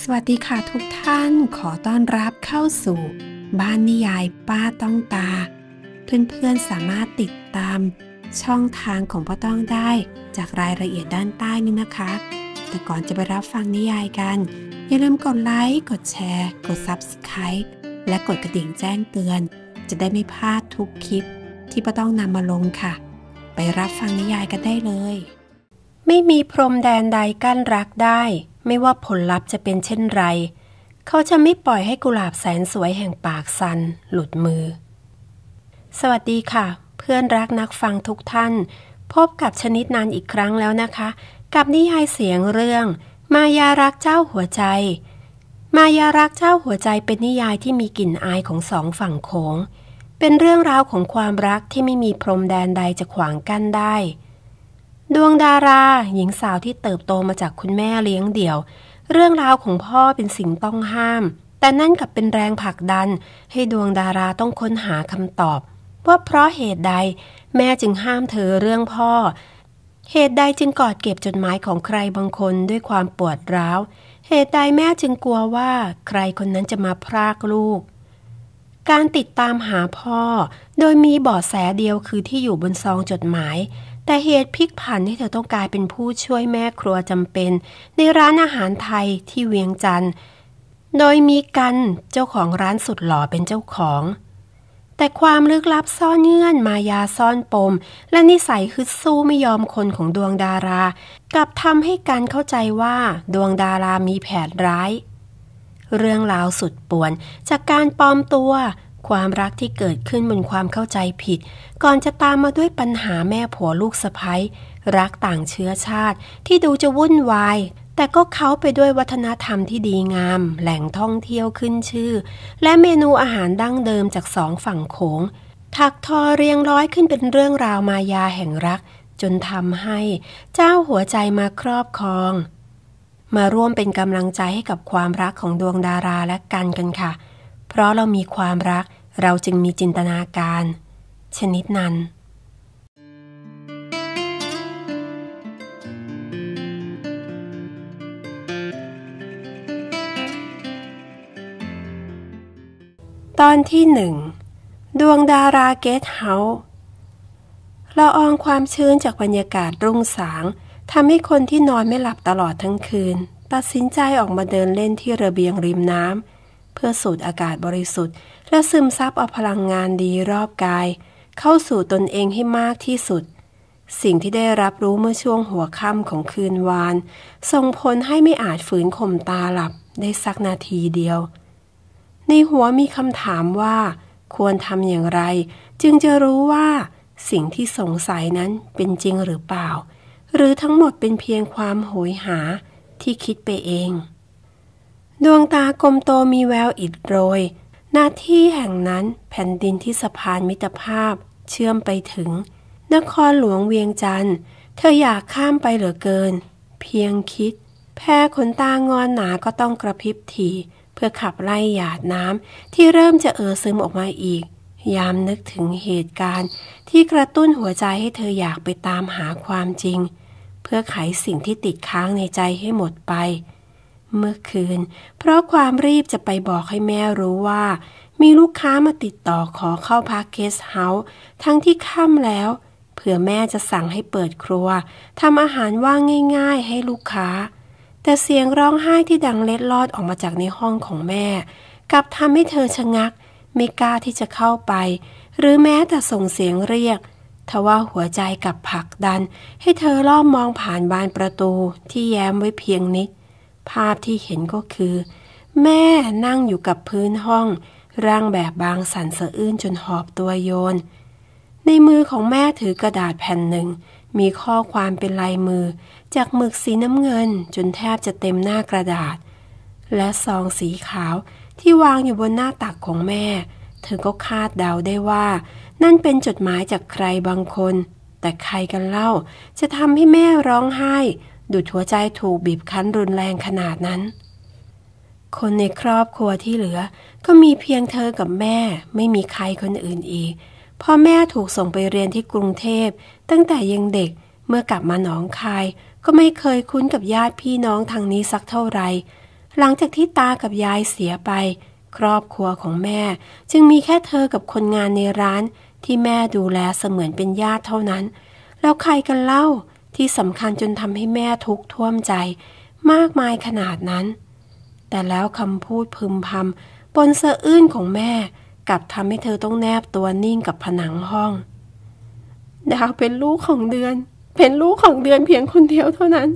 สวัสดีค่ะทุกท่าน ขอต้อนรับเข้าสู่ บ้านนิยายป้าต้องตา เพื่อนๆสามารถติดตามช่องทางของป้าต้องได้จากรายละเอียดด้านใต้นี้นะคะ แต่ก่อนจะไปรับฟังนิยายกัน อย่าลืมกดไลค์กดแชร์ กด Subscribe และกดกระดิ่งแจ้งเตือน จะได้ไม่พลาดทุกคลิปที่ป้าต้องนำมาลงค่ะ ไปรับฟังนิยายกันได้เลยไม่มีพรมแดนใดกั้นรักได้ ไม่ว่าผลลัพธ์จะเป็นเช่นไร เขาจะไม่ปล่อยให้กุหลาบแสนสวยแห่งปากซันหลุดมือ สวัสดีค่ะ เพื่อนรักนักฟังทุกท่าน พบกับชนิดนานอีกครั้งแล้วนะคะ กับนิยายเสียงเรื่อง มายารักเจ้าหัวใจ มายารักเจ้าหัวใจเป็นนิยายที่มีกลิ่นอายของสองฝั่งโขงเป็นเรื่องราวของความรักที่ไม่มีพรมแดนใดจะขวางกั้นได้ดวงดารา หญิงสาวที่เติบโตมาจากคุณแม่เลี้ยงเดี่ยว เรื่องราวของพ่อเป็นสิ่งต้องห้าม แต่นั่นกลับเป็นแรงผลักดัน ให้ดวงดาราต้องค้นหาคำตอบ ว่าเพราะเหตุใดแม่จึงห้ามเธอเรื่องพ่อ เหตุใดจึงกอดเก็บจดหมายของใครบางคนด้วยความปวดร้าวเหตุใดแม่จึงกลัวว่า ใครคนนั้นจะมาพรากลูก การติดตามหาพ่อ โดยมีเบาะแสเดียวคือที่อยู่บนซองจดหมายแต่เหตุพลิกผันให้เธอต้องกลายเป็นผู้ช่วยแม่ครัวจำเป็น ในร้านอาหารไทยที่เวียงจันทร์ โดยมีกันเจ้าของร้านสุดหล่อเป็นเจ้าของ แต่ความลึกลับซ่อนเงื่อนมายาซ่อนปม และนิสัยคึดสู้ไม่ยอมคนของดวงดารา กลับทำให้กันเข้าใจว่าดวงดารามีแผนร้าย เรื่องราวสุดป่วนจากการปลอมตัวความรักที่เกิดขึ้นบนความเข้าใจผิด ก่อนจะตามมาด้วยปัญหาแม่ผัวลูกสะพ้ยรักต่างเชื้อชาติที่ดูจะวุ่นวาย แต่ก็เขาไปด้วยวัฒนธรรมที่ดีงาม แหล่งท่องเที่ยวขึ้นชื่อ และเมนูอาหารดั้งเดิมจากสองฝั่งโขง ถักทอเรียงร้อยขึ้นเป็นเรื่องราวมายาแห่งรัก จนทำให้เจ้าหัวใจมาครอบครอง มาร่วมเป็นกำลังใจให้กับความรักของดวงดาราและกันกันค่ะเพราะเรามีความรักเราจึงมีจินตนาการ ชนิดนั้น ตอนที่หนึ่งดวงดาราเกตเฮาส์รอองความชื้นจากบรรยากาศรุ่งสางทำให้คนที่นอนไม่หลับตลอดทั้งคืน ตัดสินใจออกมาเดินเล่นที่ระเบียงริมน้ำเพื่อสูดอากาศบริสุทธิ์และซึมซับเอาพลังงานดีรอบกาย เข้าสู่ตนเองให้มากที่สุด สิ่งที่ได้รับรู้เมื่อช่วงหัวค่ำของคืนวาน ส่งผลให้ไม่อาจฝืนข่มตาหลับได้สักนาทีเดียว ในหัวมีคำถามว่า ควรทำอย่างไร จึงจะรู้ว่า สิ่งที่สงสัยนั้นเป็นจริงหรือเปล่า หรือทั้งหมดเป็นเพียงความโหยหาที่คิดไปเองดวงตากลมโตมีแววอิดโรยหน้าที่แห่งนั้นแผ่นดินที่สะพานมิตรภาพเชื่อมไปถึง นครหลวงเวียงจันทร์เธออยากข้ามไปเหลือเกิน เพียงคิด แพ้ขนตางอนหนาก็ต้องกระพริบถี่เพื่อขับไล่หยาดน้ำที่เริ่มจะเอ่อซึมออกมาอีก ยามนึกถึงเหตุการณ์ที่กระตุ้นหัวใจให้เธออยากไปตามหาความจริง เพื่อไขสิ่งที่ติดค้างในใจให้หมดไปเมื่อคืน เพราะความรีบจะไปบอกให้แม่รู้ว่า มีลูกค้ามาติดต่อขอเข้าพักเกสเฮาส์ทั้งที่ค่ำแล้ว เผื่อแม่จะสั่งให้เปิดครัว ทำอาหารว่างง่าย ๆ ให้ลูกค้า แต่เสียงร้องไห้ที่ดังเล็ดลอดออกมาจากในห้องของแม่ กลับทำให้เธอชะงัก ไม่กล้าที่จะเข้าไป หรือแม้แต่ส่งเสียงเรียกทว่าหัวใจกับผักดัน ให้เธอลอบมองผ่านบานประตู ที่แย้มไว้เพียงนิดภาพที่เห็นก็คือ แม่นั่งอยู่กับพื้นห้อง ร่างแบบบางสันสะอื้นจนหอบตัวโยนในมือของแม่ถือกระดาษแผ่นหนึ่งมีข้อความเป็นลายมือจากหมึกสีน้ำเงินจนแทบจะเต็มหน้ากระดาษ และซองสีขาวที่วางอยู่บนหน้าตักของแม่ เธอก็คาดเดาได้ว่า นั่นเป็นจดหมายจากใครบางคน แต่ใครกันเล่าจะทำให้แม่ร้องไห้ดูดหัวใจถูกบีบคั้นรุนแรงขนาดนั้น คนในครอบครัวที่เหลือ ก็มีเพียงเธอกับแม่ไม่มีใครคนอื่นอีก พ่อแม่ถูกส่งไปเรียนที่กรุงเทพ ตั้งแต่ยังเด็กเมื่อกลับมาหนองคาย ก็ไม่เคยคุ้นกับญาติพี่น้องทางนี้สักเท่าไหร่ หลังจากที่ตากับยายเสียไป ครอบครัวของแม่จึงมีแค่เธอกับคนงานในร้าน ที่แม่ดูแลเสมือนเป็นญาติเท่านั้น แล้วใครกันเล่าที่สำคัญจนทำให้แม่ทุกข์ท่วมใจมากมายขนาดนั้น แต่แล้วคำพูดพึมพำบนเส้อื้นของแม่กลับทำให้เธอต้องแนบตัวนิ่งกับผนังห้องดาวเป็นลูกของเดือน เป็นลูกของเดือนเพียงคนเดียวเท่านั้น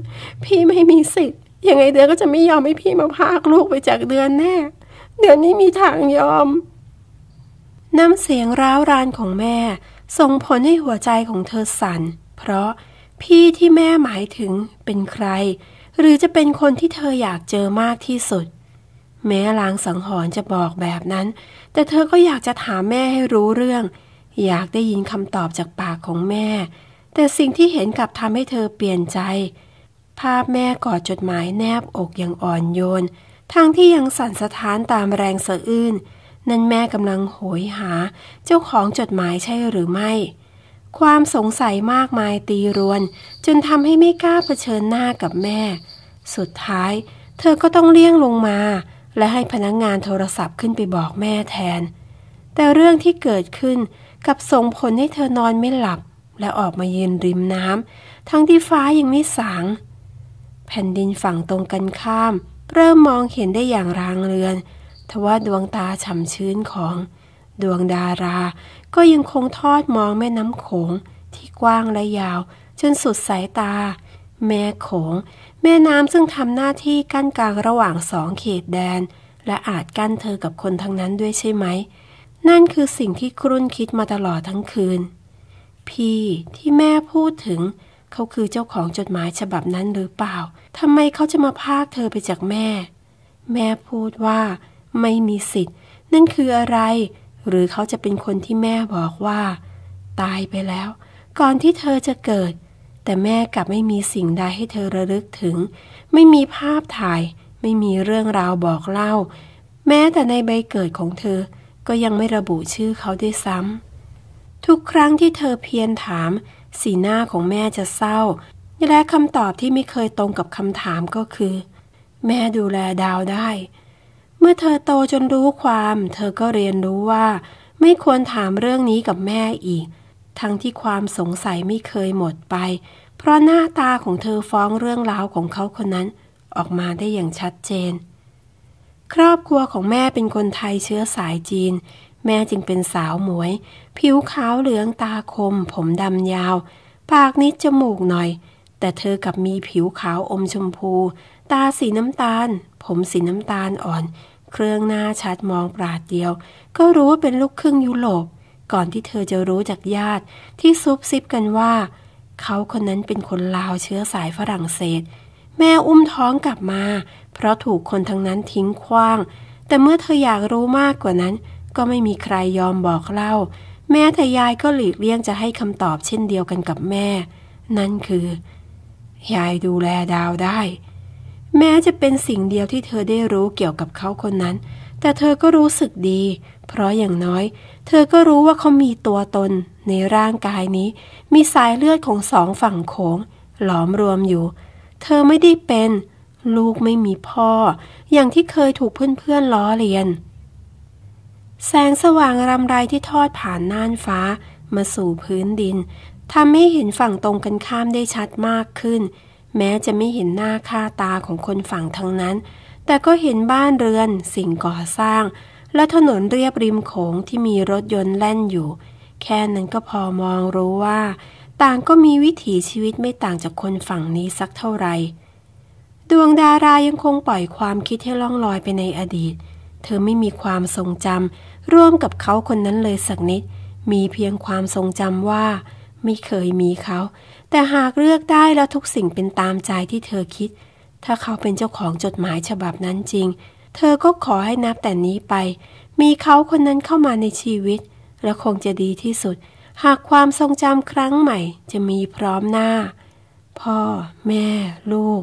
พี่ไม่มีสิทธิ์ ยังไงเดือนก็จะไม่ยอมให้พี่มาพากลูกไปจากเดือนแน่ เดือนนี้มีทางยอม น้ำเสียงร้าวรานของแม่ส่งผลให้หัวใจของเธอสั่น เพราะพี่ที่แม่หมายถึงเป็นใคร หรือจะเป็นคนที่เธออยากเจอมากที่สุด แม้ลางสังหรณ์จะบอกแบบนั้น แต่เธอก็อยากจะถามแม่ให้รู้เรื่อง อยากได้ยินคำตอบจากปากของแม่ แต่สิ่งที่เห็นกลับทำให้เธอเปลี่ยนใจ ภาพแม่กอดจดหมายแนบอกอย่างอ่อนโยนทั้งที่ยังสั่นสะท้านตามแรงสะอื้นนั่นแม่กำลังโหยหาเจ้าของจดหมายใช่หรือไม่ความสงสัยมากมายตีรวน จนทำให้ไม่กล้าเผชิญหน้ากับแม่ สุดท้ายเธอก็ต้องเลี่ยงลงมา และให้พนักงงานโทรศัพท์ขึ้นไปบอกแม่แทน แต่เรื่องที่เกิดขึ้นกับส่งผลให้เธอนอนไม่หลับ และออกมายืนริมน้ำทั้งที่ฟ้ายังไม่สาง แผ่นดินฝั่งตรงกันข้าม เริ่มมองเห็นได้อย่างรางเรือนทว่าดวงตาฉ่ำชื้นของ ดวงดาราก็ยังคงทอดมองแม่น้ำโขงที่กว้างและยาว จนสุดสายตา แม่โขงแม่น้ำซึ่งทำหน้าที่กั้นกลางระหว่างสองเขตแดน และอาจกั้นเธอกับคนทั้งนั้นด้วยใช่ไหม นั่นคือสิ่งที่ครุ่นคิดมาตลอดทั้งคืน พี่ที่แม่พูดถึง เขาคือเจ้าของจดหมายฉบับนั้นหรือเปล่าทำไมเขาจะมาพากเธอไปจากแม่ แม่พูดว่าไม่มีสิทธิ์ นั่นคืออะไรหรือเขาจะเป็นคนที่แม่บอกว่า ตายไปแล้ว ก่อนที่เธอจะเกิด แต่แม่กลับไม่มีสิ่งใดให้เธอระลึกถึง ไม่มีภาพถ่าย ไม่มีเรื่องราวบอกเล่า แม้แต่ในใบเกิดของเธอ ก็ยังไม่ระบุชื่อเขาด้วยซ้ำทุกครั้งที่เธอเพียนถาม สีหน้าของแม่จะเศร้าและคำตอบที่ไม่เคยตรงกับคำถามก็คือ แม่ดูแลดาวได้เมื่อเธอโตจนรู้ความ เธอก็เรียนรู้ว่า ไม่ควรถามเรื่องนี้กับแม่อีก ทั้งที่ความสงสัยไม่เคยหมดไป เพราะหน้าตาของเธอฟ้องเรื่องราวของเขาคนนั้น ออกมาได้อย่างชัดเจน ครอบครัวของแม่เป็นคนไทยเชื้อสายจีน แม่จึงเป็นสาวหมวย ผิวขาวเหลือง ตาคม ผมดำยาว ปากนิดจมูกหน่อย แต่เธอกับมีผิวขาวอมชมพู ตาสีน้ำตาล ผมสีน้ำตาลอ่อนเครื่องหน้าชัด มองปราดเดียว ก็รู้ว่าเป็นลูกครึ่งยุโรปก่อนที่เธอจะรู้จากญาติที่ซุบซิบกันว่า เขาคนนั้นเป็นคนลาวเชื้อสายฝรั่งเศส แม่อุ้มท้องกลับมา เพราะถูกคนทั้งนั้นทิ้งขว้าง แต่เมื่อเธออยากรู้มากกว่านั้น ก็ไม่มีใครยอมบอกเล่า แม้แต่ยายก็หลีกเลี่ยงจะให้คำตอบเช่นเดียวกันกับแม่ นั่นคือ ยายดูแลดาวได้แม้จะเป็นสิ่งเดียวที่เธอได้รู้เกี่ยวกับเขาคนนั้น แต่เธอก็รู้สึกดี เพราะอย่างน้อย เธอก็รู้ว่าเขามีตัวตนในร่างกายนี้ มีสายเลือดของสองฝั่งโขงหลอมรวมอยู่ เธอไม่ได้เป็น ลูกไม่มีพ่อ อย่างที่เคยถูกเพื่อนๆล้อเลียน แสงสว่างรำไรที่ทอดผ่านน่านฟ้า มาสู่พื้นดินทำให้เห็นฝั่งตรงกันข้ามได้ชัดมากขึ้นแม้จะไม่เห็นหน้าค่าตาของคนฝั่งทั้งนั้น แต่ก็เห็นบ้านเรือนสิ่งก่อสร้าง และถนนเรียบริมโขงที่มีรถยนต์แล่นอยู่ แค่นั้นก็พอมองรู้ว่า ต่างก็มีวิถีชีวิตไม่ต่างจากคนฝั่งนี้สักเท่าไหร่ดวงดารายังคงปล่อยความคิดให้ล่องลอยไปในอดีต เธอไม่มีความทรงจำร่วมกับเขาคนนั้นเลยสักนิด มีเพียงความทรงจำว่าไม่เคยมีเขา แต่หากเลือกได้แล้วทุกสิ่งเป็นตามใจที่เธอคิด ถ้าเขาเป็นเจ้าของจดหมายฉบับนั้นจริง เธอก็ขอให้นับแต่นี้ไป มีเขาคนนั้นเข้ามาในชีวิต และคงจะดีที่สุด หากความทรงจำครั้งใหม่จะมีพร้อมหน้า พ่อ แม่ ลูก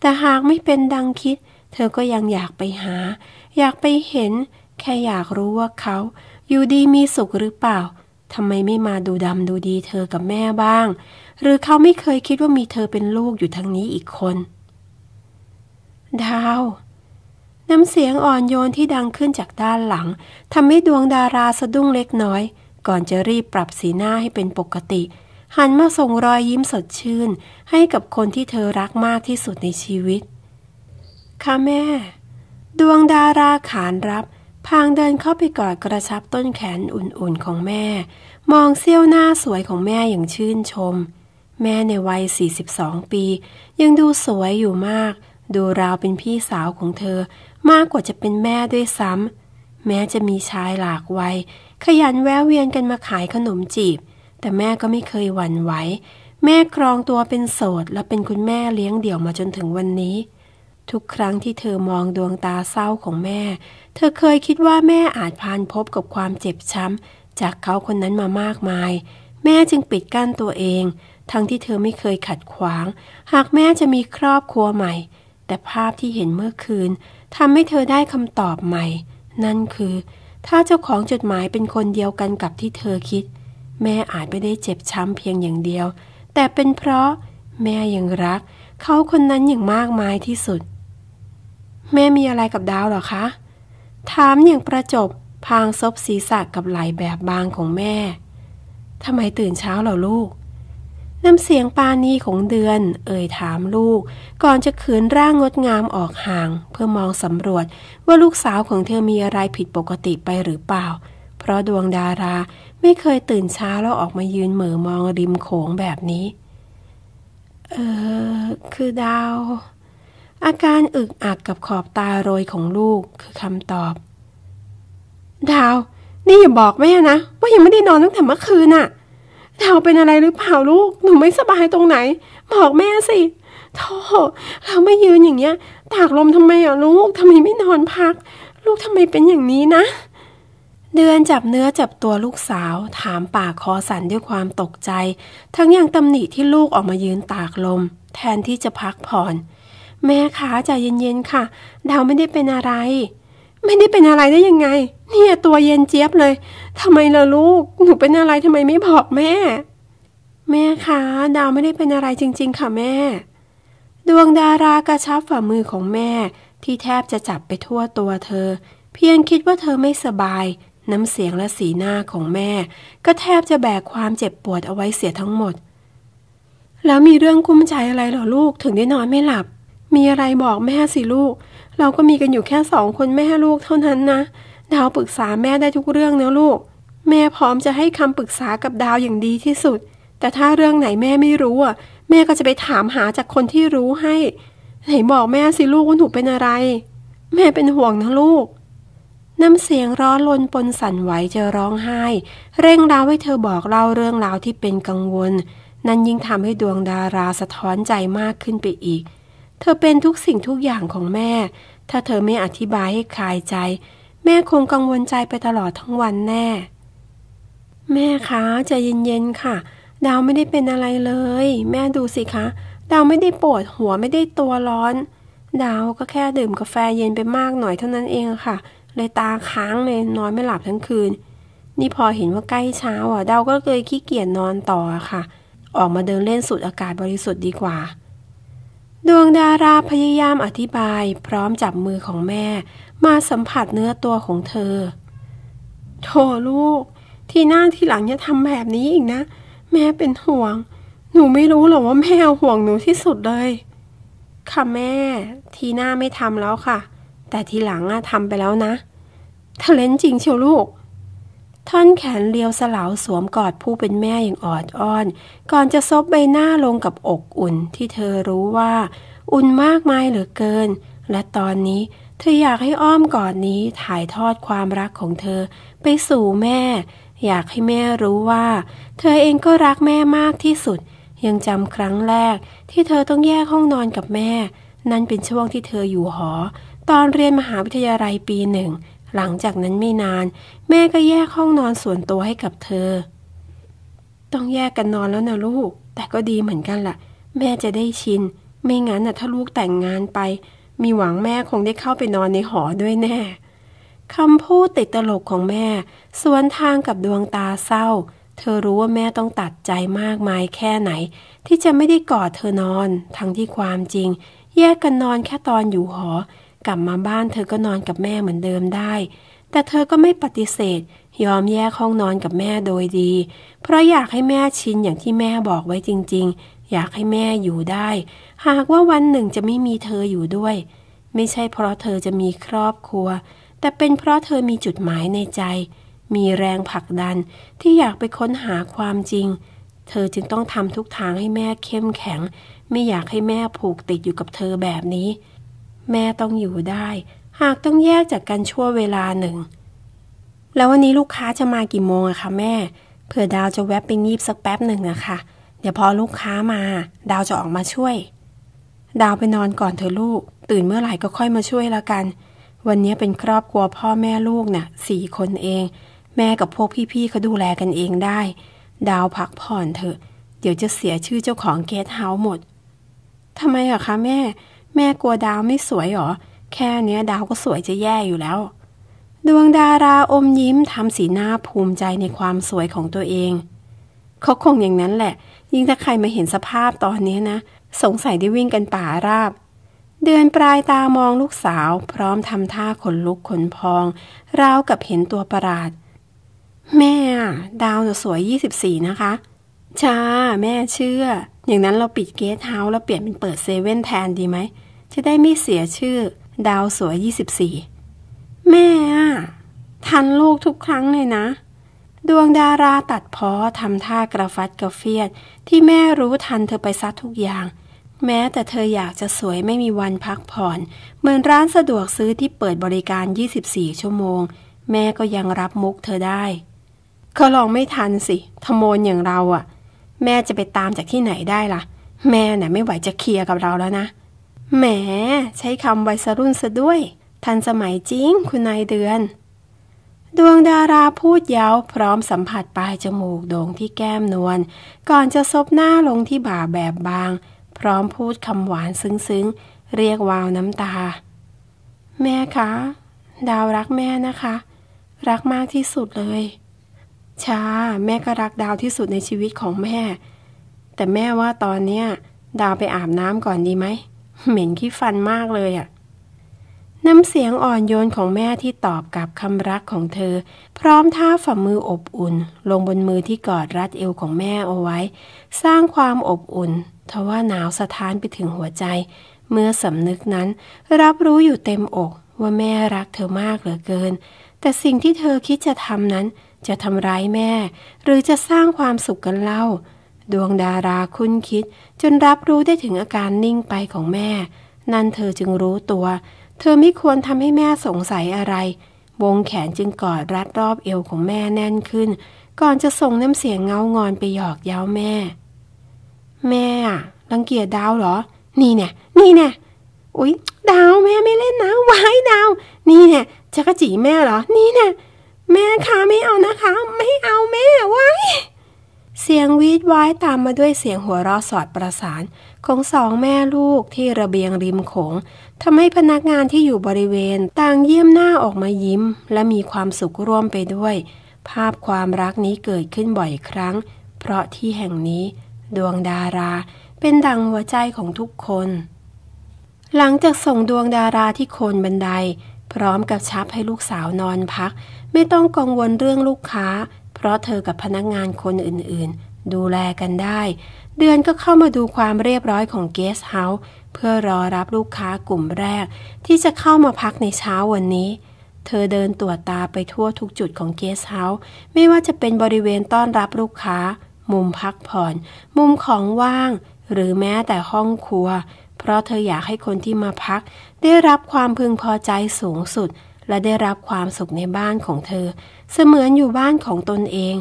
แต่หากไม่เป็นดังคิด เธอก็ยังอยากไปหา อยากไปเห็น แค่อยากรู้ว่าเขา อยู่ดีมีสุขหรือเปล่าทำไมไม่มาดูดำดูดีเธอกับแม่บ้าง หรือเขาไม่เคยคิดว่ามีเธอเป็นลูกอยู่ทางนี้อีกคน ดาว น้ำเสียงอ่อนโยนที่ดังขึ้นจากด้านหลังทำให้ดวงดาราสะดุ้งเล็กน้อย ก่อนจะรีบปรับสีหน้าให้เป็นปกติ หันมาส่งรอยยิ้มสดชื่น ให้กับคนที่เธอรักมากที่สุดในชีวิต ค่ะแม่ ดวงดาราขานรับพางเดินเข้าไปกอดกระชับต้นแขนอุ่นๆของแม่ มองเซี่ยวหน้าสวยของแม่อย่างชื่นชม แม่ในวัย 42 ปี ยังดูสวยอยู่มาก ดูราวเป็นพี่สาวของเธอมากกว่าจะเป็นแม่ด้วยซ้ำ แม้จะมีชายหลากวัย ขยันแวะเวียนกันมาขายขนมจีบ แต่แม่ก็ไม่เคยหวั่นไหว แม่ครองตัวเป็นโสด และเป็นคุณแม่เลี้ยงเดี่ยวมาจนถึงวันนี้ ทุกครั้งที่เธอมองดวงตาเศร้าของแม่เธอเคยคิดว่าแม่อาจพานพบกับความเจ็บช้ำ จากเขาคนนั้นมามากมาย แม่จึงปิดกั้นตัวเอง ทั้งที่เธอไม่เคยขัดขวาง หากแม่จะมีครอบครัวใหม่ แต่ภาพที่เห็นเมื่อคืนทำให้เธอได้คำตอบใหม่ นั่นคือถ้าเจ้าของจดหมายเป็นคนเดียวกันกับที่เธอคิด แม่อาจไม่ได้เจ็บช้ำเพียงอย่างเดียว แต่เป็นเพราะแม่ยังรัก เขาคนนั้นอย่างมากมายที่สุด แม่มีอะไรกับดาวหรอคะถามอย่างประจบพางซบศีรษะกับไหลแบบบางของแม่ ทำไมตื่นเช้าเหรอลูก น้ำเสียงปานีของเดือนเอ่ยถามลูกก่อนจะขืนร่างงดงามออกห่างเพื่อมองสำรวจว่าลูกสาวของเธอมีอะไรผิดปกติไปหรือเปล่า เพราะดวงดาราไม่เคยตื่นเช้าแล้วออกมายืนเหม่อมองริมโขงแบบนี้ เออคือดาวอาการอึกอักกับขอบตาโรยของลูกคือคำตอบ ดาว นี่อย่าบอกแม่นะว่ายังไม่ได้นอนตั้งแต่เมื่อคืนน่ะดาวเป็นอะไรหรือเปล่าลูกหนูไม่สบายตรงไหน บอกแม่สิโธ่เราไม่ยืนอย่างเงี้ยตากลมทำไมอ่ะลูกทำไมไม่นอนพัก ลูกทำไมเป็นอย่างนี้นะ เดือนจับเนื้อจับตัวลูกสาว ถามปากคอสั่นด้วยความตกใจ ทั้งยังตำหนิที่ลูกออกมายืนตากลม แทนที่จะพักผ่อนแม่ขาใจเย็นๆค่ะดาวไม่ได้เป็นอะไร ไม่ได้เป็นอะไรได้ยังไง เนี่ยตัวเย็นเจี๊ยบเลยทำไมล่ะลูกหนูเป็นอะไรทำไมไม่บอกแม่ แม่คะดาวไม่ได้เป็นอะไรจริงๆค่ะแม่ ดวงดารากระชับฝ่ามือของแม่ ที่แทบจะจับไปทั่วตัวเธอ เพียงคิดว่าเธอไม่สบาย น้ำเสียงและสีหน้าของแม่ ก็แทบจะแบกความเจ็บปวดเอาไว้เสียทั้งหมด แล้วมีเรื่องกุ้มใจอะไรเหรอลูกถึงได้นอนไม่หลับมีอะไรบอกแม่สิลูก เราก็มีกันอยู่แค่สองคนแม่ลูกเท่านั้นนะ ดาวปรึกษาแม่ได้ทุกเรื่องนะลูก แม่พร้อมจะให้คำปรึกษากับดาวอย่างดีที่สุด แต่ถ้าเรื่องไหนแม่ไม่รู้อ่ะ แม่ก็จะไปถามหาจากคนที่รู้ให้ ไหนบอกแม่สิลูกว่าหนูเป็นอะไร แม่เป็นห่วงนะลูก น้ำเสียงร้อนลนปนสั่นไหวจะร้องไห้ เร่งราวให้เธอบอกเล่าเรื่องราวที่เป็นกังวล นั่นยิ่งทำให้ดวงดาราสะท้อนใจมากขึ้นไปอีกเธอเป็นทุกสิ่งทุกอย่างของแม่ ถ้าเธอไม่อธิบายให้คลายใจ แม่คงกังวลใจไปตลอดทั้งวันแน่ แม่คะใจเย็นๆค่ะ ดาวไม่ได้เป็นอะไรเลย แม่ดูสิคะดาวไม่ได้ปวดหัวไม่ได้ตัวร้อน ดาวก็แค่ดื่มกาแฟเย็นไปมากหน่อยเท่านั้นเองค่ะ เลยตาค้างเลยนอนไม่หลับทั้งคืน นี่พอเห็นว่าใกล้เช้าอ่ะดาวก็เลยขี้เกียจนอนต่อค่ะ ออกมาเดินเล่นสูดอากาศบริสุทธิ์ดีกว่าดวงดาราพยายามอธิบายพร้อมจับมือของแม่มาสัมผัสเนื้อตัวของเธอโธ่ลูก ที่หน้าที่หลังอย่าทำแบบนี้อีกนะ แม่เป็นห่วง หนูไม่รู้หรอกว่าแม่ห่วงหนูที่สุดเลย ค่ะแม่ ทีหน้าไม่ทำแล้วค่ะ แต่ทีหลังอะทำไปแล้วนะ ทะเลนจริงเชียวลูกท่อนแขนเลียวสลาวสวมกอดผู้เป็นแม่อย่างออดอ้อน ก่อนจะซบใบหน้าลงกับอกอุ่นที่เธอรู้ว่า อุ่นมากมายเหลือเกิน และตอนนี้เธออยากให้อ้อมกอดนี้ถ่ายทอดความรักของเธอ ไปสู่แม่ อยากให้แม่รู้ว่า เธอเองก็รักแม่มากที่สุด ยังจำครั้งแรก ที่เธอต้องแยกห้องนอนกับแม่ นั่นเป็นช่วงที่เธออยู่หอ ตอนเรียนมหาวิทยาลัยปีหนึ่งหลังจากนั้นไม่นาน แม่ก็แยกห้องนอนส่วนตัวให้กับเธอ ต้องแยกกันนอนแล้วนะลูก แต่ก็ดีเหมือนกันละ่ะ แม่จะได้ชินไม่งั้นนะ่ะถ้าลูกแต่งงานไป มีหวังแม่คงได้เข้าไปนอนในหอด้วยแน่ คำพูดติดตลกของแม่ สวนทางกับดวงตาเศร้า เธอรู้ว่าแม่ต้องตัดใจมากมายแค่ไหน ที่จะไม่ได้กอดเธอนอน ทั้งที่ความจริง แยกกันนอนแค่ตอนอยู่หอกลับมาบ้านเธอก็นอนกับแม่เหมือนเดิมได้ แต่เธอก็ไม่ปฏิเสธ ยอมแยกห้องนอนกับแม่โดยดี เพราะอยากให้แม่ชินอย่างที่แม่บอกไว้จริงๆ อยากให้แม่อยู่ได้ หากว่าวันหนึ่งจะไม่มีเธออยู่ด้วย ไม่ใช่เพราะเธอจะมีครอบครัว แต่เป็นเพราะเธอมีจุดหมายในใจ มีแรงผลักดันที่อยากไปค้นหาความจริง เธอจึงต้องทำทุกทางให้แม่เข้มแข็ง ไม่อยากให้แม่ผูกติดอยู่กับเธอแบบนี้แม่ต้องอยู่ได้ หากต้องแยกจากกันชั่วเวลาหนึ่ง แล้ววันนี้ลูกค้าจะมากี่โมงอะคะแม่ เผื่อดาวจะแวะไปงีบสักแป๊บหนึ่งอะคะ่ะเดี๋ยวพอลูกค้ามาดาวจะออกมาช่วย ดาวไปนอนก่อนเถอะลูก ตื่นเมื่อไหร่ก็ค่อยมาช่วยละกัน วันนี้เป็นครอบครัวพ่อแม่ลูกนะ่ะสี่คนเอง แม่กับพวกพี่ๆเขาดูแลกันเองได้ ดาวพักผ่อนเถอะ เดี๋ยวจะเสียชื่อเจ้าของเกสเฮาส์หมด ทำไมอะคะ แม่แม่กลัวดาวไม่สวยหรอ แค่เนี้ยดาวก็สวยจะแย่อยู่แล้ว ดวงดาราอมยิ้ม ทำสีหน้าภูมิใจในความสวยของตัวเอง เขาคงอย่างนั้นแหละ ยิ่งถ้าใครมาเห็นสภาพตอนนี้นะ สงสัยได้วิ่งกันป่าราบ เดือนปลายตามองลูกสาว พร้อมทำท่าขนลุกขนพอง ราวกับเห็นตัวประหลาด แม่ ดาวสวย 24 นะคะชาแม่เชื่อ อย่างนั้นเราปิดเกสเฮาส์แล้วเปลี่ยนเป็นเปิดเซเว่นแทนดีไหมจะได้ไม่เสียชื่อ ดาวสวย 24 แม่ ทันโลกทุกครั้งเลยนะ ดวงดาราตัดพอทำท่ากระฟัดกระเฟียดที่แม่รู้ทันเธอไปซัดทุกอย่าง แม้แต่เธออยากจะสวยไม่มีวันพักผ่อน เหมือนร้านสะดวกซื้อที่เปิดบริการ 24 ชั่วโมง แม่ก็ยังรับมุกเธอได้เขาลองไม่ทันสิทมนอย่างเราอะ่ะแม่จะไปตามจากที่ไหนได้ล่ะ แม่น่ะไม่ไหวจะเคลียร์กับเราแล้วนะแหมใช้คำวัยรุ่นซะด้วย ทันสมัยจริง คุณนายเดือน ดวงดาราพูดเย้าพร้อมสัมผัสปลายจมูกโด่งที่แก้มนวลก่อนจะซบหน้าลงที่บ่าแบบบาง พร้อมพูดคำหวานซึ้งๆ เรียกวาวน้ำตา แม่คะ ดาวรักแม่นะคะ รักมากที่สุดเลยชาแม่ก็รักดาวที่สุดในชีวิตของแม่ แต่แม่ว่าตอนเนี้ยดาวไปอาบน้ำก่อนดีไหม เหม็นขี้ฟันมากเลยอะ่ะน้ำเสียงอ่อนโยนของแม่ที่ตอบกับคำรักของเธอ พร้อมท่าฝ่ามืออบอุ่น ลงบนมือที่กอดรัดเอวของแม่เอาไว้ สร้างความอบอุ่นทว่าหนาวสะท้านไปถึงหัวใจ เมื่อสำนึกนั้นรับรู้อยู่เต็มอก ว่าแม่รักเธอมากเหลือเกิน แต่สิ่งที่เธอคิดจะทำนั้นจะทำร้ายแม่ หรือจะสร้างความสุขกันเล่า ดวงดาราคุ้นคิด จนรับรู้ได้ถึงอาการนิ่งไปของแม่ นั่นเธอจึงรู้ตัว เธอไม่ควรทำให้แม่สงสัยอะไรวงแขนจึงกอดรัดรอบเอวของแม่แน่นขึ้น ก่อนจะส่งน้ำเสียงเงางอนไปหยอกเย้าแม่ แม่รังเกียจดาวเหรอนี่เนี่ย นี่เนี่ยอุ๊ยดาวแม่ไม่เล่นนะวายดาว นี่เนี่ยจะกระจีแม่เหรอ นี่เนี่ยแม่คะไม่เอานะคะ ไม่เอาแม่ไว้ เสียงวีดไว้ตามมาด้วยเสียงหัวเราะสอดประสาน ของสองแม่ลูกที่ระเบียงริมโขงทำให้พนักงานที่อยู่บริเวณต่างเยี่ยมหน้าออกมายิ้ม และมีความสุขร่วมไปด้วย ภาพความรักนี้เกิดขึ้นบ่อยครั้ง เพราะที่แห่งนี้ ดวงดาราเป็นดังหัวใจของทุกคน หลังจากส่งดวงดาราที่โคนบันได พร้อมกับชับให้ลูกสาวนอนพักไม่ต้องกังวลเรื่องลูกค้า เพราะเธอกับพนักงานคนอื่นๆ ดูแลกันได้ เดือนก็เข้ามาดูความเรียบร้อยของเกสเฮาส์เพื่อรอรับลูกค้ากลุ่มแรก ที่จะเข้ามาพักในเช้าวันนี้ เธอเดินตรวจตาไปทั่วทุกจุดของเกสเฮาส์ไม่ว่าจะเป็นบริเวณต้อนรับลูกค้า มุมพักผ่อน มุมของว่าง หรือแม้แต่ห้องครัว เพราะเธออยากให้คนที่มาพัก ได้รับความพึงพอใจสูงสุดและได้รับความสุขในบ้านของเธอ เสมือนอยู่บ้านของตนเอง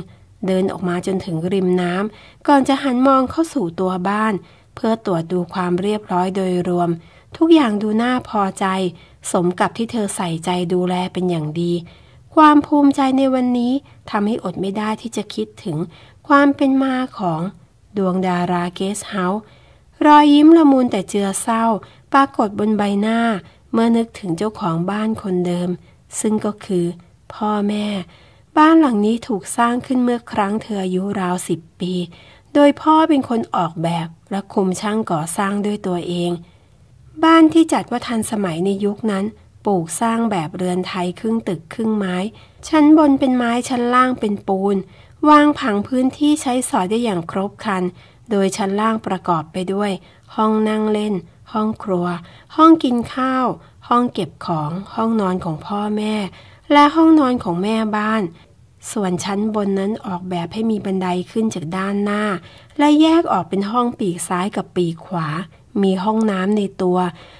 เดินออกมาจนถึงริมน้ำ ก่อนจะหันมองเข้าสู่ตัวบ้าน เพื่อตรวจดูความเรียบร้อยโดยรวม ทุกอย่างดูน่าพอใจ สมกับที่เธอใส่ใจดูแลเป็นอย่างดี ความภูมิใจในวันนี้ทำให้อดไม่ได้ที่จะคิดถึง ความเป็นมาของ ดวงดาราเกสเฮาส์ รอยยิ้มละมุนแต่เจือเศร้า ปรากฏบนใบหน้าเมื่อนึกถึงเจ้าของบ้านคนเดิม ซึ่งก็คือ พ่อแม่ บ้านหลังนี้ถูกสร้างขึ้นเมื่อครั้งเธออายุราวสิบปี โดยพ่อเป็นคนออกแบบและคุมช่างก่อสร้างด้วยตัวเอง บ้านที่จัดว่าทันสมัยในยุคนั้น ปลูกสร้างแบบเรือนไทยครึ่งตึกครึ่งไม้ ชั้นบนเป็นไม้ชั้นล่างเป็นปูนวางผังพื้นที่ใช้สอยได้อย่างครบครัน โดยชั้นล่างประกอบไปด้วยห้องนั่งเล่นห้องครัว ห้องกินข้าว ห้องเก็บของห้องนอนของพ่อแม่ และห้องนอนของแม่บ้าน ส่วนชั้นบนนั้นออกแบบให้มีบันไดขึ้นจากด้านหน้า และแยกออกเป็นห้องปีกซ้ายกับปีกขวา มีห้องน้ำในตัว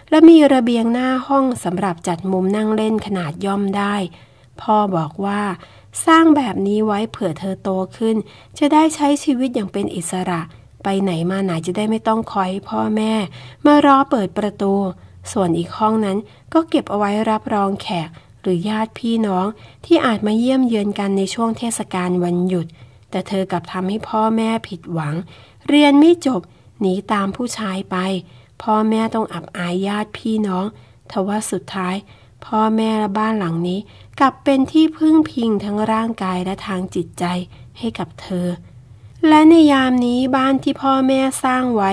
และมีระเบียงหน้าห้องสำหรับจัดมุมนั่งเล่นขนาดย่อมได้ พ่อบอกว่า สร้างแบบนี้ไว้เผื่อเธอโตขึ้น จะได้ใช้ชีวิตอย่างเป็นอิสระไปไหนมาไหนจะได้ไม่ต้องคอยพ่อแม่ มารอเปิดประตู ส่วนอีกห้องนั้นก็เก็บเอาไว้รับรองแขกหรือญาติพี่น้อง ที่อาจมาเยี่ยมเยือนกันในช่วงเทศกาลวันหยุด แต่เธอกลับทำให้พ่อแม่ผิดหวัง เรียนไม่จบหนีตามผู้ชายไป พ่อแม่ต้องอับอายญาติพี่น้อง ทว่าสุดท้าย พ่อแม่และบ้านหลังนี้ กลับเป็นที่พึ่งพิงทั้งร่างกายและทางจิตใจให้กับเธอและในยามนี้บ้านที่พ่อแม่สร้างไว้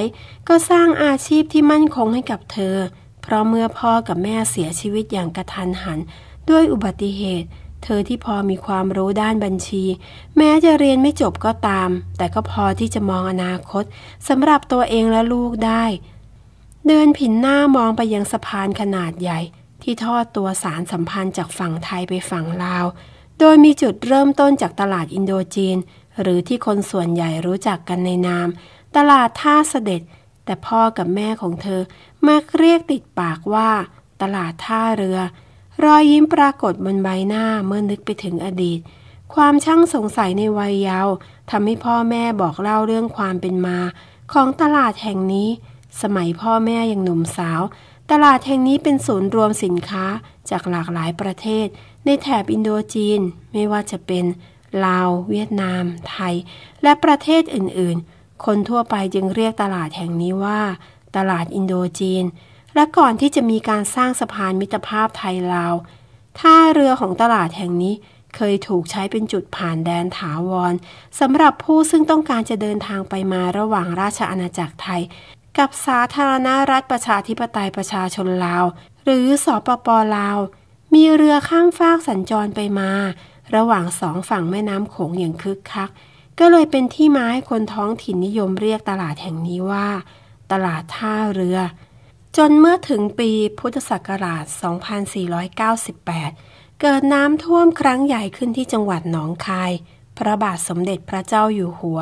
ก็สร้างอาชีพที่มั่นคงให้กับเธอ เพราะเมื่อพ่อกับแม่เสียชีวิตอย่างกระทันหัน ด้วยอุบัติเหตุ เธอที่พอมีความรู้ด้านบัญชี แม้จะเรียนไม่จบก็ตาม แต่ก็พอที่จะมองอนาคตสำหรับตัวเองและลูกได้ เดินผินหน้ามองไปยังสะพานขนาดใหญ่ ที่ทอดตัวสารสัมพันธ์จากฝั่งไทยไปฝั่งลาว โดยมีจุดเริ่มต้นจากตลาดอินโดจีนหรือที่คนส่วนใหญ่รู้จักกันในนาม ตลาดท่าเสด็จ แต่พ่อกับแม่ของเธอมักเรียกติดปากว่า ตลาดท่าเรือ รอยยิ้มปรากฏบนใบหน้าเมื่อนึกไปถึงอดีต ความช่างสงสัยในวัยเยาว์ทำให้พ่อแม่บอกเล่าเรื่องความเป็นมา ของตลาดแห่งนี้ สมัยพ่อแม่ยังหนุ่มสาว ตลาดแห่งนี้เป็นศูนย์รวมสินค้าจากหลากหลายประเทศ ในแถบอินโดจีนไม่ว่าจะเป็นลาว เวียดนาม ไทย และประเทศอื่นๆ คนทั่วไปจึงเรียกตลาดแห่งนี้ว่า ตลาดอินโดจีน และก่อนที่จะมีการสร้างสะพานมิตรภาพไทยลาวท่าเรือของตลาดแห่งนี้เคยถูกใช้เป็นจุดผ่านแดนถาวรสำหรับผู้ซึ่งต้องการจะเดินทางไปมาระหว่างราชอาณาจักรไทย กับสาธารณรัฐประชาธิปไตยประชาชนลาว หรือสอปปลาวมีเรือข้ามฟากสัญจรไปมาระหว่างสองฝั่งแม่น้ำโขงอย่างคึกคัก ก็เลยเป็นที่มาให้คนท้องถิ่นนิยมเรียกตลาดแห่งนี้ว่า ตลาดท่าเรือ จนเมื่อถึงปีพุทธศักราช 2498 เกิดน้ำท่วมครั้งใหญ่ขึ้นที่จังหวัดหนองคาย พระบาทสมเด็จพระเจ้าอยู่หัว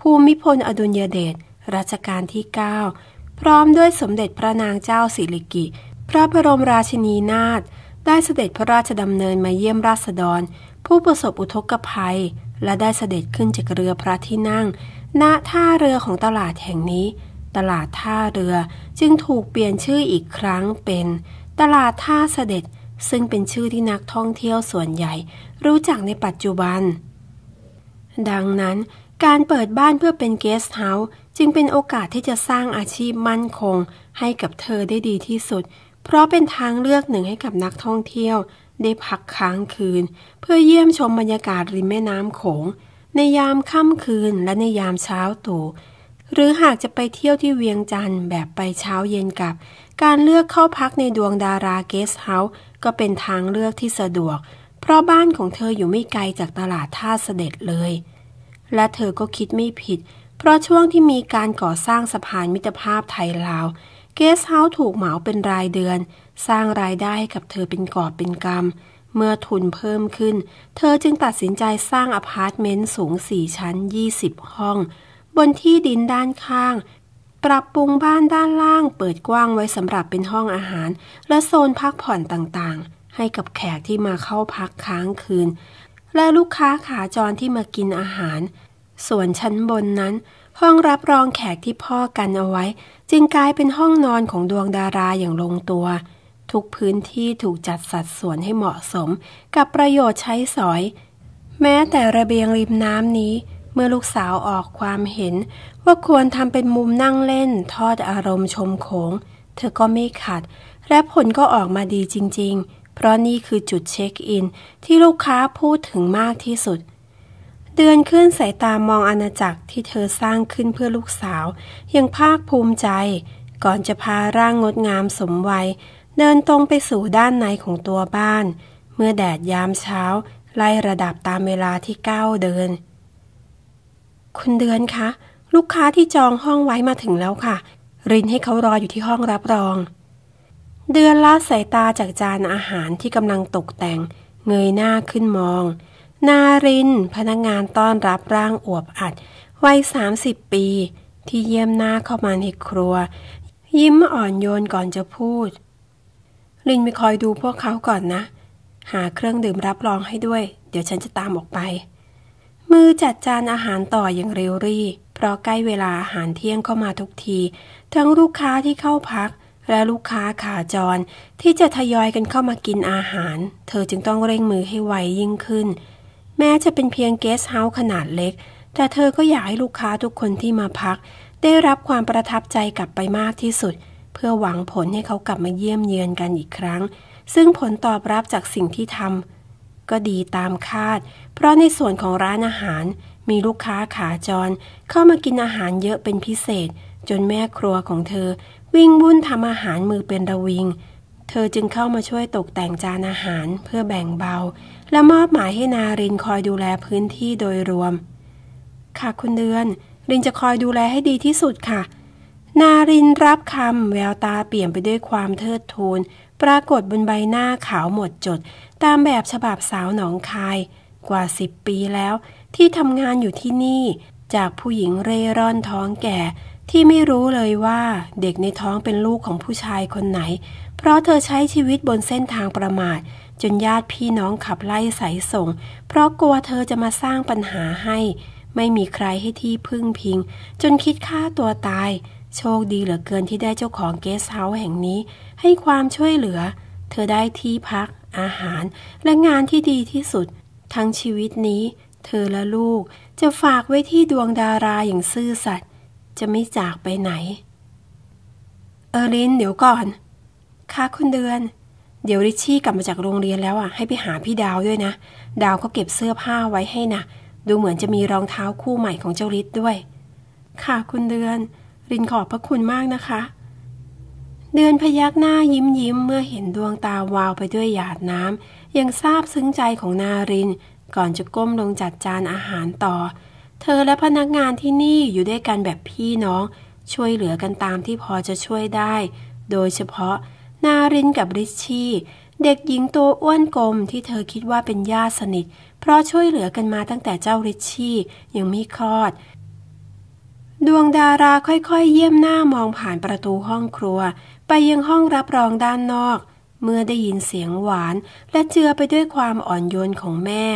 ภูมิพลอดุลยเดช รัชกาลที่ 9 พร้อมด้วยสมเด็จพระนางเจ้าสิริกิติ์พระบรมราชินีนาถได้เสด็จพระราชดำเนินมาเยี่ยมราษฎรผู้ประสบอุทกภัยและได้เสด็จขึ้นจากเรือพระที่นั่ง ณท่าเรือของตลาดแห่งนี้ ตลาดท่าเรือจึงถูกเปลี่ยนชื่ออีกครั้งเป็น ตลาดท่าเสด็จซึ่งเป็นชื่อที่นักท่องเที่ยวส่วนใหญ่ รู้จักในปัจจุบัน ดังนั้นการเปิดบ้านเพื่อเป็นเกสต์เฮาส์จึงเป็นโอกาสที่จะสร้างอาชีพมั่นคงให้กับเธอได้ดีที่สุด เพราะเป็นทางเลือกหนึ่งให้กับนักท่องเที่ยวได้พักค้างคืน เพื่อเยี่ยมชมบรรยากาศริมแม่น้ำโขงในยามค่ำคืนและในยามเช้าตู่ หรือหากจะไปเที่ยวที่เวียงจันทร์แบบไปเช้าเย็นกลับ การเลือกเข้าพักในดวงดาราเกสเฮาส์ก็เป็นทางเลือกที่สะดวก เพราะบ้านของเธออยู่ไม่ไกลจากตลาดท่าเสด็จเลย และเธอก็คิดไม่ผิด เพราะช่วงที่มีการก่อสร้างสะพานมิตรภาพไทยลาว เกสเฮาส์ถูกเหมาเป็นรายเดือนสร้างรายได้กับเธอเป็นกอบเป็นกรรมเมื่อทุนเพิ่มขึ้น เธอจึงตัดสินใจสร้างอพาร์ตเมนต์สูง4 ชั้น 20 ห้อง บนที่ดินด้านข้าง ปรับปรุงบ้านด้านล่างเปิดกว้างไว้สำหรับเป็นห้องอาหาร และโซนพักผ่อนต่างๆ ให้กับแขกที่มาเข้าพักค้างคืน และลูกค้าขาจรที่มากินอาหาร ส่วนชั้นบนนั้น ห้องรับรองแขกที่พ่อกันเอาไว้ จึงกลายเป็นห้องนอนของดวงดาราอย่างลงตัวทุกพื้นที่ถูกจัดสัดส่วนให้เหมาะสมกับประโยชน์ใช้สอย แม้แต่ระเบียงริมน้ำนี้ เมื่อลูกสาวออกความเห็น ว่าควรทำเป็นมุมนั่งเล่น ทอดอารมณ์ชมโขง เธอก็ไม่ขัด และผลก็ออกมาดีจริง ๆ เพราะนี่คือจุดเช็คอินที่ลูกค้าพูดถึงมากที่สุด เดือนขึ้นสายตามองอาณาจักรที่เธอสร้างขึ้นเพื่อลูกสาวยังภาคภูมิใจ ก่อนจะพาร่างงดงามสมวัยเดินตรงไปสู่ด้านในของตัวบ้าน เมื่อแดดยามเช้า ไล่ระดับตามเวลาที่ก้าวเดิน คุณเดือนคะ ลูกค้าที่จองห้องไว้มาถึงแล้วค่ะ รินให้เขารออยู่ที่ห้องรับรอง เดือนละสายตาจากจานอาหารที่กำลังตกแต่ง เงยหน้าขึ้นมองนารินพนักงานต้อนรับร่างอวบอัดวัย30 ปี ที่เยี่ยมหน้าเข้ามาในครัว ยิ้มอ่อนโยนก่อนจะพูดลินไปคอยดูพวกเขาก่อนนะ หาเครื่องดื่มรับรองให้ด้วย เดี๋ยวฉันจะตามออกไป มือจัดจานอาหารต่ออย่างเร็วรี่ เพราะใกล้เวลาอาหารเที่ยงเข้ามาทุกที ทั้งลูกค้าที่เข้าพัก และลูกค้าขาจรที่จะทยอยกันเข้ามากินอาหาร เธอจึงต้องเร่งมือให้ไวยิ่งขึ้น แม้จะเป็นเพียงเกสเฮาส์ขนาดเล็ก แต่เธอก็อยากให้ลูกค้าทุกคนที่มาพัก ได้รับความประทับใจกลับไปมากที่สุดเเพื่อหวังผลให้เขากลับมาเยี่ยมเยือนกันอีกครั้ง ซึ่งผลตอบรับจากสิ่งที่ทำก็ดีตามคาด เพราะในส่วนของร้านอาหาร มีลูกค้าขาจร เข้ามากินอาหารเยอะเป็นพิเศษ จนแม่ครัวของเธอ วิ่งวุ่นทำอาหารมือเป็นระวิง เธอจึงเข้ามาช่วยตกแต่งจานอาหารเพื่อแบ่งเบา และมอบหมายให้นารินคอยดูแลพื้นที่โดยรวมค่ะคุณเดือนรินจะคอยดูแลให้ดีที่สุดค่ะนารินรับคำแววตาเปลี่ยนไปด้วยความเทิดทูนปรากฏบนใบหน้าขาวหมดจดตามแบบฉบับสาวหนองคายกว่าสิบปีแล้วที่ทำงานอยู่ที่นี่จากผู้หญิงเร่ร่อนท้องแก่ที่ไม่รู้เลยว่าเด็กในท้องเป็นลูกของผู้ชายคนไหนเพราะเธอใช้ชีวิตบนเส้นทางประมาทจนญาติพี่น้องขับไล่สายส่งเพราะกลัวเธอจะมาสร้างปัญหาให้ไม่มีใครให้ที่พึ่งพิงจนคิดฆ่าตัวตายโชคดีเหลือเกินที่ได้เจ้าของเกสเฮาส์แห่งนี้ ให้ความช่วยเหลือ เธอได้ที่พัก อาหาร และงานที่ดีที่สุด ทั้งชีวิตนี้ เธอและลูก จะฝากไว้ที่ดวงดาราอย่างซื่อสัตย์ จะไม่จากไปไหน เออลินเดี๋ยวก่อน ค่ะคุณเดือน เดี๋ยวริชชี่กลับมาจากโรงเรียนแล้วอ่ะให้ไปหาพี่ดาวด้วยนะ ดาวเขาเก็บเสื้อผ้าไว้ให้นะ ดูเหมือนจะมีรองเท้าคู่ใหม่ของเจ้าริชด้วย ค่ะคุณเดือนรินขอบพระคุณมากนะคะ เดือนพยักหน้ายิ้มยิ้มเมื่อเห็นดวงตาวาวไปด้วยหยาดน้ำยังซาบซึ้งใจของนาริน ก่อนจะก้มลงจัดจานอาหารต่อ เธอและพนักงานที่นี่อยู่ด้วยกันแบบพี่น้อง ช่วยเหลือกันตามที่พอจะช่วยได้ โดยเฉพาะ นารินกับริชชี่เด็กหญิงตัวอ้วนกลมที่เธอคิดว่าเป็นญาติสนิท เพราะช่วยเหลือกันมาตั้งแต่เจ้าริชชี่ยังไม่คลอดดวงดาราค่อยๆ เยี่ยมหน้ามองผ่านประตูห้องครัว ไปยังห้องรับรองด้านนอก เมื่อได้ยินเสียงหวานและเจือไปด้วยความอ่อนโยนของแม่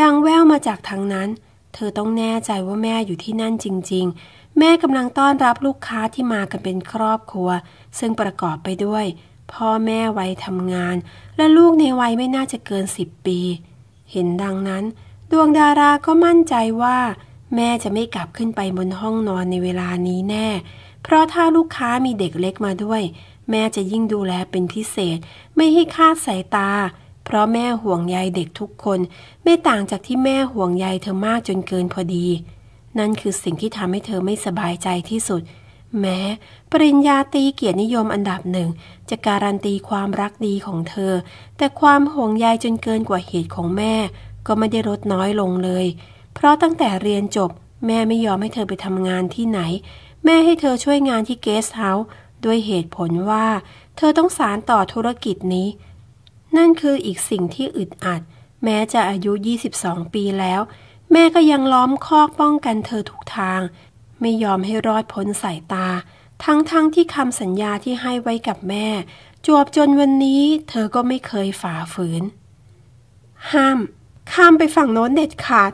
ดังแว่วมาจากทางนั้น เธอต้องแน่ใจว่าแม่อยู่ที่นั่นจริงๆ แม่กำลังต้อนรับลูกค้าที่มากันเป็นครอบครัว ซึ่งประกอบไปด้วย พ่อแม่วัยทำงาน และลูกในวัยไม่น่าจะเกินสิบปี เห็นดังนั้นดวงดาราก็มั่นใจว่าแม่จะไม่กลับขึ้นไปบนห้องนอนในเวลานี้แน่ เพราะถ้าลูกค้ามีเด็กเล็กมาด้วย แม่จะยิ่งดูแลเป็นพิเศษ ไม่ให้คาดสายตา เพราะแม่ห่วงใยเด็กทุกคนไม่ต่างจากที่แม่ห่วงใยเธอมากจนเกินพอดี นั่นคือสิ่งที่ทำให้เธอไม่สบายใจที่สุด แม้ ปริญญาตีเกียรตินิยมอันดับหนึ่งจะการันตีความรักดีของเธอ แต่ความห่วงใยจนเกินกว่าเหตุของแม่ ก็ไม่ได้ลดน้อยลงเลยเพราะตั้งแต่เรียนจบ แม่ไม่ยอมให้เธอไปทำงานที่ไหน แม่ให้เธอช่วยงานที่เกสเฮาส์ด้วยเหตุผลว่า เธอต้องสารต่อธุรกิจนี้ นั่นคืออีกสิ่งที่อึดอัด แม้จะอายุ 22 ปีแล้ว แม่ก็ยังล้อมคอกป้องกันเธอทุกทาง ไม่ยอมให้รอดพ้นสายตา ทั้งๆทที่คำสัญญาที่ให้ไว้กับแม่ จวบจนวันนี้ เธอก็ไม่เคยฝ่าฝืน ห้าม ข้ามไปฝั่งโน้นเด็ดขาด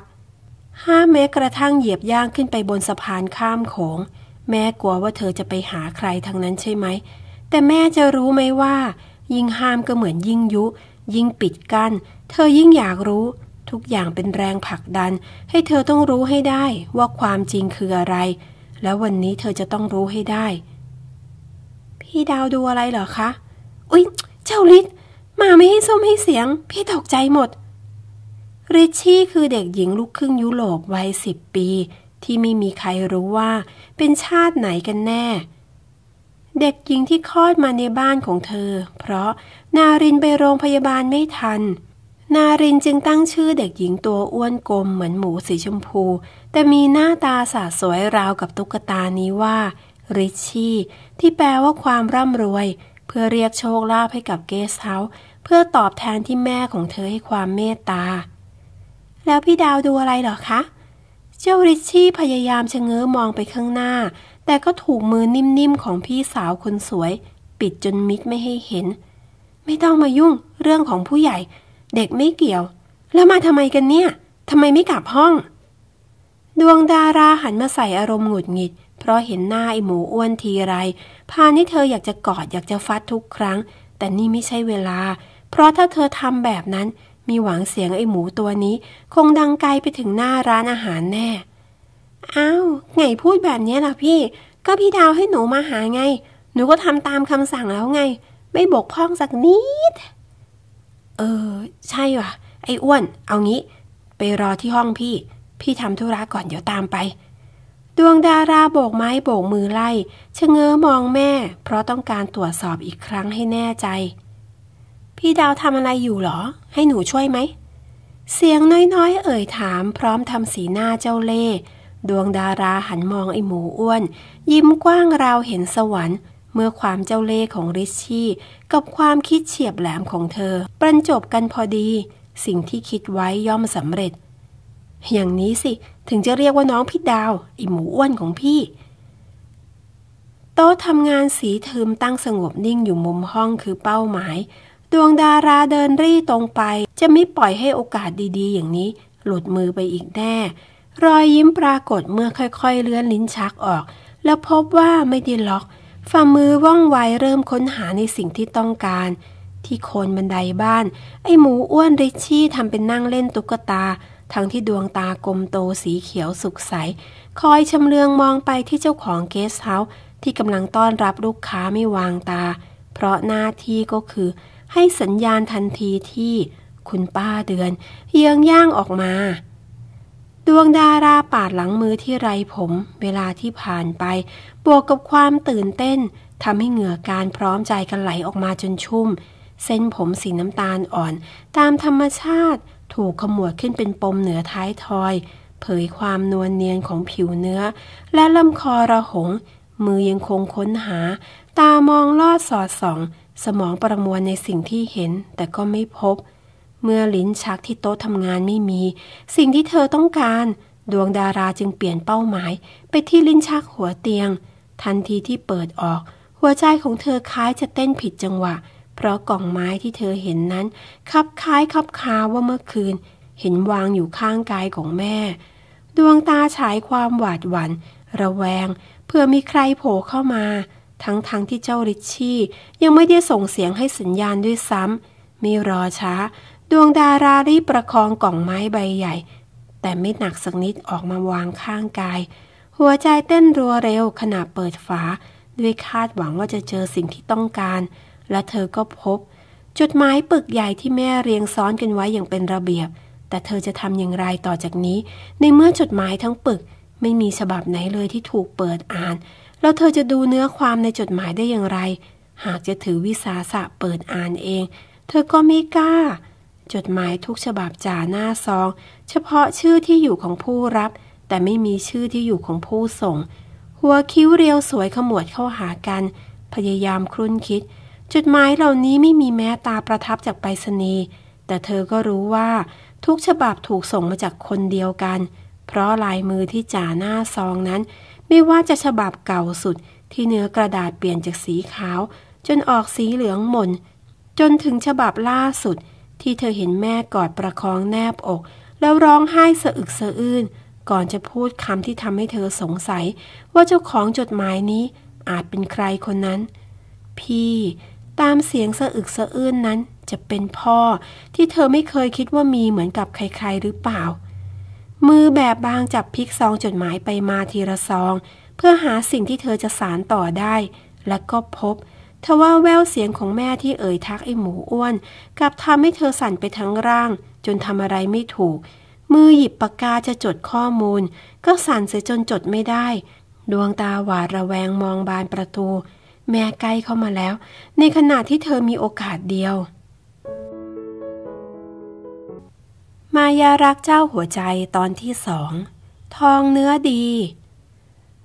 ห้ามแม้กระทั่งเหยียบย่างขึ้นไปบนสะพานข้ามของ แม่กลัวว่าเธอจะไปหาใครทั้งนั้นใช่ไหม แต่แม่จะรู้ไหมว่า ยิ่งห้ามก็เหมือนยิ่งยุ ยิ่งปิดกัน้นเธอยิ่งอยากรู้ ทุกอย่างเป็นแรงผลักดัน ให้เธอต้องรู้ให้ได้ว่าความจริงคืออะไร แล้ววันนี้เธอจะต้องรู้ให้ได้ พี่ดาวดูอะไรเหรอคะ อุ๊ยเจ้าลิศมาไม่ให้ส้มให้เสียง พี่ตกใจหมดริชชี่คือเด็กหญิงลูกครึ่งยุโรปวัยสิบปี ที่ไม่มีใครรู้ว่า เป็นชาติไหนกันแน่ เด็กหญิงที่คลอดมาในบ้านของเธอ เพราะนารินไปโรงพยาบาลไม่ทัน นารินจึงตั้งชื่อเด็กหญิงตัวอ้วนกลมเหมือนหมูสีชมพู แต่มีหน้าตาสาสวยราวกับตุ๊กตานี้ว่า ริชชี่ ที่แปลว่าความร่ำรวย เพื่อเรียกโชคลาภให้กับเกสเฮาส์เพื่อตอบแทนที่แม่ของเธอให้ความเมตตาแล้วพี่ดาวดูอะไรหรอคะ เจ้าริชชี่พยายามชะเง้อมองไปข้างหน้า แต่ก็ถูกมือนิ่มๆ ของพี่สาว คนสวย ปิดจนมิดไม่ให้เห็น ไม่ต้องมายุ่ง เรื่องของผู้ใหญ่ เด็กไม่เกี่ยว แล้วมาทำไมกันเนี่ยทำไมไม่กลับห้อง ดวงดาราหันมาใส่อารมณ์หงุดหงิด เพราะเห็นหน้าไอ้หมูอ้วนทีไร พานี่เธออยากจะกอดอยากจะฟัดทุกครั้ง แต่นี่ไม่ใช่เวลา เพราะถ้าเธอทำแบบนั้นมีหวังเสียงไอ้หมูตัวนี้ คงดังไกลไปถึงหน้าร้านอาหารแน่ อ้าว ไงพูดแบบนี้ล่ะพี่ ก็พี่ดาวให้หนูมาหาไง หนูก็ทำตามคำสั่งแล้วไง ไม่บกพร่องสักนิด เออ ใช่ว่ะ ไอ้อ้วน เอางี้ ไปรอที่ห้องพี่ พี่ทำธุระก่อนเดี๋ยวตามไป ดวงดาราโบกไม้โบกมือไล่ชะเง้อมองแม่ เพราะต้องการตรวจสอบอีกครั้งให้แน่ใจพี่ดาวทำอะไรอยู่หรอ ให้หนูช่วยไหม เสียงน้อย ๆ เอ่ยถามพร้อมทำสีหน้าเจ้าเล่ดวงดาราหันมองไอหมูอ้วน ยิ้มกว้างราวเห็นสวรรค์ เมื่อความเจ้าเล่ห์ของริชชี่กับความคิดเฉียบแหลมของเธอ ประจบกันพอดี สิ่งที่คิดไว้ย่อมสำเร็จ อย่างนี้สิถึงจะเรียกว่าน้องพี่ดาว ไอหมูอ้วนของพี่ โต๊ะทำงานสีเทิมตั้งสงบนิ่งอยู่มุมห้องคือเป้าหมายดวงดาราเดินรี่ตรงไปจะไม่ปล่อยให้โอกาสดีๆ อย่างนี้หลุดมือไปอีกแน่ รอยยิ้มปรากฏเมื่อค่อยๆเลื่อนลิ้นชักออก แล้วพบว่าไม่ได้ล็อก ฝ่ามือว่องไวเริ่มค้นหาในสิ่งที่ต้องการ ที่โคนบันไดบ้าน ไอหมูอ้วนริชชี่ทำเป็นนั่งเล่นตุ๊กตา ทั้งที่ดวงตากลมโตสีเขียวสุกใส คอยชำเลืองมองไปที่เจ้าของเกสเฮาส์ที่กำลังต้อนรับลูกค้าไม่วางตา เพราะหน้าที่ก็คือให้สัญญาณทันทีที่คุณป้าเดือนเยื้องย่างออกมา ดวงดาราปาดหลังมือที่ไรผม เวลาที่ผ่านไป บวกกับความตื่นเต้นทำให้เหงื่อการพร้อมใจกันไหลออกมาจนชุ่ม เส้นผมสีน้ำตาลอ่อน ตามธรรมชาติถูกขมวดขึ้นเป็นปมเหนือท้ายทอย เผยความนวลเนียนของผิวเนื้อ และลำคอระหง มือยังคงค้นหา ตามองลอดสอดส่องสมองประมวลในสิ่งที่เห็นแต่ก็ไม่พบ เมื่อลิ้นชักที่โต๊ะทำงานไม่มี สิ่งที่เธอต้องการ ดวงดาราจึงเปลี่ยนเป้าหมาย ไปที่ลิ้นชักหัวเตียง ทันทีที่เปิดออก หัวใจของเธอคล้ายจะเต้นผิดจังหวะ เพราะกล่องไม้ที่เธอเห็นนั้นคับคล้ายคับคาว่าเมื่อคืน เห็นวางอยู่ข้างกายของแม่ ดวงตาฉายความหวาดหวั่นระแวง เพื่อมีใครโผล่เข้ามาทั้งๆทที่เจ้าริชชี่ยังไม่ได้ส่งเสียงให้สัญญาณด้วยซ้ำไม่รอช้า ดวงดารารีประคองกล่องไม้ใบใหญ่ แต่ไม่หนักสักนิดออกมาวางข้างกาย หัวใจเต้นรัวเร็วขณะเปิดฝา ด้วยคาดหวังว่าจะเจอสิ่งที่ต้องการ และเธอก็พบ จดหมายปึกใหญ่ที่แม่เรียงซ้อนกันไว้อย่างเป็นระเบียบ แต่เธอจะทำอย่างไรต่อจากนี้ ในเมื่อจดหมายทั้งปึก ไม่มีฉบับไหนเลยที่ถูกเปิดอ่านแล้วเธอจะดูเนื้อความในจดหมายได้อย่างไร หากจะถือวิสาสะเปิดอ่านเอง เธอก็ไม่กล้า จดหมายทุกฉบับจ่าหน้าซอง เฉพาะชื่อที่อยู่ของผู้รับ แต่ไม่มีชื่อที่อยู่ของผู้ส่ง หัวคิ้วเรียวสวยขมวดเข้าหากัน พยายามครุ่นคิด จดหมายเหล่านี้ไม่มีแม้ตาประทับจากไปรษณีย์แต่เธอก็รู้ว่า ทุกฉบับถูกส่งมาจากคนเดียวกัน เพราะลายมือที่จ่าหน้าซองนั้นไม่ว่าจะฉบับเก่าสุดที่เนื้อกระดาษเปลี่ยนจากสีขาว จนออกสีเหลืองหม่นจนถึงฉบับล่าสุด ที่เธอเห็นแม่กอดประคองแนบอกแล้วร้องไห้สะอึกสะอื้นก่อนจะพูดคำที่ทำให้เธอสงสัยว่าเจ้าของจดหมายนี้ อาจเป็นใครคนนั้นพี่ตามเสียงสะอึกสะอื้นนั้นจะเป็นพ่อที่เธอไม่เคยคิดว่ามีเหมือนกับใครๆหรือเปล่ามือแบบบางจับพิกซองจดหมายไปมาทีละซอง เพื่อหาสิ่งที่เธอจะสารต่อได้ และก็พบทว่าแววเสียงของแม่ที่เอ่ยทักไอ้หมูอ้วน กลับทำให้เธอสั่นไปทั้งร่าง จนทำอะไรไม่ถูก มือหยิบปากกาจะจดข้อมูล ก็สั่นเสียจนจดไม่ได้ ดวงตาหวาดระแวงมองบานประตู แม่ใกล้เข้ามาแล้ว ในขณะที่เธอมีโอกาสเดียวมายารักเจ้าหัวใจตอนที่สอง ทองเนื้อดี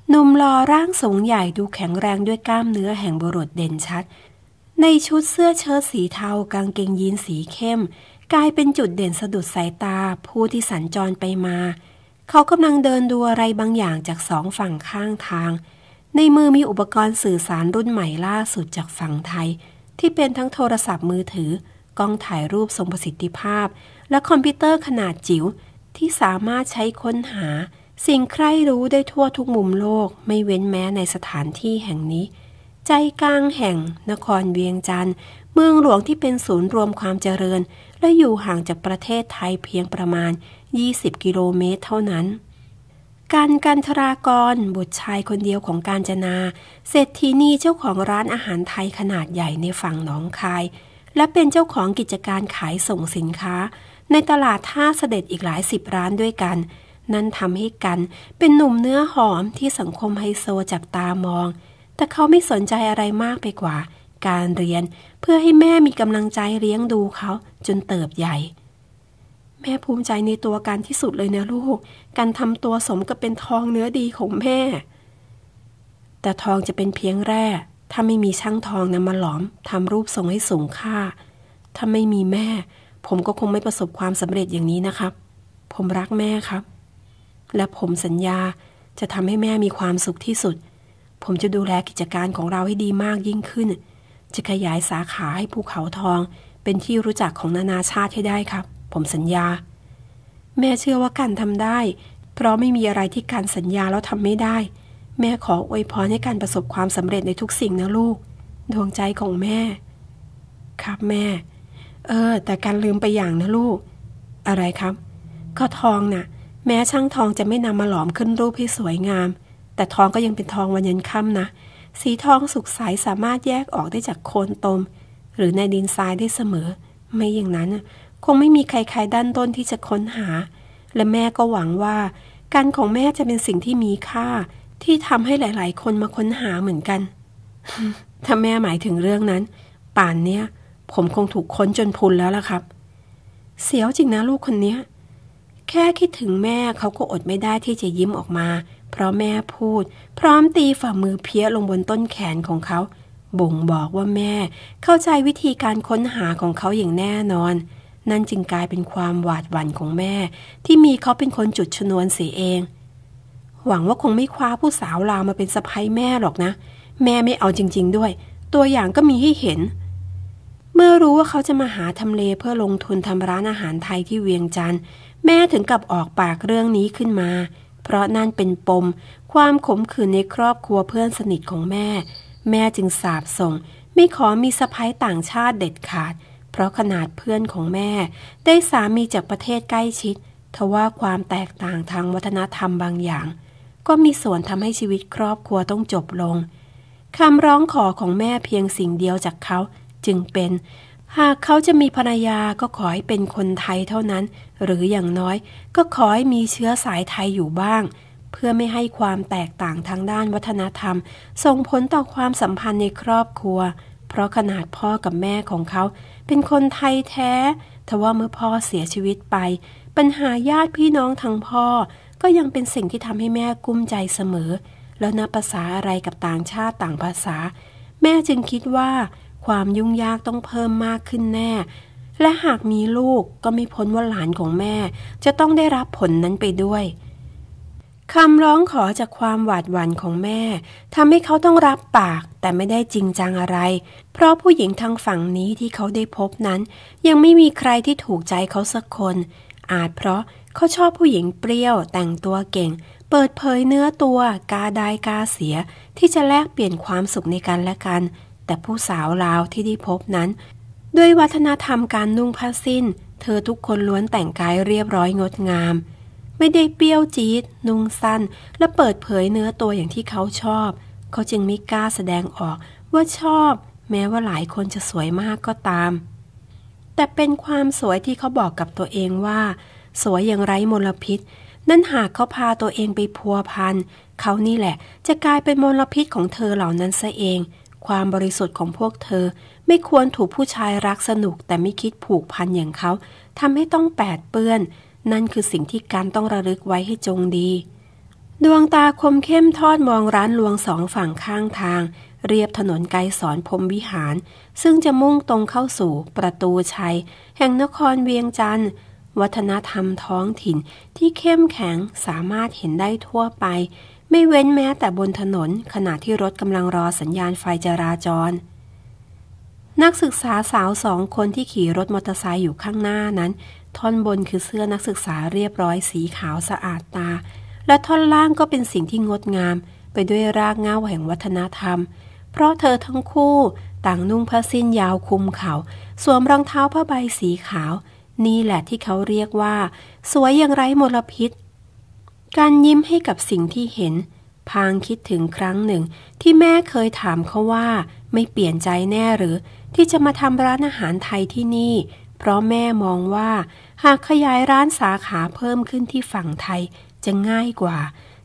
หนุ่มหล่อร่างสูงใหญ่ดูแข็งแรงด้วยกล้ามเนื้อแห่งบุรุษเด่นชัด ในชุดเสื้อเชิ้ตสีเทากางเกงยีนสีเข้ม กลายเป็นจุดเด่นสะดุดสายตาผู้ที่สัญจรไปมา เขากำลังเดินดูอะไรบางอย่างจากสองฝั่งข้างทาง ในมือมีอุปกรณ์สื่อสารรุ่นใหม่ล่าสุดจากฝั่งไทย ที่เป็นทั้งโทรศัพท์มือถือกล้องถ่ายรูปทรงประสิทธิภาพและคอมพิวเตอร์ขนาดจิ๋วที่สามารถใช้ค้นหา สิ่งใครรู้ได้ทั่วทุกมุมโลก ไม่เว้นแม้ในสถานที่แห่งนี้ ใจกลางแห่ง นครเวียงจันทร์เมืองหลวงที่เป็นศูนย์รวมความเจริญ และอยู่ห่างจากประเทศไทยเพียงประมาณ 20 กิโลเมตรเท่านั้น การกันทรากรบุตรชายคนเดียวของการจนาเศรษฐีนีเจ้าของร้านอาหารไทยขนาดใหญ่ในฝั่งหนองคาย และเป็นเจ้าของกิจการขายส่งสินค้าในตลาดท่าเสด็จอีกหลายสิบร้านด้วยกัน นั่นทำให้กันเป็นหนุ่มเนื้อหอมที่สังคมไฮโซจับตามอง แต่เขาไม่สนใจอะไรมากไปกว่า การเรียนเพื่อให้แม่มีกำลังใจเลี้ยงดูเขาจนเติบใหญ่ แม่ภูมิใจในตัวกันที่สุดเลยนะลูกการทำตัวสมกับเป็นทองเนื้อดีของแม่ แต่ทองจะเป็นเพียงแร่ ถ้าไม่มีช่างทองนำมาหลอมทำรูปทรงให้สูงค่า ถ้าไม่มีแม่ผมก็คงไม่ประสบความสำเร็จอย่างนี้นะครับ ผมรักแม่ครับ และผมสัญญาจะทำให้แม่มีความสุขที่สุด ผมจะดูแลกิจการของเราให้ดีมากยิ่งขึ้น จะขยายสาขาให้ภูเขาทอง เป็นที่รู้จักของนานาชาติให้ได้ครับ ผมสัญญา แม่เชื่อว่าการทำได้ เพราะไม่มีอะไรที่การสัญญาแล้วทำไม่ได้ แม่ขออวยพรให้การประสบความสำเร็จในทุกสิ่งนะลูก ดวงใจของแม่ ครับแม่เออแต่การลืมไปอย่างนะลูก อะไรครับก็ทองนะ่ะแม้ช่างทองจะไม่นำมาหลอมขึ้นรูปให้สวยงาม แต่ทองก็ยังเป็นทองวันยันค่ำนะสีทองสุกใสสามารถแยกออกได้จากโคนตม หรือในดินทรายได้เสมอ ไม่อย่างนั้น คงไม่มีใครๆด้านต้นที่จะค้นหา และแม่ก็หวังว่าการของแม่จะเป็นสิ่งที่มีค่าที่ทำให้หลาย ๆ คนมาค้นหาเหมือนกันถ้าแม่หมายถึงเรื่องนั้น ป่านเนี้ยผมคงถูกค้นจนพุนแล้วล่ะครับ เสียวจริงนะลูกคนนี้ แค่คิดถึงแม่เขาก็อดไม่ได้ที่จะยิ้มออกมา เพราะแม่พูด พร้อมตีฝ่ามือเพี้ยลงบนต้นแขนของเขา บ่งบอกว่าแม่ เข้าใจวิธีการค้นหาของเขาอย่างแน่นอน นั่นจึงกลายเป็นความหวาดหวั่นของแม่ ที่มีเขาเป็นคนจุดชนวนเสียเอง หวังว่าคงไม่คว้าผู้สาวลาวมาเป็นสะพ้ยแม่หรอกนะ แม่ไม่เอาจริงๆด้วย ตัวอย่างก็มีให้เห็นเมื่อรู้ว่าเขาจะมาหาทำเลเพื่อลงทุนทำร้านอาหารไทยที่เวียงจันทร์แม่ถึงกับออกปากเรื่องนี้ขึ้นมา เพราะนั่นเป็นปม ความขมขื่นในครอบครัวเพื่อนสนิทของแม่ แม่จึงสาบส่ง ไม่ขอมีสะพ้ายต่างชาติเด็ดขาด เพราะขนาดเพื่อนของแม่ ได้สามีจากประเทศใกล้ชิด ทว่าความแตกต่างทางวัฒนธรรมบางอย่าง ก็มีส่วนทำให้ชีวิตครอบครัวต้องจบลงคำร้องขอของแม่เพียงสิ่งเดียวจากเขาจึงเป็น หากเขาจะมีภรรยาก็ขอให้เป็นคนไทยเท่านั้น หรืออย่างน้อยก็ขอให้มีเชื้อสายไทยอยู่บ้าง เพื่อไม่ให้ความแตกต่างทางด้านวัฒนธรรม ส่งผลต่อความสัมพันธ์ในครอบครัว เพราะขนาดพ่อกับแม่ของเขา เป็นคนไทยแท้ ทว่าเมื่อพ่อเสียชีวิตไป ปัญหาญาติพี่น้องทางพ่อ ก็ยังเป็นสิ่งที่ทำให้แม่กุ้มใจเสมอ แล้วนับภาษาอะไรกับต่างชาติต่างภาษา แม่จึงคิดว่าความยุ่งยากต้องเพิ่มมากขึ้นแน่ และหากมีลูกก็ไม่พ้นว่าหลานของแม่ จะต้องได้รับผลนั้นไปด้วย คำร้องขอจากความหวาดหวั่นของแม่ทำให้เขาต้องรับปากแต่ไม่ได้จริงจังอะไร เพราะผู้หญิงทางฝั่งนี้ที่เขาได้พบนั้น ยังไม่มีใครที่ถูกใจเขาสักคน อาจเพราะเขาชอบผู้หญิงเปรี้ยวแต่งตัวเก่ง เปิดเผยเนื้อตัวกาดายกาเสียที่จะแลกเปลี่ยนความสุขในกันและกันแต่ผู้สาวลาวที่ได้พบนั้น ด้วยวัฒนธรรมการนุ่งผ้าสิ้น เธอทุกคนล้วนแต่งกายเรียบร้อยงดงาม ไม่ได้เปรี้ยวจี๊ดนุ่งสั้น และเปิดเผยเนื้อตัวอย่างที่เขาชอบ เขาจึงไม่กล้าแสดงออกว่าชอบ แม้ว่าหลายคนจะสวยมากก็ตาม แต่เป็นความสวยที่เขาบอกกับตัวเองว่า สวยอย่างไร้มลพิษ นั่นหากเขาพาตัวเองไปพัวพันเขานี่แหละ จะกลายเป็นมลพิษของเธอเหล่านั้นซะเองความบริสุทธิ์ของพวกเธอ ไม่ควรถูกผู้ชายรักสนุกแต่ไม่คิดผูกพันอย่างเขาทำให้ต้องแปดเปื้อน นั่นคือสิ่งที่การต้องระลึกไว้ให้จงดี ดวงตาคมเข้มทอดมองร้านลวงสองฝั่งข้างทาง เรียบถนนไกลสอนพรมวิหาร ซึ่งจะมุ่งตรงเข้าสู่ประตูชัย แห่งนครเวียงจันทร์วัฒนธรรมท้องถิ่นที่เข้มแข็งสามารถเห็นได้ทั่วไปไม่เว้นแม้แต่บนถนนขณะที่รถกำลังรอสัญญาณไฟจราจร นักศึกษาสาวสองคนที่ขี่รถมอเตอร์ไซค์อยู่ข้างหน้านั้น ท่อนบนคือเสื้อนักศึกษาเรียบร้อยสีขาวสะอาดตา และท่อนล่างก็เป็นสิ่งที่งดงาม ไปด้วยรากเงาแห่งวัฒนธรรม เพราะเธอทั้งคู่ต่างนุ่งผ้าสิ้นยาวคลุมเขา สวมรองเท้าผ้าใบสีขาว นี่แหละที่เขาเรียกว่า สวยอย่างไร้มลพิษการยิ้มให้กับสิ่งที่เห็น พางคิดถึงครั้งหนึ่งที่แม่เคยถามเขาว่า ไม่เปลี่ยนใจแน่หรือ ที่จะมาทำร้านอาหารไทยที่นี่ เพราะแม่มองว่า หากขยายร้านสาขาเพิ่มขึ้นที่ฝั่งไทย จะง่ายกว่า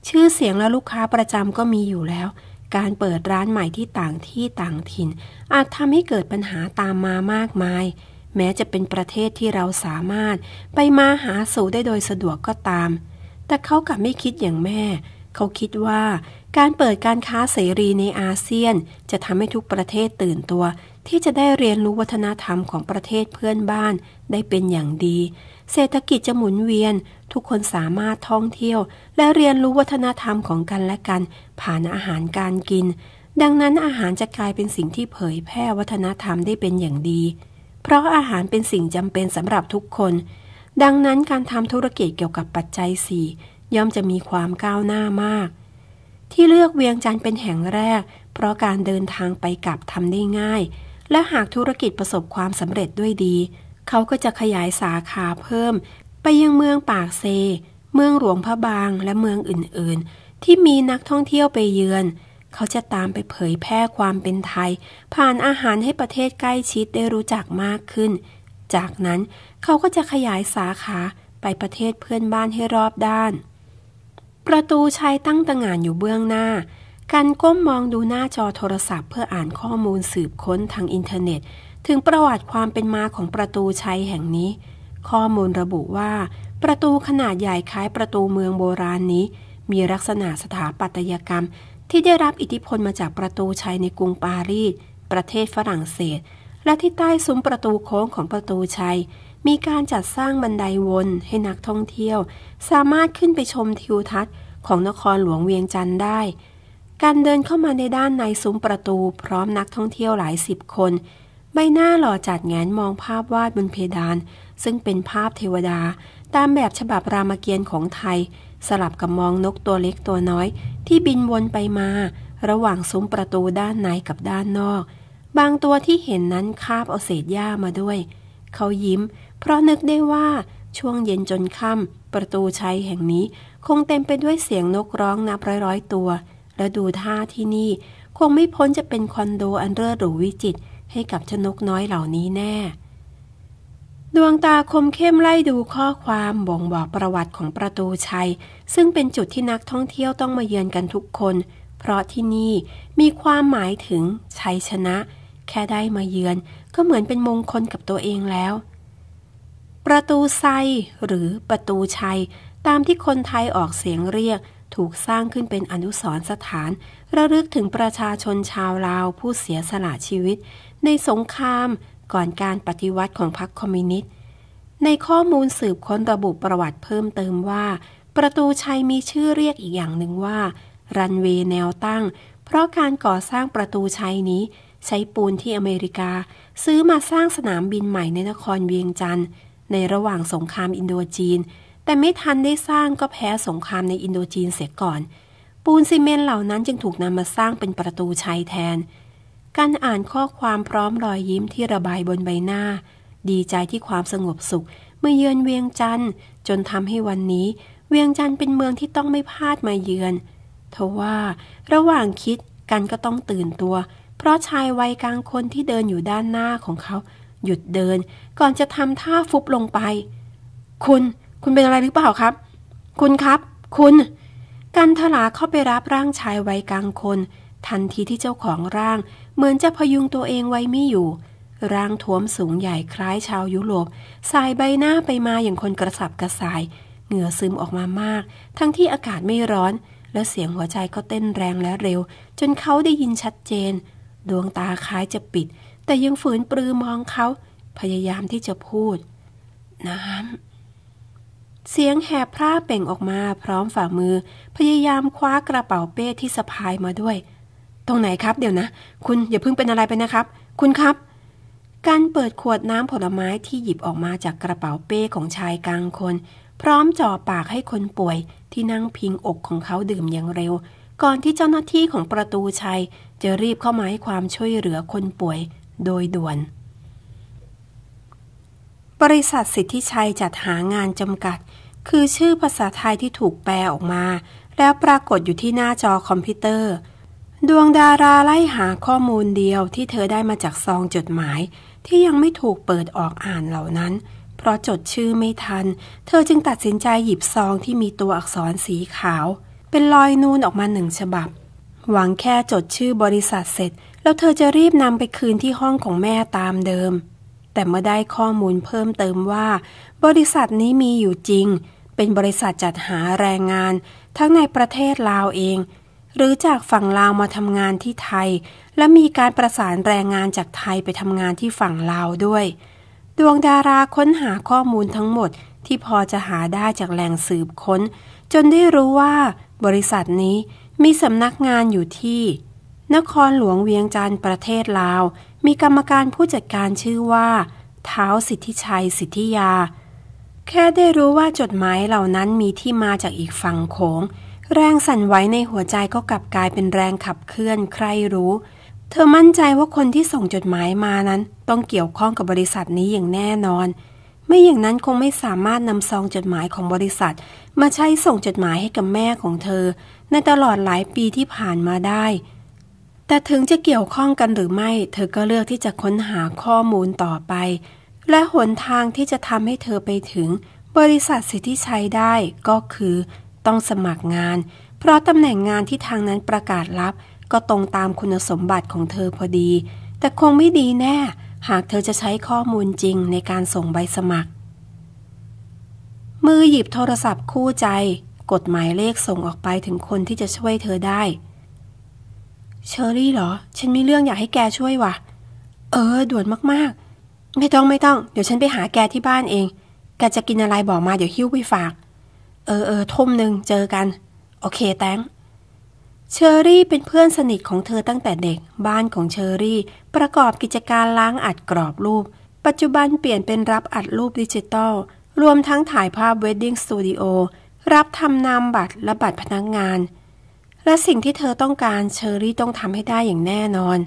ชื่อเสียงและลูกค้าประจำก็มีอยู่แล้ว การเปิดร้านใหม่ที่ต่างที่ต่างถิ่น อาจทำให้เกิดปัญหาตามมามากมาย แม้จะเป็นประเทศที่เราสามารถไปมาหาสู่ได้โดยสะดวกก็ตามแต่เขากลับไม่คิดอย่างแม่ เขาคิดว่า การเปิดการค้าเสรีในอาเซียนจะทำให้ทุกประเทศตื่นตัว ที่จะได้เรียนรู้วัฒนธรรมของประเทศเพื่อนบ้านได้เป็นอย่างดี เศรษฐกิจจะหมุนเวียนทุกคนสามารถท่องเที่ยว และเรียนรู้วัฒนธรรมของกันและกัน ผ่านอาหารการกิน ดังนั้นอาหารจะกลายเป็นสิ่งที่เผยแพร่วัฒนธรรมได้เป็นอย่างดี เพราะอาหารเป็นสิ่งจำเป็นสำหรับทุกคนดังนั้นการทำธุรกิจเกี่ยวกับปัจจัย4ย่อมจะมีความก้าวหน้ามาก ที่เลือกเวียงจันทร์เป็นแห่งแรก เพราะการเดินทางไปกลับทำได้ง่าย และหากธุรกิจประสบความสำเร็จด้วยดี เขาก็จะขยายสาขาเพิ่ม ไปยังเมืองปากเซ เมืองหลวงพระบางและเมืองอื่นๆ ที่มีนักท่องเที่ยวไปเยือน เขาจะตามไปเผยแพร่ความเป็นไทย ผ่านอาหารให้ประเทศใกล้ชิดได้รู้จักมากขึ้น จากนั้นเขาก็จะขยายสาขาไปประเทศเพื่อนบ้านให้รอบด้าน ประตูชัยตั้งตะงานอยู่เบื้องหน้า การก้มมองดูหน้าจอโทรศัพท์เพื่ออ่านข้อมูลสืบค้นทางอินเทอร์เน็ต ถึงประวัติความเป็นมาของประตูชัยแห่งนี้ ข้อมูลระบุว่า ประตูขนาดใหญ่คล้ายประตูเมืองโบราณนี้ มีลักษณะสถาปัตยกรรมที่ได้รับอิทธิพลมาจากประตูชัยในกรุงปารีสประเทศฝรั่งเศส และที่ใต้ซุ้มประตูโค้งของประตูชัยมีการจัดสร้างบันไดวนให้นักท่องเที่ยวสามารถขึ้นไปชมทิวทัศน์ของนครหลวงเวียงจันทร์ได้ การเดินเข้ามาในด้านในซุ้มประตูพร้อมนักท่องเที่ยวหลายสิบคน ใบหน้าหล่อจัดแงนมองภาพวาดบนเพดานซึ่งเป็นภาพเทวดาตามแบบฉบับรามเกียรติ์ของไทย สลับกับมองนกตัวเล็กตัวน้อยที่บินวนไปมาระหว่างซุ้มประตูด้านในกับด้านนอก บางตัวที่เห็นนั้นคาบเอาเศษหญ้ามาด้วยเขายิ้มเพราะนึกได้ว่าช่วงเย็นจนค่ำประตูชัยแห่งนี้คงเต็มไปด้วยเสียงนกร้องนับร้อยร้อยตัว และดูท่าที่นี่คงไม่พ้นจะเป็นคอนโดอันเลิศหรูวิจิตรให้กับชนกน้อยเหล่านี้แน่ ดวงตาคมเข้มไล่ดูข้อความบ่งบอกประวัติของประตูชัย ซึ่งเป็นจุดที่นักท่องเที่ยวต้องมาเยือนกันทุกคน เพราะที่นี่มีความหมายถึงชัยชนะ แค่ได้มาเยือน ก็เหมือนเป็นมงคลกับตัวเองแล้วประตูไซ หรือประตูชัย ตามที่คนไทยออกเสียงเรียกถูกสร้างขึ้นเป็นอนุสรณ์สถาน ระลึกถึงประชาชนชาวลาวผู้เสียสละชีวิต ในสงครามก่อนการปฏิวัติของพรรคคอมมิวนิสต์ในข้อมูลสืบค้นระบุประวัติเพิ่มเติมว่า ประตูชัยมีชื่อเรียกอีกอย่างหนึ่งว่า รันเวย์แนวตั้ง เพราะการก่อสร้างประตูชัยนี้ ใช้ปูนที่อเมริกา ซื้อมาสร้างสนามบินใหม่ในนครเวียงจันทร์ในระหว่างสงครามอินโดจีน แต่ไม่ทันได้สร้างก็แพ้สงครามในอินโดจีนเสียก่อน ปูนซีเมนเหล่านั้นจึงถูกนำมาสร้างเป็นประตูชัยแทน การอ่านข้อความพร้อมรอยยิ้มที่ระบายบนใบหน้า ดีใจที่ความสงบสุข เมื่อเยือนเวียงจันทร์จนทำให้วันนี้ เวียงจันทร์เป็นเมืองที่ต้องไม่พลาดมาเยือน ทว่า ระหว่างคิดกันก็ต้องตื่นตัว เพราะชายวัยกลางคนที่เดินอยู่ด้านหน้าของเขาหยุดเดินก่อนจะทำท่าฟุบลงไป คุณ คุณเป็นอะไรหรือเปล่าครับ คุณครับ คุณ กันทลาเข้าไปรับร่างชายวัยกลางคน ทันทีที่เจ้าของร่าง เหมือนจะพยุงตัวเองไว้ไม่อยู่ ร่างท้วมสูงใหญ่คล้ายชาวยุโรปสายใบหน้าไปมาอย่างคนกระสับกระส่าย เหงื่อซึมออกมามาก ทั้งที่อากาศไม่ร้อน และเสียงหัวใจก็เต้นแรงและเร็ว จนเขาได้ยินชัดเจน ดวงตาคล้ายจะปิดแต่ยังฝืนปลือมองเขา พยายามที่จะพูด น้ำ เสียงแหบพร่าเป่งออกมา พร้อมฝ่ามือ พยายามคว้ากระเป๋าเป้ที่สะพายมาด้วย ตรงไหนครับเดี๋ยวนะ คุณอย่าเพิ่งเป็นอะไรไปนะครับ คุณครับ การเปิดขวดน้ำผลไม้ที่หยิบออกมาจากกระเป๋าเป้ของชายกลางคน พร้อมจ่อปากให้คนป่วย ที่นั่งพิงอกของเขาดื่มอย่างเร็ว ก่อนที่เจ้าหน้าที่ของประตูชัย จะรีบเข้ามาให้ความช่วยเหลือคนป่วยโดยด่วน บริษัทสิทธิชัยจัดหางานจำกัด คือชื่อภาษาไทยที่ถูกแปลออกมา แล้วปรากฏอยู่ที่หน้าจอคอมพิวเตอร์ ดวงดาราไล่หาข้อมูลเดียวที่เธอได้มาจากซองจดหมาย ที่ยังไม่ถูกเปิดออกอ่านเหล่านั้น เพราะจดชื่อไม่ทัน เธอจึงตัดสินใจหยิบซองที่มีตัวอักษรสีขาว เป็นรอยนูนออกมาหนึ่งฉบับ หวังแค่จดชื่อบริษัทเสร็จแล้วเธอจะรีบนำไปคืนที่ห้องของแม่ตามเดิม แต่เมื่อได้ข้อมูลเพิ่มเติมว่า บริษัทนี้มีอยู่จริง เป็นบริษัทจัดหาแรงงานทั้งในประเทศลาวเอง หรือจากฝั่งลาวมาทำงานที่ไทย และมีการประสานแรงงานจากไทยไปทำงานที่ฝั่งลาวด้วย ดวงดาราค้นหาข้อมูลทั้งหมดที่พอจะหาได้จากแหล่งสืบค้น จนได้รู้ว่า บริษัทนี้มีสำนักงานอยู่ที่นครหลวงเวียงจันทร์ประเทศลาว มีกรรมการผู้จัดการชื่อว่า เท้าสิทธิชัยสิทธิยา แค่ได้รู้ว่าจดหมายเหล่านั้นมีที่มาจากอีกฝั่งโขงแรงสั่นไหวในหัวใจก็กลับกลายเป็นแรงขับเคลื่อนใครรู้ เธอมั่นใจว่าคนที่ส่งจดหมายมานั้น ต้องเกี่ยวข้องกับบริษัทนี้อย่างแน่นอน ไม่อย่างนั้นคงไม่สามารถนำซองจดหมายของบริษัท มาใช้ส่งจดหมายให้กับแม่ของเธอ ในตลอดหลายปีที่ผ่านมาได้แต่ถึงจะเกี่ยวข้องกันหรือไม่ เธอก็เลือกที่จะค้นหาข้อมูลต่อไป และหนทางที่จะทำให้เธอไปถึงบริษัทสิทธิชัยได้ก็คือต้องสมัครงาน เพราะตำแหน่งงานที่ทางนั้นประกาศรับก็ตรงตามคุณสมบัติของเธอพอดี แต่คงไม่ดีแน่ หากเธอจะใช้ข้อมูลจริงในการส่งใบสมัคร มือหยิบโทรศัพท์คู่ใจกดหมายเลขส่งออกไปถึงคนที่จะช่วยเธอได้เชอรี่เหรอ ฉันมีเรื่องอยากให้แกช่วยว่ะ เออด่วนมากๆ ไม่ต้องไม่ต้อง เดี๋ยวฉันไปหาแกที่บ้านเอง แกจะกินอะไรบอกมาเดี๋ยวหิ้วไปฝาก เออเออทุ่มหนึ่งเจอกัน โอเค แตงเชอรี่เป็นเพื่อนสนิทของเธอตั้งแต่เด็ก บ้านของเชอรี่ประกอบกิจการล้างอัดกรอบรูป ปัจจุบันเปลี่ยนเป็นรับอัดรูปดิจิตอลรวมทั้งถ่ายภาพเวดดิ้งสตูดิโอ รับทำนามบัตรและบัตรพนักงงานและสิ่งที่เธอต้องการเชอรี่ต้องทำให้ได้อย่างแน่นอน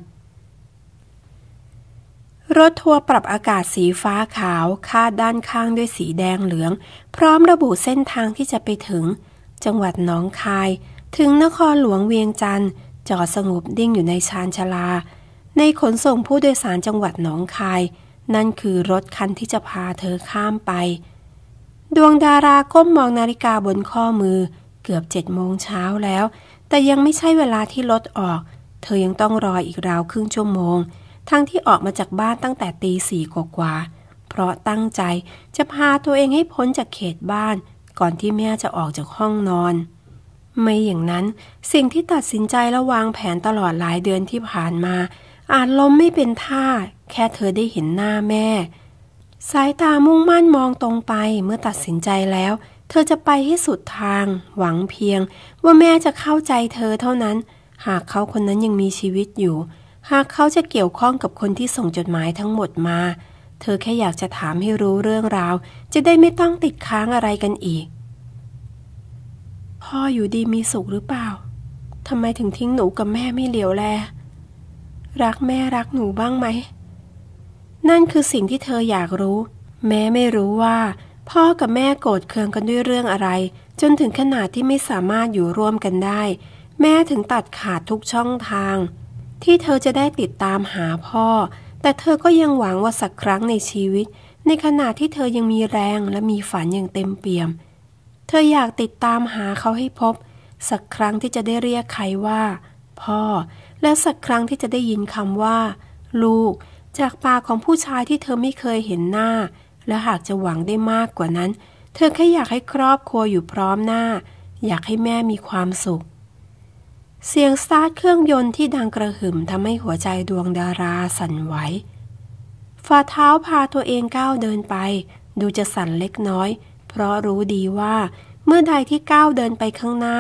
รถทัวร์ปรับอากาศสีฟ้าขาวคาดด้านข้างด้วยสีแดงเหลือง พร้อมระบุเส้นทางที่จะไปถึง จังหวัดหนองคาย ถึงนครหลวงเวียงจันทร์จอดสงบดิ่งอยู่ในชานชาลา ในขนส่งผู้โดยสารจังหวัดหนองคาย นั่นคือรถคันที่จะพาเธอข้ามไป ดวงดาราก้มมองนาฬิกาบนข้อมือเกือบเจ็ดโมงเช้าแล้วแต่ยังไม่ใช่เวลาที่รถออก เธอยังต้องรออีกราวครึ่งชั่วโมง ทั้งที่ออกมาจากบ้านตั้งแต่ตีสี่กว่า เพราะตั้งใจจะพาตัวเองให้พ้นจากเขตบ้าน ก่อนที่แม่จะออกจากห้องนอน ไม่อย่างนั้นสิ่งที่ตัดสินใจและวางแผนตลอดหลายเดือนที่ผ่านมา อาจล้มไม่เป็นท่า แค่เธอได้เห็นหน้าแม่ สายตามุ่งมั่นมองตรงไปเมื่อตัดสินใจแล้วเธอจะไปให้สุดทาง หวังเพียง ว่าแม่จะเข้าใจเธอเท่านั้น หากเขาคนนั้นยังมีชีวิตอยู่ หากเขาจะเกี่ยวข้องกับคนที่ส่งจดหมายทั้งหมดมา เธอแค่อยากจะถามให้รู้เรื่องราว จะได้ไม่ต้องติดค้างอะไรกันอีก พ่ออยู่ดีมีสุขหรือเปล่าทำไมถึงทิ้งหนูกับแม่ไม่เหลียวแล รักแม่รักหนูบ้างไหม นั่นคือสิ่งที่เธออยากรู้ แม้ไม่รู้ว่าพ่อกับแม่โกรธเคืองกันด้วยเรื่องอะไร จนถึงขนาดที่ไม่สามารถอยู่ร่วมกันได้ แม่ถึงตัดขาดทุกช่องทาง ที่เธอจะได้ติดตามหาพ่อ แต่เธอก็ยังหวังว่าสักครั้งในชีวิต ในขณะที่เธอยังมีแรงและมีฝันอย่างเต็มเปี่ยม เธออยากติดตามหาเขาให้พบ สักครั้งที่จะได้เรียกใครว่า พ่อ และสักครั้งที่จะได้ยินคำว่า ลูก จากปากของผู้ชายที่เธอไม่เคยเห็นหน้าและหากจะหวังได้มากกว่านั้น เธอแค่อยากให้ครอบครัวอยู่พร้อมหน้า อยากให้แม่มีความสุข เสียงสตาร์ทเครื่องยนต์ที่ดังกระหึ่มทำให้หัวใจดวงดาราสั่นไหว ฝ่าเท้าพาตัวเองก้าวเดินไป ดูจะสั่นเล็กน้อย เพราะรู้ดีว่า เมื่อใดที่ก้าวเดินไปข้างหน้า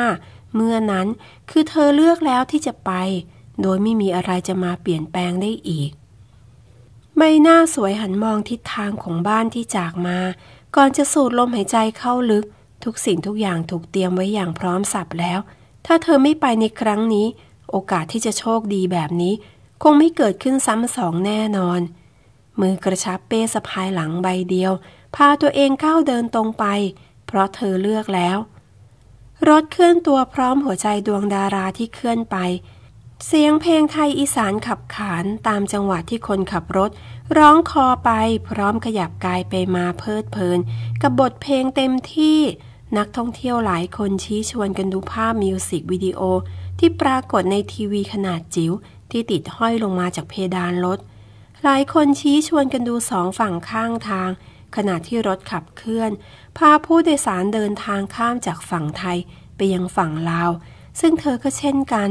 เมื่อนั้นคือเธอเลือกแล้วที่จะไป โดยไม่มีอะไรจะมาเปลี่ยนแปลงได้อีกใบหน้าสวยหันมองทิศทางของบ้านที่จากมา ก่อนจะสูดลมหายใจเข้าลึก ทุกสิ่งทุกอย่างถูกเตรียมไว้อย่างพร้อมสับแล้ว ถ้าเธอไม่ไปในครั้งนี้ โอกาสที่จะโชคดีแบบนี้ คงไม่เกิดขึ้นซ้ำสองแน่นอน มือกระชับเป้สะพายหลังใบเดียว พาตัวเองก้าวเดินตรงไป เพราะเธอเลือกแล้ว รถเคลื่อนตัวพร้อมหัวใจดวงดาราที่เคลื่อนไปเสียงเพลงไทยอีสานขับขานตามจังหวะที่คนขับรถร้องคอไปพร้อมขยับกายไปมาเพลิดเพลินกับบทเพลงเต็มที่นักท่องเที่ยวหลายคนชี้ชวนกันดูภาพมิวสิกวิดีโอที่ปรากฏในทีวีขนาดจิ๋วที่ติดห้อยลงมาจากเพดานรถหลายคนชี้ชวนกันดูสองฝั่งข้างทางขณะที่รถขับเคลื่อนพาผู้โดยสารเดินทางข้ามจากฝั่งไทยไปยังฝั่งลาวซึ่งเธอก็เช่นกัน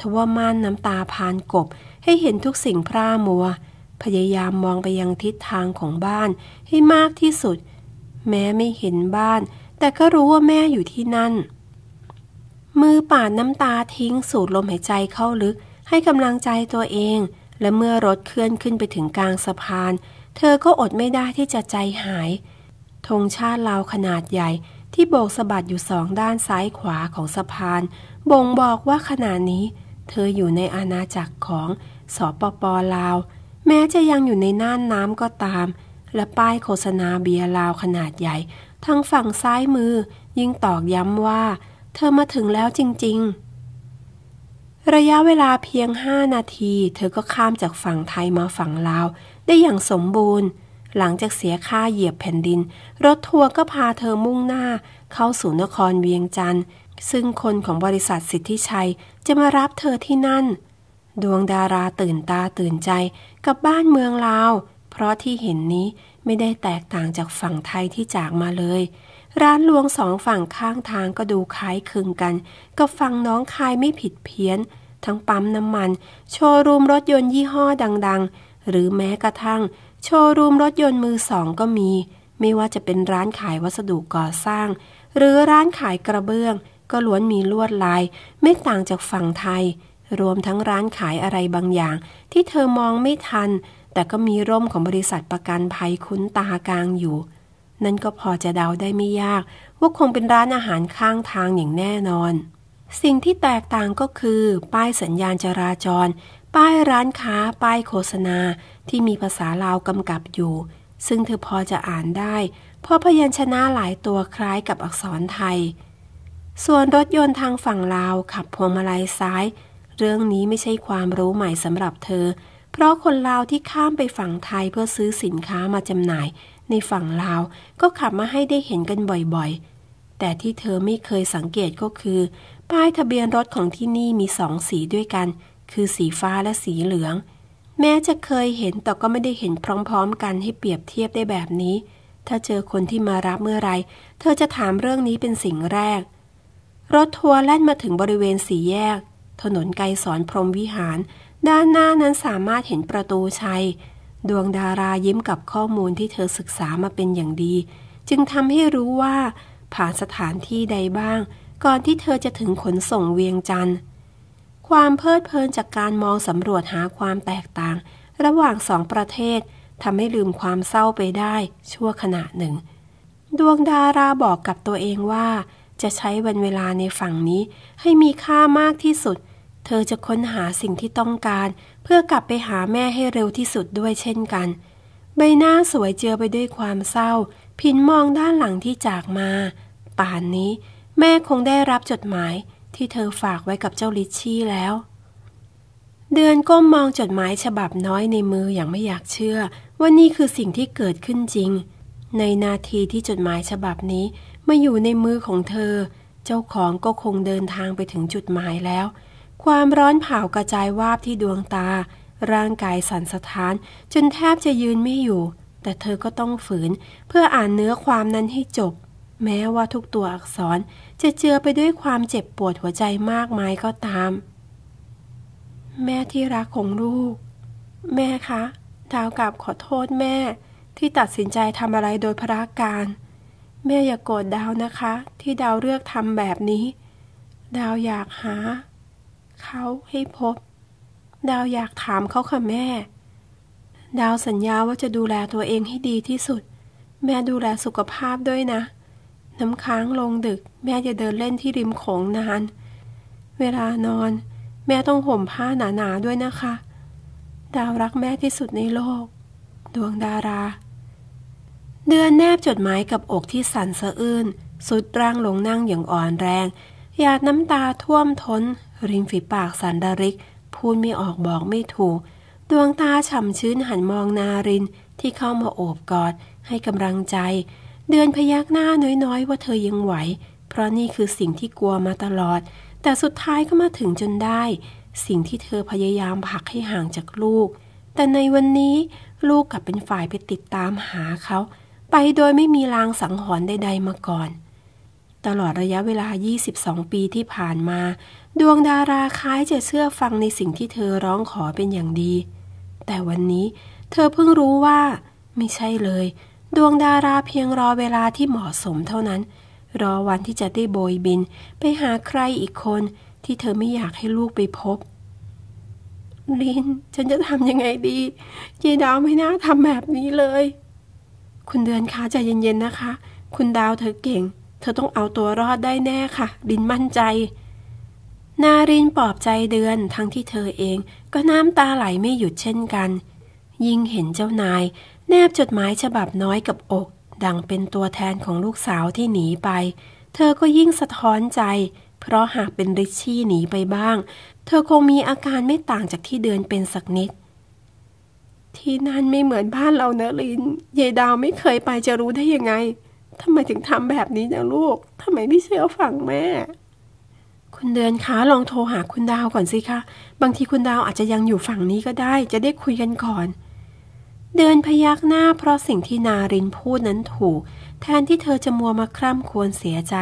ทว่าม่านน้ำตาพานกบ ให้เห็นทุกสิ่งพร่ามัว พยายามมองไปยังทิศทางของบ้านให้มากที่สุด แม้ไม่เห็นบ้าน แต่ก็รู้ว่าแม่อยู่ที่นั่น มือปาดน้ำตาทิ้งสูดลมหายใจเข้าลึก ให้กำลังใจตัวเอง และเมื่อรถเคลื่อนขึ้นไปถึงกลางสะพาน เธอก็อดไม่ได้ที่จะใจหาย ธงชาติลาวขนาดใหญ่ ที่โบกสะบัดอยู่สองด้านซ้ายขวาของสะพาน บ่งบอกว่าขณะนี้เธออยู่ในอาณาจักรของสปปลาว แม้จะยังอยู่ในน่านน้ำก็ตาม และป้ายโฆษณาเบียร์ลาวขนาดใหญ่ทางฝั่งซ้ายมือ ยิ่งตอกย้ำว่า เธอมาถึงแล้วจริงๆ ระยะเวลาเพียงห้านาที เธอก็ข้ามจากฝั่งไทยมาฝั่งลาวได้อย่างสมบูรณ์ หลังจากเสียค่าเหยียบแผ่นดิน รถทัวร์ก็พาเธอมุ่งหน้าเข้าสู่นครเวียงจันทร์ซึ่งคนของบริษัทสิทธิชัย จะมารับเธอที่นั่น ดวงดาราตื่นตาตื่นใจกับบ้านเมืองลาว เพราะที่เห็นนี้ไม่ได้แตกต่างจากฝั่งไทยที่จากมาเลย ร้านลวงสองฝั่งข้างทางก็ดูคล้ายคลึงกัน กับฝั่งน้องคายไม่ผิดเพี้ยน ทั้งปั๊มน้ำมัน โชว์รูมรถยนต์ยี่ห้อดังๆ หรือแม้กระทั่ง โชว์รูมรถยนต์มือสองก็มี ไม่ว่าจะเป็นร้านขายวัสดุก่อสร้าง หรือร้านขายกระเบื้องก็ล้วนมีลวดลายไม่ต่างจากฝั่งไทย รวมทั้งร้านขายอะไรบางอย่างที่เธอมองไม่ทัน แต่ก็มีร่มของบริษัทประกันภัยคุ้นตากลางอยู่ นั่นก็พอจะเดาได้ไม่ยาก ว่าคงเป็นร้านอาหารข้างทางอย่างแน่นอน สิ่งที่แตกต่างก็คือ ป้ายสัญญาณจราจร ป้ายร้านค้า ป้ายโฆษณา ที่มีภาษาลาวกำกับอยู่ ซึ่งเธอพอจะอ่านได้ เพราะพยัญชนะหลายตัวคล้ายกับอักษรไทยส่วนรถยนต์ทางฝั่งลาวขับพวงมาลัยซ้าย เรื่องนี้ไม่ใช่ความรู้ใหม่สำหรับเธอ เพราะคนลาวที่ข้ามไปฝั่งไทยเพื่อซื้อสินค้ามาจำหน่าย ในฝั่งลาวก็ขับมาให้ได้เห็นกันบ่อย ๆ แต่ที่เธอไม่เคยสังเกตก็คือป้ายทะเบียนรถของที่นี่มีสองสีด้วยกัน คือสีฟ้าและสีเหลือง แม้จะเคยเห็น แต่ ก็ไม่ได้เห็นพร้อมๆ กันให้เปรียบเทียบได้แบบนี้ ถ้าเจอคนที่มารับเมื่อไร เธอจะถามเรื่องนี้เป็นสิ่งแรกรถทัวร์แล่นมาถึงบริเวณสี่แยก ถนนไกรสอนพรมวิหาร ด้านหน้านั้นสามารถเห็นประตูชัย ดวงดารายิ้มกับข้อมูลที่เธอศึกษามาเป็นอย่างดี จึงทำให้รู้ว่า ผ่านสถานที่ใดบ้าง ก่อนที่เธอจะถึงขนส่งเวียงจันทร์ความเพลิดเพลินจากการมองสำรวจหาความแตกต่าง ระหว่างสองประเทศทำให้ลืมความเศร้าไปได้ ชั่วขณะหนึ่ง ดวงดาราบอกกับตัวเองว่าจะใช้วันเวลาในฝั่งนี้ให้มีค่ามากที่สุด เธอจะค้นหาสิ่งที่ต้องการ เพื่อกลับไปหาแม่ให้เร็วที่สุดด้วยเช่นกัน ใบหน้าสวยเจือไปด้วยความเศร้า พินมองด้านหลังที่จากมา ป่านนี้แม่คงได้รับจดหมาย ที่เธอฝากไว้กับเจ้าลิชชี่แล้ว เดือนก้มมองจดหมายฉบับน้อยในมืออย่างไม่อยากเชื่อว่านี่คือสิ่งที่เกิดขึ้นจริง ในนาทีที่จดหมายฉบับนี้มื่ออยู่ในมือของเธอ เจ้าของก็คงเดินทางไปถึงจุดหมายแล้ว ความร้อนเผากระจายวาบที่ดวงตา ร่างกายสั่นสะท้านจนแทบจะยืนไม่อยู่ แต่เธอก็ต้องฝืนเพื่ออ่านเนื้อความนั้นให้จบ แม้ว่าทุกตัวอักษรจะเจือไปด้วยความเจ็บปวดหัวใจมากมายก็ตาม แม่ที่รักของลูก แม่คะ ดาวกลับขอโทษแม่ ที่ตัดสินใจทำอะไรโดยพระการแม่อย่ากโกรธดาวนะคะ ที่ดาวเลือกทำแบบนี้ ดาวอยากหา เขาให้พบ ดาวอยากถามเขาค่ะแม่ ดาวสัญญาว่าจะดูแลตัวเองให้ดีที่สุด แม่ดูแลสุขภาพด้วยนะ น้ำค้างลงดึก แม่จะเดินเล่นที่ริมโขงนาน เวลานอน แม่ต้องห่มผ้าหนา ๆ ด้วยนะคะ ดาวรักแม่ที่สุดในโลก ดวงดาราเดือนแนบจดหมายกับอกที่สั่นสะอื้นสุดร่างลงนั่งอย่างอ่อนแรงหยาดน้ำตาท่วมท้น ริมฝีปากสันดริก พูดไม่ออกบอกไม่ถูก ดวงตาฉ่ำชื้นหันมองนารินที่เข้ามาโอบกอดให้กำลังใจ เดือนพยักหน้าน้อย ๆ ว่าเธอยังไหว เพราะนี่คือสิ่งที่กลัวมาตลอด แต่สุดท้ายก็มาถึงจนได้ สิ่งที่เธอพยายามผลักให้ห่างจากลูก แต่ในวันนี้ลูกกลับเป็นฝ่ายไปติดตามหาเขาไปโดยไม่มีลางสังหรณ์ใดๆมาก่อน ตลอดระยะเวลา 22 ปีที่ผ่านมา ดวงดาราคล้ายจะเชื่อฟังในสิ่งที่เธอร้องขอเป็นอย่างดี แต่วันนี้เธอเพิ่งรู้ว่า ไม่ใช่เลย ดวงดาราเพียงรอเวลาที่เหมาะสมเท่านั้น รอวันที่จะได้โบยบินไปหาใครอีกคนที่เธอไม่อยากให้ลูกไปพบลินฉันจะทำยังไงดียายดาวไม่น่าทำแบบนี้เลยคุณเดือนคะใจเย็นๆ นะคะ คุณดาวเธอเก่ง เธอต้องเอาตัวรอดได้แน่ค่ะ ดินมั่นใจ นารินปลอบใจเดือนทั้งที่เธอเองก็น้ำตาไหลไม่หยุดเช่นกัน ยิ่งเห็นเจ้านายแนบจดหมายฉบับน้อยกับอก ดังเป็นตัวแทนของลูกสาวที่หนีไป เธอก็ยิ่งสะท้อนใจ เพราะหากเป็นริชชี่หนีไปบ้าง เธอคงมีอาการไม่ต่างจากที่เดือนเป็นสักนิดที่นั่นไม่เหมือนบ้านเราเนอะลินยายดาวไม่เคยไปจะรู้ได้ยังไงทำไมถึงทำแบบนี้นะลูกทำไมไม่เชื่อฟังแม่ คุณเดือนคะลองโทรหาคุณดาวก่อนสิคะ บางทีคุณดาวอาจจะยังอยู่ฝั่งนี้ก็ได้ จะได้คุยกันก่อน เดือนพยักหน้าเพราะสิ่งที่นารินพูดนั้นถูก แทนที่เธอจะมัวมาคร่ำควรเสียใจ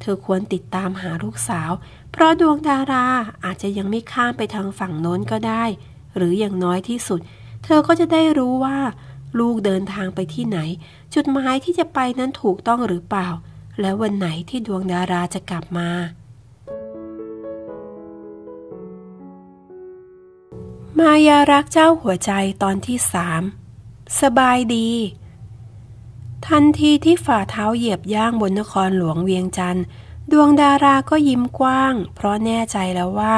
เธอควรติดตามหาลูกสาว เพราะดวงดาราอาจจะยังไม่ข้ามไปทางฝั่งโน้นก็ได้ หรืออย่างน้อยที่สุดเธอก็จะได้รู้ว่า ลูกเดินทางไปที่ไหน จุดหมายที่จะไปนั้นถูกต้องหรือเปล่า และวันไหนที่ดวงดาราจะกลับมา มายารักเจ้าหัวใจตอนที่สามสบายดี ทันทีที่ฝ่าเท้าเหยียบย่างบนนครหลวงเวียงจันทร์ดวงดาราก็ยิ้มกว้าง เพราะแน่ใจแล้วว่า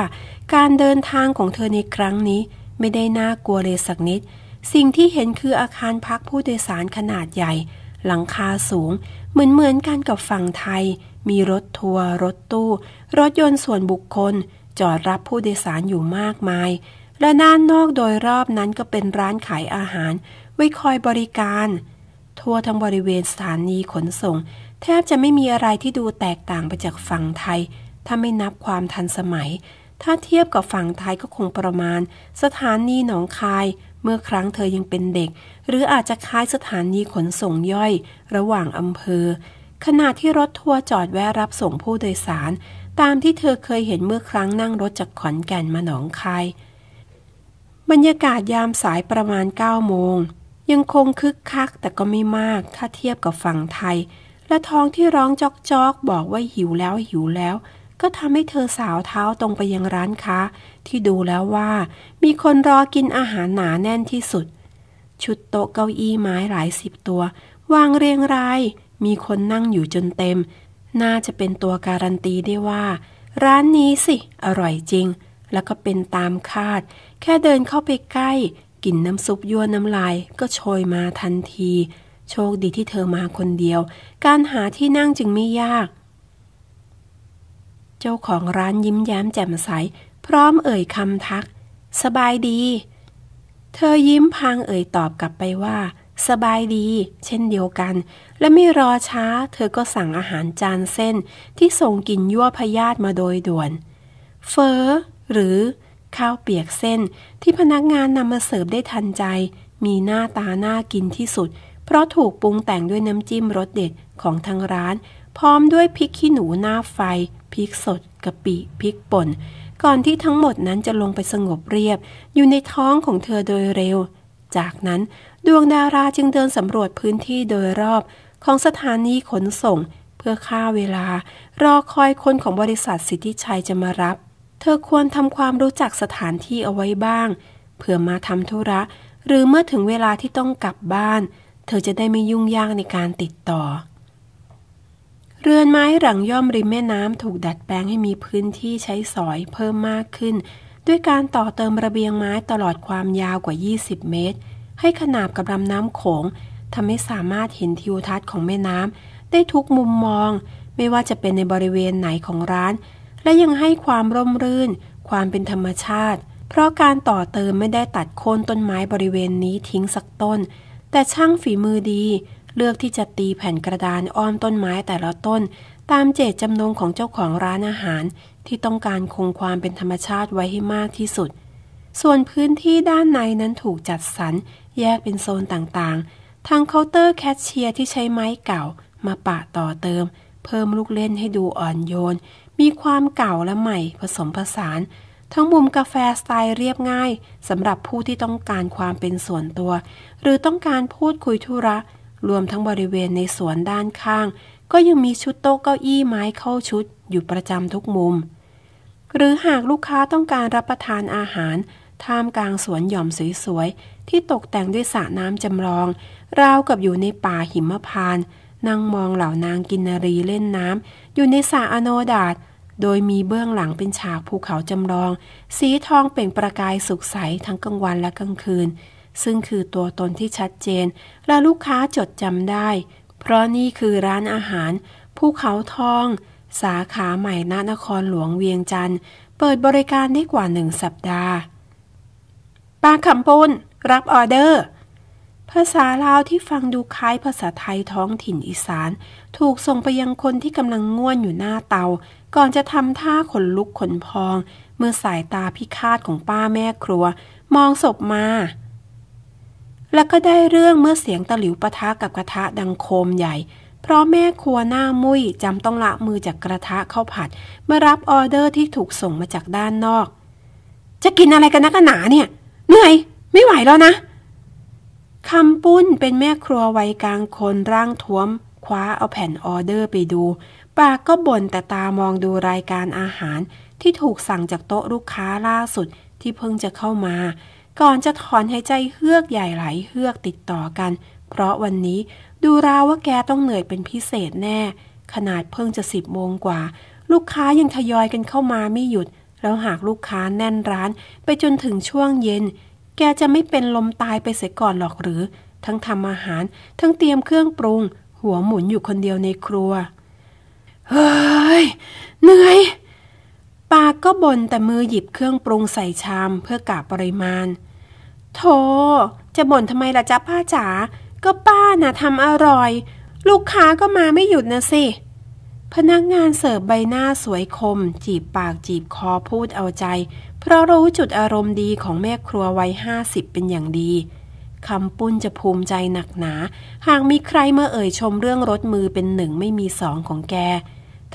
การเดินทางของเธอในครั้งนี้ไม่ได้น่ากลัวเลยสักนิด สิ่งที่เห็นคืออาคารพักผู้โดยสารขนาดใหญ่ หลังคาสูง เหมือนเหมือนกันกับฝั่งไทย มีรถทัวร์ รถตู้ รถยนต์ส่วนบุคคล จอดรับผู้โดยสารอยู่มากมาย และด้านนอกโดยรอบนั้นก็เป็นร้านขายอาหาร ไว้คอยบริการ ทั่วทั้งบริเวณสถานีขนส่ง แทบจะไม่มีอะไรที่ดูแตกต่างไปจากฝั่งไทย ถ้าไม่นับความทันสมัยถ้าเทียบกับฝั่งไทยก็คงประมาณ สถานีหนองคายเมื่อครั้งเธอยังเป็นเด็ก หรืออาจจะคล้ายสถานีขนส่งย่อย ระหว่างอำเภอขณะที่รถทัวร์จอดแวะรับส่งผู้โดยสาร ตามที่เธอเคยเห็นเมื่อครั้งนั่งรถจากขอนแก่นมาหนองคาย บรรยากาศยามสายประมาณ9โมงยังคงคึกคักแต่ก็ไม่มากถ้าเทียบกับฝั่งไทย และท้องที่ร้องจอกๆบอกว่าหิวแล้วหิวแล้วก็ทำให้เธอสาวเท้าตรงไปยังร้านค้าที่ดูแล้วว่า มีคนรอกินอาหารหนาแน่นที่สุด ชุดโต๊ะเก้าอี้ไม้หลายสิบตัว วางเรียงราย มีคนนั่งอยู่จนเต็ม น่าจะเป็นตัวการันตีได้ว่า ร้านนี้สิ อร่อยจริง แล้วก็เป็นตามคาด แค่เดินเข้าไปใกล้กลิ่นน้ำซุปยั่วน้ำลายก็โชยมาทันที โชคดีที่เธอมาคนเดียว การหาที่นั่งจึงไม่ยากเจ้าของร้านยิ้มแย้มแจ่มใสพร้อมเอ่ยคำทัก สบายดี เธอยิ้มพางเอ่ยตอบกลับไปว่า สบายดี เช่นเดียวกัน และไม่รอช้า เธอก็สั่งอาหารจานเส้น ที่ส่งกลิ่นยั่วพยาธิมาโดยด่วน เฟอหรือ ข้าวเปียกเส้นที่พนักงานนำมาเสิร์ฟได้ทันใจ มีหน้าตาน่ากินที่สุด เพราะถูกปรุงแต่งด้วยน้ำจิ้มรสเด็ดของทางร้าน พร้อมด้วยพริกขี้หนูหน้าไฟพริกสดกะปิพริกป่นก่อนที่ทั้งหมดนั้นจะลงไปสงบเรียบอยู่ในท้องของเธอโดยเร็ว จากนั้นดวงดาราจึงเดินสำรวจพื้นที่โดยรอบ ของสถานีขนส่ง เพื่อฆ่าเวลารอคอยคนของบริษัทสิทธิชัยจะมารับ เธอควรทำความรู้จักสถานที่เอาไว้บ้างเพื่อมาทำธุระหรือเมื่อถึงเวลาที่ต้องกลับบ้าน เธอจะได้ไม่ยุ่งยากในการติดต่อเรือนไม้หลังย่อมริมแม่น้ำถูกดัดแปลงให้มีพื้นที่ใช้สอยเพิ่มมากขึ้น ด้วยการต่อเติมระเบียงไม้ตลอดความยาวกว่า 20 เมตร ให้ขนาบกับลำน้ำโขงทำให้สามารถเห็นทิวทัศน์ของแม่น้ำได้ทุกมุมมอง ไม่ว่าจะเป็นในบริเวณไหนของร้าน และยังให้ความร่มรื่นความเป็นธรรมชาติ เพราะการต่อเติมไม่ได้ตัดโค่นต้นไม้บริเวณนี้ทิ้งสักต้น แต่ช่างฝีมือดีเลือกที่จะตีแผ่นกระดาน อ้อมต้นไม้แต่ละต้น ตามเจตจำนงของเจ้าของร้านอาหาร ที่ต้องการคงความเป็นธรรมชาติไว้ให้มากที่สุด ส่วนพื้นที่ด้านในนั้นถูกจัดสรรแยกเป็นโซนต่างๆทางเคาน์เตอร์แคชเชียร์ที่ใช้ไม้เก่ามาปะต่อเติม เพิ่มลูกเล่นให้ดูอ่อนโยน มีความเก่าและใหม่ผสมผสาน ทั้งมุมกาแฟสไตล์เรียบง่ายสำหรับผู้ที่ต้องการความเป็นส่วนตัว หรือต้องการพูดคุยธุระรวมทั้งบริเวณในสวนด้านข้าง ก็ยังมีชุดโต๊ะเก้าอี้ไม้เข้าชุด อยู่ประจำทุกมุม หรือหากลูกค้าต้องการรับประทานอาหาร ท่ามกลางสวนหย่อมสวยๆที่ตกแต่งด้วยสระน้ำจำลองราวกับอยู่ในป่าหิมพานตนั่งมองเหล่านางกินนรีเล่นน้ำอยู่ในสระอโนดาตโดยมีเบื้องหลังเป็นฉากภูเขาจำลอง สีทองเปล่งประกายสุกใสทั้งกลางวันและกลางคืนซึ่งคือตัวตนที่ชัดเจน และลูกค้าจดจำได้ เพราะนี่คือร้านอาหารภูเขาทอง สาขาใหม่นานครหลวงเวียงจันทร์เปิดบริการได้กว่าหนึ่งสัปดาห์ ปาคำปุนรับออเดอร์ ภาษาลาวที่ฟังดูคล้ายภาษาไทยท้องถิ่นอีสาน ถูกส่งไปยังคนที่กำลังง่วนอยู่หน้าเตา ก่อนจะทำท่าขนลุกขนพอง เมื่อสายตาพิฆาตของป้าแม่ครัว มองศพมาแล้วก็ได้เรื่องเมื่อเสียงตะหลิวปะทะกับกระทะดังโคมใหญ่ เพราะแม่ครัวหน้ามุ้ยจำต้องละมือจากกระทะเข้าผัด เมื่อรับออเดอร์ที่ถูกส่งมาจากด้านนอก จะกินอะไรกันนักหนาเนี่ย เหนื่อย ไม่ไหวแล้วนะคำปุ้นเป็นแม่ครัววัยกลางคนร่างท้วม คว้าเอาแผ่นออเดอร์ไปดู ปากก็บ่นแต่ตามองดูรายการอาหาร ที่ถูกสั่งจากโต๊ะลูกค้าล่าสุดที่เพิ่งจะเข้ามาก่อนจะถอนหายใจเฮือกใหญ่หลายเฮือกติดต่อกัน เพราะวันนี้ดูราวว่าแกต้องเหนื่อยเป็นพิเศษแน่ ขนาดเพิ่งจะสิบโมงกว่า ลูกค้ายังทยอยกันเข้ามาไม่หยุด แล้วหากลูกค้าแน่นร้านไปจนถึงช่วงเย็น แกจะไม่เป็นลมตายไปเสียก่อนหรอกหรือ ทั้งทำอาหาร ทั้งเตรียมเครื่องปรุง หัวหมุนอยู่คนเดียวในครัวเฮ้ยเหนื่อย ปากก็บนแต่มือหยิบเครื่องปรุงใส่ชามเพื่อกะปริมาณโธ่จะบ่นทำไมล่ะจ๊ะป้าจ๋า ก็ป้าน่ะ ทำอร่อย ลูกค้าก็มาไม่หยุดนะสิ พนักงานเสิร์ฟใบหน้าสวยคม จีบปากจีบคอพูดเอาใจ เพราะรู้จุดอารมณ์ดีของแม่ครัววัยห้าสิบเป็นอย่างดี คำปุ้นจะภูมิใจหนักหนา หากมีใครมาเอ่ยชมเรื่องรถมือเป็นหนึ่งไม่มีสองของแก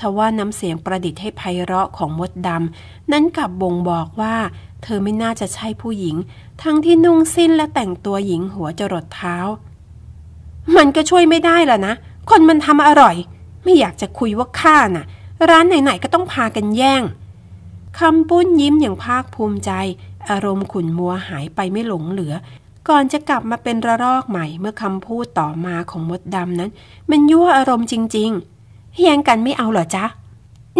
ทว่าน้ำเสียงประดิษฐ์ให้ไพเราะของมดดำนั้นกลับบ่งบอกว่า เธอไม่น่าจะใช่ผู้หญิงทั้งที่นุ่งสิ้นและแต่งตัวหญิงหัวจรดเท้า มันก็ช่วยไม่ได้ล่ะนะ คนมันทำอร่อย ไม่อยากจะคุยว่าข้าน่ะ ร้านไหนๆก็ต้องพากันแย่ง คำปุ้นยิ้มอย่างภาคภูมิใจ อารมณ์ขุนมัวหายไปไม่หลงเหลือ ก่อนจะกลับมาเป็นระลอกใหม่ เมื่อคำพูดต่อมาของมดดำนั้น มันยั่วอารมณ์จริงๆเีย่งกันไม่เอาเหรอจ๊ะ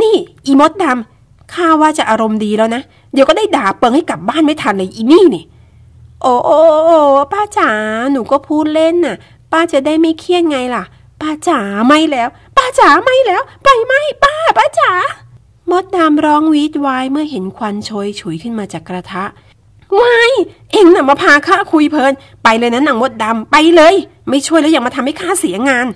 นี่ อีมดดำข้าว่าจะอารมณ์ดีแล้วนะ เดี๋ยวก็ได้ด่าเปิงให้กลับบ้านไม่ทันเลยอีนี่นี่โอ้โอโอ้ป้าจ๋า หนูก็พูดเล่นน่ะ ป้าจะได้ไม่เครียดไงล่ะ ป้าจ๋าไม่แล้ว ป้าจ๋าไม่แล้ว ไปไม่ป้า ป้าจ๋า มดดำร้องวีดวายเมื่อเห็นควันโชยฉุยขึ้นมาจากกระทะวายเอ็งน่ะมาพาข้าคุยเพลิน ไปเลยนะนังมดดำ ไปเลย ไม่ช่วยแล้วยังมาทำให้ข้าเสียงาน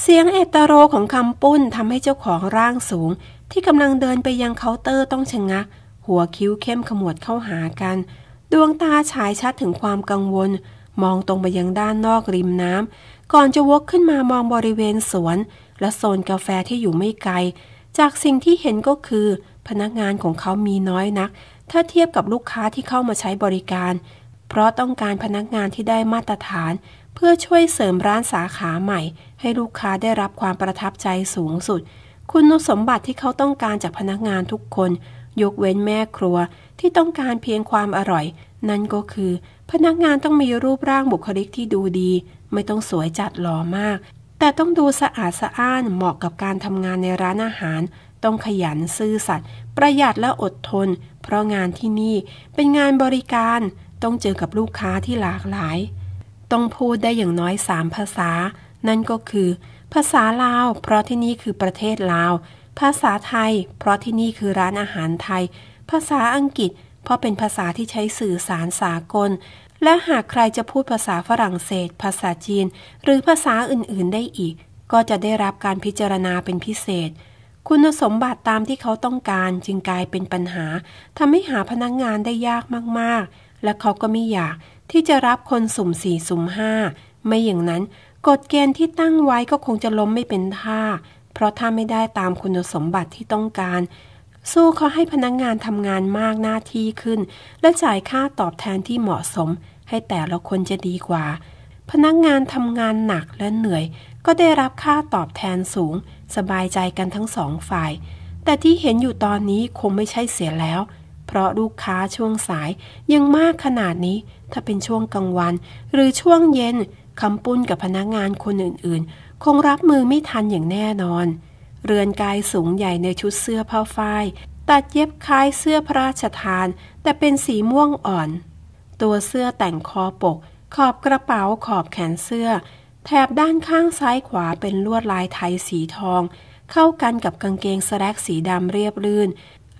เสียงเอตโรของคำปุ้นทำให้เจ้าของร่างสูง ที่กำลังเดินไปยังเคาน์เตอร์ต้องชะงัก หัวคิ้วเข้มขมวดเข้าหากันดวงตาฉายชัดถึงความกังวล มองตรงไปยังด้านนอกริมน้ำก่อนจะวกขึ้นมามองบริเวณสวน และโซนกาแฟที่อยู่ไม่ไกล จากสิ่งที่เห็นก็คือ พนักงานของเขามีน้อยนัก ถ้าเทียบกับลูกค้าที่เข้ามาใช้บริการ เพราะต้องการพนักงานที่ได้มาตรฐาน เพื่อช่วยเสริมร้านสาขาใหม่ ให้ลูกค้าได้รับความประทับใจสูงสุด คุณสมบัติที่เขาต้องการจากพนักงานทุกคน ยกเว้นแม่ครัวที่ต้องการเพียงความอร่อยนั่นก็คือ พนักงานต้องมีรูปร่างบุคลิกที่ดูดี ไม่ต้องสวยจัดหล่อมาก แต่ต้องดูสะอาดสะอ้านเหมาะกับการทำงานในร้านอาหารต้องขยันซื่อสัตย์ประหยัดและอดทน เพราะงานที่นี่เป็นงานบริการ ต้องเจอกับลูกค้าที่หลากหลายต้องพูดได้อย่างน้อยสามภาษา นั่นก็คือ ภาษาลาวเพราะที่นี่คือประเทศลาว ภาษาไทย เพราะที่นี่คือร้านอาหารไทย ภาษาอังกฤษเเพราะเป็นภาษาที่ใช้สื่อสารสากล และหากใครจะพูดภาษาฝรั่งเศส ภาษาจีน หรือภาษาอื่นๆ ได้อีก ก็จะได้รับการพิจารณาเป็นพิเศษ คุณสมบัติตามที่เขาต้องการจึงกลายเป็นปัญหา ทำให้หาพนักงงานได้ยากมากๆ และเขาก็ไม่อยากที่จะรับคนสุ่มสี่สุ่มห้า ไม่อย่างนั้นกฎเกณฑ์ที่ตั้งไว้ก็คงจะล้มไม่เป็นท่า เพราะถ้าไม่ได้ตามคุณสมบัติที่ต้องการสู้ขอให้พนักงงานทำงานมากหน้าที่ขึ้น และจ่ายค่าตอบแทนที่เหมาะสม ให้แต่ละคนจะดีกว่า พนักงงานทำงานหนักและเหนื่อย ก็ได้รับค่าตอบแทนสูง สบายใจกันทั้งสองฝ่าย แต่ที่เห็นอยู่ตอนนี้คงไม่ใช่เสียแล้ว เพราะลูกค้าช่วงสายยังมากขนาดนี้ ถ้าเป็นช่วงกลางวัน หรือช่วงเย็นคำปุ้นกับพนักงงานคนอื่นๆ คงรับมือไม่ทันอย่างแน่นอนเรือนกายสูงใหญ่ในชุดเสื้อผ้าฝ้ายตัดเย็บคล้ายเสื้อพระราชทาน แต่เป็นสีม่วงอ่อน ตัวเสื้อแต่งคอปก ขอบกระเป๋าขอบแขนเสื้อ แถบด้านข้างซ้ายขวาเป็นลวดลายไทยสีทอง เข้ากันกับกางเกงสแลกสีดำเรียบรื่น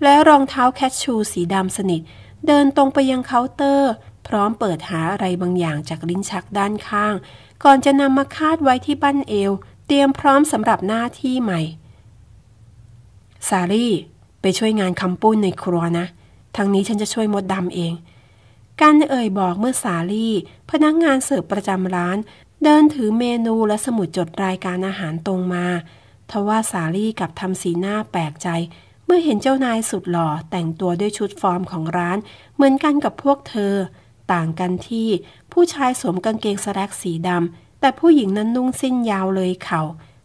และรองเท้าแคชชูสีดำสนิท เดินตรงไปยังเคาน์เตอร์ พร้อมเปิดหาอะไรบางอย่างจากลิ้นชักด้านข้าง ก่อนจะนำมาคาดไว้ที่บั้นเอว เตรียมพร้อมสำหรับหน้าที่ใหม่สาลี่ไปช่วยงานคำปุ้นในครัวนะทางนี้ฉันจะช่วยมดดำเอง การเอ่ยบอกเมื่อสาลี่ พนักงานเสิร์ฟประจำร้าน เดินถือเมนูและสมุดจดรายการอาหารตรงมา ทว่าสาลี่กับทำสีหน้าแปลกใจ เมื่อเห็นเจ้านายสุดหล่อ แต่งตัวด้วยชุดฟอร์มของร้าน เหมือนกันกับพวกเธอ ต่างกันที่ผู้ชายสวมกางเกงสแลกสีดำแต่ผู้หญิงนั้นนุ่งสิ้นยาวเลยเขา่า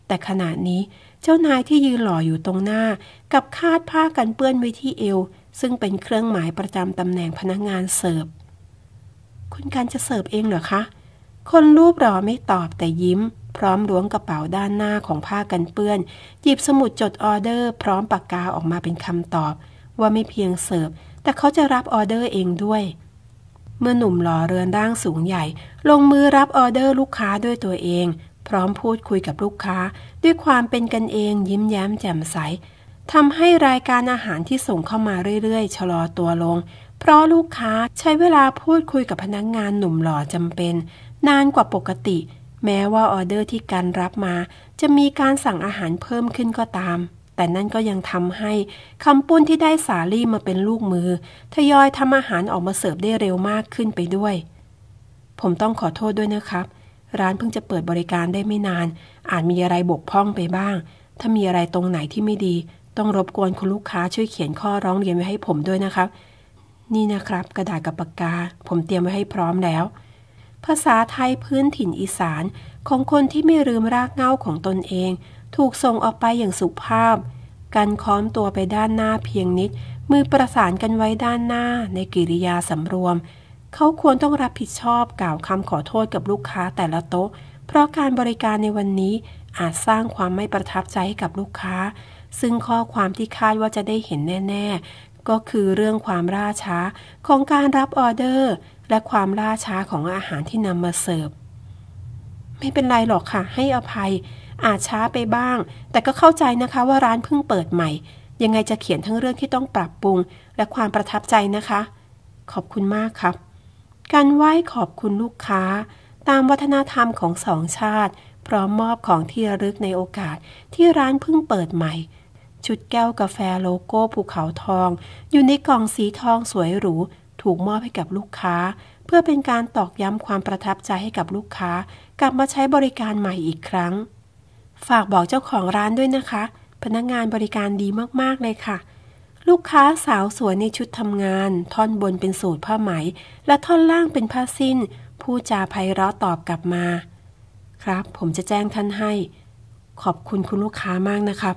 แต่ขณะนี้เจ้านายที่ยืนหล่ออยู่ตรงหน้ากับคาดผ้ากันเปื้อนไว้ที่เอว ซึ่งเป็นเครื่องหมายประจำตำแหน่งพนักงานเสิร์ฟ คุณการจะเสิร์ฟเองเหรอคะ คนรูปหล่อไม่ตอบแต่ยิ้ม พร้อมล้วงกระเป๋าด้านหน้าของผ้ากันเปื้อนหยิบสมุดจดออเดอร์พร้อมปากกาออกมาเป็นคำตอบ ว่าไม่เพียงเสิร์ฟแต่เขาจะรับออเดอร์เองด้วย เมื่อหนุ่มหล่อเรือนร่างสูงใหญ่ ลงมือรับออเดอร์ลูกค้าด้วยตัวเองร้อมพูดคุยกับลูกค้าด้วยความเป็นกันเองยิ้มแย้มแจ่มใสทำให้รายการอาหารที่ส่งเข้ามาเรื่อยๆชะลอตัวลง เพราะลูกค้าใช้เวลาพูดคุยกับพนักงงานหนุ่มหล่อจำเป็นนานกว่าปกติ แม้ว่าออเดอร์ที่การรับมา จะมีการสั่งอาหารเพิ่มขึ้นก็ตาม แต่นั่นก็ยังทำให้คำปุ้นที่ได้สาลี่มาเป็นลูกมือ ทยอยทำอาหารออกมาเสิร์ฟได้เร็วมากขึ้นไปด้วย ผมต้องขอโทษด้วยนะครับร้านเพิ่งจะเปิดบริการได้ไม่นาน อาจมีอะไรบกพร่องไปบ้าง ถ้ามีอะไรตรงไหนที่ไม่ดี ต้องรบกวนคุณลูกค้าช่วยเขียนข้อร้องเรียนไว้ให้ผมด้วยนะครับ นี่นะครับกระดาษกับปากกา ผมเตรียมไว้ให้พร้อมแล้ว ภาษาไทยพื้นถิ่นอีสาน ของคนที่ไม่ลืมรากเหง้าของตนเอง ถูกส่งออกไปอย่างสุภาพ การค้อมตัวไปด้านหน้าเพียงนิด มือประสานกันไว้ด้านหน้าในกิริยาสำรวมเขาควรต้องรับผิดชอบกล่าวคำขอโทษกับลูกค้าแต่ละโต๊ะ เพราะการบริการในวันนี้อาจสร้างความไม่ประทับใจให้กับลูกค้า ซึ่งข้อความที่คาดว่าจะได้เห็นแน่ ๆ ก็คือเรื่องความล่าช้า ของการรับออเดอร์ และความล่าช้าของอาหารที่นำมาเสิร์ฟ ไม่เป็นไรหรอกค่ะ ให้อภัย อาจช้าไปบ้าง แต่ก็เข้าใจนะคะว่าร้านเพิ่งเปิดใหม่ ยังไงจะเขียนทั้งเรื่องที่ต้องปรับปรุง และความประทับใจนะคะ ขอบคุณมากครับการไหว้ขอบคุณลูกค้า ตามวัฒนธรรมของสองชาติ พร้อมมอบของที่ระลึกในโอกาสที่ร้านเพิ่งเปิดใหม่ชุดแก้วกาแฟโลโก้ภูเขาทองอยู่ในกล่องสีทองสวยหรูถูกมอบให้กับลูกค้า เพื่อเป็นการตอกย้ำความประทับใจให้กับลูกค้า กลับมาใช้บริการใหม่อีกครั้ง ฝากบอกเจ้าของร้านด้วยนะคะ พนักงงานบริการดีมากๆ เลยค่ะลูกค้าสาวสวยในชุดทำงาน ท่อนบนเป็นสูตรผ้าไหม และท่อนล่างเป็นผ้าสิ้นผู้จาไพเราะตอบกลับมา ครับ ผมจะแจ้งท่านให้ ขอบคุณคุณลูกค้ามากนะครับ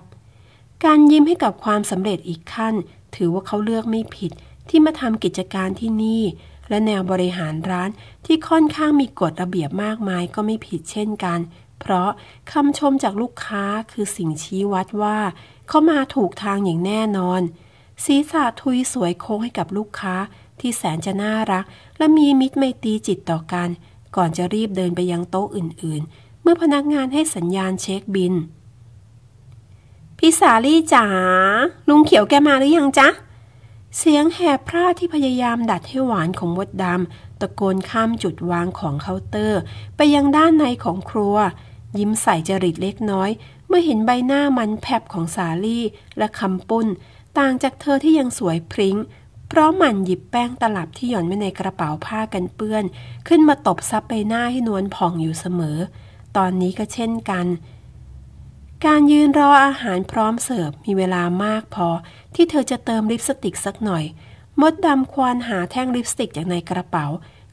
การยิ้มให้กับความสำเร็จอีกขั้น ถือว่าเขาเลือกไม่ผิด ที่มาทำกิจการที่นี่ และแนวบริหารร้านที่ค่อนข้างมีกฎระเบียบมากมายก็ไม่ผิดเช่นกัน เพราะคำชมจากลูกค้าคือสิ่งชี้วัดว่าเขามาถูกทางอย่างแน่นอนศีรษะทุยสวยโค้งให้กับลูกค้าที่แสนจะน่ารัก และมีมิตรไมตรีจิตต่อกัน ก่อนจะรีบเดินไปยังโต๊ะอื่นๆ เมื่อพนักงานให้สัญญาณเช็คบินพี่สาลี่จ๋าลุงเขียวแกมาหรือยังจ๊ะ เสียงแหบพร่าที่พยายามดัดให้หวานของมดดำตะโกนข้ามจุดวางของเคาน์เตอร์ ไปยังด้านในของครัว ยิ้มใส่จริตเล็กน้อย เมื่อเห็นใบหน้ามันแผบของสาลี่และคำปุ้นต่างจากเธอที่ยังสวยพริ้งเพราะหมั่นหยิบแป้งตลับที่หย่อนไว้ในกระเป๋าผ้ากันเปื้อน ขึ้นมาตบซับไปหน้าให้นวลผ่องอยู่เสมอ ตอนนี้ก็เช่นกัน การยืนรออาหารพร้อมเสิร์ฟมีเวลามากพอ ที่เธอจะเติมลิปสติกสักหน่อย มดดำควานหาแท่งลิปสติกจากในกระเป๋า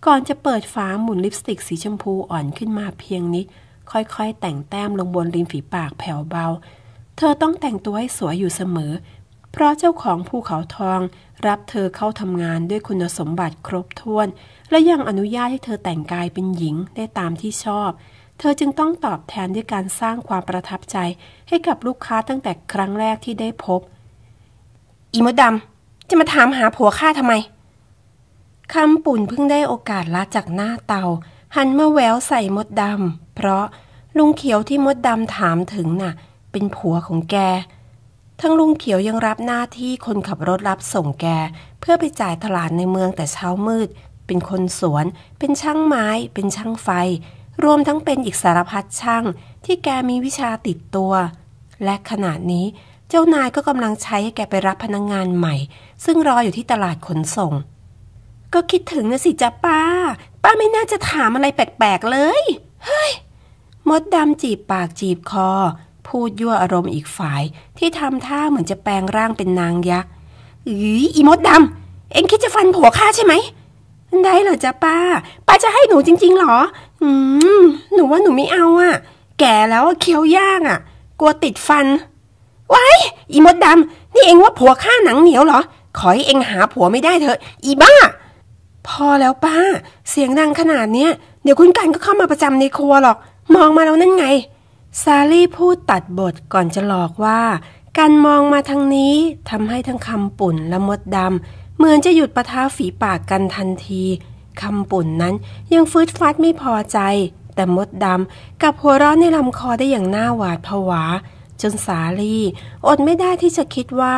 ก่อนจะเปิดฝาหมุนลิปสติกสีชมพูอ่อนขึ้นมาเพียงนิด ค่อยๆแต่งแต้มลงบนริมฝีปากแผ่วเบา เธอต้องแต่งตัวให้สวยอยู่เสมอเพราะเจ้าของภูเขาทองรับเธอเข้าทำงานด้วยคุณสมบัติครบถ้วน และยังอนุญาตให้เธอแต่งกายเป็นหญิงได้ตามที่ชอบ เธอจึงต้องตอบแทนด้วยการสร้างความประทับใจให้กับลูกค้าตั้งแต่ครั้งแรกที่ได้พบอีมดดำจะมาถามหาผัวข้าทำไม คำปุ่นเพิ่งได้โอกาสลาจากหน้าเตา หันมาแววใส่มดดำเพราะลุงเขียวที่มดดำถามถึงน่ะ เป็นผัวของแกทั้งลุงเขียวยังรับหน้าที่คนขับรถรับส่งแก เพื่อไปจ่ายตลาดในเมืองแต่เช้ามืด เป็นคนสวน เป็นช่างไม้ เป็นช่างไฟ รวมทั้งเป็นอีกสารพัดช่าง ที่แกมีวิชาติดตัว และขณะนี้ เจ้านายก็กำลังใช้ให้แกไปรับพนักงงานใหม่ ซึ่งรออยู่ที่ตลาดขนส่ง ก็คิดถึงนะสิจ้าป้า ป้าไม่น่าจะถามอะไรแปลกๆเลยเฮ้ยมดดำจีบปากจีบคอพูดยั่วอารมณ์อีกฝ่าย ที่ทำท่าเหมือนจะแปลงร่างเป็นนางยักษ์อืออีมดดำ เอ็งคิดจะฟันผัวข้าใช่ไหม ได้เหรอจ๊ะป้า ป้าจะให้หนูจริงๆหรอ อืมหนูว่าหนูไม่เอาอ่ะ แก่แล้วเคี้ยวยากอ่ะ กลัวติดฟัน ไว้อีมดดำ นี่เองว่าผัวข้าหนังเหนียวเหรอ ขอให้เองหาผัวไม่ได้เถอะ อีบ้า พอแล้วป้า เสียงดังขนาดเนี้ย เดี๋ยวคุณกันก็เข้ามาประจำในครัวหรอก มองมาแล้วนั่นไงซาลี่พูดตัดบทก่อนจะหลอกว่าการมองมาทางนี้ทำให้ทั้งคำปุ่นและมดดำเหมือนจะหยุดประท้าฝีปากกันทันทีคำปุ่นนั้นยังฟืดฟัดไม่พอใจ แต่มดดำกับหัวร้อนในลำคอได้อย่างน่าหวาดผวา จนสาลีอดไม่ได้ที่จะคิดว่า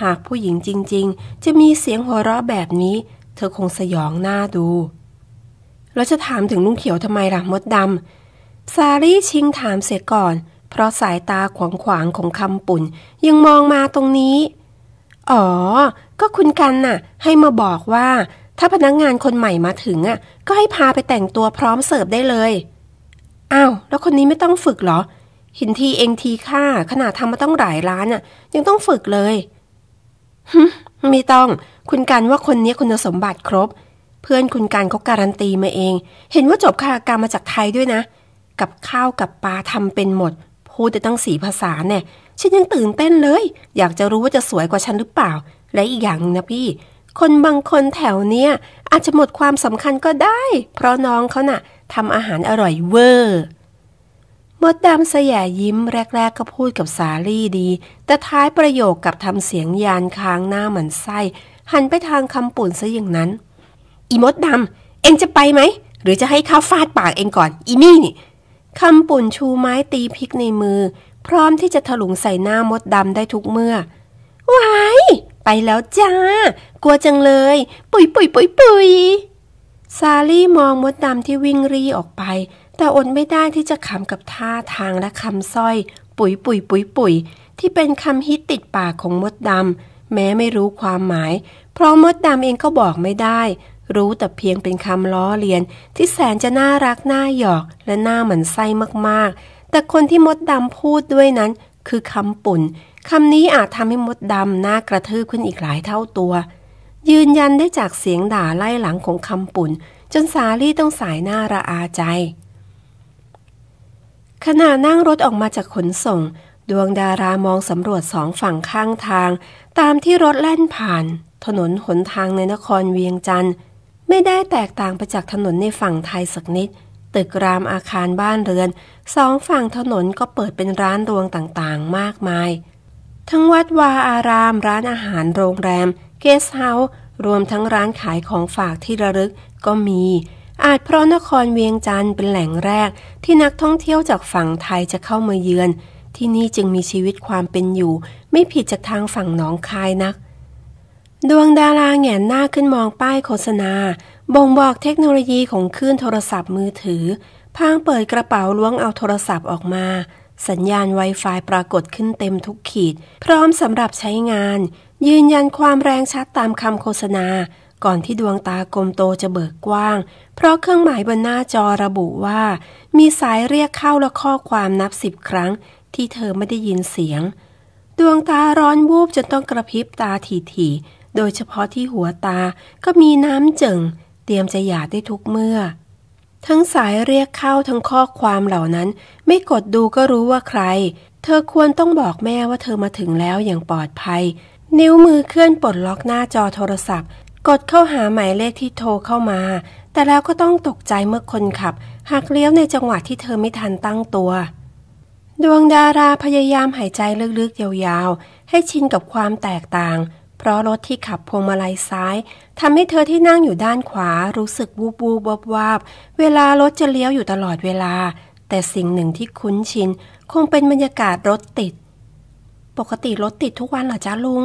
หากผู้หญิงจริง ๆ จะมีเสียงหัวเราะแบบนี้ เธอคงสยองหน้าดู แล้วจะถามถึงลุงเขียวทำไมล่ะมดดำซารี่ชิงถามเสียก่อน เพราะสายตาขวางขวางของคำปุ่น ยังมองมาตรงนี้ อ๋อ ก็คุณกันน่ะ ให้มาบอกว่า ถ้าพนักงงานคนใหม่มาถึงอ่ะ ก็ให้พาไปแต่งตัวพร้อมเสิร์ฟได้เลย อ้าว แล้วคนนี้ไม่ต้องฝึกเหรอ หินทีเองทีค่า ขนาดทำมาต้องหลายร้านอ่ะ ยังต้องฝึกเลยฮึไม่ต้อง คุณกันว่าคนนี้คุณสมบัติครบ เพื่อนคุณกันเขาการันตีมาเอง เห็นว่าจบคาากรรมมาจากไทยด้วยนะเกับข้าวกับปลาทำเป็นหมด พูดแต่ตั้งสีภาษาเนี่ย ฉันยังตื่นเต้นเลย อยากจะรู้ว่าจะสวยกว่าฉันหรือเปล่า และอีกอย่างนะพี่ คนบางคนแถวเนี้ยอาจจะหมดความสำคัญก็ได้ เพราะน้องเขานะ่ะทำอาหารอร่อยเวอร์ มดดำสยายิ้มแรก ๆ ก็พูดกับสาลี่ดี แต่ท้ายประโยคกับทำเสียงยานค้างหน้าเหมือนไส้หันไปทางคำปุ่นซะอย่างนั้น อีมดดำเอ็งจะไปไหม หรือจะให้ข้าฟาดปากเองก่อน อีนี่นี่คำปุ่นชูไม้ตีพริกในมือ พร้อมที่จะถลุงใส่หน้ามดดำได้ทุกเมื่อวายไปแล้วจ้ากลัวจังเลย ปุยปุยปุยปุยซาลี่มองมดดำที่วิ่งรีออกไป แต่อดไม่ได้ที่จะขำกับท่าทางและคำสร้อย ปุยปุยปุยปุยที่เป็นคำฮิตติดปากของมดดำแม้ไม่รู้ความหมาย เพราะมดดำเองก็บอกไม่ได้รู้แต่เพียงเป็นคำล้อเลียนที่แสนจะน่ารักน่าหยอกและน่าหมันไส้มากๆ แต่คนที่มดดำพูดด้วยนั้นคือคำปุ่น คำนี้อาจทำให้มดดำหน้ากระทืบขึ้นอีกหลายเท่าตัว ยืนยันได้จากเสียงด่าไล่หลังของคำปุ่น จนสาลี่ต้องสายหน้าระอาใจขณะนั่งรถออกมาจากขนส่ง ดวงดารามองสำรวจสองฝั่งข้างทาง ตามที่รถแล่นผ่าน ถนนหนทางในนครเวียงจันทร์ไม่ได้แตกต่างไปจากถนนในฝั่งไทยสักนิด ตึกรามอาคารบ้านเรือน สองฝั่งถนนก็เปิดเป็นร้านรวงต่างๆ มากมาย ทั้งวัดวาอารามร้านอาหารโรงแรม เกสเฮาส์รวมทั้งร้านขายของฝากที่ระลึกก็มี อาจเพราะนครเวียงจันทร์เป็นแหล่งแรก ที่นักท่องเที่ยวจากฝั่งไทยจะเข้ามาเยือน ที่นี่จึงมีชีวิตความเป็นอยู่ ไม่ผิดจากทางฝั่งหนองคายนักดวงดาราแงนหน้าขึ้นมองป้ายโฆษณา บ่งบอกเทคโนโลยีของคลื่นโทรศัพท์มือถือ พางเปิดกระเป๋าล้วงเอาโทรศัพท์ออกมา สัญญาณ Wi-Fi ปรากฏขึ้นเต็มทุกขีด พร้อมสำหรับใช้งาน ยืนยันความแรงชัดตามคำโฆษณา ก่อนที่ดวงตากลมโตจะเบิกกว้าง เพราะเครื่องหมายบนหน้าจอระบุว่า มีสายเรียกเข้าและข้อความนับสิบครั้งที่เธอไม่ได้ยินเสียง ดวงตาร้อนวูบจนต้องกระพริบตาถี่ๆโดยเฉพาะที่หัวตาก็มีน้ำเจิงเตรียมจะหยาดได้ทุกเมื่อ ทั้งสายเรียกเข้าทั้งข้อความเหล่านั้น ไม่กดดูก็รู้ว่าใคร เธอควรต้องบอกแม่ว่าเธอมาถึงแล้วอย่างปลอดภัย นิ้วมือเคลื่อนปลดล็อกหน้าจอโทรศัพท์ กดเข้าหาหมายเลขที่โทรเข้ามา แต่แล้วก็ต้องตกใจเมื่อคนขับหักเลี้ยวในจังหวะที่เธอไม่ทันตั้งตัว ดวงดาราพยายามหายใจลึกๆยาวๆให้ชินกับความแตกต่างเพราะรถที่ขับพวงมาลัยซ้ายทำให้เธอที่นั่งอยู่ด้านขวา รู้สึกวูบวูบวบวาบเวลารถจะเลี้ยวอยู่ตลอดเวลา แต่สิ่งหนึ่งที่คุ้นชิน คงเป็นบรรยากาศรถติด ปกติรถติดทุกวันเหรอจ้าลุง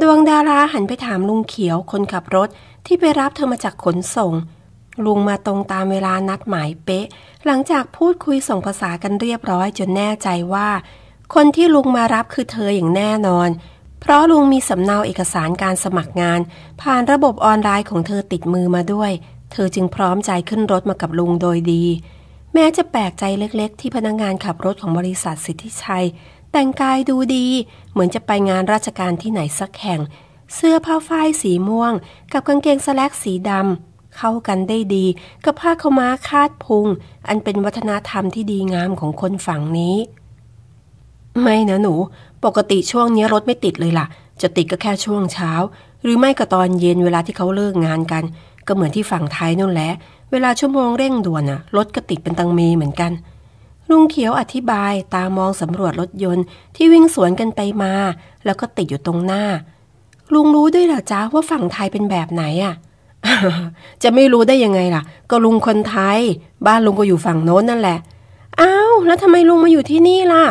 ดวงดาราหันไปถามลุงเขียวคนขับรถที่ไปรับเธอมาจากขนส่ง ลุงมาตรงตามเวลานัดหมายเป๊ะ หลังจากพูดคุยส่งภาษากันเรียบร้อยจนแน่ใจว่า คนที่ลุงมารับคือเธออย่างแน่นอนเพราะลุงมีสำเนาเอกสารการสมัครงาน ผ่านระบบออนไลน์ของเธอติดมือมาด้วย เธอจึงพร้อมใจขึ้นรถมากับลุงโดยดี แม้จะแปลกใจเล็กๆที่พนักงงานขับรถของบริษัทสิทธิชัย แต่งกายดูดีเหมือนจะไปงานราชการที่ไหนสักแห่ง เสื้อผ้าฝ้ายสีม่วง กับกางเกงสแลกสีดำ เข้ากันได้ดี กับผ้าขม้าคาดพุง อันเป็นวัฒนธรรมที่ดีงามของคนฝั่งนี้ไม่นะหนู ปกติช่วงนี้รถไม่ติดเลยล่ะ จะติดก็แค่ช่วงเช้า หรือไม่ก็ตอนเย็นเวลาที่เขาเลิกงานกัน ก็เหมือนที่ฝั่งไทยนั่นแหละ เวลาชั่วโมงเร่งด่วนอะรถก็ติดเป็นตังเมเหมือนกัน ลุงเขียวอธิบายตามองสำรวจรถยนต์ ที่วิ่งสวนกันไปมา แล้วก็ติดอยู่ตรงหน้า ลุงรู้ด้วยเหรอจ๊ะว่าฝั่งไทยเป็นแบบไหนอะจะไม่รู้ได้ยังไงล่ะ ก็ลุงคนไทย บ้านลุงก็อยู่ฝั่งโน้นนั่นแหละ อ้าวแล้วทำไมลุงมาอยู่ที่นี่ล่ะ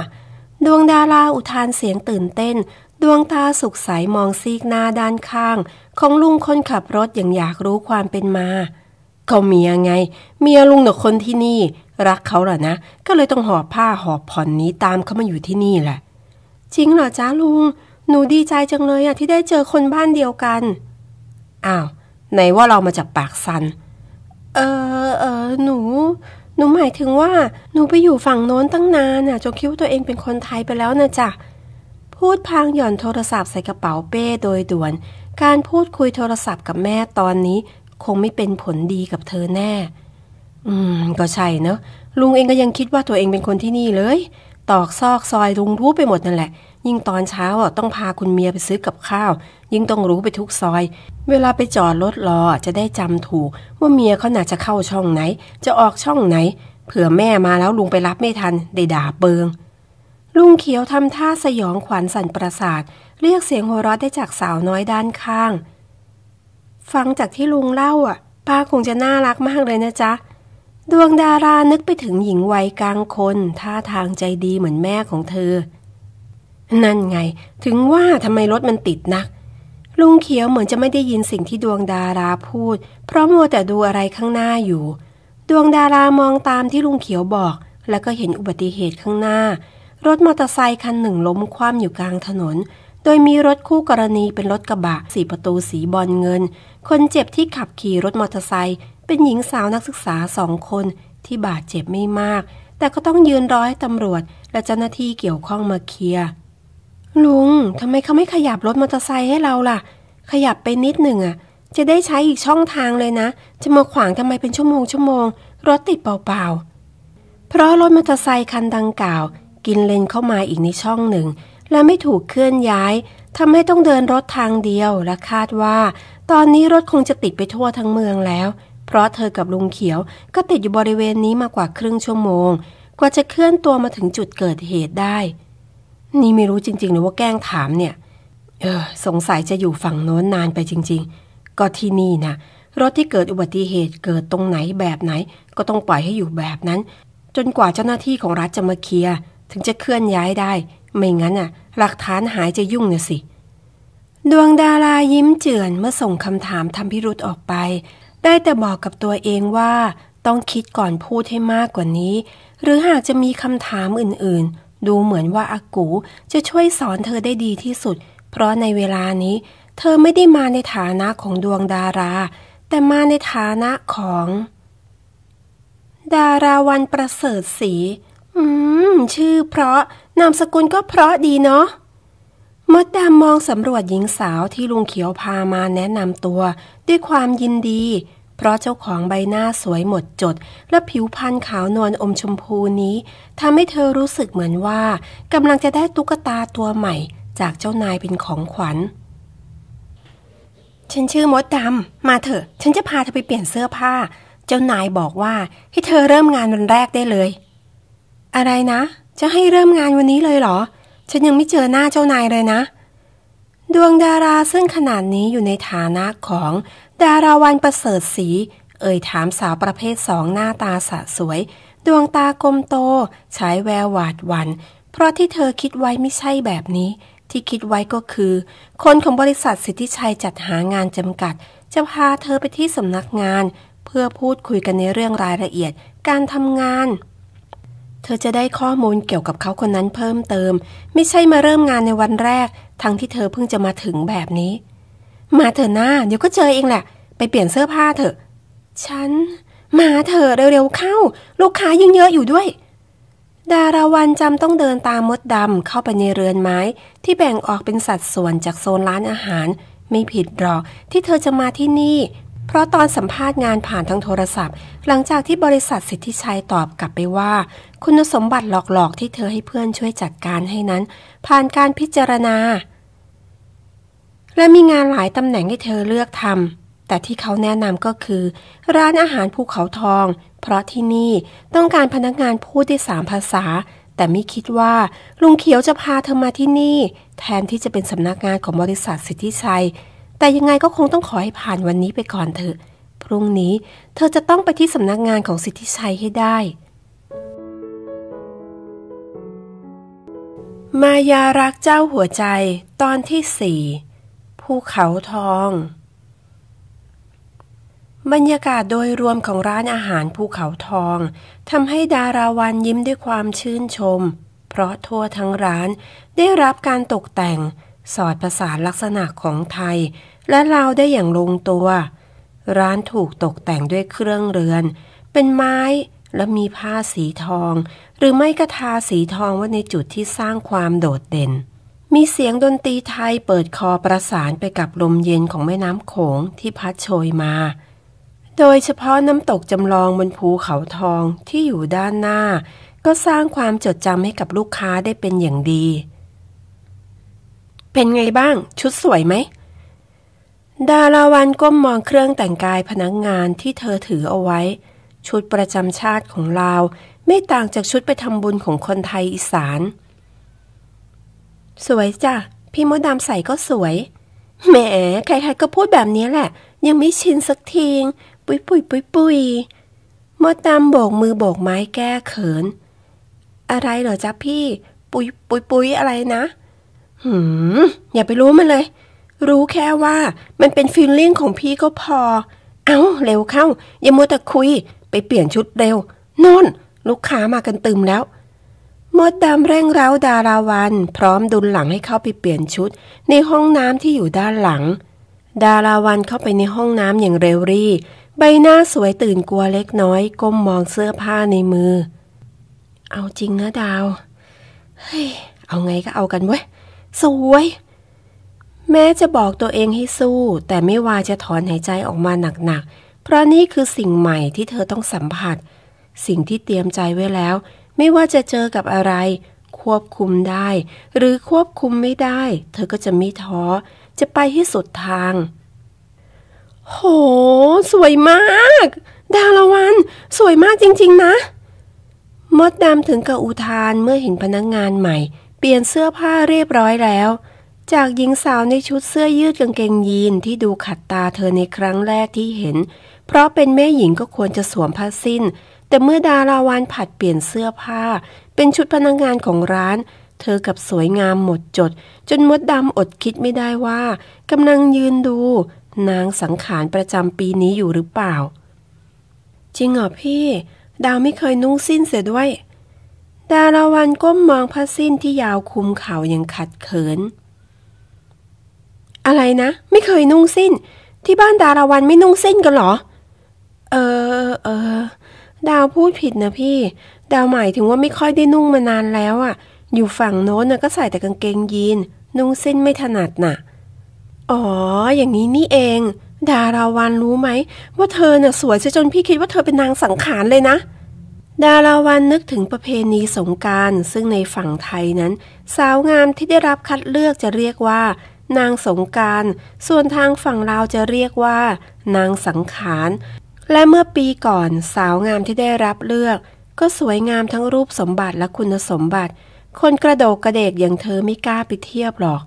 ดวงดาราอุทานเสียงตื่นเต้น ดวงตาสุขใสมองซีกหน้าด้านข้าง ของลุงคนขับรถอย่างอยากรู้ความเป็นมาก็เมียไงเมียลุงหนกคนที่นี่ รักเขาเหรอนะ ก็เลยต้องหอบผ้าหอบผ่อนนี้ตามเขามาอยู่ที่นี่แหละจริงเหรอจ้าลุง หนูดีใจจังเลยอะที่ได้เจอคนบ้านเดียวกัน อ้าว ไหนว่าเรามาจากปากสันเออเออ หนูนูหมายถึงว่าหนูไปอยู่ฝั่งโน้นตั้งนานน่ะจนคิดว่าตัวเองเป็นคนไทยไปแล้วนะจ๊ะพูดพางหย่อนโทรศัพท์ใส่กระเป๋าเป้โดยด่วน การพูดคุยโทรศัพท์กับแม่ตอนนี้ คงไม่เป็นผลดีกับเธอแน่ อืมก็ใช่เนอะลุงเองก็ยังคิดว่าตัวเองเป็นคนที่นี่เลย ตอกซอกซอยลุงรู้ไปหมดนั่นแหละยิ่งตอนเช้าอ่ะ ต้องพาคุณเมียไปซื้อกับข้าว ยิ่งต้องรู้ไปทุกซอย เวลาไปจอดรถรอจะได้จำถูก ว่าเมียเขาน่าจะเข้าช่องไหน จะออกช่องไหน เผื่อแม่มาแล้วลุงไปรับไม่ทันได้ด่าเบิงลุงเขียวทำท่าสยองขวัญสั่นประสาทเรียกเสียงหัวเราะได้จากสาวน้อยด้านข้าง ฟังจากที่ลุงเล่าอ่ะป้าคงจะน่ารักมากเลยนะจ๊ะ ดวงดารานึกไปถึงหญิงวัยกลางคน ท่าทางใจดีเหมือนแม่ของเธอนั่นไงถึงว่าทำไมรถมันติดนัก ลุงเขียวเหมือนจะไม่ได้ยินสิ่งที่ดวงดาราพูด เพราะมัวแต่ดูอะไรข้างหน้าอยู่ ดวงดารามองตามที่ลุงเขียวบอก แล้วก็เห็นอุบัติเหตุข้างหน้า รถมอเตอร์ไซคันหนึ่งล้มคว่ำอยู่กลางถนน โดยมีรถคู่กรณีเป็นรถกระบะสี่ประตูสีบอลเงิน คนเจ็บที่ขับขี่รถมอเตอร์ไซค์เป็นหญิงสาวนักศึกษาสองคนที่บาดเจ็บไม่มาก แต่ก็ต้องยืนรอให้ตำรวจและเจ้าหน้าที่เกี่ยวข้องมาเคลียร์ลุงทำไมเขาไม่ขยับรถมอเตอร์ไซค์ให้เราล่ะ ขยับไปนิดหนึ่งอ่ะ จะได้ใช้อีกช่องทางเลยนะ จะมาขวางทำไมเป็นชั่วโมงชั่วโมงรถติดเปล่าๆ เพราะรถมอเตอร์ไซค์คันดังกล่าว กินเลนเข้ามาอีกในช่องหนึ่ง และไม่ถูกเคลื่อนย้ายทำให้ต้องเดินรถทางเดียวและคาดว่าตอนนี้รถคงจะติดไปทั่วทั้งเมืองแล้ว เพราะเธอกับลุงเขียวก็ติดอยู่บริเวณนี้มากว่าครึ่งชั่วโมง กว่าจะเคลื่อนตัวมาถึงจุดเกิดเหตุได้นี่ไม่รู้จริงๆเลยว่าแกล้งถามเนี่ย เออ สงสัยจะอยู่ฝั่งโน้นนานไปจริงๆ ก็ที่นี่นะรถที่เกิดอุบัติเหตุเกิดตรงไหนแบบไหน ก็ต้องปล่อยให้อยู่แบบนั้น จนกว่าเจ้าหน้าที่ของรัฐจะมาเคลียร์ถึงจะเคลื่อนย้ายได้ ไม่งั้นอ่ะ หลักฐานหายจะยุ่งเนี่ยสิ ดวงดารายิ้มเจือนเมื่อส่งคำถามทำพิรุธออกไป ได้แต่บอกกับตัวเองว่า ต้องคิดก่อนพูดให้มากกว่านี้ หรือหากจะมีคำถามอื่นดูเหมือนว่าอากูจะช่วยสอนเธอได้ดีที่สุด เพราะในเวลานี้เธอไม่ได้มาในฐานะของดวงดารา แต่มาในฐานะของ ดาราวันประเสริฐสี อืม ชื่อเพราะ นามสกุลก็เพราะดีเนาะมดดามองสำรวจหญิงสาวที่ลุงเขียวพามาแนะนำตัว ด้วยความยินดีเพราะเจ้าของใบหน้าสวยหมดจด และผิวพรรณขาวนวลอมชมพูนี้ทำให้เธอรู้สึกเหมือนว่ากำลังจะได้ตุ๊กตาตัวใหม่ จากเจ้านายเป็นของขวัญ ฉันชื่อมดดำมาเถอะ ฉันจะพาเธอไปเปลี่ยนเสื้อผ้า เจ้านายบอกว่าให้เธอเริ่มงานวันแรกได้เลย อะไรนะ จะให้เริ่มงานวันนี้เลยเหรอ ฉันยังไม่เจอหน้าเจ้านายเลยนะ ดวงดาราซึ่งขนาดนี้อยู่ในฐานะของดาราวันประเสริฐสี เอ่ยถามสาวประเภทสองหน้าตาสะสวย ดวงตากลมโต ใช้แววหวาดหวั่นเพราะที่เธอคิดไว้ไม่ใช่แบบนี้ ที่คิดไว้ก็คือ คนของบริษัทสิทธิชัยจัดหางานจำกัด จะพาเธอไปที่สำนักงาน เพื่อพูดคุยกันในเรื่องรายละเอียดการทำงาน เธอจะได้ข้อมูลเกี่ยวกับเขาคนนั้นเพิ่มเติม ไม่ใช่มาเริ่มงานในวันแรก ทั้งที่เธอเพิ่งจะมาถึงแบบนี้มาเถอะหน้าเดี๋ยวก็เจอเองแหละไปเปลี่ยนเสื้อผ้าเถอะ ฉัน มาเถอะเร็วๆเข้า ลูกค้ายิ่งเยอะอยู่ด้วย ดาราวันจำต้องเดินตามมดดำเข้าไปในเรือนไม้ ที่แบ่งออกเป็นสัดส่วนจากโซนร้านอาหาร ไม่ผิดหรอกที่เธอจะมาที่นี่ เพราะตอนสัมภาษณ์งานผ่านทางโทรศัพท์ หลังจากที่บริษัทสิทธิชัยตอบกลับไปว่า คุณสมบัติหลอกๆที่เธอให้เพื่อนช่วยจัดการให้นั้น ผ่านการพิจารณาและมีงานหลายตำแหน่งให้เธอเลือกทำ แต่ที่เขาแนะนำก็คือ ร้านอาหารภูเขาทอง เพราะที่นี่ต้องการพนักงานพูดได้สามภาษา แต่ไม่คิดว่าลุงเขียวจะพาเธอมาที่นี่ แทนที่จะเป็นสำนักงานของบริษัทสิทธิชัย แต่ยังไงก็คงต้องขอให้ผ่านวันนี้ไปก่อนเถอะ พรุ่งนี้เธอจะต้องไปที่สำนักงานของสิทธิชัยให้ได้ มายารักเจ้าหัวใจ ตอนที่สี่ภูเขาทอง บรรยากาศโดยรวมของร้านอาหารภูเขาทองทำให้ดาราวันยิ้มด้วยความชื่นชม เพราะทั่วทั้งร้านได้รับการตกแต่งสอดประสานลักษณะของไทย และลาวได้อย่างลงตัว ร้านถูกตกแต่งด้วยเครื่องเรือน เป็นไม้และมีผ้าสีทอง หรือไม่กะทาสีทองไว้ในจุดที่สร้างความโดดเด่นมีเสียงดนตรีไทยเปิดคอประสานไปกับลมเย็นของแม่น้ำโขงที่พัดโชยมา โดยเฉพาะน้ำตกจำลองบนภูเขาทองที่อยู่ด้านหน้า ก็สร้างความจดจำให้กับลูกค้าได้เป็นอย่างดี เป็นไงบ้างชุดสวยไหม ดาราวันก้มมองเครื่องแต่งกายพนักงงานที่เธอถือเอาไว้ ชุดประจำชาติของเราไม่ต่างจากชุดไปทำบุญของคนไทยอีสานสวยจ้ะ พี่มดดำใส่ก็สวยแหมใครๆก็พูดแบบนี้แหละ ยังไม่ชินสักทีปุยปุยปุยปุยมดดำโบกมือโบกไม้แก้เขิน อะไรเหรอจ๊ะพี่ ปุยปุยปุยอะไรนะ หืม อย่าไปรู้มันเลย รู้แค่ว่ามันเป็นฟีลลิ่งของพี่ก็พอ เอา้า เร็วเข้า อย่ามัวแต่คุย ไปเปลี่ยนชุดเร็วน่นลูกค้ามากันตึมแล้วมดดำเร่งเร้าดาราวัน พร้อมดุลหลังให้เข้าไปเปลี่ยนชุดในห้องน้ำที่อยู่ด้านหลัง ดาราวันเข้าไปในห้องน้ำอย่างเร็วรีใบหน้าสวยตื่นกลัวเล็กน้อยก้มมองเสื้อผ้าในมือ เอาจริงนะดาวเฮ้ย เอาไงก็เอากันเว้ยสวยแม้จะบอกตัวเองให้สู้แต่ไม่ว่าจะถอนหายใจออกมาหนักๆเพราะนี่คือสิ่งใหม่ที่เธอต้องสัมผัส สิ่งที่เตรียมใจไว้แล้วไม่ว่าจะเจอกับอะไร ควบคุมได้ หรือควบคุมไม่ได้ เธอก็จะไม่ท้อ จะไปให้สุดทาง โห สวยมาก ดาราวัน สวยมากจริงๆนะ มดดำถึงกับอุทานเมื่อเห็นพนักงงานใหม่ เปลี่ยนเสื้อผ้าเรียบร้อยแล้ว จากหญิงสาวในชุดเสื้อยืดกางเกงยีน ที่ดูขัดตาเธอในครั้งแรกที่เห็น เพราะเป็นแม่หญิงก็ควรจะสวมผ้าสิ้นแต่เมื่อดาราวันผัดเปลี่ยนเสื้อผ้า เป็นชุดพนักงงานของร้าน เธอกับสวยงามหมดจด จนมดดำอดคิดไม่ได้ว่ากำลังยืนดู นางสังขารประจำปีนี้อยู่หรือเปล่าจริงเหรอพี่ ดาวไม่เคยนุ่งสิ้นเสียด้วย ดาราวันก้มมองผ้าสิ้นที่ยาวคุมเข่าอย่างขัดเขิน อะไรนะไม่เคยนุ่งสิ้น ที่บ้านดาราวันไม่นุ่งสิ้นกันหรอเออเออดาวพูดผิดนะพี่ ดาวหมายถึงว่าไม่ค่อยได้นุ่งมานานแล้วอะ่ะ อยู่ฝั่งโน้นนะก็ใส่แต่กางเกงยีน นุ่งเส้นไม่ถนัดนะ่ะ อ๋อ อย่างนี้นี่เอง ดาราวันรู้ไหมว่าเธอน่ะสวยซะจนพี่คิดว่าเธอเป็นนางสังขารเลยนะ ดาราวันนึกถึงประเพณีสงการซึ่งในฝั่งไทยนั้นสาวงามที่ได้รับคัดเลือกจะเรียกว่า นางสงการส่วนทางฝั่งลาวจะเรียกว่า นางสังขารและเมื่อปีก่อนสาวงามที่ได้รับเลือก ก็สวยงามทั้งรูปสมบัติและคุณสมบัติ คนกระโดกกระเดกอย่างเธอไม่กล้าไปเทียบหรอก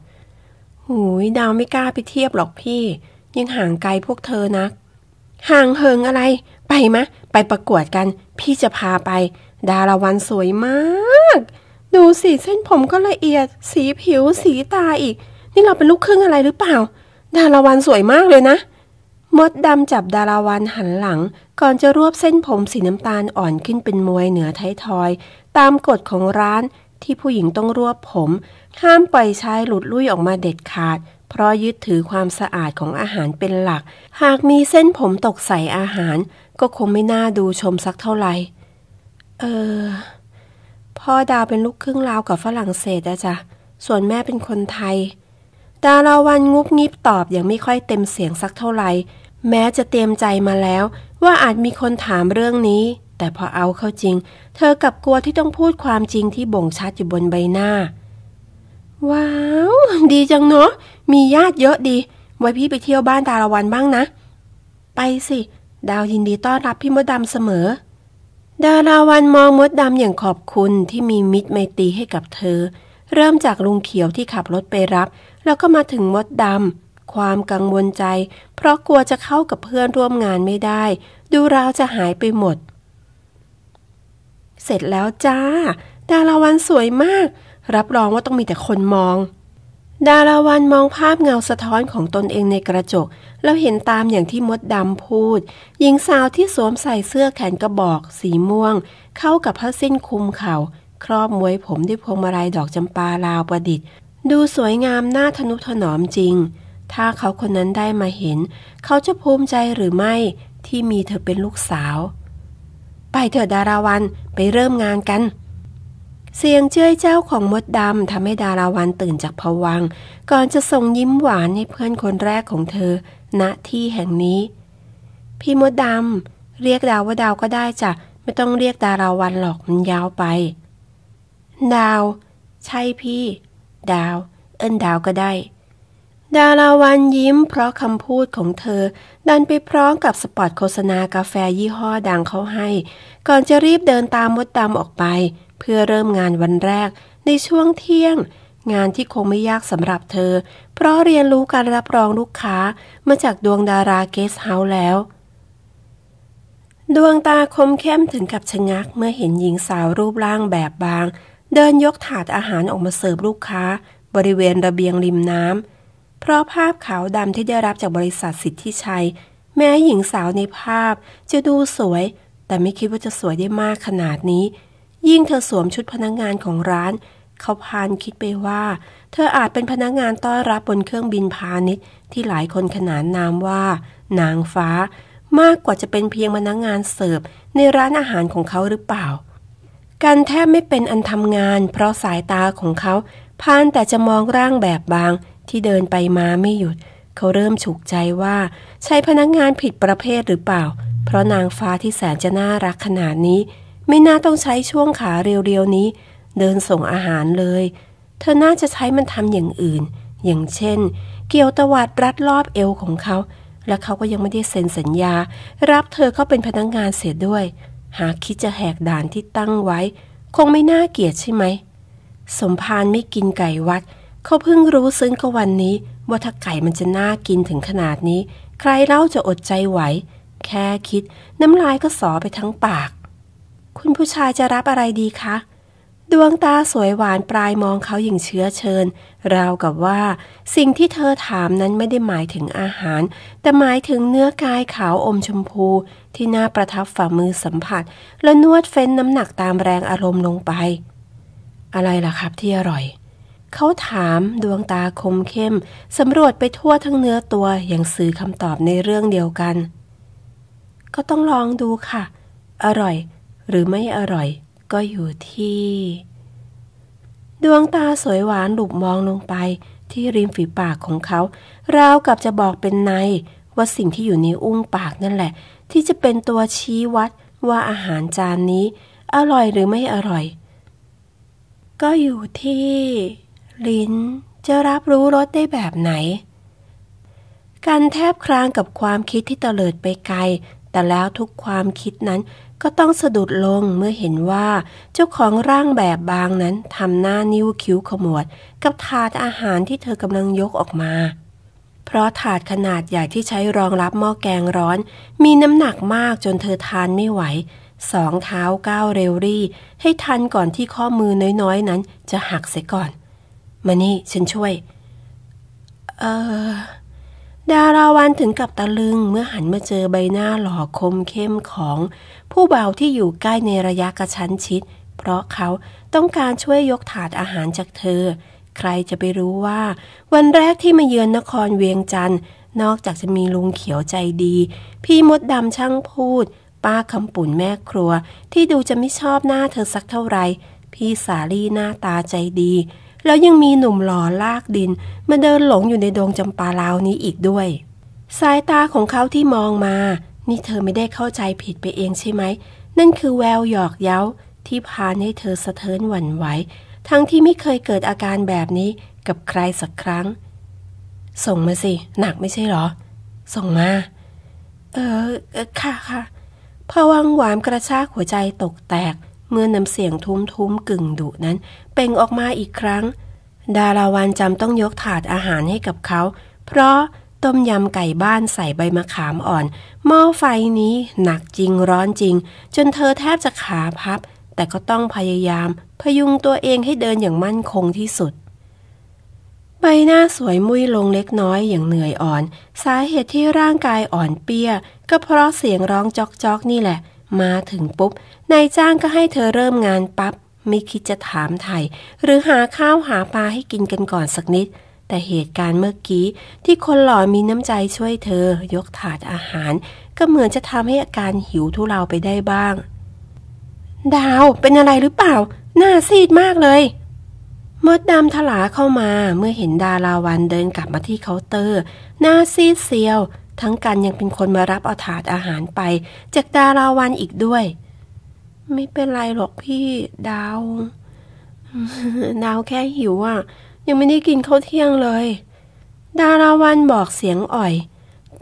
หูยดาวไม่กล้าไปเทียบหรอกพี่ยังห่างไกลพวกเธอนัก ห่างเหิงอะไร ไปมะไปประกวดกันพี่จะพาไป ดาราวันสวยมาก ดูสิเส้นผมก็ละเอียด สีผิวสีตาอีก นี่เราเป็นลูกครึ่งอะไรหรือเปล่า ดาราวันสวยมากเลยนะมดดำจับดาราวันหันหลัง ก่อนจะรวบเส้นผมสีน้ำตาลอ่อนขึ้นเป็นมวยเหนือท้ายทอย ตามกฎของร้านที่ผู้หญิงต้องรวบผมห้ามปล่อยชายหลุดลุ่ยออกมาเด็ดขาด เพราะยึดถือความสะอาดของอาหารเป็นหลัก หากมีเส้นผมตกใส่อาหาร ก็คงไม่น่าดูชมสักเท่าไหร่ เออพ่อดาวเป็นลูกครึ่งลาวกับฝรั่งเศสอะจ้ะส่วนแม่เป็นคนไทย ดาราวันงุบงิบตอบอย่างไม่ค่อยเต็มเสียงสักเท่าไหร่แม้จะเตรียมใจมาแล้วว่าอาจมีคนถามเรื่องนี้ แต่พอเอาเข้าจริง เธอกับกลัวที่ต้องพูดความจริงที่บ่งชัดอยู่บนใบหน้า ว้าวดีจังเนาะมีญาติเยอะดี ไว้พี่ไปเที่ยวบ้านดาราวันบ้างนะ ไปสิ ดาวยินดีต้อนรับพี่มดดำเสมอ ดาราวันมองมดดำอย่างขอบคุณที่มีมิตรไมตรีให้กับเธอ เริ่มจากลุงเขียวที่ขับรถไปรับ แล้วก็มาถึงมดดำความกังวลใจ เพราะกลัวจะเข้ากับเพื่อนร่วมงานไม่ได้ ดูราวจะหายไปหมด เสร็จแล้วจ้า ดาราวันสวยมาก รับรองว่าต้องมีแต่คนมอง ดาราวันมองภาพเงาสะท้อนของตนเองในกระจก แล้วเห็นตามอย่างที่มดดำพูดหญิงสาวที่สวมใส่เสื้อแขนกระบอก สีม่วง เข้ากับผ้าสิ้นคลุมเขา่า ครอบมวยผมด้วยพวงมาลัยดอกจำปาลาวประดิษฐ์ ดูสวยงามน่าทนุถนอมจริงถ้าเขาคนนั้นได้มาเห็น เขาจะภูมิใจหรือไม่ที่มีเธอเป็นลูกสาว ไปเถอะดาราวันไปเริ่มงานกัน เสียงเจ้ยเจ้าของมดดำทำให้ดาราวันตื่นจากผวัง ก่อนจะส่งยิ้มหวาน ให้เพื่อนคนแรกของเธอ ณที่แห่งนี้ พี่มดดำเรียกดาวว่าดาวก็ได้จ้ะไม่ต้องเรียกดาราวันหรอกมันยาวไป ดาว ใช่พี่ ดาว เอินดาวก็ได้ดาราวันยิ้มเพราะคำพูดของเธอ ดันไปพร้อมกับสปอตโฆษณากาแฟยี่ห้อดังเขาให้ ก่อนจะรีบเดินตามมดดำออกไป เพื่อเริ่มงานวันแรก ในช่วงเที่ยง งานที่คงไม่ยากสำหรับเธอ เพราะเรียนรู้การรับรองลูกค้ามาจากดวงดาราเกสเฮาส์แล้ว ดวงตาคมเข้มถึงกับชะงักเมื่อเห็นหญิงสาวรูปร่างแบบบาง เดินยกถาดอาหารออกมาเสิร์ฟลูกค้า บริเวณระเบียงริมน้ำเพราะภาพขาวดำที่ได้รับจากบริษัทสิทธิชัยแม้หญิงสาวในภาพจะดูสวย แต่ไม่คิดว่าจะสวยได้มากขนาดนี้ ยิ่งเธอสวมชุดพนักงงานของร้าน เขาพานคิดไปว่า เธออาจเป็นพนักงงานต้อนรับบนเครื่องบินพาณิชย์ที่หลายคนขนานนามว่า นางฟ้า มากกว่าจะเป็นเพียงพนักงงานเสิร์ฟในร้านอาหารของเขาหรือเปล่า การแทบไม่เป็นอันทำงาน เพราะสายตาของเขาพานแต่จะมองร่างแบบบางที่เดินไปมาไม่หยุด เขาเริ่มฉุกใจว่าใช่พนักงานผิดประเภทหรือเปล่า เพราะนางฟ้าที่แสนจะน่ารักขนาดนี้ ไม่น่าต้องใช้ช่วงขาเรียวๆนี้ เดินส่งอาหารเลย เธอน่าจะใช้มันทำอย่างอื่น อย่างเช่น เกี่ยวตวาดรัดรอบเอวของเขา และเขาก็ยังไม่ได้เซ็นสัญญา รับเธอเข้าเป็นพนักงานเสียด้วย หากคิดจะแหกด่านที่ตั้งไว้ คงไม่น่าเกียดใช่ไหม สมพานไม่กินไก่วัดเขาเพิ่งรู้ซึ้งก็วันนี้ ว่าถ้าไก่มันจะน่ากินถึงขนาดนี้ ใครเล่าจะอดใจไหว แค่คิด น้ำลายก็สอไปทั้งปาก คุณผู้ชายจะรับอะไรดีคะ ดวงตาสวยหวานปลายมองเขาอย่างเชื้อเชิญ ราวกับว่า สิ่งที่เธอถามนั้นไม่ได้หมายถึงอาหาร แต่หมายถึงเนื้อกายขาวอมชมพูที่น่าประทับฝ่ามือสัมผัส และนวดเฟ้นน้ำหนักตามแรงอารมณ์ลงไป อะไรล่ะครับที่อร่อยเขาถามดวงตาคมเข้มสำรวจไปทั่วทั้งเนื้อตัวอย่างสื่อคำตอบในเรื่องเดียวกัน ก็ต้องลองดูค่ะ อร่อยหรือไม่อร่อย ก็อยู่ที่ ดวงตาสวยหวานหลุบมองลงไปที่ริมฝีปากของเขา ราวกับจะบอกเป็นในว่าสิ่งที่อยู่ในอุ้งปากนั่นแหละ ที่จะเป็นตัวชี้วัดว่าอาหารจานนี้อร่อยหรือไม่อร่อย ก็อยู่ที่ลิ้นจะรับรู้รสได้แบบไหน การแทบคลางกับความคิดที่เตลิดไปไกล แต่แล้วทุกความคิดนั้นก็ต้องสะดุดลงเมื่อเห็นว่าเจ้าของร่างแบบบางนั้นทำหน้านิ้วคิ้วขมวดกับถาดอาหารที่เธอกำลังยกออกมา เพราะถาดขนาดใหญ่ที่ใช้รองรับหม้อแกงร้อนมีน้ำหนักมากจนเธอทานไม่ไหว สองเท้าก้าวเร็วรี่ให้ทันก่อนที่ข้อมือน้อยๆ นั้นจะหักเสียก่อนมานี่ฉันช่วย เออดาราวันถึงกับตะลึงเมื่อหันมาเจอใบหน้าหล่อคมเข้มของ ผู้บ่าวที่อยู่ใกล้ในระยะกระชั้นชิด เพราะเขาต้องการช่วยยกถาดอาหารจากเธอ ใครจะไปรู้ว่า วันแรกที่มาเยือนนครเวียงจันทร์นอกจากจะมีลุงเขียวใจดี พี่มดดำช่างพูด ป้าคำปุ่นแม่ครัว ที่ดูจะไม่ชอบหน้าเธอสักเท่าไหร่พี่สาลี่หน้าตาใจดีแล้วยังมีหนุ่มหล่อลากดิน มาเดินหลงอยู่ในดงจำปาลาวนี้อีกด้วยสายตาของเขาที่มองมา นี่เธอไม่ได้เข้าใจผิดไปเองใช่ไหมนั่นคือแววหยอกเย้าที่พาให้เธอสะเทินหวั่นไหวทั้งที่ไม่เคยเกิดอาการแบบนี้ กับใครสักครั้ง ส่งมาสิ หนักไม่ใช่หรอ ส่งมาเออค่ะค่ะพอวังหวามกระชากหัวใจตกแตกเมื่อน้ำเสียงทุ้มทุ้มกึ่งดุนั้น เป่งออกมาอีกครั้ง ดาราวันจำต้องยกถาดอาหารให้กับเขา เพราะต้มยำไก่บ้านใส่ใบมะขามอ่อนหม้อไฟนี้หนักจริงร้อนจริง จนเธอแทบจะขาพับ แต่ก็ต้องพยายาม พยุงตัวเองให้เดินอย่างมั่นคงที่สุด ใบหน้าสวยมุยลงเล็กน้อยอย่างเหนื่อยอ่อน สาเหตุที่ร่างกายอ่อนเปียก็เพราะเสียงร้องจอกๆนี่แหละมาถึงปุ๊บ นายจ้างก็ให้เธอเริ่มงานปับ๊บ ไม่คิดจะถามไทยหรือหาข้าวหาปลาให้กินกันก่อนสักนิด แต่เหตุการณ์เมื่อกี้ ที่คนหล่อมีน้ำใจช่วยเธอ ยกถาดอาหาร ก็เหมือนจะทำให้อาการหิวทุเลาไปได้บ้าง ดาวเป็นอะไรหรือเปล่า หน้าซีดมากเลย มดดำถลาเข้ามาเมื่อเห็นดาราวันเดินกลับมาที่เคาน์เตอร์ หน้าซีดเซียวทั้งกันยังเป็นคนมารับเอาถาดอาหารไป จากดาราวันอีกด้วย ไม่เป็นไรหรอกพี่ ดาวดาวแค่หิวอ่ะยังไม่ได้กินข้าวเที่ยงเลย ดาราวันบอกเสียงอ่อย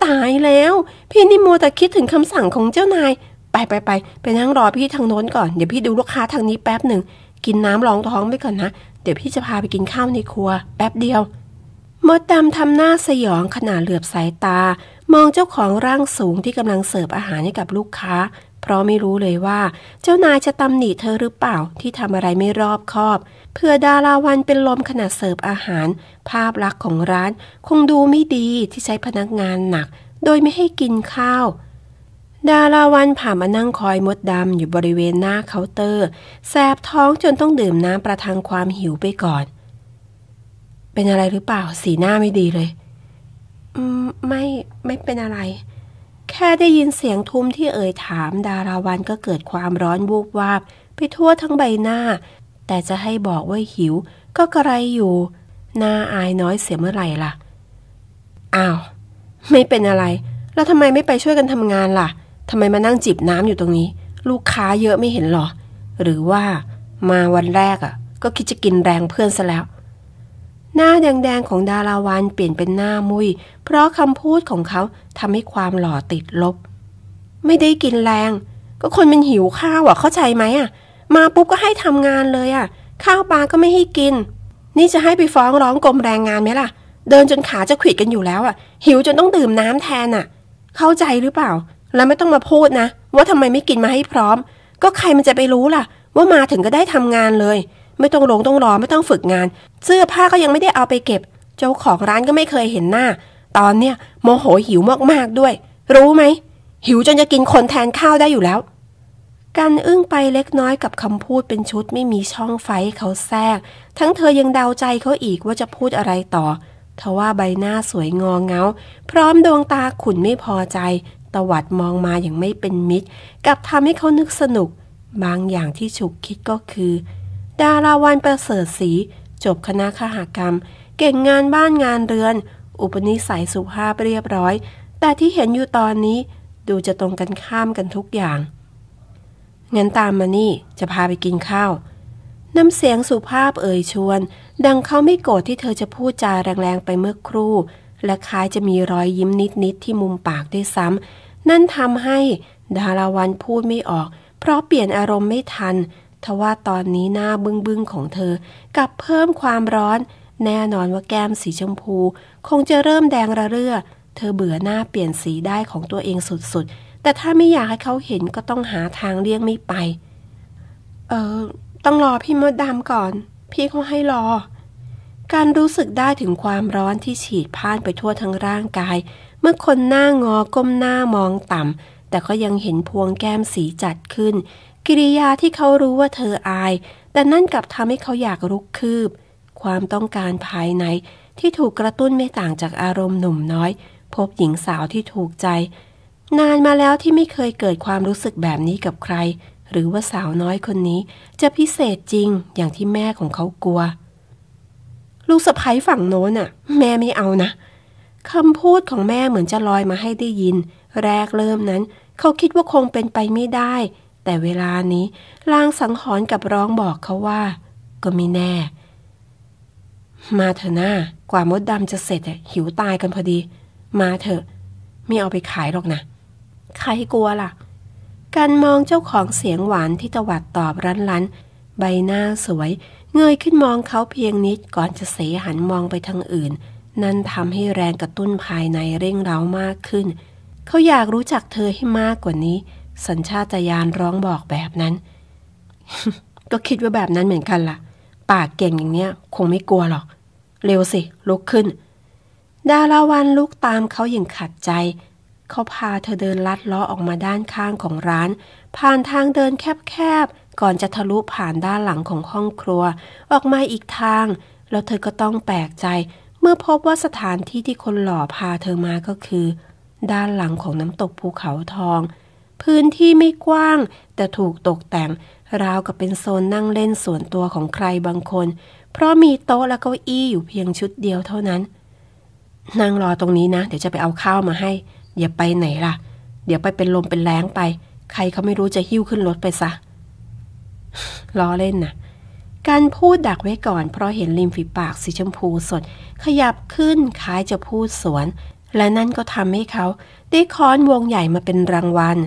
ตายแล้ว พี่นี่มัวแต่คิดถึงคำสั่งของเจ้านาย ไปไปไปไปนั่งรอพี่ทางโน้นก่อน เดี๋ยวพี่ดูลูกค้าทางนี้แป๊บหนึ่งกินน้ำรองท้องไปก่อนนะเดี๋ยวพี่จะพาไปกินข้าวในครัวแป๊บเดียวมดดำทำหน้าสยองขณะเหลือบสายตา มองเจ้าของร่างสูงที่กำลังเสิร์ฟอาหารให้กับลูกค้า เพราะไม่รู้เลยว่าเจ้านายจะตำหนิเธอหรือเปล่าที่ทำอะไรไม่รอบคอบเพื่อดาราวันเป็นลมขณะเสิร์ฟอาหาร ภาพลักษณ์ของร้านคงดูไม่ดีที่ใช้พนักงานหนักโดยไม่ให้กินข้าว ดาราวันผ่านมานั่งคอยมดดำอยู่บริเวณหน้าเคาน์เตอร์แสบท้องจนต้องดื่มน้ำประทังความหิวไปก่อนเป็นอะไรหรือเปล่าสีหน้าไม่ดีเลยไม่ไม่เป็นอะไร แค่ได้ยินเสียงทุ้มที่เอ่ยถามดาราวันก็เกิดความร้อนวูบวาบไปทั่วทั้งใบหน้า แต่จะให้บอกว่าหิว ก็กระไรอยู่ หน้าอายน้อยเสียเมื่อไหร่ล่ะ อ้าว ไม่เป็นอะไร แล้วทำไมไม่ไปช่วยกันทำงานล่ะทำไมมานั่งจิบน้ำอยู่ตรงนี้ ลูกค้าเยอะไม่เห็นหรอหรือว่ามาวันแรกอะ่ะ ก็คิดจะกินแรงเพื่อนซะแล้วหน้าแดงๆ ของดาราวันเปลี่ยนเป็นหน้ามุย เพราะคำพูดของเขาทำให้ความหล่อติดลบ ไม่ได้กินแรง ก็คนมันหิวข้าวอ่ะ เข้าใจไหมอ่ะ มาปุ๊บก็ให้ทำงานเลยอ่ะ ข้าวปลาก็ไม่ให้กิน นี่จะให้ไปฟ้องร้องกรมแรงงานไหมล่ะ เดินจนขาจะขวิดกันอยู่แล้วอ่ะ หิวจนต้องดื่มน้ำแทนอ่ะ เข้าใจหรือเปล่า แล้วไม่ต้องมาพูดนะว่าทำไมไม่กินมาให้พร้อม ก็ใครมันจะไปรู้ล่ะ ว่ามาถึงก็ได้ทำงานเลยไม่ต้องลงต้องรอไม่ต้องฝึกงาน เสื้อผ้าก็ยังไม่ได้เอาไปเก็บ เจ้าของร้านก็ไม่เคยเห็นหน้า ตอนเนี้ยโมโหหิวมากๆด้วย รู้ไหม หิวจนจะกินคนแทนข้าวได้อยู่แล้ว กันอึ้งไปเล็กน้อยกับคำพูดเป็นชุดไม่มีช่องไฟเขาแทรก ทั้งเธอยังเดาใจเขาอีกว่าจะพูดอะไรต่อทว่าใบหน้าสวยงอเงาพร้อมดวงตาขุ่นไม่พอใจ ตวัดมองมาอย่างไม่เป็นมิตรกับทำให้เขานึกสนุกบางอย่างที่ฉุกคิดก็คือดาราวันประเสริฐศรีจบคณะขหกรรม เก่งงานบ้านงานเรือน อุปนิสัยสุภาพเรียบร้อย แต่ที่เห็นอยู่ตอนนี้ดูจะตรงกันข้ามกันทุกอย่างงั้นตามมานี่จะพาไปกินข้าว น้ำเสียงสุภาพเอ่ยชวน ดังเขาไม่โกรธที่เธอจะพูดจาแรงๆไปเมื่อครู่ และคล้ายจะมีรอยยิ้มนิดๆ ที่มุมปากด้วยซ้ำนั่นทำให้ดาราวันพูดไม่ออก เพราะเปลี่ยนอารมณ์ไม่ทันเทว่าตอนนี้หน้าบึ้งบ้งของเธอกับเพิ่มความร้อน แน่นอนว่าแก้มสีชมพู คงจะเริ่มแดงระเรื่อ เธอเบื่อหน้าเปลี่ยนสีได้ของตัวเองสุดๆ แต่ถ้าไม่อยากให้เขาเห็นก็ต้องหาทางเลี่ยงไม่ไป เออต้องรอพี่มดดำก่อน พี่เขาให้รอ การรู้สึกได้ถึงความร้อนที่ฉีดพ่านไปทั่วทั้งร่างกาย เมื่อคนหน้างอก้มหน้ามองต่ำแต่ก็ยังเห็นพวงแก้มสีจัดขึ้นกิริยาที่เขารู้ว่าเธออาย แต่นั่นกลับทำให้เขาอยากลุกคืบ ความต้องการภายในที่ถูกกระตุ้นไม่ต่างจากอารมณ์หนุ่มน้อย พบหญิงสาวที่ถูกใจ นานมาแล้วที่ไม่เคยเกิดความรู้สึกแบบนี้กับใคร หรือว่าสาวน้อยคนนี้จะพิเศษจริงอย่างที่แม่ของเขากลัว ลูกสะพ้ยฝั่งโน้นน่ะ แม่ไม่เอานะคำพูดของแม่เหมือนจะลอยมาให้ได้ยิน แรกเริ่มนั้นเขาคิดว่าคงเป็นไปไม่ได้แต่เวลานี้ลางสังหรณ์กับร้องบอกเขาว่า ก็ไม่แน่ มาเถอะหน้ากว่ามดดำจะเสร็จหิวตายกันพอดี มาเถอะไม่เอาไปขายหรอกนะ ใครกลัวล่ะ การมองเจ้าของเสียงหวานที่ตวัดตอบรันรันใบหน้าสวย เงยขึ้นมองเขาเพียงนิดก่อนจะเสหันมองไปทางอื่น นั่นทำให้แรงกระตุ้นภายในเร่งเร้ามากขึ้น เขาอยากรู้จักเธอให้มากกว่านี้สัญชาตญาณร้องบอกแบบนั้น ก็คิดว่าแบบนั้นเหมือนกันล่ะ ปากเก่งอย่างเนี้ยคงไม่กลัวหรอก เร็วสิ ลุกขึ้น ดาราวันลุกตามเขาอย่างขัดใจ เขาพาเธอเดินลัดล้อออกมาด้านข้างของร้าน ผ่านทางเดินแคบๆ ก่อนจะทะลุผ่านด้านหลังของห้องครัว ออกมาอีกทาง แล้วเธอก็ต้องแปลกใจ เมื่อพบว่าสถานที่ที่คนหล่อพาเธอมาก็คือ ด้านหลังของน้ำตกภูเขาทองพื้นที่ไม่กว้างแต่ถูกตกแต่งราวกับเป็นโซนนั่งเล่นส่วนตัวของใครบางคน เพราะมีโต๊ะและเก้าอี้อยู่เพียงชุดเดียวเท่านั้น นั่งรอตรงนี้นะ เดี๋ยวจะไปเอาข้าวมาให้ อย่าไปไหนล่ะ เดี๋ยวไปเป็นลมเป็นแรงไป ใครเขาไม่รู้จะหิ้วขึ้นรถไปซะล้อเล่นนะ่ะ การพูดดักไว้ก่อน เพราะเห็นริมฝีปากสีชมพูสด ขยับขึ้นคล้ายจะพูดสวน และนั่นก็ทำให้เขาได้ค้อนวงใหญ่มาเป็นรางวัล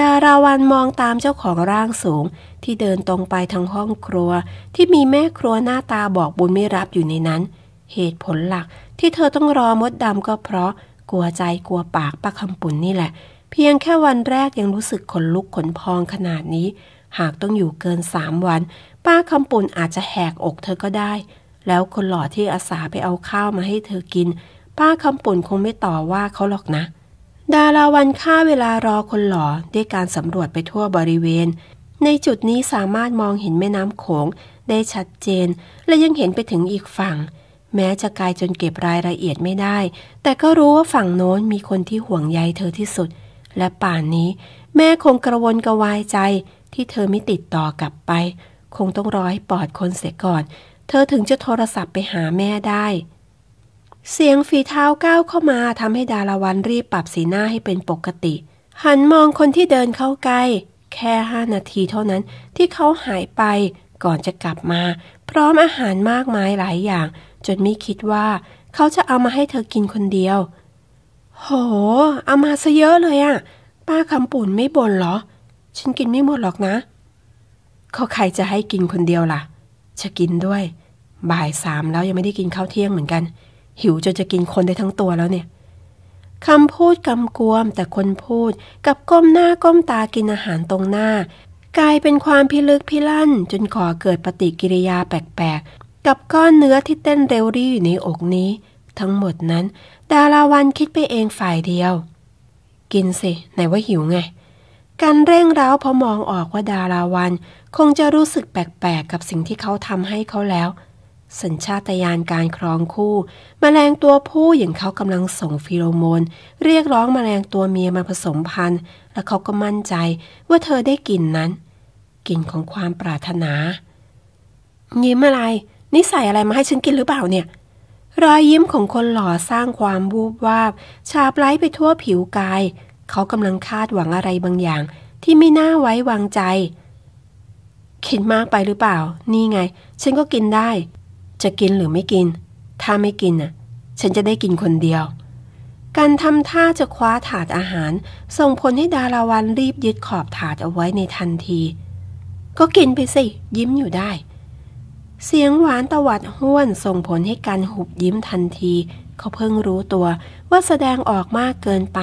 ดาราวันมองตามเจ้าของร่างสูงที่เดินตรงไปทางห้องครัวที่มีแม่ครัวหน้าตาบอกบุญไม่รับอยู่ในนั้น เหตุผลหลักที่เธอต้องรอมดดำก็เพราะกลัวใจกลัวปากปลาคำปุ่นนี่แหละ เพียงแค่วันแรกยังรู้สึกขนลุกขนพองขนาดนี้ หากต้องอยู่เกินสามวัน ป้าคำปุ่นอาจจะแหกอกเธอก็ได้ แล้วคนหล่อที่อาสาไปเอาข้าวมาให้เธอกิน ป้าคำปุ่นคงไม่ต่อว่าเขาหรอกนะดาราวันฆ่าเวลารอคนหล่อด้วยการสำรวจไปทั่วบริเวณ ในจุดนี้สามารถมองเห็นแม่น้ำโขงได้ชัดเจนและยังเห็นไปถึงอีกฝั่ง แม้จะไกลจนเก็บรายละเอียดไม่ได้ แต่ก็รู้ว่าฝั่งโน้นมีคนที่ห่วงใยเธอที่สุด และป่านนี้แม่คงกระวนกระวายใจที่เธอไม่ติดต่อกลับไป คงต้องรอให้ปอดคนเสียก่อน เธอถึงจะโทรศัพท์ไปหาแม่ได้เสียงฝีเท้าก้าวเข้ามาทำให้ดาราวันรีบปรับสีหน้าให้เป็นปกติ หันมองคนที่เดินเข้าใกล้แค่ห้านาทีเท่านั้นที่เขาหายไปก่อนจะกลับมา พร้อมอาหารมากมายหลายอย่างจนไม่คิดว่าเขาจะเอามาให้เธอกินคนเดียว โห เอามาซะเยอะเลยอะป้าคำปุ่นไม่บ่นหรอ ฉันกินไม่หมดหรอกนะ เขาใครจะให้กินคนเดียวล่ะ จะกินด้วย บ่ายสามแล้วยังไม่ได้กินข้าวเที่ยงเหมือนกันหิวจนจะกินคนได้ทั้งตัวแล้วเนี่ยคำพูดกำกวมแต่คนพูด กับก้มหน้าก้มตากินอาหารตรงหน้า กลายเป็นความพิลึกพิลั่นจนก่อเกิดปฏิกิริยาแปลกๆกับก้อนเนื้อที่เต้นเร็วรี่อยู่ในอกนี้ ทั้งหมดนั้นดาราวันคิดไปเองฝ่ายเดียว กินสิ ไหนว่าหิวไง การเร่งร้าวพอมองออกว่าดาราวัน คงจะรู้สึกแปลกๆกับสิ่งที่เขาทำให้เขาแล้วสัญชาตญาณการครองคู่มแมลงตัวผู้อย่างเขากำลังส่งฟีโรโมน เรียกร้องมแมลงตัวเมียมาผสมพันธุ์และเขาก็มั่นใจว่าเธอได้กลิ่นนั้นกลิ่นของความปรารถนายิ้มอะไรนี่ใส่อะไรมาให้ฉันกินหรือเปล่าเนี่ย รอยยิ้มของคนหล่อสร้างความบูบวาบชาบไล้ไปทั่วผิวกายเขากำลังคาดหวังอะไรบางอย่าง ที่ไม่น่าไว้วางใจกิดมากไปหรือเปล่า นี่ไงฉันก็กินได้จะกินหรือไม่กิน ถ้าไม่กินน่ะ ฉันจะได้กินคนเดียว การทำท่าจะคว้าถาดอาหาร ส่งผลให้ดาราวันรีบยึดขอบถาดเอาไว้ในทันที ก็กินไปสิ ยิ้มอยู่ได้ เสียงหวานตวัดห้วนส่งผลให้การหุบยิ้มทันที เขาเพิ่งรู้ตัวว่าแสดงออกมากเกินไป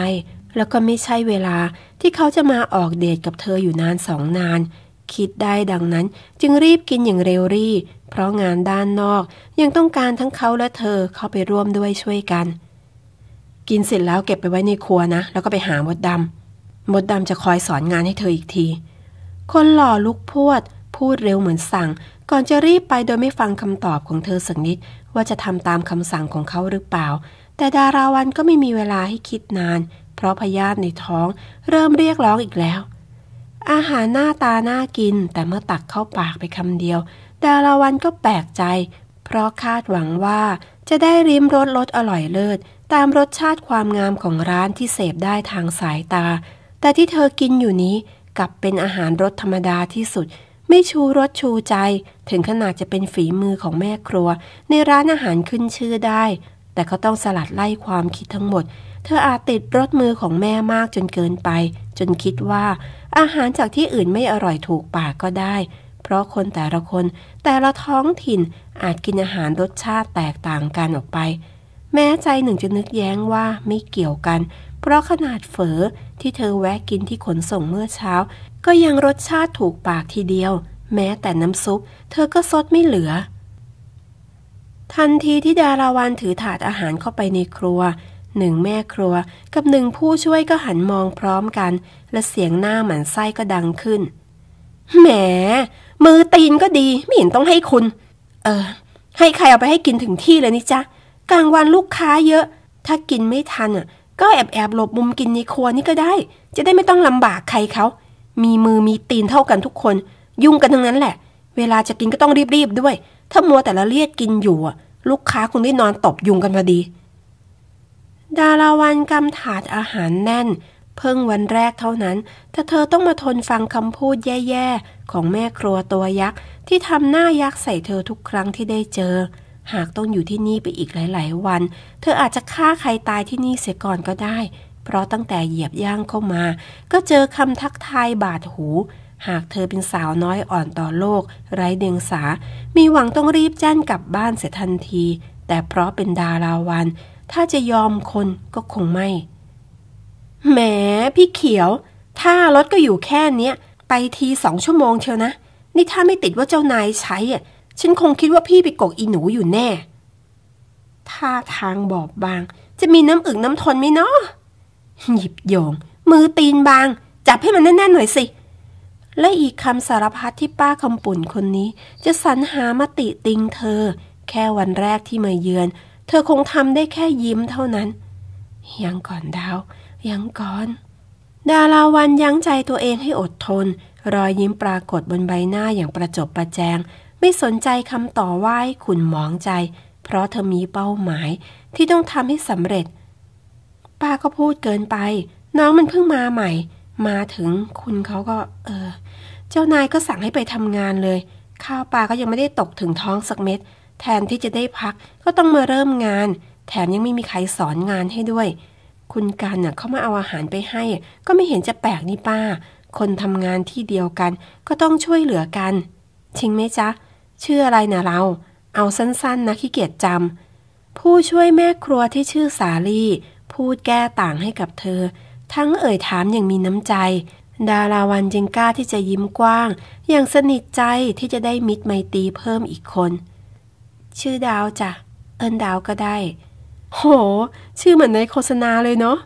แล้วก็ไม่ใช่เวลาที่เขาจะมาออกเดทกับเธออยู่นานสองนาน คิดได้ดังนั้นจึงรีบกินอย่างเร็วรี่เพราะงานด้านนอกยังต้องการทั้งเขาและเธอเข้าไปร่วมด้วยช่วยกัน กินเสร็จแล้วเก็บไปไว้ในครัวนะ แล้วก็ไปหามดดำมดดำจะคอยสอนงานให้เธออีกที คนหล่อลุกพวด พูดเร็วเหมือนสั่ง ก่อนจะรีบไปโดยไม่ฟังคำตอบของเธอสักนิด ว่าจะทำตามคำสั่งของเขาหรือเปล่า แต่ดาราวันก็ไม่มีเวลาให้คิดนาน เพราะพยาธิในท้อง เริ่มเรียกร้องอีกแล้ว อาหารหน้าตาน่ากินแต่เมื่อตักเข้าปากไปคำเดียวดาราวันก็แปลกใจ เพราะคาดหวังว่าจะได้ริมรสรสอร่อยเลิศตามรสชาติความงามของร้านที่เสพได้ทางสายตา แต่ที่เธอกินอยู่นี้กลับเป็นอาหารรสธรรมดาที่สุด ไม่ชูรสชูใจ ถึงขนาดจะเป็นฝีมือของแม่ครัว ในร้านอาหารขึ้นชื่อได้ แต่ก็ต้องสลัดไล่ความคิดทั้งหมด เธออาจติดรสมือของแม่มากจนเกินไป จนคิดว่า อาหารจากที่อื่นไม่อร่อยถูกปากก็ได้เพราะคนแต่ละคนแต่ละท้องถิ่นอาจกินอาหารรสชาติแตกต่างกันออกไป แม้ใจหนึ่งจะนึกแย้งว่าไม่เกี่ยวกัน เพราะขนาดเฝอที่เธอแวะกินที่ขนส่งเมื่อเช้า ก็ยังรสชาติถูกปากทีเดียว แม้แต่น้ำซุปเธอก็ซดไม่เหลือ ทันทีที่ดาราวันถือถาดอาหารเข้าไปในครัว หนึ่งแม่ครัวกับหนึ่งผู้ช่วยก็หันมองพร้อมกัน และเสียงหน้าหมันไส้ก็ดังขึ้นแหมมือตีนก็ดี ไม่เห็นต้องให้คุณ เออให้ใครเอาไปให้กินถึงที่เลยนี่จ๊ะ กลางวันลูกค้าเยอะ ถ้ากินไม่ทันอ่ะก็แอบแอบหลบมุมกินในครัวนี่ก็ได้ จะได้ไม่ต้องลำบากใครเขา มีมือมีตีนเท่ากันทุกคน ยุ่งกันทั้งนั้นแหละ เวลาจะกินก็ต้องรีบบด้วย ถ้ามัวแต่ละเลียดกินอยู่อ่ะลูกค้าคงได้นอนตบยุงกันพอดี ดาราวันกำถาดอาหารแน่นเพิ่งวันแรกเท่านั้นแต่เธอต้องมาทนฟังคำพูดแย่ๆของแม่ครัวตัวยักษ์ที่ทำหน้ายักษ์ใส่เธอทุกครั้งที่ได้เจอ หากต้องอยู่ที่นี่ไปอีกหลาย ๆ วัน เธออาจจะฆ่าใครตายที่นี่เสียก่อนก็ได้ เพราะตั้งแต่เหยียบย่างเข้ามา ก็เจอคำทักทายบาดหู หากเธอเป็นสาวน้อยอ่อนต่อโลก ไร้เดียงสา มีหวังต้องรีบแจ้นกลับบ้านเสียทันที แต่เพราะเป็นดาราวัน ถ้าจะยอมคนก็คงไม่แหมพี่เขียว ถ้ารถก็อยู่แค่เนี้ยไปทีสองชั่วโมงเชียวนะ นี่ถ้าไม่ติดว่าเจ้านายใช้อ่ะฉันคงคิดว่าพี่ไปกกอีหนูอยู่แน่ท่าทางบอบบาง จะมีน้ำอึ่งน้ำทนไหมเนาะหยิบโยง มือตีนบาง จับให้มันแน่นๆหน่อยสิ และอีกคำสารพัดที่ป้าคำปุ่นคนนี้ จะสรรหามาติติงเธอ แค่วันแรกที่มาเยือน เธอคงทำได้แค่ยิ้มเท่านั้นยังก่อนดาวยังก่อน ดาราวันยั้งใจตัวเองให้อดทน รอยยิ้มปรากฏบนใบหน้าอย่างประจบประแจง ไม่สนใจคำต่อว่าให้ขุนหมองใจ เพราะเธอมีเป้าหมายที่ต้องทำให้สำเร็จ ป้าก็พูดเกินไป น้องมันเพิ่งมาใหม่ มาถึงคุณเขาก็ เออ เจ้านายก็สั่งให้ไปทำงานเลย ข้าวปลาก็ยังไม่ได้ตกถึงท้องสักเม็ด แทนที่จะได้พักก็ต้องมาเริ่มงาน แถมยังไม่มีใครสอนงานให้ด้วยคุณการเน่ะเขามาเอาอาหารไปให้ ก็ไม่เห็นจะแปลกนี่ป้า คนทำงานที่เดียวกัน ก็ต้องช่วยเหลือกัน จริงไหมจ๊ะ ชื่ออะไรนะเรา เอาสั้นๆนะขี้เกียจจำ ผู้ช่วยแม่ครัวที่ชื่อสาลีพูดแก้ต่างให้กับเธอ ทั้งเอ่ยถามอย่างมีน้ำใจ ดาราวันจึงกล้าที่จะยิ้มกว้าง อย่างสนิทใจที่จะได้มิตรไมตรีเพิ่มอีกคน ชื่อดาวจ้ะ เอินดาวก็ได้โห ชื่อเหมือนในโฆษณาเลยเนาะ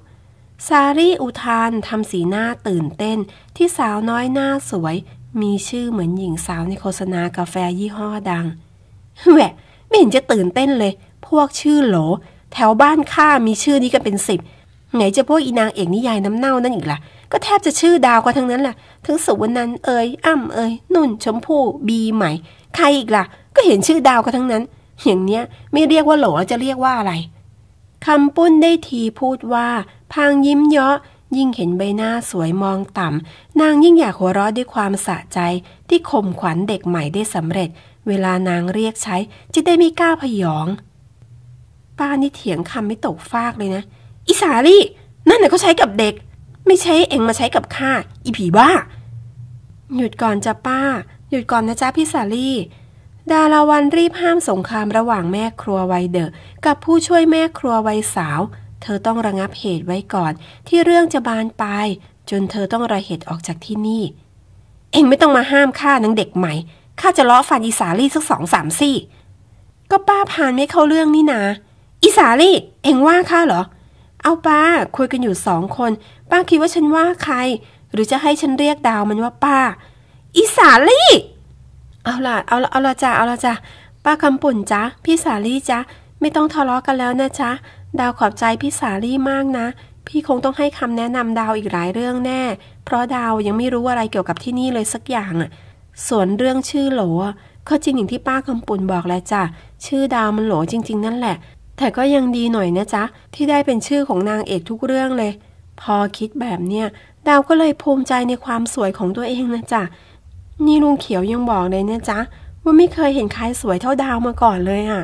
ซารี่อุทานทำสีหน้าตื่นเต้น ที่สาวน้อยหน้าสวย มีชื่อเหมือนหญิงสาวในโฆษณากาแฟยี่ห้อดัง แหวะ ไม่เห็นจะตื่นเต้นเลย พวกชื่อโหลแถวบ้านข้ามีชื่อนี้กันเป็นสิบ ไหนจะพวกอีนางเอกนิยายน้ำเน่านั่นอีกละ่ะ ก็แทบจะชื่อดาวก่าทั้งนั้นแหละทั้งสุวรรณันเอยอ้ำเอย นุ่น ชมพู่ บีใหม่ ใครอีกละ่ะ ก็เห็นชื่อดาวก่าทั้งนั้น อย่างเนี้ยไม่เรียกว่าโหลจะเรียกว่าอะไรคำปุ้นได้ทีพูดว่าพางยิ้มเยาะยิ่งเห็นใบหน้าสวยมองต่ำนางยิ่งอยากหัวเราะด้วยความสะใจที่ข่มขวัญเด็กใหม่ได้สำเร็จ เวลานางเรียกใช้จะได้ไม่กล้าพยอง ป้านี่เถียงคำไม่ตกฟากเลยนะ อิสาลี่นั่นน่ะก็ใช้กับเด็ก ไม่ใช้เองมาใช้กับข้าอีผีบ้า หยุดก่อนจ้ะป้าหยุดก่อนนะจ๊ะพี่สาลี่ดาราวันรีบห้ามสงครามระหว่างแม่ครัววัยเด็กกับผู้ช่วยแม่ครัววัยสาว เธอต้องระงับเหตุไว้ก่อนที่เรื่องจะบานปลายจนเธอต้องระเหตุออกจากที่นี่ เองไม่ต้องมาห้ามข้านางเด็กใหม่ข้าจะล้อฟันอิสาลี่สักสองสามสี่ก็ป้าผ่านไม่เข้าเรื่องนี่นา อิสาลี่ เองว่าข้าเหรอ เอาป้าคุยกันอยู่สองคน ป้าคิดว่าฉันว่าใคร หรือจะให้ฉันเรียกดาวมันว่าป้า อิสาลี่เอาละ เอาละเอาละจ้ะ เอาละจ้ะ ป้าคำปุ่นจ้ะ พี่สาลี่จ้ะ ไม่ต้องทะเลาะกันแล้วนะจ๊ะดาวขอบใจพี่สาลี่มากนะ พี่คงต้องให้คำแนะนำดาวอีกหลายเรื่องแน่ เพราะดาวยังไม่รู้อะไรเกี่ยวกับที่นี่เลยสักอย่างอ่ะส่วนเรื่องชื่อโหลก็จริงอย่างที่ป้าคำปุ่นบอกแหละจ้ะ ชื่อดาวมันโหลจริง ๆ นั่นแหละ แต่ก็ยังดีหน่อยนะจ๊ะที่ได้เป็นชื่อของนางเอกทุกเรื่องเลย พอคิดแบบเนี้ยดาวก็เลยภูมิใจในความสวยของตัวเองนะจ๊ะนี่ลุงเขียวยังบอกเลยเนี่ยจ๊ะ ว่า ไม่เคยเห็นใครสวยเท่าดาวมาก่อนเลยอ่ะ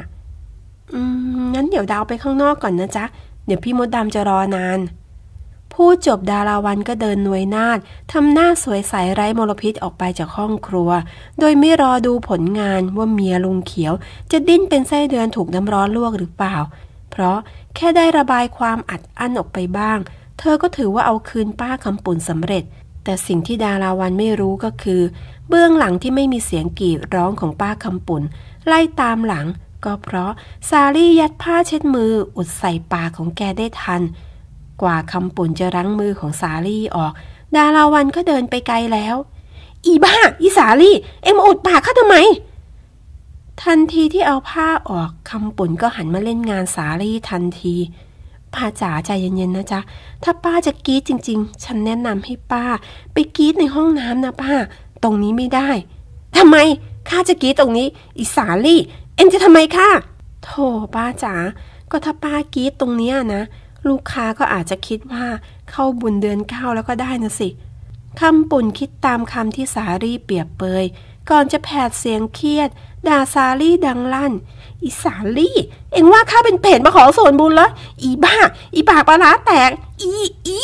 อืมงั้น เดี๋ยวดาวไปข้างนอกก่อนนะจ๊ะ เดี๋ยวพี่มดดำจะรอนานพูดจบดาราวันก็เดินหน่วยนาดทำหน้าสวยใสไร้มลพิษออกไปจากห้องครัว โดยไม่รอดูผลงานว่าเมียลุงเขียว จะดิ้นเป็นไส้เดือน ถูกน้ำร้อนลวกหรือเปล่า เพราะแค่ได้ระบายความอัดอั้นออกไปบ้าง เธอก็ถือว่าเอาคืนป้าคำปุ่นสำเร็จ แต่สิ่งที่ดาราวันไม่รู้ก็คือเบื้องหลังที่ไม่มีเสียงกรีดร้องของป้าคำปุ่น ไล่ตามหลัง ก็เพราะซารี่ยัดผ้าเช็ดมืออุดใส่ปากของแกได้ทัน กว่าคำปุ่นจะรั้งมือของซารี่ออก ดาราวันก็เดินไปไกลแล้ว อีบ้า อีสาลี่ เอ็มอุดปากข้าทำไมทันทีที่เอาผ้าออกคำปุ่นก็หันมาเล่นงานสาลี่ทันทีป้าจ๋าใจเย็นๆนะจ๊ะถ้าป้าจะกรี๊ดจริง ๆ ฉันแนะนำให้ป้าไปกรี๊ดในห้องน้ำนะป้าตรงนี้ไม่ได้ ทำไม ข้าจะกรีดตรงนี้ อิสาลี่ เอ็นจะทำไมข้าโธ่ป้าจ๋า ก็ถ้าป้ากรีดตรงเนี้ยนะ ลูกค้าก็อาจจะคิดว่า เข้าบุญเดือนเก้าแล้วก็ได้นะสิคำปุ่นคิดตามคำที่สาลี่เปรียบเปย ก่อนจะแผดเสียงเครียดด่าสาลี่ดังลั่น อีสาลี่เอ็งว่าข้าเป็นเพจมาขอส่วนบุญเหรอ อีบ้า อีปากปลาแตก อี อี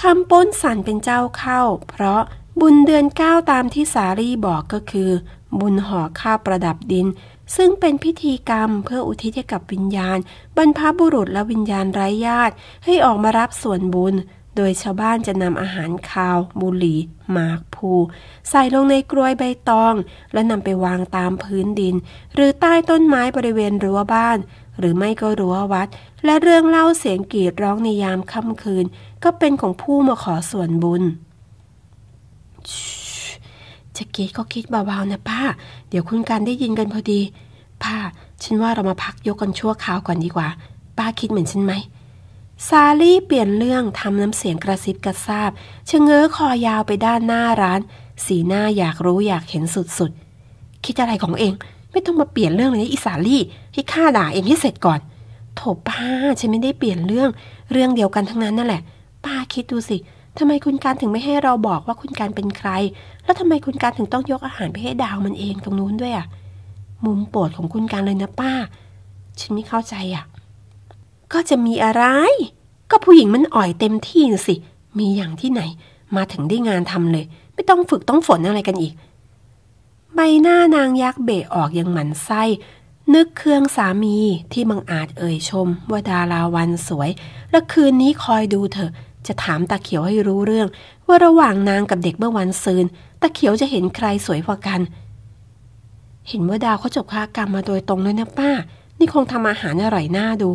คำปนสั่นเป็นเจ้าเข้า เพราะบุญเดือนเก้าตามที่สารีบอกก็คือ บุญห่อข้าวประดับดิน ซึ่งเป็นพิธีกรรมเพื่ออุทิศให้กับวิญญาณ บรรพบุรุษและวิญญาณไร้ญาติให้ออกมารับส่วนบุญ โดยชาวบ้านจะนำอาหารคาว บุหรี่หมากภูใส่ลงในกรวยใบตอง และนำไปวางตามพื้นดิน หรือใต้ต้นไม้บริเวณรั้วบ้าน หรือไม่ก็รั้ววัด และเรื่องเล่าเสียงกรีดร้องในยามค่ำคืน ก็เป็นของผู้มาขอส่วนบุญจะกิีดก็คิดเบาๆนะป้า เดี๋ยวคุณการได้ยินกันพอดีป้า ฉันว่าเรามาพักยกกันชั่วคราวก่อนดีกว่า ป้าคิดเหมือนฉันไหม ซาลี่เปลี่ยนเรื่อง ทำน้ำเสียงกระซิบกระซาบชะเง้อคอยาวไปด้านหน้าร้าน สีหน้าอยากรู้อยากเห็นสุดๆ คิดอะไรของเอง ไม่ต้องมาเปลี่ยนเรื่องเลยนอิสาลี่ให้ข้าด่าเองให้เสร็จก่อน โถป้า ฉันไม่ได้เปลี่ยนเรื่อง เรื่องเดียวกันทั้งนั้นนั่นแหละ ป้าคิดดูสิเทำไมคุณการถึงไม่ให้เราบอกว่าคุณการเป็นใคร แล้วทำไมคุณการถึงต้องยกอาหารไปให้ดาวมันเองตรงนู้นด้วยอะ่ะ มุมโปรดของคุณการเลยนะป้า ฉันไม่เข้าใจอะ่ะ ก็จะมีอะไร ก็ผู้หญิงมันอ่อยเต็มที่สิ มีอย่างที่ไหน มาถึงได้งานทำเลย ไม่ต้องฝึกต้องฝนอะไรกันอีก ใบหน้านางยักษ์เบะออกอย่างหมันไส้ นึกเครื่องสามีที่บังอาจเอ่ยชมว่าดาราวันสวย และคืนนี้คอยดูเธอจะถามตาเขียวให้รู้เรื่อง ว่าระหว่างนางกับเด็กเมื่อวันซืนตาเขียวจะเห็นใครสวยกว่ากัน เห็นว่าดาวเขาจบค้ากรรมมาโดยตรงเลยนะป้า นี่คงทำอาหารอร่อยน่าดู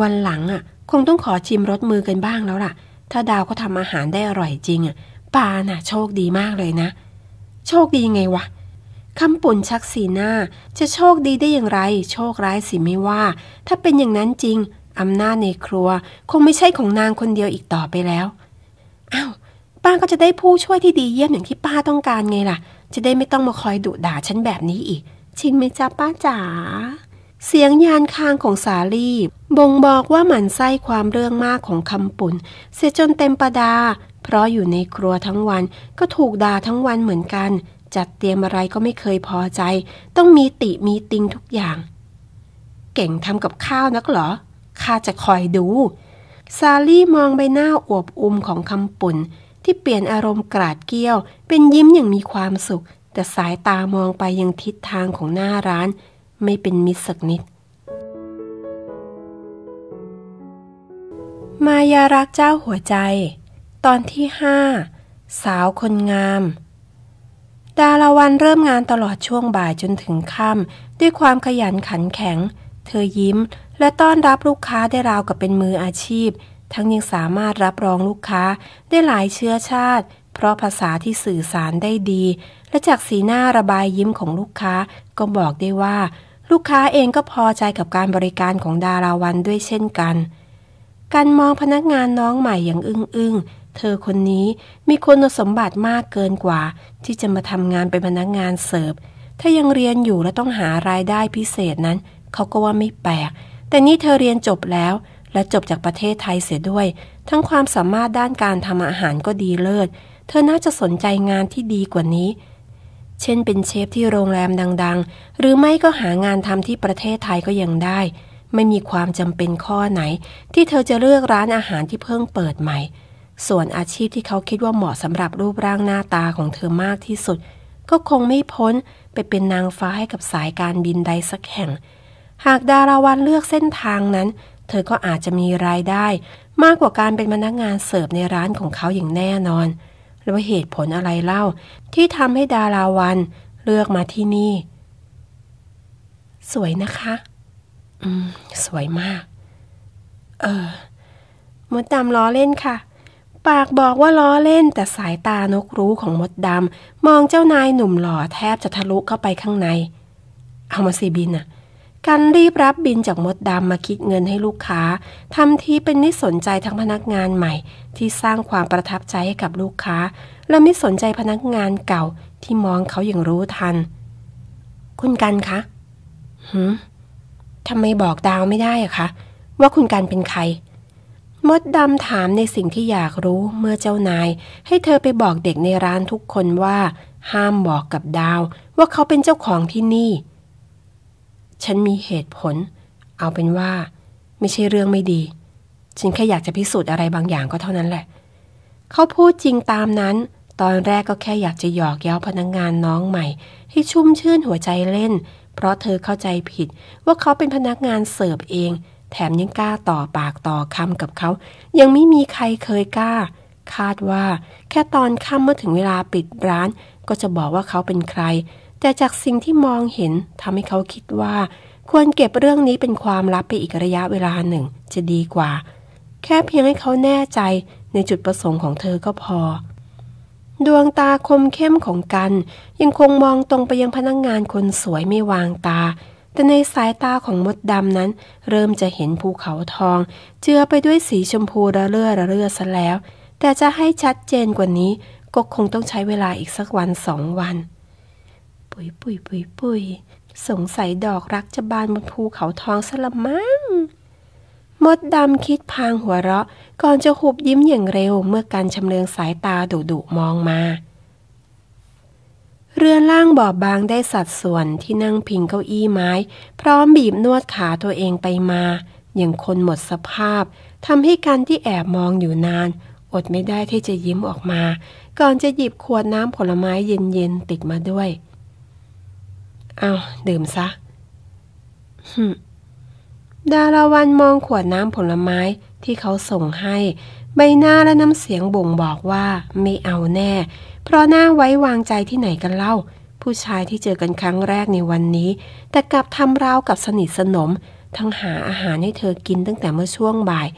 วันหลังอ่ะ คงต้องขอชิมรสมือกันบ้างแล้วล่ะถ้าดาวเขาทำอาหารได้อร่อยจริงอ่ะป้าน่ะ โชคดีมากเลยนะ โชคดีไงวะคำปุ่นชักสีหน้า จะโชคดีได้อย่างไร โชคร้ายสิไม่ว่า ถ้าเป็นอย่างนั้นจริงอำนาจในครัวคงไม่ใช่ของนางคนเดียวอีกต่อไปแล้วอา้าว ป้าก็จะได้ผู้ช่วยที่ดีเยี่ยมอย่างที่ป้าต้องการไงล่ะ จะได้ไม่ต้องมาคอยดุด่าฉันแบบนี้อีกจริงไหมจ๊ะป้าจ๋า เสียงยานคางของสาลีบ่งบอกว่าหมันไส้ความเรื่องมากของคำปุ่น เสียจนเต็มประดา เพราะอยู่ในครัวทั้งวันก็ถูกด่าทั้งวันเหมือนกัน จัดเตรียมอะไรก็ไม่เคยพอใจ ต้องมีติมีติงทุกอย่าง เก่งทำกับข้าวนักเหรอข้าจะคอยดู ซาลี่มองใบหน้าอวบอุมของคำปุ่นที่เปลี่ยนอารมณ์กราดเกี้ยว เป็นยิ้มอย่างมีความสุข แต่สายตามองไปยังทิศทางของหน้าร้าน ไม่เป็นมิตรสักนิด มายารักเจ้าหัวใจ ตอนที่ห้าสาวคนงาม ดาราวันเริ่มงานตลอดช่วงบ่ายจนถึงค่ำด้วยความขยันขันแข็ง เธอยิ้มและต้อนรับลูกค้าได้ราวกับเป็นมืออาชีพ ทั้งยังสามารถรับรองลูกค้าได้หลายเชื้อชาติ เพราะภาษาที่สื่อสารได้ดี และจากสีหน้าระบายยิ้มของลูกค้า ก็บอกได้ว่า ลูกค้าเองก็พอใจกับการบริการของดาราวันด้วยเช่นกัน การมองพนักงานน้องใหม่อย่างอึ้งอึ้งเธอคนนี้มีคุณสมบัติมากเกินกว่า ที่จะมาทำงานเป็นพนักงานเสิร์ฟ ถ้ายังเรียนอยู่และต้องหารายได้พิเศษนั้นเขาก็ว่าไม่แปลกแต่นี่เธอเรียนจบแล้วและจบจากประเทศไทยเสียด้วย ทั้งความสามารถด้านการทำอาหารก็ดีเลิศเธอน่าจะสนใจงานที่ดีกว่านี้ เช่นเป็นเชฟที่โรงแรมดัง ๆ หรือไม่ก็หางานทำที่ประเทศไทยก็ยังได้ ไม่มีความจำเป็นข้อไหน ที่เธอจะเลือกร้านอาหารที่เพิ่งเปิดใหม่ ส่วนอาชีพที่เขาคิดว่าเหมาะสำหรับรูปร่างหน้าตาของเธอมากที่สุด ก็คงไม่พ้นไปเป็นนางฟ้าให้กับสายการบินใดสักแห่งหากดาราวันเลือกเส้นทางนั้น เธอก็อาจจะมีรายได้ มากกว่าการเป็นพนักงานเสิร์ฟในร้านของเขาอย่างแน่นอนแล้วเหตุผลอะไรเล่า ที่ทำให้ดาราวันเลือกมาที่นี่ สวยนะคะ อืม สวยมาก เออ มดดำล้อเล่นค่ะ ปากบอกว่าล้อเล่น แต่สายตานกรู้ของมดดำมองเจ้านายหนุ่มหล่อแทบจะทะลุเข้าไปข้างใน เอามาสีบินอะ่ะการรีบรับบินจากมดดำมาคิดเงินให้ลูกค้า ทำทีเป็นนิสนใจทั้งพนักงานใหม่ ที่สร้างความประทับใจให้กับลูกค้า และไม่สนใจพนักงานเก่า ที่มองเขาอย่างรู้ทัน คุณกันคะหืมทำไมบอกดาวไม่ได้อะคะ ว่าคุณกันเป็นใคร มดดำถามในสิ่งที่อยากรู้เมื่อเจ้านาย ให้เธอไปบอกเด็กในร้านทุกคนว่า ห้ามบอกกับดาว ว่าเขาเป็นเจ้าของที่นี่ฉันมีเหตุผล เอาเป็นว่า ไม่ใช่เรื่องไม่ดี ฉันแค่อยากจะพิสูจน์อะไรบางอย่างก็เท่านั้นแหละ เขาพูดจริงตามนั้น ตอนแรกก็แค่อยากจะหยอกเย้าพนักงงานน้องใหม่ให้ชุ่มชื่นหัวใจเล่น เพราะเธอเข้าใจผิดว่าเขาเป็นพนักงานเสิร์ฟเอง แถมยังกล้าต่อปากต่อคำกับเขา ยังไม่มีใครเคยกล้า คาดว่าแค่ตอนค่ำเมื่อถึงเวลาปิดร้าน ก็จะบอกว่าเขาเป็นใครแต่จากสิ่งที่มองเห็นทำให้เขาคิดว่า ควรเก็บเรื่องนี้เป็นความลับไปอีกระยะเวลาหนึ่ง จะดีกว่า แค่เพียงให้เขาแน่ใจในจุดประสงค์ของเธอก็พอ ดวงตาคมเข้มของกัน ยังคงมองตรงไปยังพนักงงานคนสวยไม่วางตา แต่ในสายตาของมดดำนั้น เริ่มจะเห็นภูเขาทอง เจือไปด้วยสีชมพูระเรื่อระเรื่อซะแล้ว แต่จะให้ชัดเจนกว่านี้ก็คงต้องใช้เวลาอีกสักวันสองวันปุยปุยปุยปุยสงสัยดอกรักจะบานบนภู เขาทองสลมั้งมด ดำ คิดพางหัวเราะ ก่อนจะ หุบ ยิ้มอย่างเร็วเมื่อการ ชำเลืองสายตาดุดุมองมา เรือนล่างบอบ บางได้สัดส่วนที่นั่งพิงเก้าอี้ ไม้ พร้อมบีบนวดขาตัวเองไปมา อย่างคนหมดสภาพทำให้การที่แอบมองอยู่นาน อดไม่ได้ที่จะยิ้มออกมา ก่อนจะหยิบขวดน้ำผลไม้เย็นๆติดมาด้วยเอาดื่มซะฮึดาราวันมองขวดน้ำผลไม้ที่เขาส่งให้ ใบหน้าและน้ำเสียงบ่งบอกว่าไม่เอาแน่ เพราะหน้าไว้วางใจที่ไหนกันเล่า ผู้ชายที่เจอกันครั้งแรกในวันนี้ แต่กลับทำราวกับสนิทสนม ทั้งหาอาหารให้เธอกินตั้งแต่เมื่อช่วงบ่าย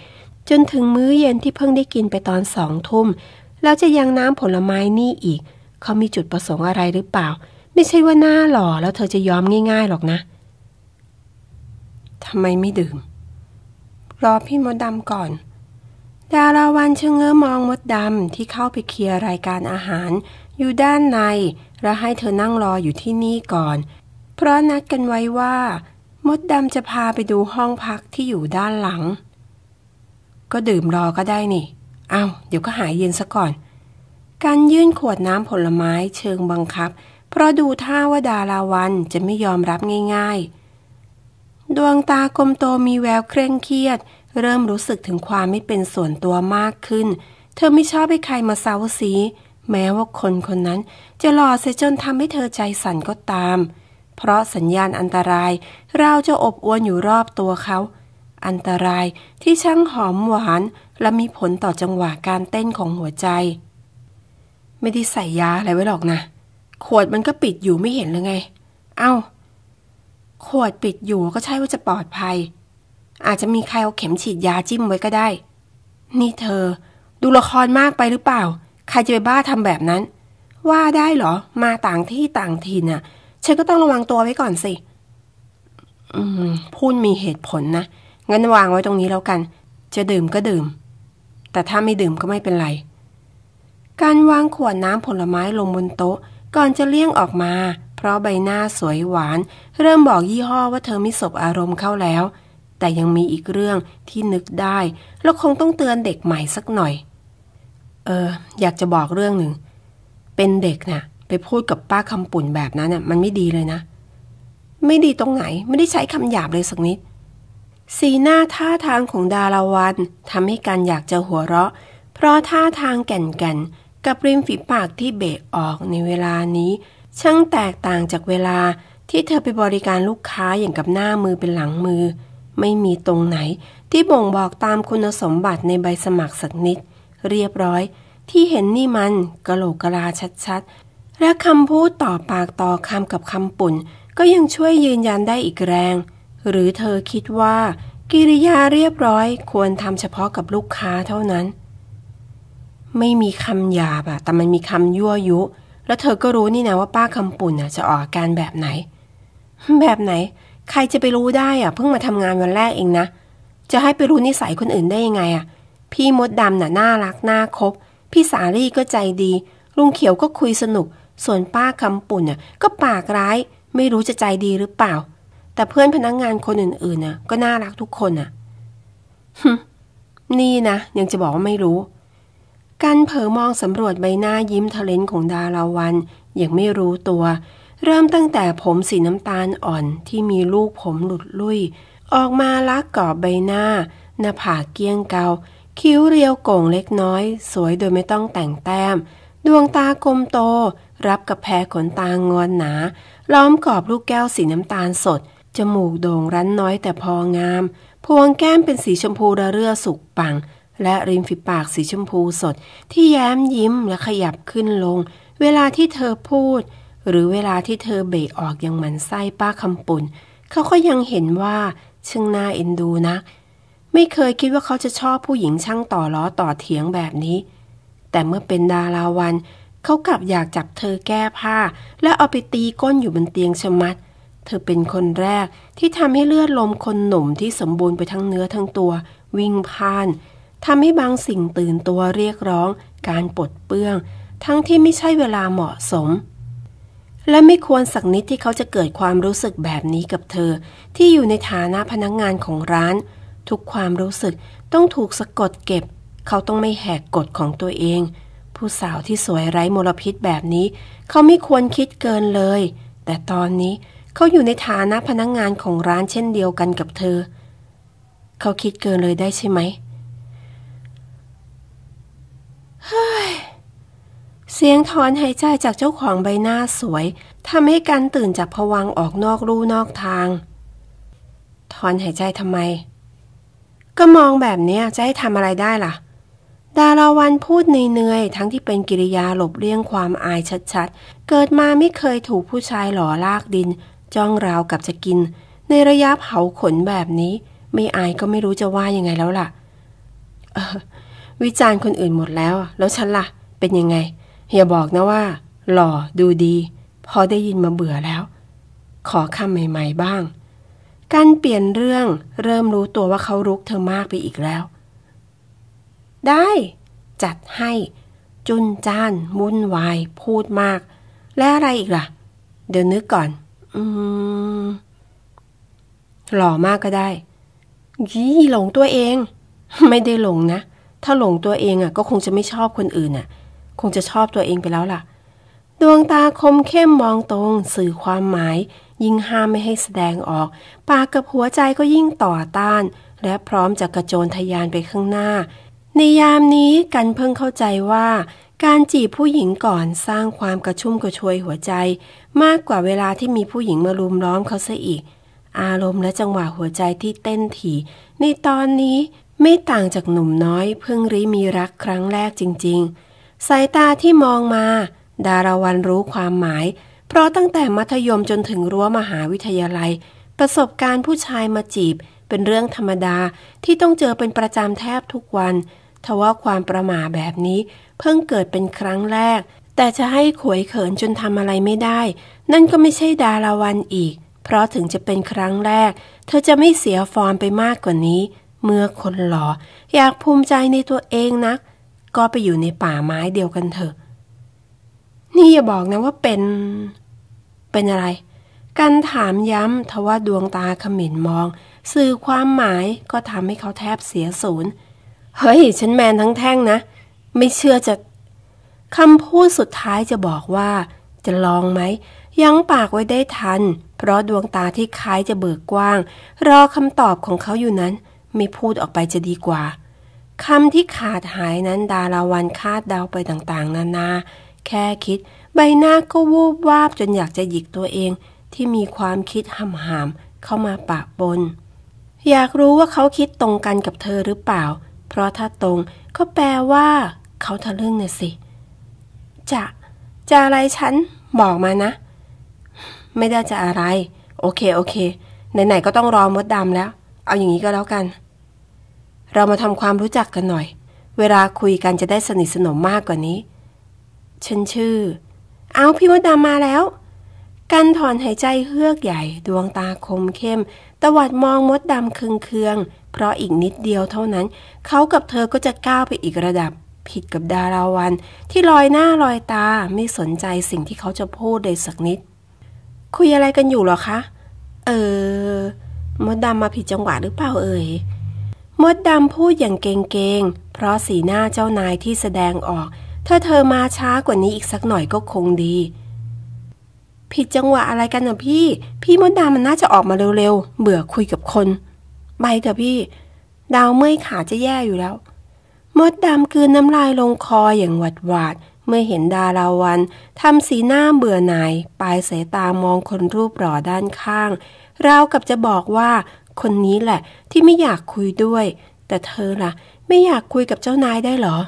จนถึงมื้อเย็นที่เพิ่งได้กินไปตอนสองทุ่มแล้วจะยังน้ำผลไม้นี่อีก เขามีจุดประสงค์อะไรหรือเปล่าไม่ใช่ว่าหน้าหล่อแล้วเธอจะยอมง่ายๆหรอกนะ ทำไมไม่ดื่ม รอพี่มดดำก่อน ดาราวันเชิงเง้อมองมดดำ ที่เข้าไปเคลียร์รายการอาหาร อยู่ด้านใน และให้เธอนั่งรออยู่ที่นี่ก่อน เพราะนัดกันไว้ว่า มดดำจะพาไปดูห้องพักที่อยู่ด้านหลัง ก็ดื่มรอก็ได้นี่ เอา้าเดี๋ยวก็หายเย็นซะก่อน การยื่นขวดน้ำผลไม้เชิงบังคับเพราะดูท่าว่าดาราวันจะไม่ยอมรับง่าย ๆ ดวงตากลมโตมีแววเคร่งเครียด เริ่มรู้สึกถึงความไม่เป็นส่วนตัวมากขึ้น เธอไม่ชอบให้ใครมาเซาซีแม้ว่าคนคนนั้นจะหล่อเสียจนทำให้เธอใจสั่นก็ตาม เพราะสัญญาณอันตรายเราจะอบอวนอยู่รอบตัวเขา อันตรายที่ช่างหอมหวาน และมีผลต่อจังหวะการเต้นของหัวใจ ไม่ได้ใส่ยาอะไรไว้หรอกนะขวดมันก็ปิดอยู่ไม่เห็นเลยไง เอา้า ขวดปิดอยู่ก็ใช่ว่าจะปลอดภัย อาจจะมีใครเอาเข็มฉีดยาจิ้มไว้ก็ได้ นี่เธอ ดูละครมากไปหรือเปล่า ใครจะไปบ้าทำแบบนั้น ว่าได้เหรอ มาต่างที่ต่างถิ่นน่ะฉันก็ต้องระวังตัวไว้ก่อนสิ อืม พูดมีเหตุผลนะ งั้นวางไว้ตรงนี้แล้วกัน จะดื่มก็ดื่ม แต่ถ้าไม่ดื่มก็ไม่เป็นไร การวางขวดน้ำผลไม้ลงบนโต๊ะก่อนจะเลี่ยงออกมา เพราะใบหน้าสวยหวาน เริ่มบอกยี่ห้อว่าเธอไม่สบอารมณ์เข้าแล้ว แต่ยังมีอีกเรื่องที่นึกได้ แล้วคงต้องเตือนเด็กใหม่สักหน่อย เอออยากจะบอกเรื่องหนึ่ง เป็นเด็กนะ่ะไปพูดกับป้าคำปุ่นแบบนั้นนะ่ะมันไม่ดีเลยนะ ไม่ดีตรงไหน ไม่ได้ใช้คำหยาบเลยสักนิด สีหน้าท่าทางของดาราวันทำให้การอยากจะหัวเราะ เพราะท่าทางแก่นแก่นกับริมฝีปากที่เบะออกในเวลานี้ ช่างแตกต่างจากเวลาที่เธอไปบริการลูกค้าอย่างกับหน้ามือเป็นหลังมือ ไม่มีตรงไหนที่บ่งบอกตามคุณสมบัติในใบสมัครสักนิด เรียบร้อยที่เห็นนี่มันกะโหลกกะลาชัดๆ และคำพูดต่อปากต่อคำกับคำปุ่นก็ยังช่วยยืนยันได้อีกแรง หรือเธอคิดว่ากิริยาเรียบร้อยควรทำเฉพาะกับลูกค้าเท่านั้นไม่มีคำหยาบอะแต่มันมีคำยั่วยุ แล้วเธอก็รู้นี่นะว่าป้าคำปุ่นอะจะออกอาการแบบไหน แบบไหน ใครจะไปรู้ได้อะเพิ่งมาทำงานวันแรกเองนะ จะให้ไปรู้นิสัยคนอื่นได้ยังไงอะพี่มดดำน่ะน่ารัก น่าคบ พี่สาลี่ก็ใจดี ลุงเขียวก็คุยสนุก ส่วนป้าคำปุ่นน่ะก็ปากร้าย ไม่รู้จะใจดีหรือเปล่า แต่เพื่อนพนักงงานคนอื่นๆน่ะก็น่ารักทุกคนน่ะนี่นะยังจะบอกว่าไม่รู้การเผอมองสำรวจใบหน้ายิ้มทะเลนของดาราวันยังไม่รู้ตัว เริ่มตั้งแต่ผมสีน้ำตาลอ่อนที่มีลูกผมหลุดลุ่ยออกมาลักกอบใบหน้าหน้าผากเกี้ยงเกาคิ้วเรียวโก่งเล็กน้อย สวยโดยไม่ต้องแต่งแต้ม ดวงตากลมโต รับกับแพรขนตางอนหนา ล้อมกอบลูกแก้วสีน้ำตาลสด จมูกโด่งรั้นน้อยแต่พองาม พวงแก้มเป็นสีชมพูระเรื่อสุกปังและริมฝีปากสีชมพูสด ที่แย้มยิ้มและขยับขึ้นลง เวลาที่เธอพูด หรือเวลาที่เธอเบะออกอย่างมันไส้ป้าคำปุ่น เขาก็ยังเห็นว่าช่างน่าเอ็นดูนะ ไม่เคยคิดว่าเขาจะชอบผู้หญิงช่างต่อล้อต่อเถียงแบบนี้ แต่เมื่อเป็นดาราวัน เขากลับอยากจับเธอแก้ผ้า และเอาไปตีก้นอยู่บนเตียงชมัด เธอเป็นคนแรกที่ทำให้เลือดลมคนหนุ่มที่สมบูรณ์ไปทั้งเนื้อทั้งตัววิ่งพ่านทำให้บางสิ่งตื่นตัวเรียกร้อง การปลดเปื้องทั้งที่ไม่ใช่เวลาเหมาะสม และไม่ควรสักนิดที่เขาจะเกิดความรู้สึกแบบนี้กับเธอ ที่อยู่ในฐานะพนักงงานของร้าน ทุกความรู้สึกต้องถูกสะกดเก็บ เขาต้องไม่แหกกฎของตัวเอง ผู้สาวที่สวยไร้มลพิษแบบนี้ เขาไม่ควรคิดเกินเลย แต่ตอนนี้เขาอยู่ในฐานะพนักงงานของร้าน เช่นเดียวกันกับเธอ เขาคิดเกินเลยได้ใช่ไหมเสียงถอนหายใจจากเจ้าของใบหน้าสวยทำให้กันตื่นจากผวังออกนอกรูนอกทางถอนหายใจทำไม ก็มองแบบนี้จะให้ทำอะไรได้ล่ะ ดาราวันพูดเนื่อยๆทั้งที่เป็นกิริยาหลบเลี่ยงความอายชัดๆ เกิดมาไม่เคยถูกผู้ชายหล่อลากดิน จ้องราวกับจะกิน ในระยะเผาขนแบบนี้ ไม่อายก็ไม่รู้จะว่ายังไงแล้วล่ะเวิจารณ์คนอื่นหมดแล้ว แล้วฉันละ่ะ เป็นยังไงเฮียบอกนะว่า หล่อดูดี พอได้ยินมาเบื่อแล้ว ขอคำใหม่ๆบ้าง การเปลี่ยนเรื่องเริ่มรู้ตัวว่าเขารุกเธอมากไปอีกแล้ว ได้ จัดให้ จุนจ้านมุ่นวายพูดมาก และอะไรอีกละ่ะ เดี๋ยวนึกก่อน อืมหล่อมากก็ได้ ยี่หลงตัวเอง ไม่ได้หลงนะถ้าหลงตัวเองอ่ะ ก็คงจะไม่ชอบคนอื่นอ่ะ คงจะชอบตัวเองไปแล้วล่ะ ดวงตาคมเข้มมองตรง สื่อความหมาย ยิ่งห้ามไม่ให้แสดงออก ปากกับหัวใจก็ยิ่งต่อต้าน และพร้อมจะกระโจนทยานไปข้างหน้า ในยามนี้กันเพิ่งเข้าใจว่า การจีบผู้หญิงก่อนสร้างความกระชุ่มกระชวยหัวใจ มากกว่าเวลาที่มีผู้หญิงมารุมล้อมเขาเสอีก อารมณ์และจังหวะหัวใจที่เต้นถี่ ในตอนนี้ไม่ต่างจากหนุ่มน้อยเพิ่งริมีรักครั้งแรกจริง ๆ สายตาที่มองมา ดาราวันรู้ความหมาย เพราะตั้งแต่มัธยมจนถึงรั้วมหาวิทยาลัย ประสบการณ์ผู้ชายมาจีบ เป็นเรื่องธรรมดาที่ต้องเจอเป็นประจำแทบทุกวันทว่าความประหม่าแบบนี้ เพิ่งเกิดเป็นครั้งแรก แต่จะให้ขวยเขินจนทำอะไรไม่ได้ นั่นก็ไม่ใช่ดาราวันอีก เพราะถึงจะเป็นครั้งแรก เธอจะไม่เสียฟอร์มไปมากกว่านี้เมื่อคนหลออยากภูมิใจในตัวเองนะัก ก็ไปอยู่ในป่าไม้เดียวกันเถอะ นี่อย่าบอกนะว่าเป็น เป็นอะไร กันถามย้ำทว่าดวงตาขมิ่นมอง สื่อความหมายก็ทำให้เขาแทบเสียศูนย์เฮ้ย ฉันแมนทั้งแท่งนะ ไม่เชื่อจะคำพูดสุดท้ายจะบอกว่า จะลองไหม ยั้งปากไว้ได้ทัน เพราะดวงตาที่คล้ายจะเบิกกว้าง รอคำตอบของเขาอยู่นั้นไม่พูดออกไปจะดีกว่า คำที่ขาดหายนั้นดาราวันคาดเดาไปต่าง ๆ นานา แค่คิดใบหน้าก็วูบวาบจนอยากจะหยิกตัวเองที่มีความคิดห้ำหามเข้ามาปะบน อยากรู้ว่าเขาคิดตรงกันกับเธอหรือเปล่า เพราะถ้าตรงก็แปลว่า เขาทะลึ่งน่ะสิ จะ จะอะไรฉันบอกมานะ ไม่ได้จะอะไร โอเคโอเค ไหนๆ ก็ต้องรอมดดำแล้ว เอาอย่างนี้ก็แล้วกันเรามาทำความรู้จักกันหน่อย เวลาคุยกันจะได้สนิทสนมมากกว่านี้ ฉันชื่อ เอาพี่มดดามาแล้ว กันถอนหายใจเฮือกใหญ่ ดวงตาคมเข้ม ตวัดมองมดดำเคืองๆเพราะอีกนิดเดียวเท่านั้น เขากับเธอก็จะก้าวไปอีกระดับ ผิดกับดาราวันที่ลอยหน้าลอยตาไม่สนใจสิ่งที่เขาจะพูดเลยสักนิด คุยอะไรกันอยู่หรอคะ เออ มดดำมาผิดจังหวะหรือเปล่าเอ่ยมดดำพูดอย่างเก่งๆ เพราะสีหน้าเจ้านายที่แสดงออก ถ้าเธอมาช้ากว่านี้อีกสักหน่อยก็คงดี ผิดจังหวะอะไรกันนะพี่ พี่มดดำมันน่าจะออกมาเร็วๆ เบื่อคุยกับคน ไปเถอะพี่ ดาวเมื่อยขาจะแย่อยู่แล้ว มดดำคืนน้ำลายลงคออย่างหวัดหวาดเมื่อเห็นดาราวันทำสีหน้าเบื่อหน่าย ปลายสายตามองคนรูปหล่อด้านข้างราวกับจะบอกว่าคนนี้แหละ ที่ไม่อยากคุยด้วย แต่เธอละ่ะ ไม่อยากคุยกับเจ้านายได้หรอ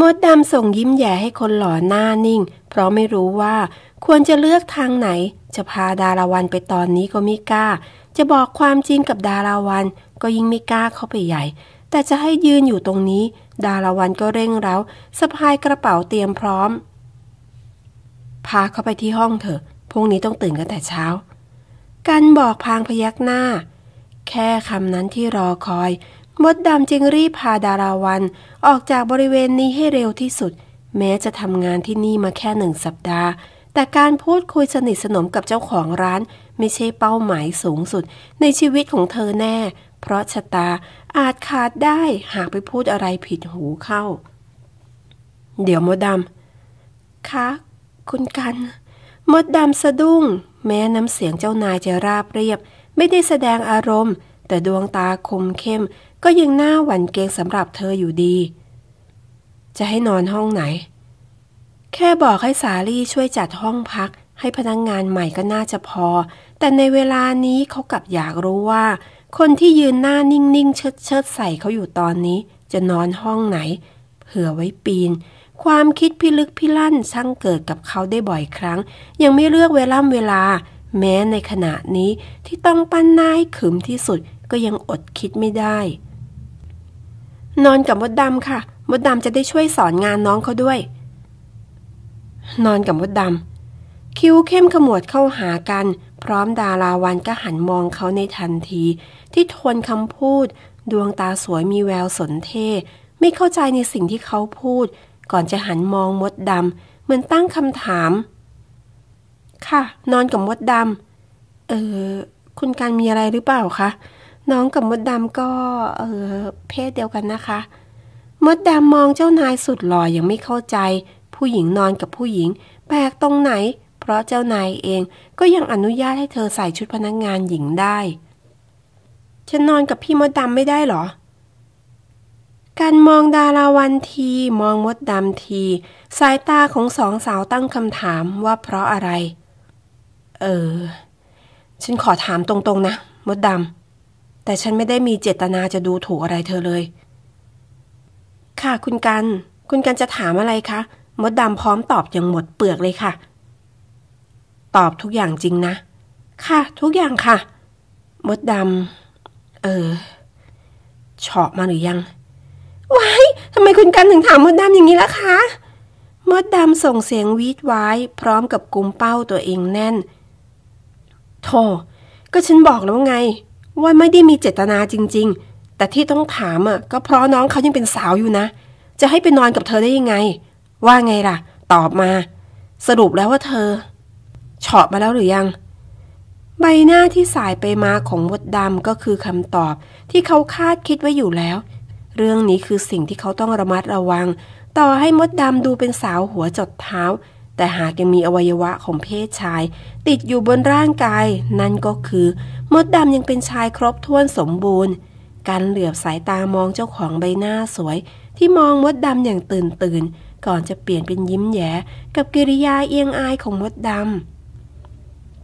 มดดำส่งยิ้มแย่ให้คนหล่อหน้านิ่ง เพราะไม่รู้ว่า ควรจะเลือกทางไหน จะพาดาราวันไปตอนนี้ก็ไม่กล้า จะบอกความจริงกับดาราวัน ก็ยิ่งไม่กล้าเข้าไปใหญ่ แต่จะให้ยืนอยู่ตรงนี้ ดาราวันก็เร่งเร้าสะพายกระเป๋าเตรียมพร้อมพาเขาไปที่ห้องเถอะพรุ่งนี้ต้องตื่นกันแต่เช้าการบอกพางพยักหน้าแค่คำนั้นที่รอคอย มดดำจึงรีบพาดาราวัน ออกจากบริเวณนี้ให้เร็วที่สุด แม้จะทำงานที่นี่มาแค่หนึ่งสัปดาห์ แต่การพูดคุยสนิทสนมกับเจ้าของร้าน ไม่ใช่เป้าหมายสูงสุด ในชีวิตของเธอแน่ เพราะชะตาอาจขาดได้หากไปพูดอะไรผิดหูเข้า เดี๋ยวมดดำคะ คุณกัน มดดำสะดุ้ง แม้น้ำเสียงเจ้านายจะราบเรียบไม่ได้แสดงอารมณ์ แต่ดวงตาคมเข้ม ก็ยังหน้าหวั่นเกรงสำหรับเธออยู่ดี จะให้นอนห้องไหน แค่บอกให้สาลี่ช่วยจัดห้องพักให้พนักงงานใหม่ก็น่าจะพอ แต่ในเวลานี้เขากลับอยากรู้ว่า คนที่ยืนหน้านิ่งๆเชิดเชิดใส่เขาอยู่ตอนนี้ จะนอนห้องไหน เผื่อไว้ปีน ความคิดพิลึกพิลั่นช่างเกิดกับเขาได้บ่อยครั้ง ยังไม่เลือกเวล่ำเวลาแม้ในขณะนี้ที่ต้องปั้นนายขึมที่สุดก็ยังอดคิดไม่ได้ นอนกับมดดำค่ะมดดำจะได้ช่วยสอนงานน้องเขาด้วย นอนกับมดดำคิ้วเข้มขมวดเข้าหากันพร้อมดาราวันก็หันมองเขาในทันทีที่ทนคำพูด ดวงตาสวยมีแววสนเทไม่เข้าใจในสิ่งที่เขาพูดก่อนจะหันมองมดดำเหมือนตั้งคำถามค่ะนอนกับมดดำเออคุณการมีอะไรหรือเปล่าคะน้องกับมดดำก็เออเพศเดียวกันนะคะ มดดำมองเจ้านายสุดหล่อยังไม่เข้าใจ ผู้หญิงนอนกับผู้หญิง แปลกตรงไหน เพราะเจ้านายเอง ก็ยังอนุญาตให้เธอใส่ชุดพนักงงานหญิงได้ฉันนอนกับพี่มดดำไม่ได้หรอ การมองดาราวันที มองมดดำทีสายตาของสองสาวตั้งคำถามว่าเพราะอะไรเออ ฉันขอถามตรงๆ นะมดดำแต่ฉันไม่ได้มีเจตนาจะดูถูกอะไรเธอเลย ค่ะ คุณกัน คุณกันจะถามอะไรคะมดดำพร้อมตอบอย่างหมดเปลือกเลยค่ะ ตอบทุกอย่างจริงนะ ค่ะ ทุกอย่างค่ะ มดดำเออชอบมาหรือยังว้ายทำไมคุณกันถึงถามมดดำอย่างนี้ล่ะคะมดดำส่งเสียงวีดไว้ พร้อมกับกุมเป้าตัวเองแน่นโธ่ก็ฉันบอกแล้วไงว่าไม่ได้มีเจตนาจริง ๆ แต่ที่ต้องถามอ่ะก็เพราะน้องเขายังเป็นสาวอยู่นะ จะให้ไปนอนกับเธอได้ยังไง ว่าไงล่ะ ตอบมา สรุปแล้วว่าเธอเฉาะมาแล้วหรือยัง ใบหน้าที่สายไปมาของมดดำก็คือคำตอบที่เขาคาดคิดไว้อยู่แล้ว เรื่องนี้คือสิ่งที่เขาต้องระมัดระวัง ต่อให้มดดำดูเป็นสาวหัวจดเท้าแต่หากยังมีอวัยวะของเพศชาย ติดอยู่บนร่างกาย นั่นก็คือ มดดำยังเป็นชายครบถ้วนสมบูรณ์ การเหลือบสายตามองเจ้าของใบหน้าสวย ที่มองมดดำอย่างตื่นตื่น ก่อนจะเปลี่ยนเป็นยิ้มแย้กับกิริยาเอียงอายของมดด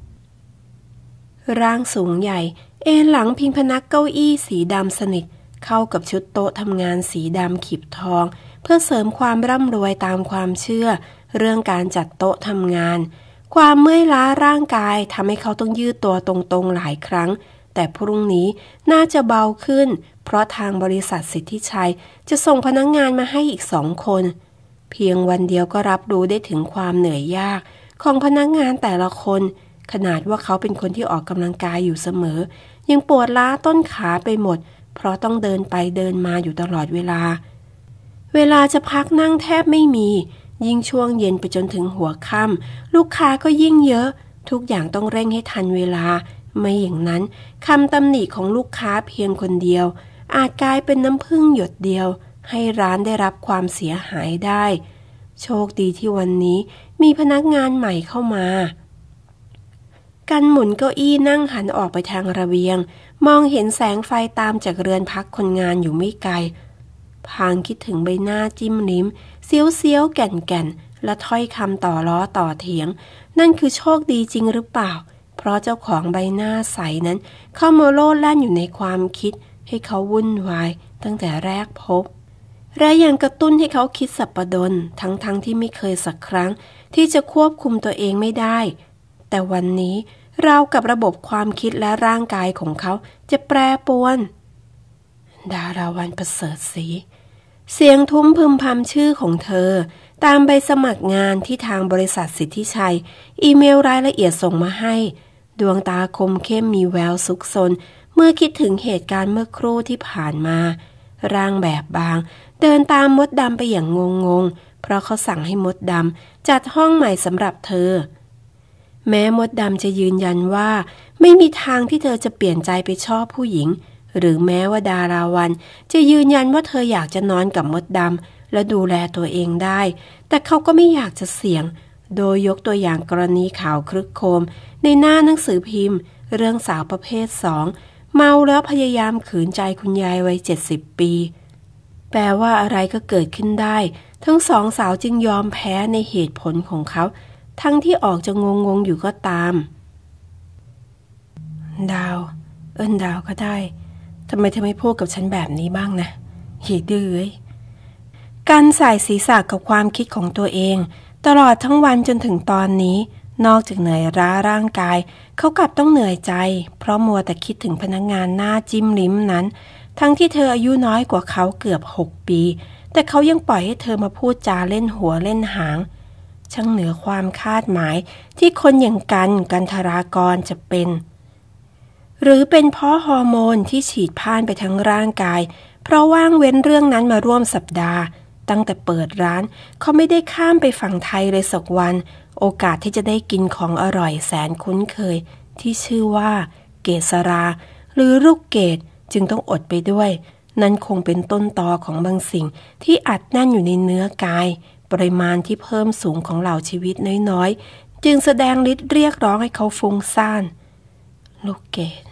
ำ ร่างสูงใหญ่ เอนหลังพิงพนักเก้าอี้สีดำสนิทเข้ากับชุดโต๊ะทำงานสีดำขีบทอง เพื่อเสริมความร่ำรวยตามความเชื่อเรื่องการจัดโต๊ะทำงาน ความเมื่อยล้าร่างกายทำให้เขาต้องยืดตัวตรงๆหลายครั้ง แต่พรุ่งนี้น่าจะเบาขึ้น เพราะทางบริษัทสิทธิชัย จะส่งพนักงงานมาให้อีกสองคน เพียงวันเดียวก็รับรู้ได้ถึงความเหนื่อยยาก ของพนักงงานแต่ละคน ขนาดว่าเขาเป็นคนที่ออกกำลังกายอยู่เสมอ ยังปวดล้าต้นขาไปหมด เพราะต้องเดินไปเดินมาอยู่ตลอดเวลา เวลาจะพักนั่งแทบไม่มียิ่งช่วงเย็นไปจนถึงหัวค่ำลูกค้าก็ยิ่งเยอะ ทุกอย่างต้องเร่งให้ทันเวลา ไม่อย่างนั้นคำตำหนิของลูกค้าเพียงคนเดียว อาจกลายเป็นน้ำพึ่งหยดเดียว ให้ร้านได้รับความเสียหายได้ โชคดีที่วันนี้มีพนักงานใหม่เข้ามา กันหมุนเก้าอี้นั่งหันออกไปทางระเบียง มองเห็นแสงไฟตามจากเรือนพักคนงานอยู่ไม่ไกลพางคิดถึงใบหน้าจิ้มลิ้มเซียวเซียวแก่นแก่นและถ้อยคำต่อ ล้อต่อเถียง นั่นคือโชคดีจริงหรือเปล่า เพราะเจ้าของใบหน้าใสนั้น เข้ามาโลดแล่นอยู่ในความคิด ให้เขาวุ่นวาย ตั้งแต่แรกพบแระยังกระตุ้นให้เขาคิดสับปะดน ทั้งๆทที่ไม่เคยสักครั้ง ที่จะควบคุมตัวเองไม่ได้ แต่วันนี้เรากับระบบความคิดและร่างกายของเขาจะแปรปรวน ดาราวันประเสริฐสีเสียงทุ้มพึมพำชื่อของเธอ ตามใบสมัครงานที่ทางบริษัทสิทธิชัย อีเมลรายละเอียดส่งมาให้ ดวงตาคมเข้มมีแววซุกซนเมื่อคิดถึงเหตุการณ์เมื่อครู่ที่ผ่านมา ร่างแบบบางเดินตามมดดำไปอย่างงงงเพราะเขาสั่งให้มดดำจัดห้องใหม่สำหรับเธอ แม้มดดำจะยืนยันว่า ไม่มีทางที่เธอจะเปลี่ยนใจไปชอบผู้หญิงหรือแม้ว่าดาราวัน จะยืนยันว่าเธออยากจะนอนกับมดดำ และดูแลตัวเองได้ แต่เขาก็ไม่อยากจะเสี่ยง โดยยกตัวอย่างกรณีข่าวครึกโคม ในหน้าหนังสือพิมพ์ เรื่องสาวประเภทสอง เมาแล้วพยายามขืนใจคุณยายวัยเจิบปี แปลว่าอะไรก็เกิดขึ้นได้ ทั้งสองสาวจึงยอมแพ้ในเหตุผลของเขา ทั้งที่ออกจะงงงอยู่ก็ตาม ดาว เอินดาวก็ได้ทำไมเธอไม่พูดกับฉันแบบนี้บ้างนะเหี้ยดื้อการใส่ศีรษะกับความคิดของตัวเอง ตลอดทั้งวันจนถึงตอนนี้ นอกจากเหนื่อยร้าร่างกาย เขากลับต้องเหนื่อยใจ เพราะมัวแต่คิดถึงพนักงงานหน้าจิ้มลิ้มนั้น ทั้งที่เธออายุน้อยกว่าเขาเกือบหกปี แต่เขายังปล่อยให้เธอมาพูด จาเล่นหัวเล่นหาง ช่างเหนือความคาดหมายที่คนอย่างกันกันทรากรจะเป็นหรือเป็นเพราะฮอร์โมนที่ฉีดพ่านไปทั้งร่างกาย เพราะว่างเว้นเรื่องนั้นมาร่วมสัปดาห์ ตั้งแต่เปิดร้าน เขาไม่ได้ข้ามไปฝั่งไทยเลยสักวัน โอกาสที่จะได้กินของอร่อยแสนคุ้นเคย ที่ชื่อว่าเกสรา หรือลูกเกดจึงต้องอดไปด้วย นั่นคงเป็นต้นตอของบางสิ่งที่อัดแน่นอยู่ในเนื้อกาย ปริมาณที่เพิ่มสูงของเหล่าชีวิตน้อยๆจึงแสดงฤทธิ์เรียกร้องให้เขาฟุ้งซ่านลูกเกด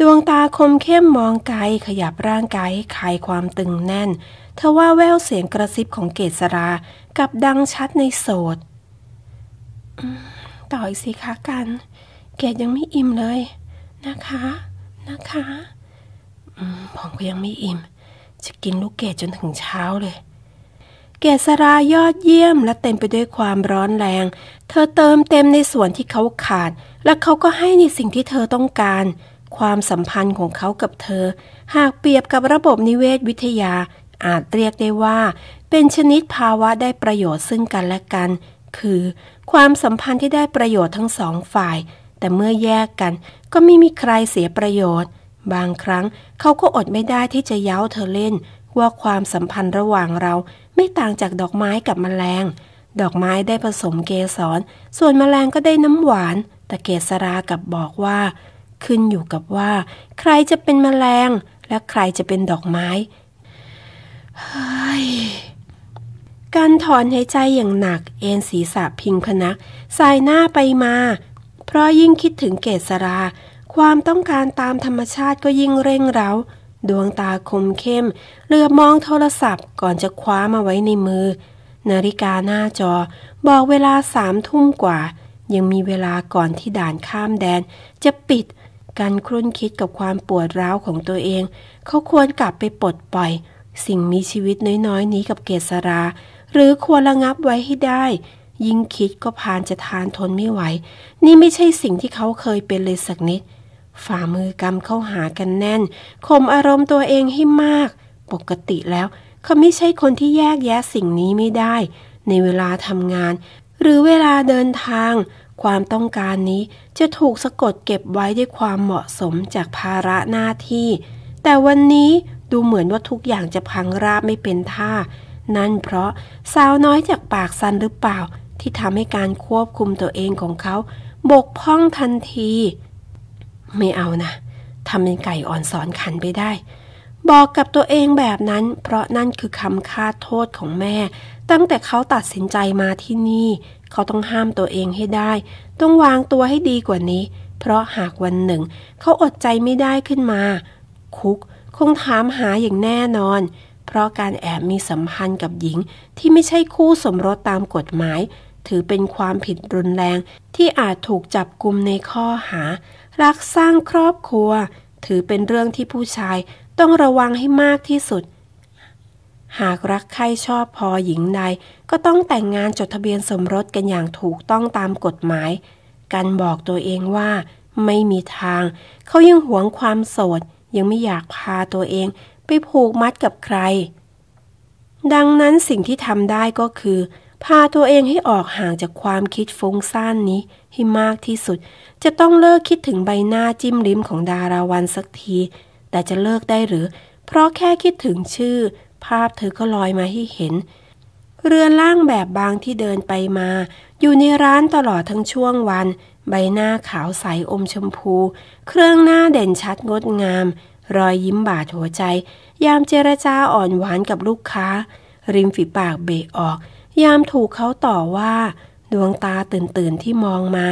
ดวงตาคมเข้มมองไกล ขยับร่างกายให้คลายความตึงแน่นเธอว่าแววเสียงกระซิบของเกษรากับดังชัดในโสดต่ออีกสิคะกัน เกศยังไม่อิ่มเลย นะคะนะคะผมก็ยังไม่อิ่ม จะกินลูกเกดจนถึงเช้าเลยกษรายอดเยี่ยมและเต็มไปด้วยความร้อนแรง เธอเติมเต็มในส่วนที่เขาขาด และเขาก็ให้ในสิ่งที่เธอต้องการ ความสัมพันธ์ของเขากับเธอ หากเปรียบกับระบบนิเวศวิทยา อาจเรียกได้ว่า เป็นชนิดภาวะได้ประโยชน์ซึ่งกันและกัน คือ ความสัมพันธ์ที่ได้ประโยชน์ทั้งสองฝ่าย แต่เมื่อแยกกันก็ไม่มีใครเสียประโยชน์ บางครั้งเขาก็อดไม่ได้ที่จะเย้าเธอเล่น ว่าความสัมพันธ์ระหว่างเราไม่ต่างจากดอกไม้กับมแมลง ดอกไม้ได้ผสมเกสร ส่วนมแมลงก็ได้น้ำหวาน แต่เกษรากับบอกว่าขึ้นอยู่กับว่า ใครจะเป็นมแมลง และใครจะเป็นดอกไม้ การถอนหายใจอย่างหนัก เอ็นศีรษะพิงพนัก สายหน้าไปมา เพราะยิ่งคิดถึงเกษรา ความต้องการตามธรรมชาติก็ยิ่งเร่งเร้าดวงตาคมเข้ม เหลือบมองโทรศัพท์ก่อนจะคว้ามาไว้ในมือ นาฬิกาหน้าจอ บอกเวลาสามทุ่มกว่า ยังมีเวลาก่อนที่ด่านข้ามแดน จะปิดการครุ่นคิดกับความปวดร้าวของตัวเอง เขาควรกลับไปปลดปล่อย สิ่งมีชีวิตน้อยๆ นี้กับเกศรา หรือควรระงับไว้ให้ได้ ยิ่งคิดก็พานจะทานทนไม่ไหว นี่ไม่ใช่สิ่งที่เขาเคยเป็นเลยสักนิดฝ่ามือกำเข้าหากันแน่นข่มอารมณ์ตัวเองให้มาก ปกติแล้ว เขาไม่ใช่คนที่แยกแยะสิ่งนี้ไม่ได้ ในเวลาทำงาน หรือเวลาเดินทาง ความต้องการนี้จะถูกสะกดเก็บไว้ด้วยความเหมาะสมจากภาระหน้าที่ แต่วันนี้ดูเหมือนว่าทุกอย่างจะพังราบไม่เป็นท่า นั่นเพราะสาวน้อยจากปากสันหรือเปล่า ที่ทำให้การควบคุมตัวเองของเขา บกพร่องทันทีไม่เอานะทำเป็นไก่อ่อนสอนขันไปได้ บอกกับตัวเองแบบนั้น เพราะนั่นคือคำคาดโทษของแม่ ตั้งแต่เขาตัดสินใจมาที่นี่ เขาต้องห้ามตัวเองให้ได้ ต้องวางตัวให้ดีกว่านี้ เพราะหากวันหนึ่ง เขาอดใจไม่ได้ขึ้นมา คุกคงถามหาอย่างแน่นอน เพราะการแอบมีสัมพันธ์กับหญิงที่ไม่ใช่คู่สมรสตามกฎหมาย ถือเป็นความผิดรุนแรงที่อาจถูกจับกลุมในข้อหารักสร้างครอบครัว ถือเป็นเรื่องที่ผู้ชายต้องระวังให้มากที่สุด หากรักใครชอบพอหญิงใด ก็ต้องแต่งงานจดทะเบียนสมรสกันอย่างถูกต้องตามกฎหมายกันบอกตัวเองว่า ไม่มีทาง เขายังหวงความโสด ยังไม่อยากพาตัวเองไปผูกมัดกับใคร ดังนั้นสิ่งที่ทำได้ก็คือพาตัวเองให้ออกห่างจากความคิดฟุ้งซ่านนี้ให้มากที่สุด จะต้องเลิกคิดถึงใบหน้าจิ้มลิ้มของดาราวันสักที แต่จะเลิกได้หรือ เพราะแค่คิดถึงชื่อ ภาพเธอก็ลอยมาให้เห็น เรือนล่างแบบบางที่เดินไปมา อยู่ในร้านตลอดทั้งช่วงวัน ใบหน้าขาวใสอมชมพู เครื่องหน้าเด่นชัดงดงาม รอยยิ้มบาดหัวใจ ยามเจรจาอ่อนหวานกับลูกค้า ริมฝีปากเบะออกยามถูกเขาต่อว่า ดวงตาตื่นตนที่มองมา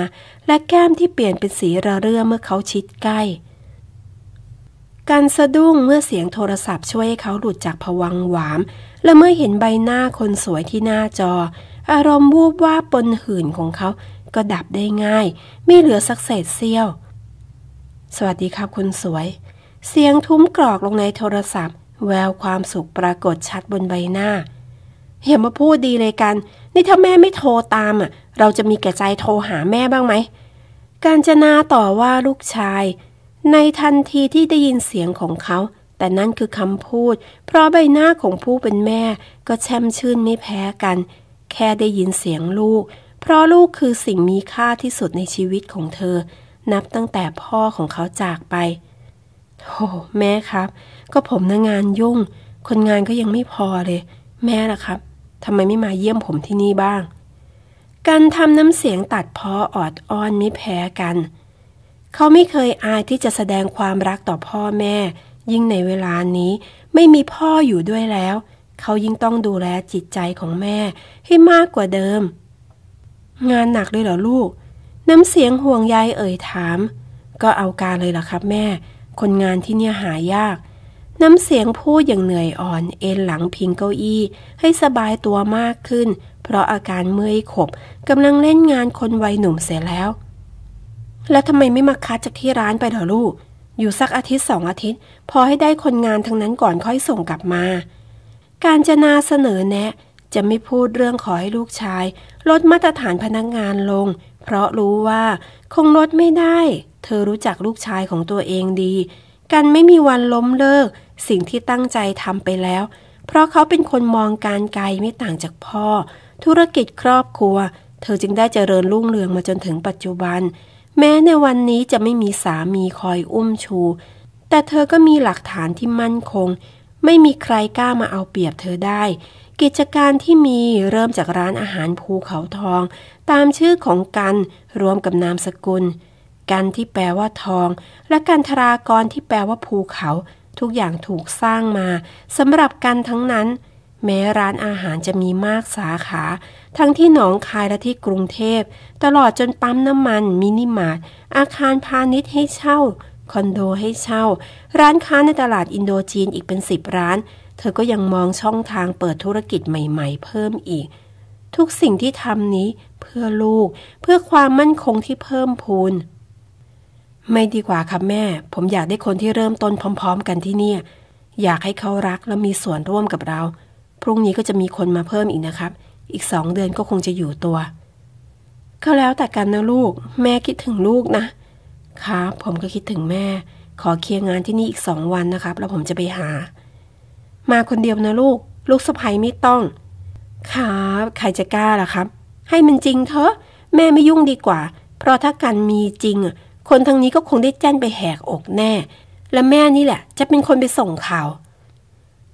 และแก้มที่เปลี่ยนเป็นสีระเรื่อเมื่อเขาชิดใกล้ การสะดุ้งเมื่อเสียงโทรศัพท์ช่วยให้เขาหลุดจากผวังหวาม และเมื่อเห็นใบหน้าคนสวยที่หน้าจอ อารมณ์วูบว่าปนหื่นของเขาก็ดับได้ง่าย ไม่เหลือสักเศษเสี้ยว สวัสดีครับคุณสวย เสียงทุ้มกรอกลงในโทรศัพท์ แววความสุขปรากฏชัดบนใบหน้าอย่ามาพูดดีเลยกัน นี่ถ้าแม่ไม่โทรตามอ่ะ เราจะมีแก่ใจโทรหาแม่บ้างไหม การจนาต่อว่าลูกชาย ในทันทีที่ได้ยินเสียงของเขาแต่นั่นคือคำพูด เพราะใบหน้าของผู้เป็นแม่ก็แช่มชื่นไม่แพ้กัน แค่ได้ยินเสียงลูก เพราะลูกคือสิ่งมีค่าที่สุดในชีวิตของเธอ นับตั้งแต่พ่อของเขาจากไปโอ้แม่ครับ ก็ผมนะงานยุ่ง คนงานก็ยังไม่พอเลย แม่ล่ะครับทำไมไม่มาเยี่ยมผมที่นี่บ้าง การทำน้ำเสียงตัดเพาอออดอ้อนไม่แพ้กัน เขาไม่เคยอายที่จะแสดงความรักต่อพ่อแม่ ยิ่งในเวลานี้ไม่มีพ่ออยู่ด้วยแล้ว เขายิ่งต้องดูแลจิตใจของแม่ให้มากกว่าเดิม งานหนักเลยเหรอลูก น้ำเสียงห่วงใยเอ่ยถาม ก็เอาการเลยเหรอครับแม่ คนงานที่เนี่ยหายากน้ำเสียงพูดอย่างเหนื่อยอ่อน เอ็นหลังพิงเก้าอี้ ให้สบายตัวมากขึ้น เพราะอาการเมื่อยขบกำลังเล่นงานคนวัยหนุ่มเสียแล้ว แล้วทำไมไม่มาคัดจากที่ร้านไปเถออลูก อยู่สักอาทิตย์สองอาทิตย์ พอให้ได้คนงานทั้งนั้นก่อนค่อยส่งกลับมา การจนาเสนอแนะ จะไม่พูดเรื่องขอให้ลูกชาย ลดมาตรฐานพนักงานลง เพราะรู้ว่า คงลดไม่ได้ เธอรู้จักลูกชายของตัวเองดีกันไม่มีวันล้มเลิกสิ่งที่ตั้งใจทำไปแล้ว เพราะเขาเป็นคนมองการไกลไม่ต่างจากพ่อ ธุรกิจครอบครัว เธอจึงได้เจริญรุ่งเรืองมาจนถึงปัจจุบัน แม้ในวันนี้จะไม่มีสามีคอยอุ้มชู แต่เธอก็มีหลักฐานที่มั่นคง ไม่มีใครกล้ามาเอาเปรียบเธอได้ กิจการที่มีเริ่มจากร้านอาหารภูเขาทอง ตามชื่อของกัน รวมกับนามสกุล กันที่แปลว่าทอง และกันทรากรที่แปลว่าภูเขาทุกอย่างถูกสร้างมาสำหรับกันทั้งนั้น แม้ร้านอาหารจะมีมากสาขา ทั้งที่หนองคายและที่กรุงเทพตลอดจนปั๊มน้ำมันมินิมาร์ทอาคารพาณิชย์ให้เช่า คอนโดให้เช่า ร้านค้าในตลาดอินโดจีนอีกเป็นสิบร้าน เธอก็ยังมองช่องทางเปิดธุรกิจใหม่ ๆเพิ่มอีก ทุกสิ่งที่ทำนี้เพื่อลูกเพื่อความมั่นคงที่เพิ่มพูนไม่ดีกว่าครับแม่ ผมอยากได้คนที่เริ่มต้นพร้อมๆ กันที่เนี่ย อยากให้เขารักและมีส่วนร่วมกับเรา พรุ่งนี้ก็จะมีคนมาเพิ่มอีกนะครับ อีกสองเดือนก็คงจะอยู่ตัว ก็แล้วแต่กันนะลูก แม่คิดถึงลูกนะ ครับ ผมก็คิดถึงแม่ ขอเคลียร์งานที่นี่อีกสองวันนะครับ แล้วผมจะไปหา มาคนเดียวนะลูก ลูกสะพ้ยไม่ต้อง ครับใครจะกล้าล่ะครับ ให้มันจริงเถอะ แม่ไม่ยุ่งดีกว่า เพราะถ้ากันมีจริงอ่ะคนทางนี้ก็คงได้แจ้นไปแหกอกแน่ และแม่นี่แหละ จะเป็นคนไปส่งข่าว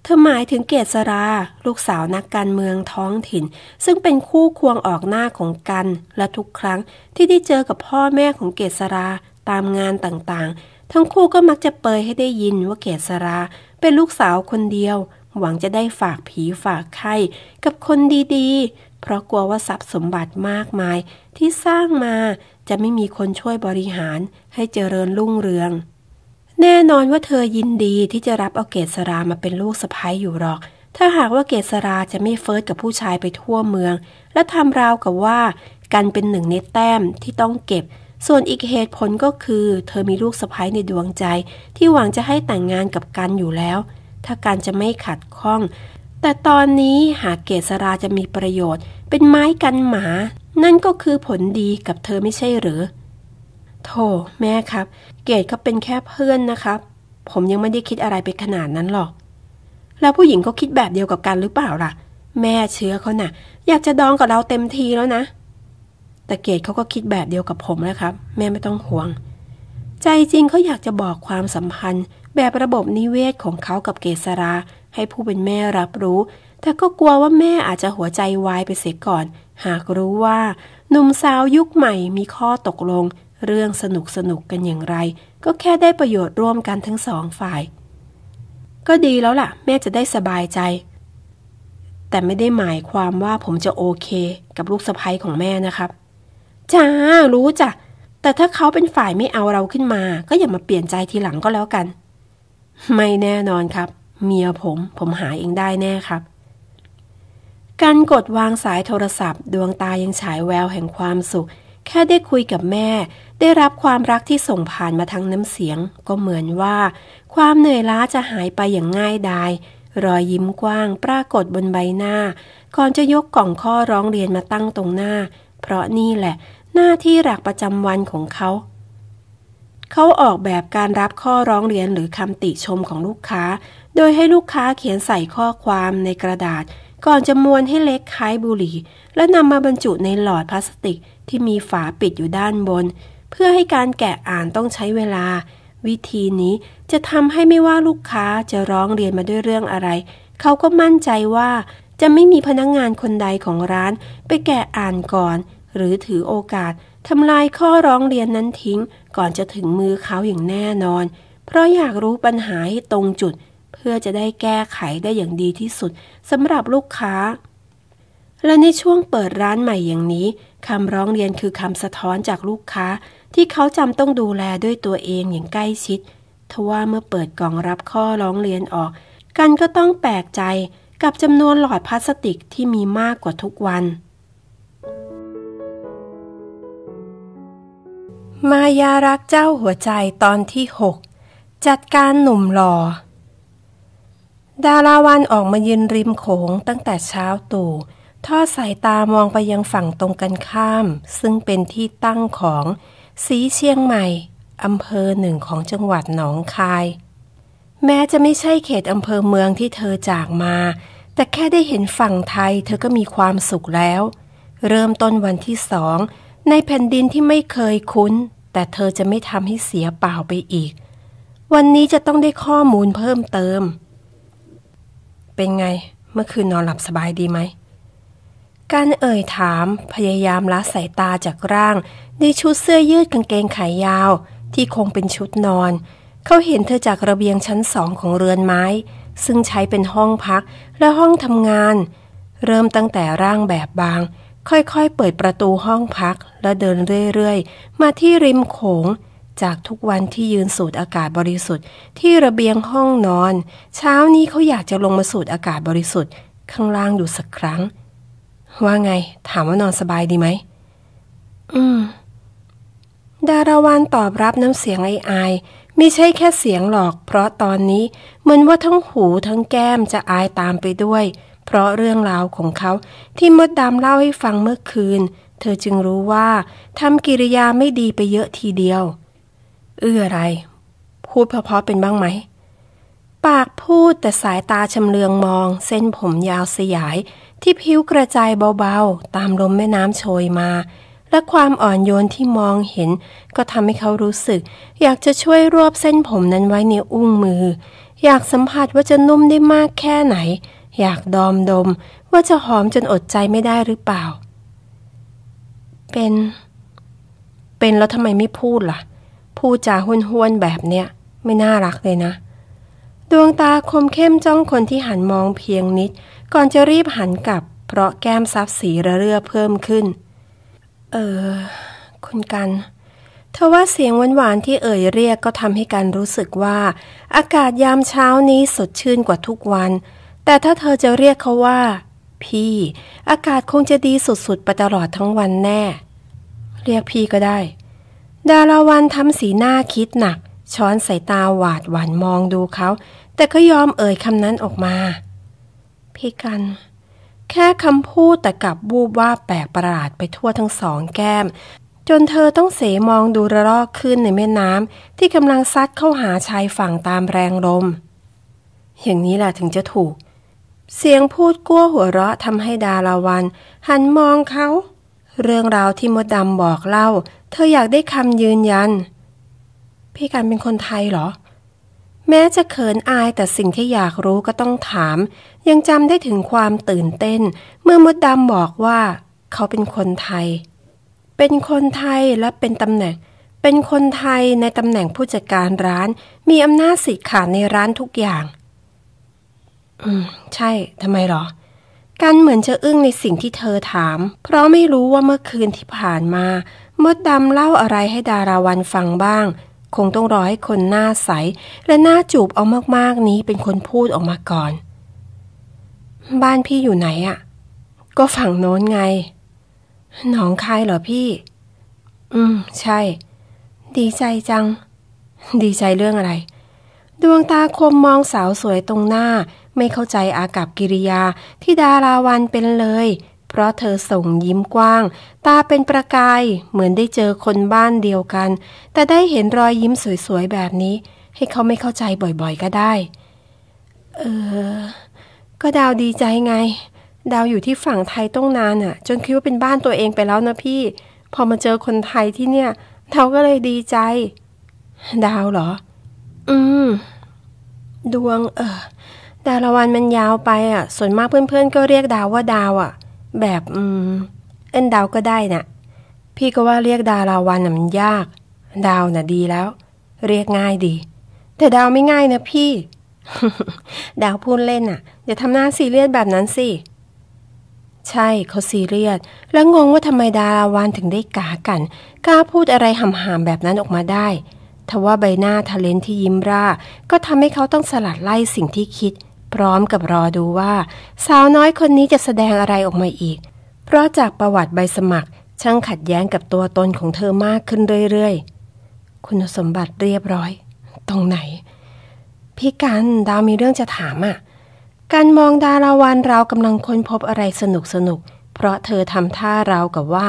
เธอหมายถึงเกษรา ลูกสาวนักการเมืองท้องถิ่น ซึ่งเป็นคู่ควงออกหน้าของกันและทุกครั้งที่ได้เจอกับพ่อแม่ของเกษราตามงานต่างๆ ทั้งคู่ก็มักจะเปยให้ได้ยินว่าเกษรา เป็นลูกสาวคนเดียว หวังจะได้ฝากผีฝากไข่กับคนดีๆ เพราะกลัวว่าทรัพย์สมบัติมากมายที่สร้างมาจะไม่มีคนช่วยบริหารให้เจริญรุ่งเรือง แน่นอนว่าเธอยินดีที่จะรับเอาเกศรามาเป็นลูกสะพ้ยอยู่หรอก ถ้าหากว่าเกศราจะไม่เฟิร์สกับผู้ชายไปทั่วเมือง และทำราวกับว่ากันเป็นหนึ่งในแต้มที่ต้องเก็บ ส่วนอีกเหตุผลก็คือเธอมีลูกสะพ้ยในดวงใจที่หวังจะให้แต่งงานกับกันอยู่แล้ว ถ้ากันจะไม่ขัดข้อง แต่ตอนนี้หากเกศราจะมีประโยชน์ เป็นไม้กันหมานั่นก็คือผลดีกับเธอไม่ใช่หรือโธ่แม่ครับ เกดก็เป็นแค่เพื่อนนะครับ ผมยังไม่ได้คิดอะไรไปขนาดนั้นหรอก แล้วผู้หญิงก็คิดแบบเดียวกับกันหรือเปล่าล่ะ แม่เชื้อเขานะ่ะอยากจะดองกับเราเต็มทีแล้วนะ แต่เกดเขาก็คิดแบบเดียวกับผมนะครับ แม่ไม่ต้องห่วง ใจจริงเขาอยากจะบอกความสัมพันธ์ แบบระบบนิเวศของเขากับเกษราให้ผู้เป็นแม่รับรู้แต่ก็กลัวว่าแม่อาจจะหัวใจวายไปเสียก่อน หากรู้ว่า หนุ่มสาวยุคใหม่มีข้อตกลง เรื่องสนุกสนุกกันอย่างไร ก็แค่ได้ประโยชน์ร่วมกันทั้งสองฝ่าย ก็ดีแล้วล่ะ แม่จะได้สบายใจ แต่ไม่ได้หมายความว่าผมจะโอเคกับลูกสะใภ้ของแม่นะครับจ้ารู้จ้ะแต่ถ้าเขาเป็นฝ่ายไม่เอาเราขึ้นมา ก็อย่ามาเปลี่ยนใจทีหลังก็แล้วกัน ไม่แน่นอนครับเมียผมผมหาเองได้แน่ครับการกดวางสายโทรศัพท์ ดวงตายังฉายแววแห่งความสุข แค่ได้คุยกับแม่ได้รับความรักที่ส่งผ่านมาทางน้ำเสียง ก็เหมือนว่าความเหนื่อยล้าจะหายไปอย่างง่ายดายรอยยิ้มกว้างปรากฏบนใบหน้า ก่อนจะยกกล่องข้อร้องเรียนมาตั้งตรงหน้า เพราะนี่แหละ หน้าที่หลักประจำวันของเขา เขาออกแบบการรับข้อร้องเรียนหรือคำติชมของลูกค้า โดยให้ลูกค้าเขียนใส่ข้อความในกระดาษก่อนจะม้วนให้เล็กคล้ายบุหรี่ และนำมาบรรจุในหลอดพลาสติกที่มีฝาปิดอยู่ด้านบน เพื่อให้การแกะอ่านต้องใช้เวลา วิธีนี้จะทำให้ไม่ว่าลูกค้าจะร้องเรียนมาด้วยเรื่องอะไร เขาก็มั่นใจว่าจะไม่มีพนักงงานคนใดของร้าน ไปแกะอ่านก่อน หรือถือโอกาสทำลายข้อร้องเรียนนั้นทิ้ง ก่อนจะถึงมือเขาอย่างแน่นอน เพราะอยากรู้ปัญหาให้ตรงจุดเพื่อจะได้แก้ไขได้อย่างดีที่สุดสำหรับลูกค้า และในช่วงเปิดร้านใหม่อย่างนี้คำร้องเรียนคือคำสะท้อนจากลูกค้าที่เขาจำต้องดูแลด้วยตัวเองอย่างใกล้ชิดทว่าเมื่อเปิดกล่องรับข้อร้องเรียนออก กันก็ต้องแปลกใจกับจำนวนหลอดพลาสติกที่มีมากกว่าทุกวัน มายารักเจ้าหัวใจตอนที่ 6 จัดการหนุ่มหล่อดาราวันออกมายืนริมโขงตั้งแต่เช้าตู่ ทอดสายตามองไปยังฝั่งตรงกันข้าม ซึ่งเป็นที่ตั้งของสีเชียงใหม่ อำเภอหนึ่งของจังหวัดหนองคาย แม้จะไม่ใช่เขต อำเภอเมืองที่เธอจากมา แต่แค่ได้เห็นฝั่งไทยเธอก็มีความสุขแล้ว เริ่มต้นวันที่สองในแผ่นดินที่ไม่เคยคุ้น แต่เธอจะไม่ทำให้เสียเปล่าไปอีก วันนี้จะต้องได้ข้อมูลเพิ่มเติมเป็นไง เมื่อคืนนอนหลับสบายดีไหม การเอ่ยถามพยายามละสายตาจากร่าง ในชุดเสื้อยืดกางเกงขายยาว ที่คงเป็นชุดนอน เขาเห็นเธอจากระเบียงชั้นสองของเรือนไม้ ซึ่งใช้เป็นห้องพักและห้องทำงาน เริ่มตั้งแต่ร่างแบบบาง ค่อยๆเปิดประตูห้องพักและเดินเรื่อยๆ มาที่ริมโขงจากทุกวันที่ยืนสูดอากาศบริสุทธิ์ ที่ระเบียงห้องนอน เช้านี้เขาอยากจะลงมาสูดอากาศบริสุทธิ์ ข้างล่างดูสักครั้ง ว่าไง ถามว่านอนสบายดีไหมอืม ดาราวานตอบรับน้ำเสียงไอ้อไม่ใช่แค่เสียงหรอก เพราะตอนนี้ เหมือนว่าทั้งหูทั้งแก้มจะอายตามไปด้วย เพราะเรื่องราวของเขาที่มดดำเล่าให้ฟังเมื่อคืน เธอจึงรู้ว่าทำกิริยาไม่ดีไปเยอะทีเดียวเอื้ออะไร พูดเพราะๆเป็นบ้างไหม ปากพูดแต่สายตาชำเลืองมอง เส้นผมยาวสยาย ที่ผิวกระจายเบาๆ ตามลมแม่น้ำโชยมา และความอ่อนโยนที่มองเห็น ก็ทำให้เขารู้สึก อยากจะช่วยรวบเส้นผมนั้นไว้ในอุ้งมือ อยากสัมผัสว่าจะนุ่มได้มากแค่ไหน อยากดอมดม ว่าจะหอมจนอดใจไม่ได้หรือเปล่า เป็น เป็นแล้วทำไมไม่พูดละ่ะพูดจาห้วนหนแบบเนี้ยไม่น่ารักเลยนะ ดวงตาคมเข้มจ้องคนที่หันมองเพียงนิด ก่อนจะรีบหันกลับ เพราะแก้มซับสีระเรื่อเพิ่มขึ้น เออคุณกันเทว่าเสียงหวานๆที่เอ่ยเรียกก็ทำให้กันรู้สึกว่า อากาศยามเช้านี้สดชื่นกว่าทุกวัน แต่ถ้าเธอจะเรียกเขาว่า พี่ อากาศคงจะดีสุดๆไปตลอดทั้งวันแน่ เรียกพี่ก็ได้ดาราวันทำสีหน้าคิดหนัก ช้อนสายตาหวาดหวั่นมองดูเขา แต่ก็ยอมเอ่ยคำนั้นออกมา พี่กัน แค่คำพูดแต่กลับบูบว่าแปลกประหลาดไปทั่วทั้งสองแก้ม จนเธอต้องเสมองดูระลอกขึ้นในแม่น้ำที่กำลังซัดเข้าหาชายฝั่งตามแรงลม อย่างนี้แหละถึงจะถูก เสียงพูดกั้วหัวเราะทำให้ดาราวันหันมองเขาเรื่องราวที่มดดำบอกเล่า เธออยากได้คำยืนยันพี่การเป็นคนไทยเหรอ แม้จะเขินอายแต่สิ่งที่อยากรู้ก็ต้องถาม ยังจำได้ถึงความตื่นเต้น เมื่อมดดำบอกว่า เขาเป็นคนไทย เป็นคนไทยและเป็นตำแหน่ง เป็นคนไทยในตำแหน่งผู้จัดการร้าน มีอำนาจสิทธิ์ขาดในร้านทุกอย่าง อืม ใช่ทำไมหรอกันเหมือนจะอึ้งในสิ่งที่เธอถาม เพราะไม่รู้ว่าเมื่อคืนที่ผ่านมา มดดำเล่าอะไรให้ดาราวันฟังบ้าง คงต้องรอให้คนหน้าใส และหน้าจูบเอามากๆนี้เป็นคนพูดออกมาก่อน บ้านพี่อยู่ไหนอะ่ะก็ฝั่งโน้นไงหนองคายเหรอพี่ อืม ใช่ ดีใจจัง ดีใจเรื่องอะไร ดวงตาคมมองสาวสวยตรงหน้าไม่เข้าใจอากับกิริยา ที่ดาราวันเป็นเลย เพราะเธอส่งยิ้มกว้าง ตาเป็นประกาย เหมือนได้เจอคนบ้านเดียวกัน แต่ได้เห็นรอยยิ้มสวยๆแบบนี้ ให้เขาไม่เข้าใจบ่อยๆก็ได้ เออ ก็ดาวดีใจไง ดาวอยู่ที่ฝั่งไทยต้องนานอะ่ะ จนคิดว่าเป็นบ้านตัวเองไปแล้วนะพี่ พอมาเจอคนไทยที่เนี่ยเขาก็เลยดีใจ ดาวเหรอ อืม ดวง เออแต่ละวันมันยาวไปอ่ะ ส่วนมากเพื่อนๆ ก็เรียกดาวว่าดาวอ่ะ แบบอืม เอ็นดาวก็ได้นะ่ะ พี่ก็ว่าเรียกดาราวันน่ะมันยาก ดาวน่ะ ดีแล้ว เรียกง่ายดี แต่ดาวไม่ง่ายนะพี่ ดาวพูดเล่นน่ะอย่าทำหน้าซีเรียสแบบนั้นสิ ใช่เขาซีเรียส แล้วงงว่าทำไมดาราวันถึงได้กากัน กล้าพูดอะไรห่ำๆแบบนั้นออกมาได้ ทว่าใบหน้าทะเลนที่ยิ้มร่า ก็ทำให้เขาต้องสลัดไล่สิ่งที่คิดพร้อมกับรอดูว่าสาวน้อยคนนี้จะแสดงอะไรออกมาอีก เพราะจากประวัติใบสมัครช่างขัดแย้งกับตัวตนของเธอมากขึ้นเรื่อยๆ คุณสมบัติเรียบร้อย ตรงไหน พี่กันดาวมีเรื่องจะถามอะ่ะการมองดาราวันเรากำลังค้นพบอะไรสนุกสนุกเพราะเธอทำท่าเรากับว่า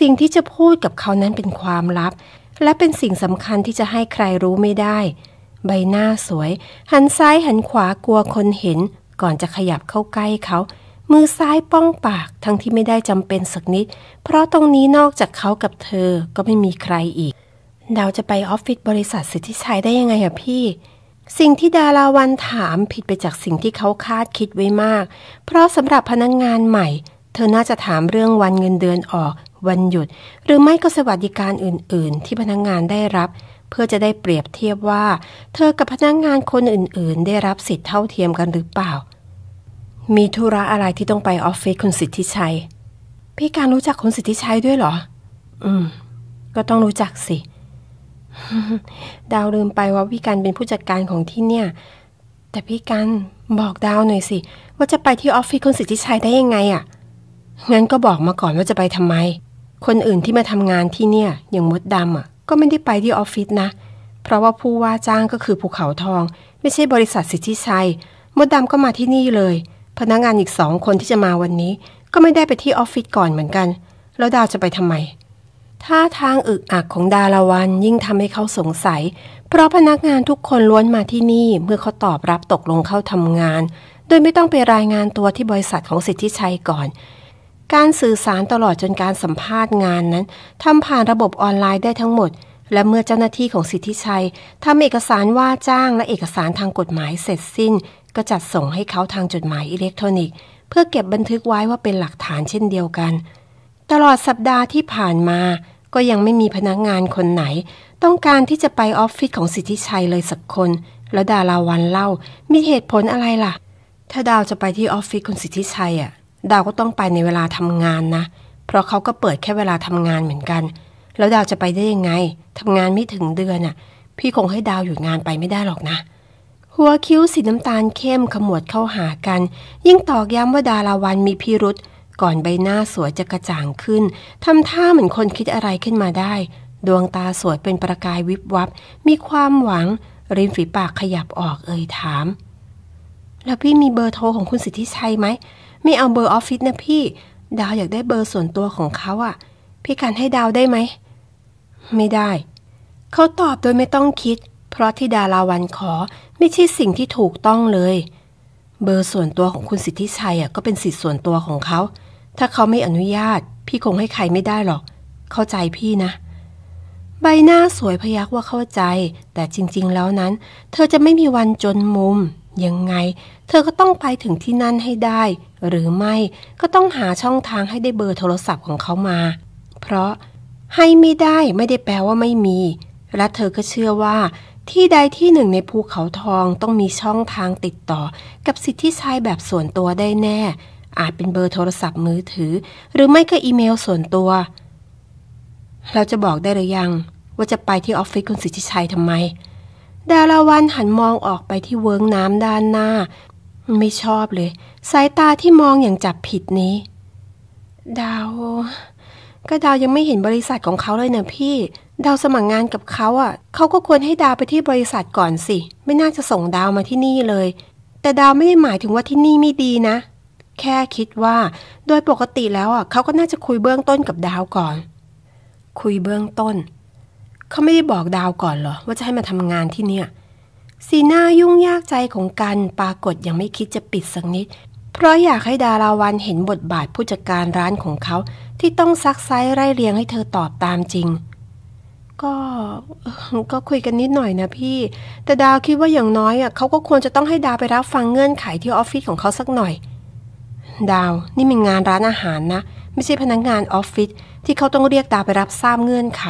สิ่งที่จะพูดกับเขานั้นเป็นความลับและเป็นสิ่งสำคัญที่จะให้ใครรู้ไม่ได้ใบหน้าสวย หันซ้ายหันขวากลัวคนเห็น ก่อนจะขยับเข้าใกล้เขา มือซ้ายป้องปาก ทั้งที่ไม่ได้จำเป็นสักนิด เพราะตรงนี้นอกจากเขากับเธอก็ไม่มีใครอีกดาวจะไปออฟฟิศบริษัทสิทธิชัยได้ยังไงอะพี่ สิ่งที่ดาราวันถามผิดไปจากสิ่งที่เขาคาดคิดไว้มาก เพราะสำหรับพนักงงานใหม่ เธอน่าจะถามเรื่องวันเงินเดือนออก วันหยุด หรือไม่ก็สวัสดิการอื่นๆ ที่พนักงงานได้รับเพื่อจะได้เปรียบเทียบว่า เธอกับพนักงงานคนอื่นๆ ได้รับสิทธิ์เท่าเทียมกันหรือเปล่า มีธุระอะไรที่ต้องไปออฟฟิศคุณสิทธิชัย พี่การรู้จักคุณสิทธิชัยด้วยเหรอ อืม ก็ต้องรู้จักสิ ดาวลืมไปว่าพี่การเป็นผู้จัดการของที่เนี่ย แต่พี่การบอกดาวหน่อยสิ ว่าจะไปที่ออฟฟิศคุณสิทธิชัยได้ยังไงอะ่ะงั้นก็บอกมาก่อนว่าจะไปทำไม คนอื่นที่มาทำงานที่เนี่ยอย่างมดดำอ่ะก็ไม่ได้ไปที่ออฟฟิศนะ เพราะว่าผู้ว่าจ้างก็คือภูเขาทอง ไม่ใช่บริษัทสิทธิชัยมดดำก็มาที่นี่เลย พนักงงานอีกสองคนที่จะมาวันนี้ ก็ไม่ได้ไปที่ออฟฟิศก่อนเหมือนกันแล้วดาวจะไปทำไมท่าทางอึกอักของดาราวันยิ่งทำให้เขาสงสัย เพราะพนักงานทุกคนล้วนมาที่นี่ เมื่อเขาตอบรับตกลงเข้าทำงาน โดยไม่ต้องไปรายงานตัวที่บริษัทของสิทธิชัยก่อนการสื่อสารตลอดจนการสัมภาษณ์งานนั้นทำผ่านระบบออนไลน์ได้ทั้งหมด และเมื่อเจ้าหน้าที่ของสิทธิชัยทำเอกสารว่าจ้างและเอกสารทางกฎหมายเสร็จสิ้น ก็จัดส่งให้เขาทางจดหมายอิเล็กทรอนิกส์ เพื่อเก็บบันทึกไว้ว่าเป็นหลักฐานเช่นเดียวกัน ตลอดสัปดาห์ที่ผ่านมา ก็ยังไม่มีพนักงานคนไหน ต้องการที่จะไปออฟฟิศของสิทธิชัยเลยสักคน แล้วดาราวันเล่ามีเหตุผลอะไรล่ะ ถ้าดาวจะไปที่ออฟฟิศคุณสิทธิชัยอ่ะดาวก็ต้องไปในเวลาทำงานนะ เพราะเขาก็เปิดแค่เวลาทำงานเหมือนกัน แล้วดาวจะไปได้ยังไงทำงานไม่ถึงเดือนอ่ะ พี่คงให้ดาวอยู่งานไปไม่ได้หรอกนะ หัวคิ้วสีน้ำตาลเข้มขมวดเข้าหากัน ยิ่งตอกย้ำว่าดาราวันมีพิรุษ ก่อนใบหน้าสวยจะกระจ่างขึ้น ทำท่าเหมือนคนคิดอะไรขึ้นมาได้ ดวงตาสวยเป็นประกายวิบวับ มีความหวัง ริมฝีปากขยับออกเอ่ยถาม แล้วพี่มีเบอร์โทรของคุณสิทธิชัยไหมไม่เอาเบอร์ออฟฟิศนะพี่ ดาวอยากได้เบอร์ส่วนตัวของเขาอะ่ะ พี่กันให้ดาวได้ไหม ไม่ได้ เขาตอบโดยไม่ต้องคิด เพราะที่ดาราวันขอไม่ใช่สิ่งที่ถูกต้องเลย เบอร์ส่วนตัวของคุณสิทธิชัยอ่ะก็เป็นสิทธิส่วนตัวของเขา ถ้าเขาไม่อนุญาต พี่คงให้ใครไม่ได้หรอก เข้าใจพี่นะ ใบหน้าสวยพยักว่าเข้าใจ แต่จริง ๆ แล้วนั้น เธอจะไม่มีวันจนมุม ยังไง เธอก็ต้องไปถึงที่นั่นให้ได้หรือไม่ก็ต้องหาช่องทางให้ได้เบอร์โทรศัพท์ของเขามา เพราะให้ไม่ได้ไม่ได้แปลว่าไม่มี และเธอก็เชื่อว่า ที่ใดที่หนึ่งในภูเขาทองต้องมีช่องทางติดต่อกับสิทธิชัยแบบส่วนตัวได้แน่ อาจเป็นเบอร์โทรศัพท์มือถือ หรือไม่ก็อีเมลส่วนตัว เราจะบอกได้หรือยัง ว่าจะไปที่ออฟฟิศคุณสิทธิชัยทำไมดาราวันหันมองออกไปที่เวิ้งน้ำด้านหน้าไม่ชอบเลยสายตาที่มองอย่างจับผิดนี้ดาว ก็ดาวยังไม่เห็นบริษัทของเขาเลยเนะพี่ ดาวสมัครงานกับเขาอะ่ะ เขาก็ควรให้ดาวไปที่บริษัทก่อนสิ ไม่น่าจะส่งดาวมาที่นี่เลย แต่ดาวไม่ได้หมายถึงว่าที่นี่ไม่ดีนะ แค่คิดว่า โดยปกติแล้วอ่ะเขาก็น่าจะคุยเบื้องต้นกับดาวก่อน คุยเบื้องต้นเขาไม่ได้บอกดาวก่อนเหรอว่าจะให้มาทำงานที่เนี่ยสีหน้ายุ่งยากใจของกันปรากฏยังไม่คิดจะปิดสักนิด เพราะอยากให้ดาราวันเห็นบทบาทผู้จัดการร้านของเขา ที่ต้องซักไซ้ไร่เรียงให้เธอตอบตามจริง ก็ก็คุยกันนิดหน่อยนะพี่ แต่ดาวคิดว่าอย่างน้อย อ่ะเขาก็ควรจะต้องให้ดาวไปรับฟังเงื่อนไขที่ออฟฟิศของเขาสักหน่อย ดาวนี่มันงานร้านอาหารนะไม่ใช่พนักงงานออฟฟิศที่เขาต้องเรียกดาวไปรับทราบเงื่อนไข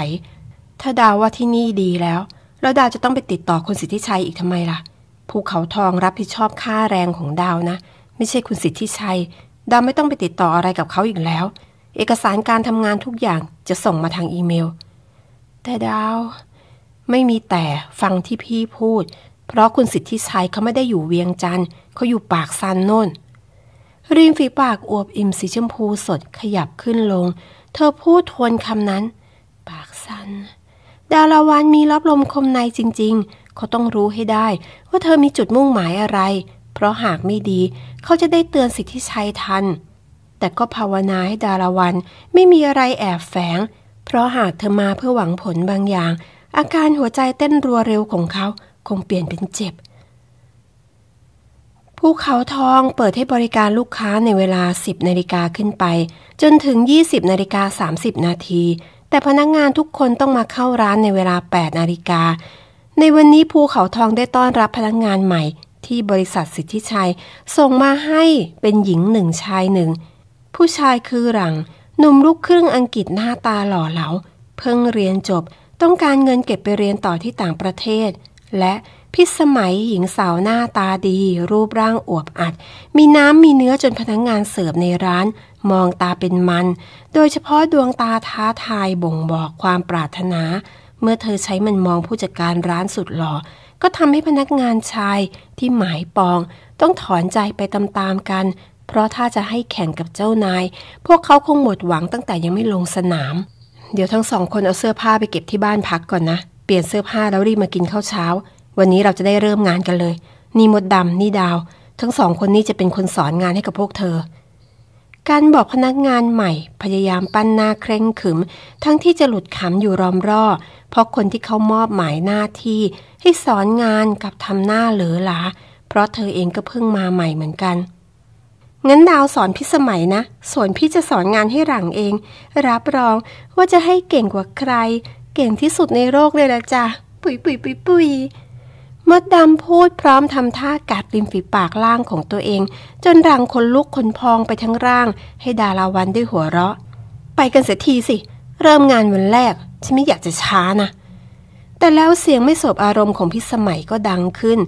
ถ้าดาวว่าที่นี่ดีแล้วแล้วดาวจะต้องไปติดต่อคุณสิทธิชัยอีกทำไมล่ะภูเขาทองรับผิดชอบค่าแรงของดาวนะ ไม่ใช่คุณสิทธิชัย ดาวไม่ต้องไปติดต่ออะไรกับเขาอีกแล้ว เอกสารการทำงานทุกอย่างจะส่งมาทางอีเมลแต่ดาว ไม่มีแต่ฟังที่พี่พูด เพราะคุณสิทธิชัยเขาไม่ได้อยู่เวียงจันทร์เขาอยู่ปากซันโน่น ริมฝีปากอวบอิ่มสีชมพูสดขยับขึ้นลง เธอพูดทวนคำนั้น ปากสันนดาราวันมีรับลมคมในจริงๆ เขาต้องรู้ให้ได้ว่าเธอมีจุดมุ่งหมายอะไร เพราะหากไม่ดี เขาจะได้เตือนสิทธิชัยทัน แต่ก็ภาวนาให้ดาราวันไม่มีอะไรแอบแฝง เพราะหากเธอมาเพื่อหวังผลบางอย่าง อาการหัวใจเต้นรัวเร็วของเขาคงเปลี่ยนเป็นเจ็บ ภูเขาทองเปิดให้บริการลูกค้าในเวลา 10นาฬิกาขึ้นไป จนถึง20นาฬิกา30นาทีแต่พนักงงานทุกคนต้องมาเข้าร้านในเวลา8นาฬิกา ในวันนี้ ภูเขาทองได้ต้อนรับพนักงงานใหม่ ที่บริษัทสิทธิชัยส่งมาให้เป็นหญิงหนึ่งชายหนึ่ง ผู้ชายคือหลังหนุ่มลูกครึ่งอังกฤษหน้าตาหล่อเหลา เพิ่งเรียนจบต้องการเงินเก็บไปเรียนต่อที่ต่างประเทศและพิสมัยหญิงสาวหน้าตาดี รูปร่างอวบอัด มีน้ำมีเนื้อจนพนักงงานเสิร์ฟในร้านมองตาเป็นมัน โดยเฉพาะดวงตาท้าทายบ่งบอกความปรารถนา เมื่อเธอใช้มันมองผู้จัดการร้านสุดหล่อ ก็ทำให้พนักงานชายที่หมายปองต้องถอนใจไปตามๆกัน เพราะถ้าจะให้แข่งกับเจ้านาย พวกเขาคงหมดหวังตั้งแต่ยังไม่ลงสนาม เดี๋ยวทั้งสองคนเอาเสื้อผ้าไปเก็บที่บ้านพักก่อนนะเปลี่ยนเสื้อผ้าแล้วรีบมากินข้าวเช้าวันนี้เราจะได้เริ่มงานกันเลย นี่มดดำ นี่ดาว ทั้งสองคนนี้จะเป็นคนสอนงานให้กับพวกเธอ การบอกพนักงานใหม่ พยายามปั้นหน้าเคร่งขึม ทั้งที่จะหลุดขำอยู่รอมรออเพราะคนที่เขามอบหมายหน้าที่ ให้สอนงานกับทำหน้าเหลือหลาเพราะเธอเองก็เพิ่งมาใหม่เหมือนกันงั้นดาวสอนพี่สมัยนะ ส่วนพี่จะสอนงานให้หลังเอง รับรองว่าจะให้เก่งกว่าใคร เก่งที่สุดในโลกเลยละจ้ะ ปุยปุยปุยปุยมดดำพูดพร้อมทำท่ากัดริมฝีปากล่างของตัวเอง จนรังคนลุกคนพองไปทั้งร่างให้ดาราวันด้วยหัวเราะ ไปกันเสียทีสิ เริ่มงานวันแรกฉันไม่อยากจะช้านะ แต่แล้วเสียงไม่สบอารมณ์ของพิสมัยก็ดังขึ้น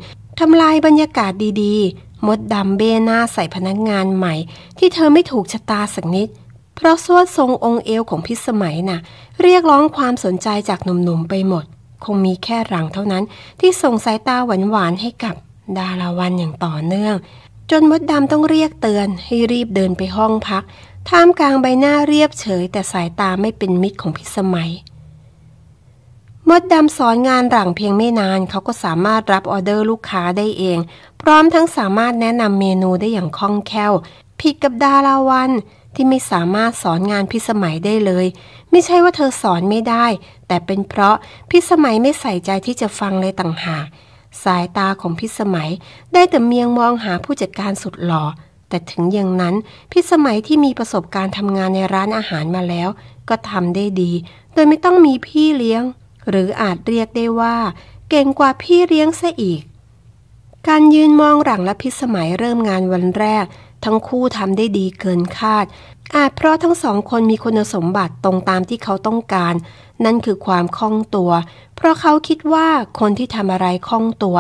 ทำลายบรรยากาศดี ๆ มดดำเบหน้าใส่พนักงานใหม่ ที่เธอไม่ถูกชะตาสักนิด เพราะสวดทรงองค์เอวของพิสมัยนะ่ะเรียกร้องความสนใจจากหนุ่มๆไปหมดคงมีแค่หลังเท่านั้น ที่ส่งสายตาหวานๆให้กับดาราวันอย่างต่อเนื่องจนมดดำต้องเรียกเตือนให้รีบเดินไปห้องพัก ท่ามกลางใบหน้าเรียบเฉย แต่สายตาไม่เป็นมิตรของพิสมัยมดดำสอนงานหลังเพียงไม่นานเขาก็สามารถรับออเดอร์ลูกค้าได้เอง พร้อมทั้งสามารถแนะนำเมนูได้อย่างคล่องแคล่วผิดกับดาราวันที่ไม่สามารถสอนงานพิสมัยได้เลย ไม่ใช่ว่าเธอสอนไม่ได้ แต่เป็นเพราะพิสมัยไม่ใส่ใจที่จะฟังเลยต่างหากสายตาของพิสมัยได้แต่เมียงมองหาผู้จัดการสุดหล่อ แต่ถึงอย่างนั้นพิสมัยที่มีประสบการณ์ทำงานในร้านอาหารมาแล้ว ก็ทำได้ดี โดยไม่ต้องมีพี่เลี้ยง หรืออาจเรียกได้ว่า เก่งกว่าพี่เลี้ยงซะอีกการยืนมองหลังและพิสมัยเริ่มงานวันแรกทั้งคู่ทำได้ดีเกินคาด อาจเพราะทั้งสองคนมีคุณสมบัติตรงตามที่เขาต้องการ นั่นคือความคล่องตัว เพราะเขาคิดว่าคนที่ทำอะไรคล่องตัว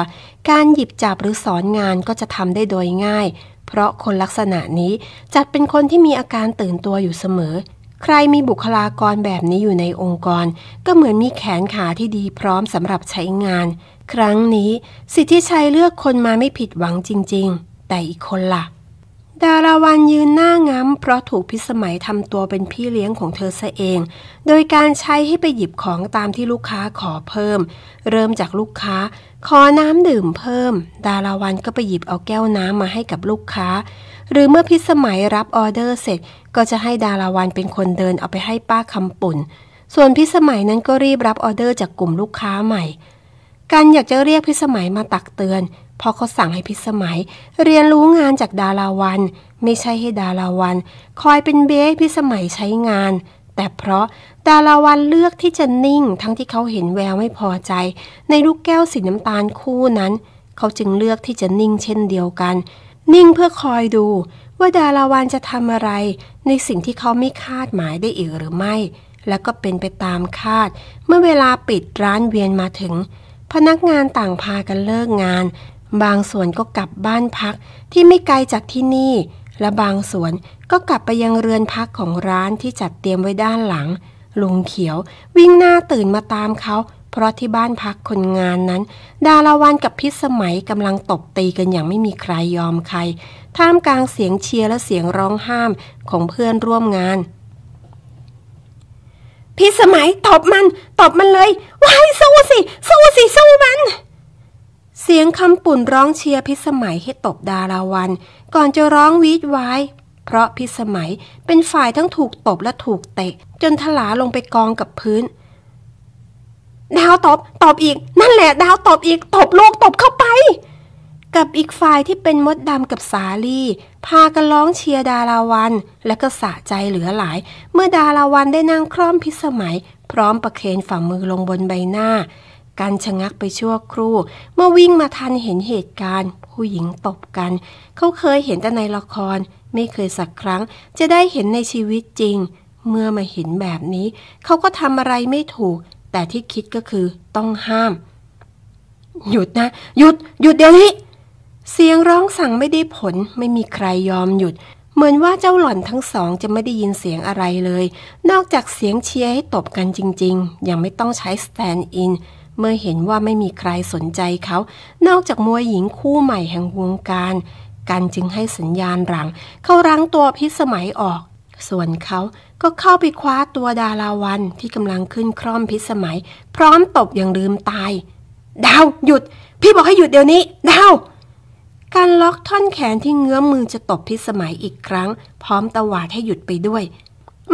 การหยิบจับหรือสอนงานก็จะทำได้โดยง่าย เพราะคนลักษณะนี้จัดเป็นคนที่มีอาการตื่นตัวอยู่เสมอ ใครมีบุคลากรแบบนี้อยู่ในองค์กร ก็เหมือนมีแขนขาที่ดีพร้อมสำหรับใช้งาน ครั้งนี้สิทธิชัยเลือกคนมาไม่ผิดหวังจริง ๆ แต่อีกคนละ่ะดาราวันยืนหน้าง้ำเพราะถูกพิสมัยทำตัวเป็นพี่เลี้ยงของเธอซะเอง โดยการใช้ให้ไปหยิบของตามที่ลูกค้าขอเพิ่ม เริ่มจากลูกค้า ขอน้ำดื่มเพิ่ม ดาราวันก็ไปหยิบเอาแก้วน้ำมาให้กับลูกค้า หรือเมื่อพิสมัยรับออเดอร์เสร็จ ก็จะให้ดาราวันเป็นคนเดินเอาไปให้ป้าคำปุ่น ส่วนพิสมัยนั้นก็รีบรับออเดอร์จากกลุ่มลูกค้าใหม่กันอยากจะเรียกพิสมัยมาตักเตือนพราะเขาสั่งให้พิสมัยเรียนรู้งานจากดาราวันไม่ใช่ให้ดาราวันคอยเป็นเบสพิสมัยใช้งาน แต่เพราะดาราวันเลือกที่จะนิ่ง ทั้งที่เขาเห็นแววไม่พอใจ ในลูกแก้วสีน้ำตาลคู่นั้น เขาจึงเลือกที่จะนิ่งเช่นเดียวกัน นิ่งเพื่อคอยดูว่าดาราวันจะทำอะไร ในสิ่งที่เขาไม่คาดหมายได้อีกหรือไม่ และก็เป็นไปตามคาด เมื่อเวลาปิดร้านเวียนมาถึง พนักงานต่างพากันเลิกงานบางส่วนก็กลับบ้านพักที่ไม่ไกลจากที่นี่ และบางส่วนก็กลับไปยังเรือนพักของร้านที่จัดเตรียมไว้ด้านหลัง ลุงเขียววิ่งหน้าตื่นมาตามเขา เพราะที่บ้านพักคนงานนั้น ดาราวันกับพิสมัยกำลังตบตีกันอย่างไม่มีใครยอมใครท่ามกลางเสียงเชียร์และเสียงร้องห้ามของเพื่อนร่วมงาน พิสมัยตบมันตบมันเลยว้ายสู้สิสู้สิสู้มันเสียงคำปุ่นร้องเชียร์พิสมัยให้ตบดาราวัน ก่อนจะร้องวีดไว้เพราะพิสมัยเป็นฝ่ายทั้งถูกตบและถูกเตะจนทลาลงไปกองกับพื้น ดาวตบ ตบอีก นั่นแหละ ดาวตบอีกตบลูกตบเข้าไป กับอีกฝ่ายที่เป็นมดดำกับสาลี่พากันร้องเชียร์ดาราวันและก็สะใจเหลือหลาย เมื่อดาราวันได้นั่งคล่อมพิสมัย พร้อมประเคนฝ่ามือลงบนใบหน้ากันชะงักไปชั่วครู่ เมื่อวิ่งมาทันเห็นเหตุการณ์ผู้หญิงตบกัน เขาเคยเห็นแต่ในละครไม่เคยสักครั้ง จะได้เห็นในชีวิตจริง เมื่อมาเห็นแบบนี้เขาก็ทำอะไรไม่ถูก แต่ที่คิดก็คือต้องห้าม หยุดนะ หยุด หยุดเดี๋ยวนี้เสียงร้องสั่งไม่ได้ผล ไม่มีใครยอมหยุด เหมือนว่าเจ้าหล่อนทั้งสองจะไม่ได้ยินเสียงอะไรเลย นอกจากเสียงเชียร์ให้ตบกันจริงๆ ยังไม่ต้องใช้สแตนด์อินเมื่อเห็นว่าไม่มีใครสนใจเขา นอกจากมวยหญิงคู่ใหม่แห่งวงการ กันจึงให้สัญญาณรังเขารังตัวพิสมัยออก ส่วนเขาก็เข้าไปคว้าตัวดาราวันที่กำลังขึ้นคร่อมพิสมัย พร้อมตบอย่างลืมตาย ดาวหยุด พี่บอกให้หยุดเดี๋ยวนี้ดาวการล็อกท่อนแขนที่เงื้อมมือจะตบพิสมัยอีกครั้ง พร้อมตะวาดให้หยุดไปด้วย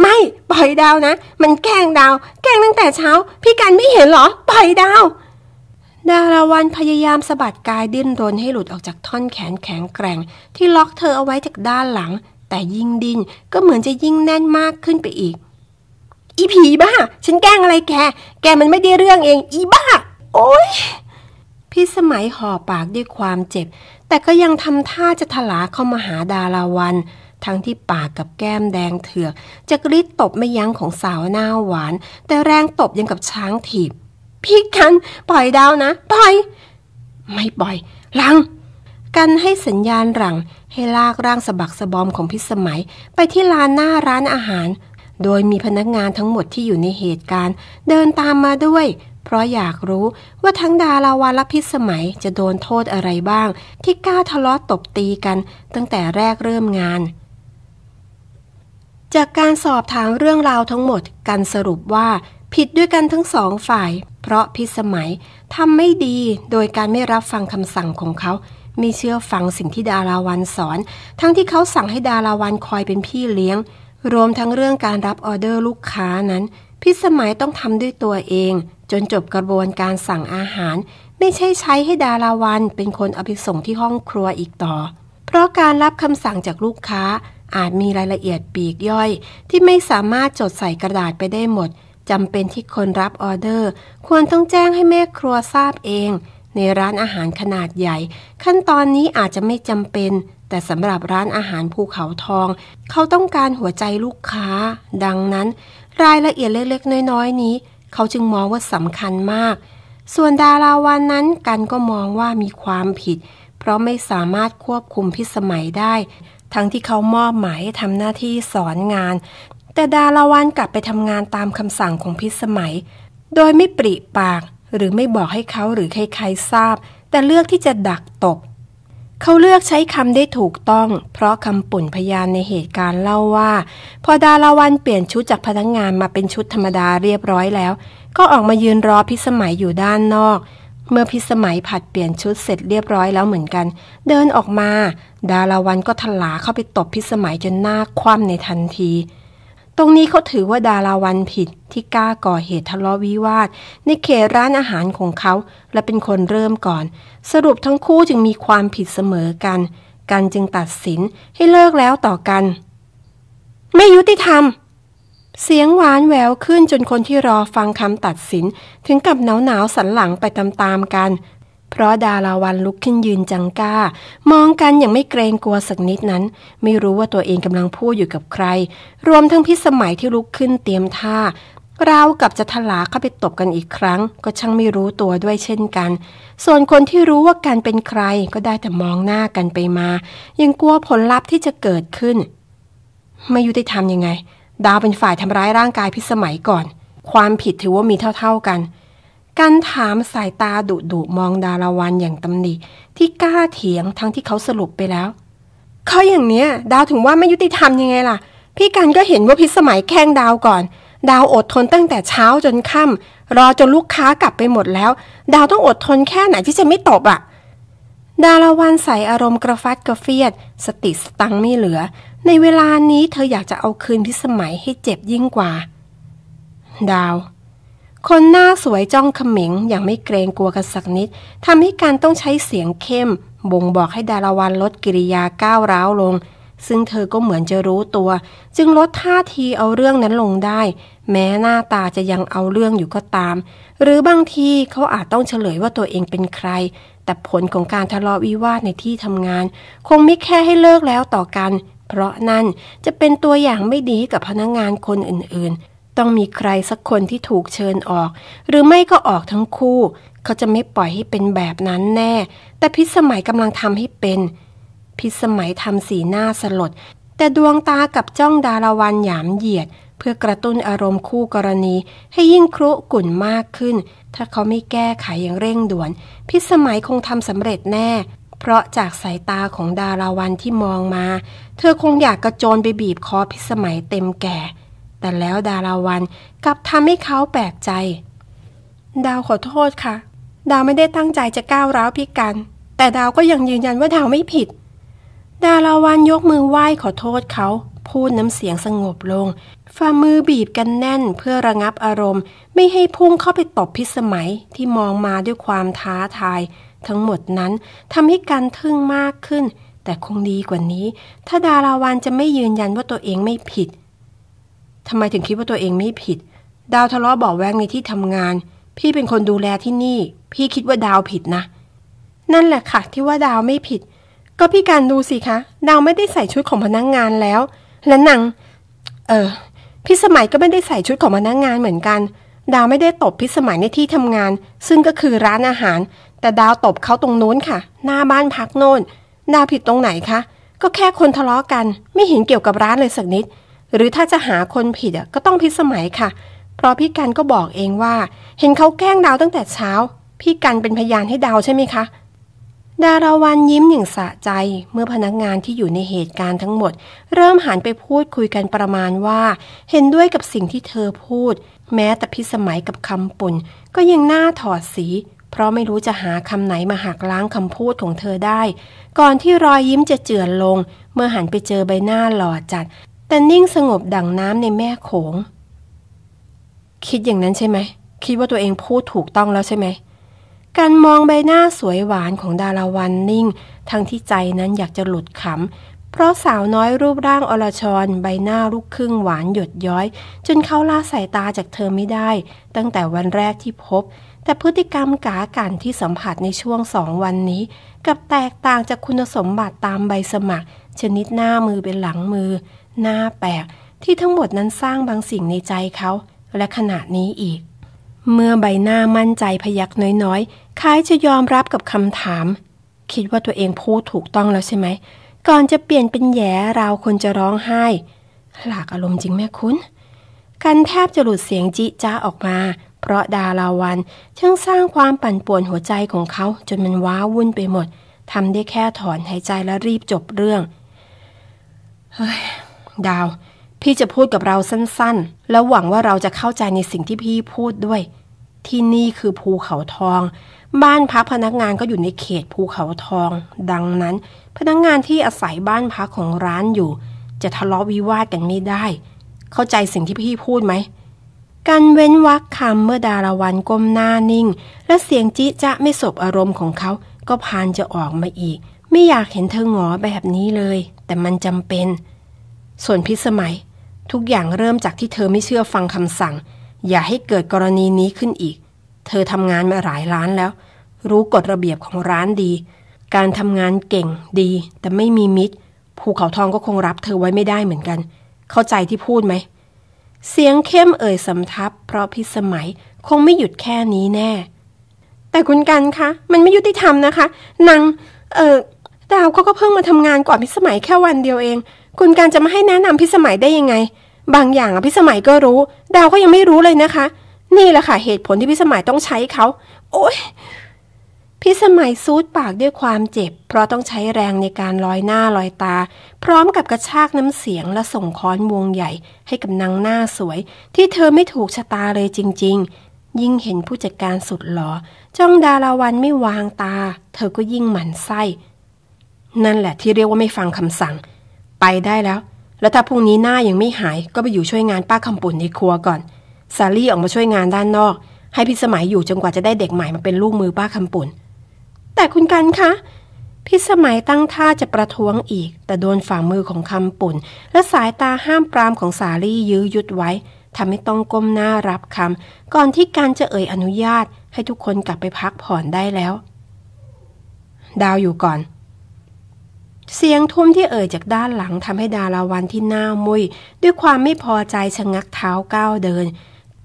ไม่ ปล่อยดาวนะ มันแกล้งดาว แกล้งตั้งแต่เช้า พี่กันไม่เห็นหรอปล่อยดาว ดาราวันพยายามสะบัดกายดิ้นรนให้หลุดออกจากท่อนแขนแข็งแกร่ง ที่ล็อกเธอเอาไว้จากด้านหลัง แต่ยิ่งดิ้นก็เหมือนจะยิ่งแน่นมากขึ้นไปอีก อีผีบ้า ฉันแกล้งอะไรแก แกมันไม่ได้เรื่องเอง อีบ้า โอ๊ย พี่สมัยห่อปากด้วยความเจ็บ แต่ก็ยังทำท่าจะถลาเข้ามาหาดาราวันทั้งที่ปากกับแก้มแดงเถือกจะกรีดตบไม่ยั้งของสาวหน้าหวาน แต่แรงตบยังกับช้างถีบพี่กันปล่อยดาวนะปล่อยไม่ ปล่อยลัง กันให้สัญญาณหลัง ให้ลากร่างสะบักสะบอมของพิสมัย ไปที่ลานหน้าร้านอาหาร โดยมีพนักงานทั้งหมดที่อยู่ในเหตุการณ์ เดินตามมาด้วย เพราะอยากรู้ว่าทั้งดาราวันและพิสมัยจะโดนโทษอะไรบ้าง ที่กล้าทะเลาะตบตีกัน ตั้งแต่แรกเริ่มงานจากการสอบถามเรื่องราวทั้งหมดกันสรุปว่าผิดด้วยกันทั้งสองฝ่ายเพราะพิสมัยทำไม่ดีโดยการไม่รับฟังคำสั่งของเขาไม่เชื่อฟังสิ่งที่ดาราวันสอน ทั้งที่เขาสั่งให้ดาราวันคอยเป็นพี่เลี้ยง รวมทั้งเรื่องการรับออเดอร์ลูกค้านั้น พิสมัยต้องทำด้วยตัวเองจนจบกระบวนการสั่งอาหาร ไม่ใช่ใช้ให้ดาราวันเป็นคนเอาไปส่งที่ห้องครัวอีกต่อ เพราะการรับคำสั่งจากลูกค้าอาจมีรายละเอียดปีกย่อย ที่ไม่สามารถจดใส่กระดาษไปได้หมดจำเป็นที่คนรับออเดอร์ ควรต้องแจ้งให้แม่ครัวทราบเอง ในร้านอาหารขนาดใหญ่ ขั้นตอนนี้อาจจะไม่จำเป็น แต่สำหรับร้านอาหารภูเขาทอง เขาต้องการหัวใจลูกค้า ดังนั้น รายละเอียดเล็ก ๆ น้อย ๆ นี้ เขาจึงมองว่าสำคัญมาก ส่วนดาราวันนั้นกันก็มองว่ามีความผิด เพราะไม่สามารถควบคุมพิสมัยได้ทั้งที่เขามอบหมายให้ทำหน้าที่สอนงาน แต่ดาราวันกลับไปทำงานตามคำสั่งของพิสมัย โดยไม่ปริปาก หรือไม่บอกให้เขาหรือใครๆทราบ แต่เลือกที่จะดักตบเขาเลือกใช้คำได้ถูกต้อง เพราะคำปุ่นพยานในเหตุการณ์เล่าว่า พอดาราวันเปลี่ยนชุดจากพนักงงานมาเป็นชุดธรรมดาเรียบร้อยแล้ว ก็ออกมายืนรอพิสมัยอยู่ด้านนอกเมื่อพิสมัยผัดเปลี่ยนชุดเสร็จเรียบร้อยแล้วเหมือนกัน เดินออกมา ดาราวันก็ทลาเข้าไปตบพิสมัยจนหน้าคว่ำในทันที ตรงนี้เขาถือว่าดาราวันผิดที่กล้าก่อเหตุทะเลาะวิวาท ในเขตร้านอาหารของเขา และเป็นคนเริ่มก่อน สรุปทั้งคู่จึงมีความผิดเสมอกันกันจึงตัดสินให้เลิกแล้วต่อกันไม่ยุติธรรมเสียงหวานแววขึ้นจนคนที่รอฟังคำตัดสิน ถึงกับหนาวหนาวสันหลังไปตาม ๆ กัน เพราะดาราวันลุกขึ้นยืน จังก้า มองกันอย่างไม่เกรงกลัวสักนิดนั้น ไม่รู้ว่าตัวเองกำลังพูดอยู่กับใคร รวมทั้งพิสมัยที่ลุกขึ้นเตรียมท่าเรากับจะทลาเข้าไปตบกันอีกครั้ง ก็ช่างไม่รู้ตัวด้วยเช่นกัน ส่วนคนที่รู้ว่าการเป็นใคร ก็ได้แต่มองหน้ากันไปมา ยังกลัวผลลัพธ์ที่จะเกิดขึ้น ไม่ยุติธรรมยังไงดาวเป็นฝ่ายทำร้ายร่างกายพิสมัยก่อน ความผิดถือว่ามีเท่าๆกัน การถามสายตาดุดุมองดาราวันอย่างตำหนิที่กล้าเถียงทั้งที่เขาสรุปไปแล้วเขาอย่างเนี้ย ดาวถึงว่าไม่ยุติธรรมยังไงล่ะ พี่กันก็เห็นว่าพิสมัยแข่งดาวก่อน ดาวอดทนตั้งแต่เช้าจนค่ำ รอจนลูกค้ากลับไปหมดแล้ว ดาวต้องอดทนแค่ไหน ที่จะไม่ตบอะ่ะดาราวันใส่อารมณ์กระฟัดกระเฟียดสติสตังไม่เหลือในเวลานี้เธออยากจะเอาคืนพิสมัยให้เจ็บยิ่งกว่า ดาว คนหน้าสวยจ้องเขม็งอย่างไม่เกรงกลัวกันสักนิด ทำให้การต้องใช้เสียงเข้ม บ่งบอกให้ดาราวันลดกิริยาก้าวร้าวลง ซึ่งเธอก็เหมือนจะรู้ตัว จึงลดท่าทีเอาเรื่องนั้นลงได้ แม้หน้าตาจะยังเอาเรื่องอยู่ก็ตาม หรือบางทีเขาอาจต้องเฉลยว่าตัวเองเป็นใคร แต่ผลของการทะเลาะวิวาทในที่ทำงานคงไม่แค่ให้เลิกแล้วต่อกันเพราะนั่นจะเป็นตัวอย่างไม่ดีกับพนักงงานคนอื่นๆ ต้องมีใครสักคนที่ถูกเชิญออก หรือไม่ก็ออกทั้งคู่ เขาจะไม่ปล่อยให้เป็นแบบนั้นแน่ แต่พิสมัยกำลังทำให้เป็น พิสมัยทำสีหน้าสลดแต่ดวงตากับจ้องดาราวันหยามเหยียด เพื่อกระตุ้นอารมณ์คู่กรณี ให้ยิ่งครุกุ่นมากขึ้น ถ้าเขาไม่แก้ไขอย่างเร่งด่วน พิสมัยคงทำสำเร็จแน่เพราะจากสายตาของดาราวันที่มองมา เธอคงอยากกระโจนไปบีบคอพิสมัยเต็มแก่ แต่แล้วดาราวันกลับทำให้เขาแปลกใจ ดาวขอโทษค่ะ ดาวไม่ได้ตั้งใจจะก้าวร้าวพี่กัน แต่ดาวก็ยังยืนยันว่าดาวไม่ผิด ดาราวันยกมือไหว้ขอโทษเขา พูดน้ำเสียงสงบลง ฝ่ามือบีบกันแน่นเพื่อระงับอารมณ์ ไม่ให้พุ่งเข้าไปตบพิสมัยที่มองมาด้วยความท้าทายทั้งหมดนั้นทำให้การทึ่งมากขึ้น แต่คงดีกว่านี้ ถ้าดาราวันจะไม่ยืนยันว่าตัวเองไม่ผิดทำไมถึงคิดว่าตัวเองไม่ผิด ดาวทะเลาะบอกแวงในที่ทำงาน พี่เป็นคนดูแลที่นี่ พี่คิดว่าดาวผิดนะ นั่นแหละค่ะ ที่ว่าดาวไม่ผิด ก็พี่การดูสิคะ ดาวไม่ได้ใส่ชุดของพนักงงานแล้ว และนางเออพิสมัย ก็ไม่ได้ใส่ชุดของพนักงงานเหมือนกัน ดาวไม่ได้ตบพิสมัยในที่ทำงาน ซึ่งก็คือร้านอาหารแต่ดาวตบเขาตรงนู้นค่ะ หน้าบ้านพักโน่นดาวผิดตรงไหนคะ ก็แค่คนทะเลาะกัน ไม่เห็นเกี่ยวกับร้านเลยสักนิด หรือถ้าจะหาคนผิดก็ต้องพิสมัยค่ะ เพราะพี่กันก็บอกเองว่า เห็นเขาแกล้งดาวตั้งแต่เช้า พี่กันเป็นพยานให้ดาวใช่ไหมคะ ดาราวันยิ้มอย่างสะใจเมื่อพนักงานที่อยู่ในเหตุการณ์ทั้งหมด เริ่มหันไปพูดคุยกันประมาณว่า เห็นด้วยกับสิ่งที่เธอพูด แม้แต่พิสมัยกับคำปนก็ยังหน้าถอดสีเพราะไม่รู้จะหาคำไหนมาหักล้างคำพูดของเธอได้ ก่อนที่รอยยิ้มจะเจือนลง เมื่อหันไปเจอใบหน้าหล่อจัด แต่นิ่งสงบดั่งน้ำในแม่โขงคิดอย่างนั้นใช่ไหมคิดว่าตัวเองพูดถูกต้องแล้วใช่ไหม การมองใบหน้าสวยหวานของดาราวันนิ่ง ทั้งที่ใจนั้นอยากจะหลุดขำเพราะสาวน้อยรูปร่างอลชรใบหน้าลูกครึ่งหวานหยดย้อย จนเขาล่าสายตาจากเธอไม่ได้ ตั้งแต่วันแรกที่พบแต่พฤติกรรมกากันที่สัมผัสในช่วงสองวันนี้ กับแตกต่างจากคุณสมบัติตามใบสมัคร ชนิดหน้ามือเป็นหลังมือ หน้าแปลก ที่ทั้งหมดนั้นสร้างบางสิ่งในใจเขา และขณะนี้อีก เมื่อใบหน้ามั่นใจพยักน้อยๆคล้ายจะยอมรับกับคำถาม คิดว่าตัวเองพูดถูกต้องแล้วใช่ไหม ก่อนจะเปลี่ยนเป็นแย่เราวคนจะร้องไห้ หลากอารมณ์จริงแม่คุณกันแทบจะหลุดเสียงจิจ้าออกมาเพราะดาราวันช่างสร้างความปั่นป่วนหัวใจของเขาจนมันว้าวุ่นไปหมดทำได้แค่ถอนหายใจและรีบจบเรื่องเฮ้ยดาว พี่จะพูดกับเราสั้นๆ แล้วหวังว่าเราจะเข้าใจในสิ่งที่พี่พูดด้วย ที่นี่คือภูเขาทอง บ้านพักพนักงานก็อยู่ในเขตภูเขาทอง ดังนั้น พนักงานที่อาศัยบ้านพักของร้านอยู่จะทะเลาะวิวาทกันไม่ได้ เข้าใจสิ่งที่พี่พูดไหมการเว้นวรรคคำเมื่อดาราวันก้มหน้านิ่ง และเสียงจีจะไม่สบอารมณ์ของเขาก็พานจะออกมาอีก ไม่อยากเห็นเธอหงอแบบนี้เลย แต่มันจำเป็น ส่วนพิสมัย ทุกอย่างเริ่มจากที่เธอไม่เชื่อฟังคำสั่ง อย่าให้เกิดกรณีนี้ขึ้นอีก เธอทำงานมาหลายร้านแล้ว รู้กฎระเบียบของร้านดี การทำงานเก่งดี แต่ไม่มีมิตร ภูเขาทองก็คงรับเธอไว้ไม่ได้เหมือนกัน เข้าใจที่พูดไหมเสียงเข้มเอ่ยสำทับเพราะพิสมัยคงไม่หยุดแค่นี้แน่ แต่คุณกันคะมันไม่ยุติธรรมนะคะ นางเอ่อดาวเขาก็เพิ่งมาทำงานก่อนพิสมัยแค่วันเดียวเอง คุณการจะมาให้แนะนำพิสมัยได้ยังไง บางอย่างพิสมัยก็รู้ดาวก็ยังไม่รู้เลยนะคะ นี่แหละค่ะเหตุผลที่พิสมัยต้องใช้เขาโอ๊ยพิสมัยซูดปากด้วยความเจ็บ เพราะต้องใช้แรงในการลอยหน้าลอยตา พร้อมกับกระชากน้ำเสียงและส่งค้อนวงใหญ่ ให้กับนางหน้าสวย ที่เธอไม่ถูกชะตาเลยจริง ๆ ยิ่งเห็นผู้จัดการสุดหลอจ้องดาราวันไม่วางตา เธอก็ยิ่งหมันไส้ นั่นแหละที่เรียกว่าไม่ฟังคำสั่ง ไปได้แล้ว แล้วถ้าพรุ่งนี้หน้ายังไม่หาย ก็ไปอยู่ช่วยงานป้าคำปุ่นในครัวก่อนซารี่ออกมาช่วยงานด้านนอก ให้พิสมัยอยู่จนกว่าจะได้เด็กใหม่มาเป็นลูกมือป้าคำปุ่นแต่คุณกันคะ พิสมัยตั้งท่าจะประท้วงอีก แต่โดนฝ่ามือของคำปุ่น และสายตาห้ามปรามของสาลี่ยื้อยุดไว้ทำให้ต้องก้มหน้ารับคำก่อนที่การจะเอ่ยอนุญาต ให้ทุกคนกลับไปพักผ่อนได้แล้ว ดาวอยู่ก่อน เสียงทุ่มที่เอ่ยจากด้านหลังทำให้ดาราวันที่หน้ามุยด้วยความไม่พอใจชะงักเท้าก้าวเดิน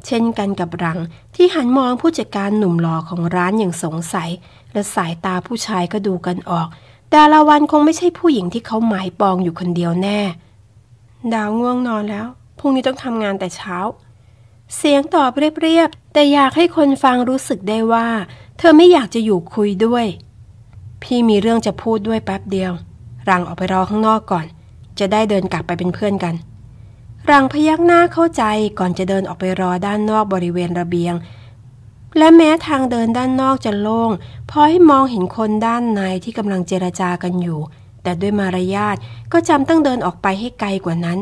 เช่นกันกับรังที่หันมองผู้จัดการหนุ่มหล่อของร้านอย่างสงสัยและสายตาผู้ชายก็ดูกันออกดาราวันคงไม่ใช่ผู้หญิงที่เขาหมายปองอยู่คนเดียวแน่ ดาวง่วงนอนแล้วพรุ่งนี้ต้องทำงานแต่เช้า เสียงตอบเรียบๆ แต่อยากให้คนฟังรู้สึกได้ว่า เธอไม่อยากจะอยู่คุยด้วย พี่มีเรื่องจะพูดด้วยแป๊บเดียว รังออกไปรอข้างนอกก่อน จะได้เดินกลับไปเป็นเพื่อนกัน รังพยักหน้าเข้าใจก่อนจะเดินออกไปรอด้านนอกบริเวณระเบียงและแม้ทางเดินด้านนอกจะโล่งพอให้มองเห็นคนด้านในที่กำลังเจรจากันอยู่ แต่ด้วยมารยาทก็จำต้องเดินออกไปให้ไกลกว่านั้น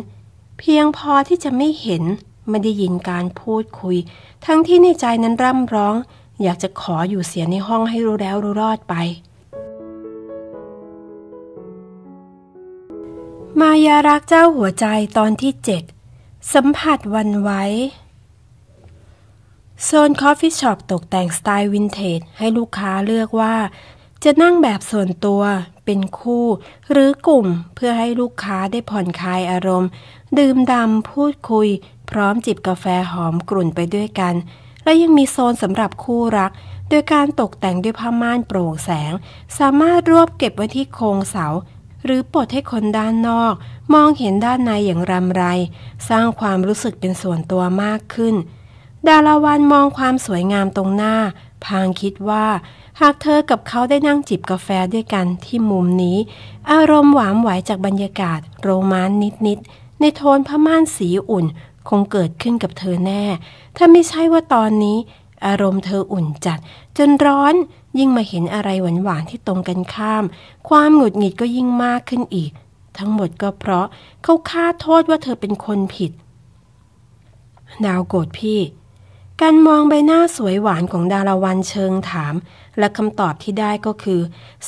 เพียงพอที่จะไม่เห็นไม่ได้ยินการพูดคุย ทั้งที่ในใจนั้นร่ำร้อง อยากจะขออยู่เสียในห้องให้รู้แล้วรู้รอดไป มายารักเจ้าหัวใจตอนที่เจ็ดสัมผัสวันไว้โซนคอฟฟี่ช็อปตกแต่งสไตล์วินเทจให้ลูกค้าเลือกว่า จะนั่งแบบส่วนตัวเป็นคู่ หรือกลุ่มเพื่อให้ลูกค้าได้ผ่อนคลายอารมณ์ ดื่มดำพูดคุย พร้อมจิบกาแฟหอมกลุ่นไปด้วยกัน และยังมีโซนสำหรับคู่รัก โดยการตกแต่งด้วยผ้าม่านโปร่งแสง สามารถรวบเก็บไว้ที่โครงเสา หรือปลดให้คนด้านนอก มองเห็นด้านในอย่างรำไร สร้างความรู้สึกเป็นส่วนตัวมากขึ้นดาราวันมองความสวยงามตรงหน้าพางคิดว่า หากเธอกับเขาได้นั่งจิบกาแฟด้วยกันที่มุมนี้ อารมณ์หวามไหวจากบรรยากาศ โรมานนิด ๆ ในโทนพม่านสีอุ่น คงเกิดขึ้นกับเธอแน่ ถ้าไม่ใช่ว่าตอนนี้ อารมณ์เธออุ่นจัด จนร้อนยิ่งมาเห็นอะไรหวานๆที่ตรงกันข้าม ความหงุดหงิดก็ยิ่งมากขึ้นอีก ทั้งหมดก็เพราะเขาคาโทษว่าเธอเป็นคนผิดดาวโกรธพี่การมองใบหน้าสวยหวานของดาราวันเชิงถาม และคำตอบที่ได้ก็คือ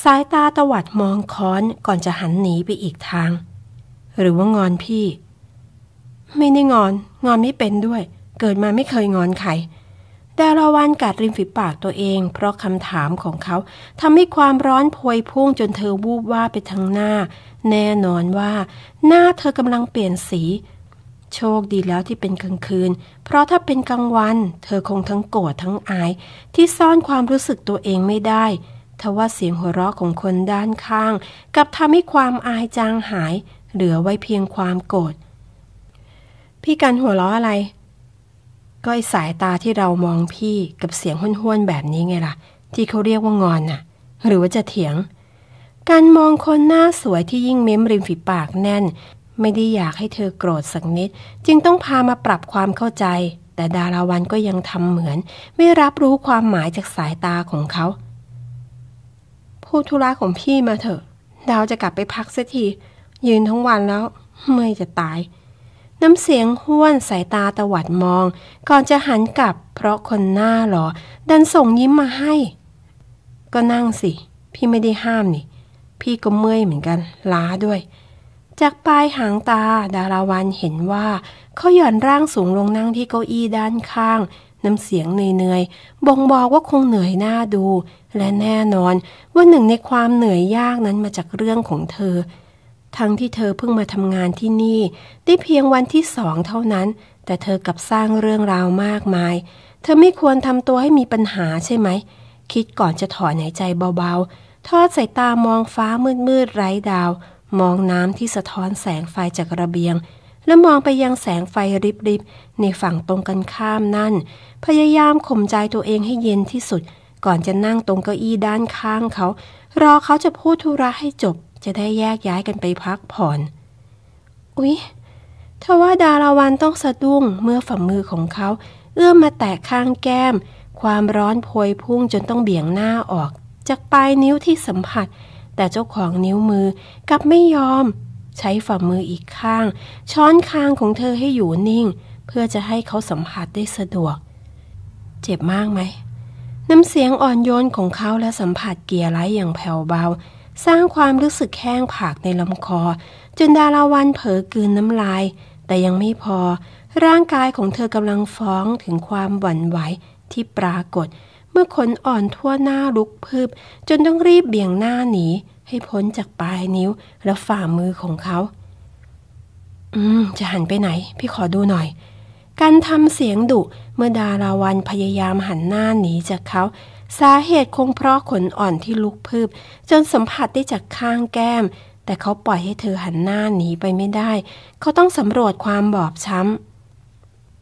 สายตาตวัดมองค้อนก่อนจะหันหนีไปอีกทาง หรือว่างอนพี่ ไม่ได้งอน งอนไม่เป็นด้วย เกิดมาไม่เคยงอนใครดาราวันกัดริมฝีปากตัวเองเพราะคำถามของเขาทำให้ความร้อนพวยพุ่งจนเธอวูบว่าไปทางหน้า แน่นอนว่า หน้าเธอกำลังเปลี่ยนสีโชคดีแล้วที่เป็นกลางคืน เพราะถ้าเป็นกลางวัน เธอคงทั้งโกรธทั้งอายที่ซ่อนความรู้สึกตัวเองไม่ได้ ทว่าเสียงหัวเราะของคนด้านข้าง กับทำให้ความอายจางหาย เหลือไว้เพียงความโกรธ พี่กันหัวเราะอะไรก็ไอสายตาที่เรามองพี่กับเสียงห้วนๆแบบนี้ไงล่ะที่เขาเรียกว่างอนน่ะ หรือว่าจะเถียง การมองคนหน้าสวยที่ยิ่งเม้มริมฝีปากแน่นไม่ได้อยากให้เธอโกรธสักนิดจึงต้องพามาปรับความเข้าใจ แต่ดาราวันก็ยังทำเหมือนไม่รับรู้ความหมายจากสายตาของเขาพูดธุระของพี่มาเถอะดาวจะกลับไปพักสักทียืนทั้งวันแล้วเมื่อจะตาย น้ำเสียงห้วนสายตาตวัดมอง ก่อนจะหันกลับเพราะคนหน้าหลอดันส่งยิ้มมาให้ ก็นั่งสิ พี่ไม่ได้ห้ามนี่พี่ก็เมื่อยเหมือนกันล้าด้วยจากปลายหางตา ดาราวันเห็นว่าเขาหย่อนร่างสูงลงนั่งที่เก้าอี้ด้านข้าง น้ำเสียงเหนื่อยๆบ่งบอกว่าคงเหนื่อยหน้าดูและแน่นอนว่าหนึ่งในความเหนื่อยยากนั้นมาจากเรื่องของเธอ ทั้งที่เธอเพิ่งมาทำงานที่นี่ได้เพียงวันที่สองเท่านั้น แต่เธอกลับสร้างเรื่องราวมากมาย เธอไม่ควรทำตัวให้มีปัญหาใช่ไหมคิดก่อนจะถอนหายใจเบาๆทอดสายตามองฟ้ามืดๆไร้ดาวมองน้ำที่สะท้อนแสงไฟจากระเบียง และมองไปยังแสงไฟริบๆในฝั่งตรงกันข้ามนั่น พยายามข่มใจตัวเองให้เย็นที่สุด ก่อนจะนั่งตรงเก้าอี้ด้านข้างเขา รอเขาจะพูดธุระให้จบ จะได้แยกย้ายกันไปพักผ่อนอุ๊ยทว่าดาราวันต้องสะดุ้ง เมื่อฝ่ามือของเขา เอื้อมมาแตะข้างแก้มความร้อนพวยพุ่งจนต้องเบี่ยงหน้าออก จากปลายนิ้วที่สัมผัสแต่เจ้าของนิ้วมือกลับไม่ยอม ใช้ฝ่ามืออีกข้าง ช้อนคางของเธอให้อยู่นิ่ง เพื่อจะให้เขาสัมผัสได้สะดวก เจ็บมากไหมน้ำเสียงอ่อนโยนของเขาและสัมผัสเกียร์ไล้อย่างแผ่วเบา สร้างความรู้สึกแข้งผากในลำคอ จนดาราวันเผลอกืนน้ำลาย แต่ยังไม่พอ ร่างกายของเธอกำลังฟ้องถึงความหวั่นไหวที่ปรากฏเมื่อขนอ่อนทั่วหน้าลุกพืบ จนต้องรีบเบี่ยงหน้าหนี ให้พ้นจากปลายนิ้ว และฝ่ามือของเขา อืม จะหันไปไหน พี่ขอดูหน่อย การทำเสียงดุเมื่อดาราวันพยายามหันหน้าหนีจากเขา สาเหตุคงเพราะขนอ่อนที่ลุกพืบจนสัมผัสได้จากข้างแก้ม แต่เขาปล่อยให้เธอหันหน้าหนีไปไม่ได้ เขาต้องสำรวจความบอบช้ำ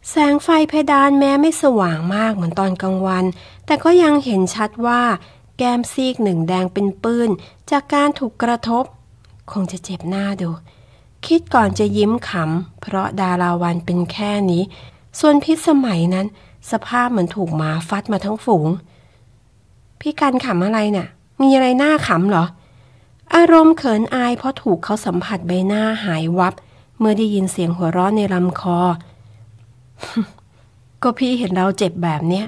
แสงไฟเพดานแม้ไม่สว่างมากเหมือนตอนกลางวัน แต่ก็ยังเห็นชัดว่า แก้มซีกหนึ่งแดงเป็นปื้น จากการถูกกระทบ คงจะเจ็บหน้าดู คิดก่อนจะยิ้มขำ เพราะดาราวันเป็นแค่นี้ ส่วนพิษสมัยนั้น สภาพเหมือนถูกหมาฟัดมาทั้งฝูง พี่กันขำอะไรเนะ่ยมีอะไรหน้าขำเหรอ อารมณ์เขินอายเพราะถูกเขาสัมผัสใบหน้าหายวับ เมื่อได้ยินเสียงหัวเราะในลำคอก็พี่เห็นเราเจ็บแบบเนี้ย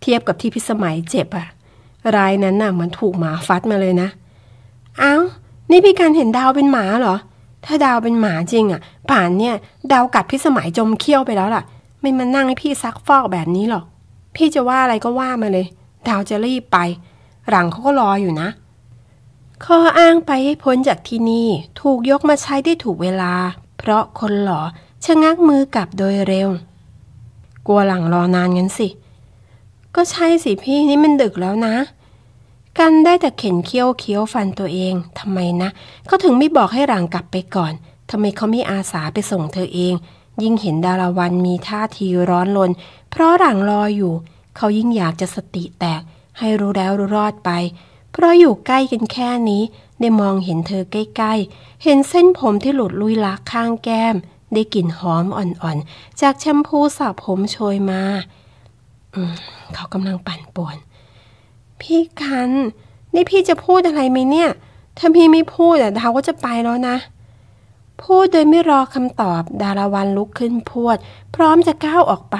เทียบกับที่พิสมัยเจ็บอะรายนั้นน่ะมันถูกหมาฟัดมาเลยนะเอา้านี่พี่การเห็นดาวเป็นหมาเหรอถ้าดาวเป็นหมาจริงอะป่านเนี่ยดาวกัดพิสมัยจมเขี้ยวไปแล้วล่ะ ไม่มานั่งให้พี่ซักฟอกแบบนี้หรอกพี่จะว่าอะไรก็ว่ามาเลยดาวจะรีบไป หลังเขาก็รออยู่นะข้ออ้างไปให้พ้นจากที่นี่ ถูกยกมาใช้ได้ถูกเวลา เพราะคนหล่อชะงักมือกลับโดยเร็วกลัวหลังรอนานงั้นสิ ก็ใช่สิพี่นี่มันดึกแล้วนะ กันได้แต่เข็นเคี้ยวเคี้ยวฟันตัวเองทำไมนะเขาถึงไม่บอกให้หลังกลับไปก่อนทำไมเขาไม่อาสาไปส่งเธอเอง ยิ่งเห็นดาราวันมีท่าทีร้อนรน เพราะหลังรออยู่ เขายิ่งอยากจะสติแตก ให้รู้แล้วรู้รอดไป เพราะอยู่ใกล้กันแค่นี้ ได้มองเห็นเธอใกล้ๆ เห็นเส้นผมที่หลุดลุยลักข้างแก้มได้กลิ่นหอมอ่อนๆ จากแชมพูสระผมโชยมาเขากำลังปั่นป่วน พี่กัน นี่พี่จะพูดอะไรไหมเนี่ย ถ้าพี่ไม่พูดอะดาวก็จะไปแล้วนะ พูดโดยไม่รอคำตอบ ดาราวันลุกขึ้นพูดพร้อมจะก้าวออกไป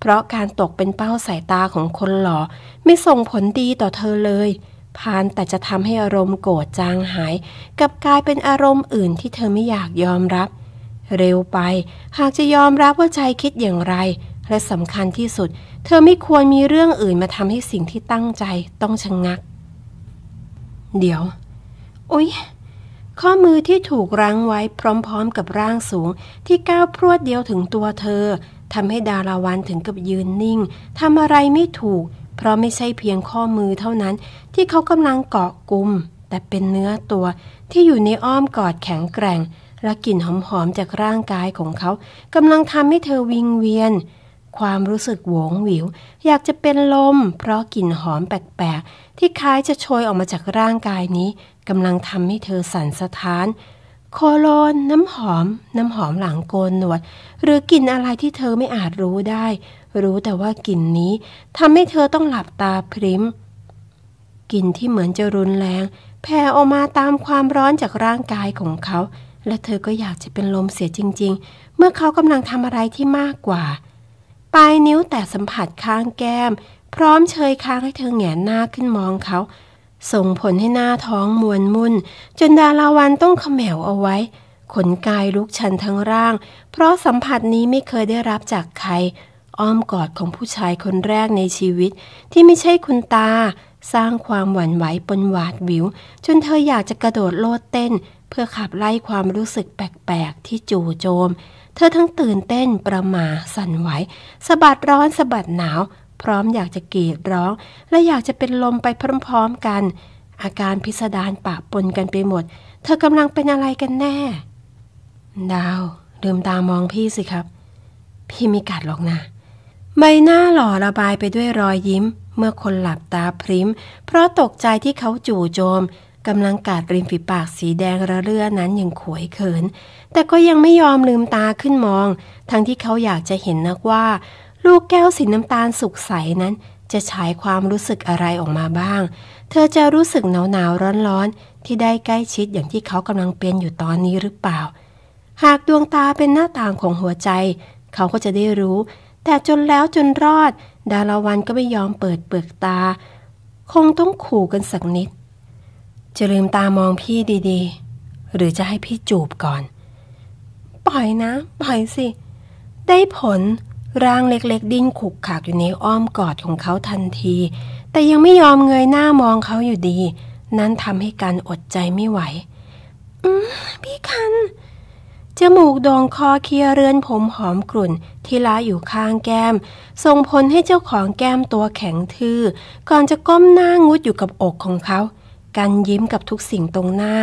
เพราะการตกเป็นเป้าสายตาของคนหล่อไม่ส่งผลดีต่อเธอเลย พานแต่จะทำให้อารมณ์โกรธจางหาย กับกลายเป็นอารมณ์อื่นที่เธอไม่อยากยอมรับเร็วไปหากจะยอมรับว่าใจคิดอย่างไร และสำคัญที่สุด เธอไม่ควรมีเรื่องอื่นมาทำให้สิ่งที่ตั้งใจต้องชะงงัก เดี๋ยว โอ๊ยข้อมือที่ถูกรั้งไว้ พร้อมๆ กับร่างสูงที่ก้าวพรวดเดียวถึงตัวเธอทำให้ดาราวันถึงกับยืนนิ่งทำอะไรไม่ถูก เพราะไม่ใช่เพียงข้อมือเท่านั้น ที่เขากำลังเกาะกลุ่มแต่เป็นเนื้อตัวที่อยู่ในอ้อมกอดแข็งแกร่งและกลิ่นหอมๆจากร่างกายของเขากำลังทำให้เธอวิงเวียน ความรู้สึกหวงหวิว อยากจะเป็นลม เพราะกลิ่นหอมแปลกๆที่คล้ายจะโชยออกมาจากร่างกายนี้กำลังทำให้เธอสั่นสะท้าน โคโลนน้ำหอม น้ำหอมหลังโกนหนวด หรือกลิ่นอะไรที่เธอไม่อาจรู้ได้ รู้แต่ว่ากลิ่นนี้ทำให้เธอต้องหลับตาพริมกลิ่นที่เหมือนจะรุนแรงแผ่ออกมาตามความร้อนจากร่างกายของเขาและเธอก็อยากจะเป็นลมเสียจริง ๆ เมื่อเขากำลังทำอะไรที่มากกว่า ปลายนิ้วแต่สัมผัสข้างแก้ม พร้อมเชยค้างให้เธอแหงนหน้าขึ้นมองเขา ส่งผลให้หน้าท้องมวนมุ่นจนดาราวันต้องขมวเอาไว้ ขนกายลุกชันทั้งร่าง เพราะสัมผัสนี้ไม่เคยได้รับจากใคร อ้อมกอดของผู้ชายคนแรกในชีวิตที่ไม่ใช่คุณตา สร้างความหวั่นไหวปนหวาดวิว จนเธออยากจะกระโดดโลดเต้นเพื่อขับไล่ความรู้สึกแปลก ๆ ที่จู่โจม เธอทั้งตื่นเต้นประมาสั่นไหวสะบัดร้อนสะบัดหนาว พร้อมอยากจะกรีดร้อง และอยากจะเป็นลมไปพร้อม ๆ กัน อาการพิสดารปะปนกันไปหมด เธอกำลังเป็นอะไรกันแน่ ดาว ลืมตามองพี่สิครับ พี่ไม่กัดหรอกนะ ใบหน้าหล่อระบายไปด้วยรอยยิ้ม เมื่อคนหลับตาพริมเพราะตกใจที่เขาจู่โจมกำลังกาดริมฝีปากสีแดงระเรื่อนั้นอย่างขวยเขิน แต่ก็ยังไม่ยอมลืมตาขึ้นมอง ทั้งที่เขาอยากจะเห็นนักว่า ลูกแก้วสีน้ำตาลสุกใสนั้นจะฉายความรู้สึกอะไรออกมาบ้าง เธอจะรู้สึกหนาวหนาวร้อนร้อนที่ได้ใกล้ชิดอย่างที่เขากำลังเป็นอยู่ตอนนี้หรือเปล่า หากดวงตาเป็นหน้าต่างของหัวใจ เขาก็จะได้รู้ แต่จนแล้วจนรอด ดาราวันก็ไม่ยอมเปิดเปลือกตา คงต้องขู่กันสักนิดจะลืมตามองพี่ดี ๆ หรือจะให้พี่จูบก่อน ปล่อยนะปล่อยสิ ได้ผลร่างเล็กๆ ดิ้นขุกขากอยู่ในอ้อมกอดของเขาทันที แต่ยังไม่ยอมเงยหน้ามองเขาอยู่ดี นั่นทำให้การอดใจไม่ไหว อืมพี่คัน จมูกดองคอเคียเรือนผมหอมกลุ่น ที่ล้าอยู่ข้างแก้ม ส่งผลให้เจ้าของแก้มตัวแข็งทื่อ ก่อนจะก้มหน้างุดอยู่กับอกของเขาการยิ้มกับทุกสิ่งตรงหน้า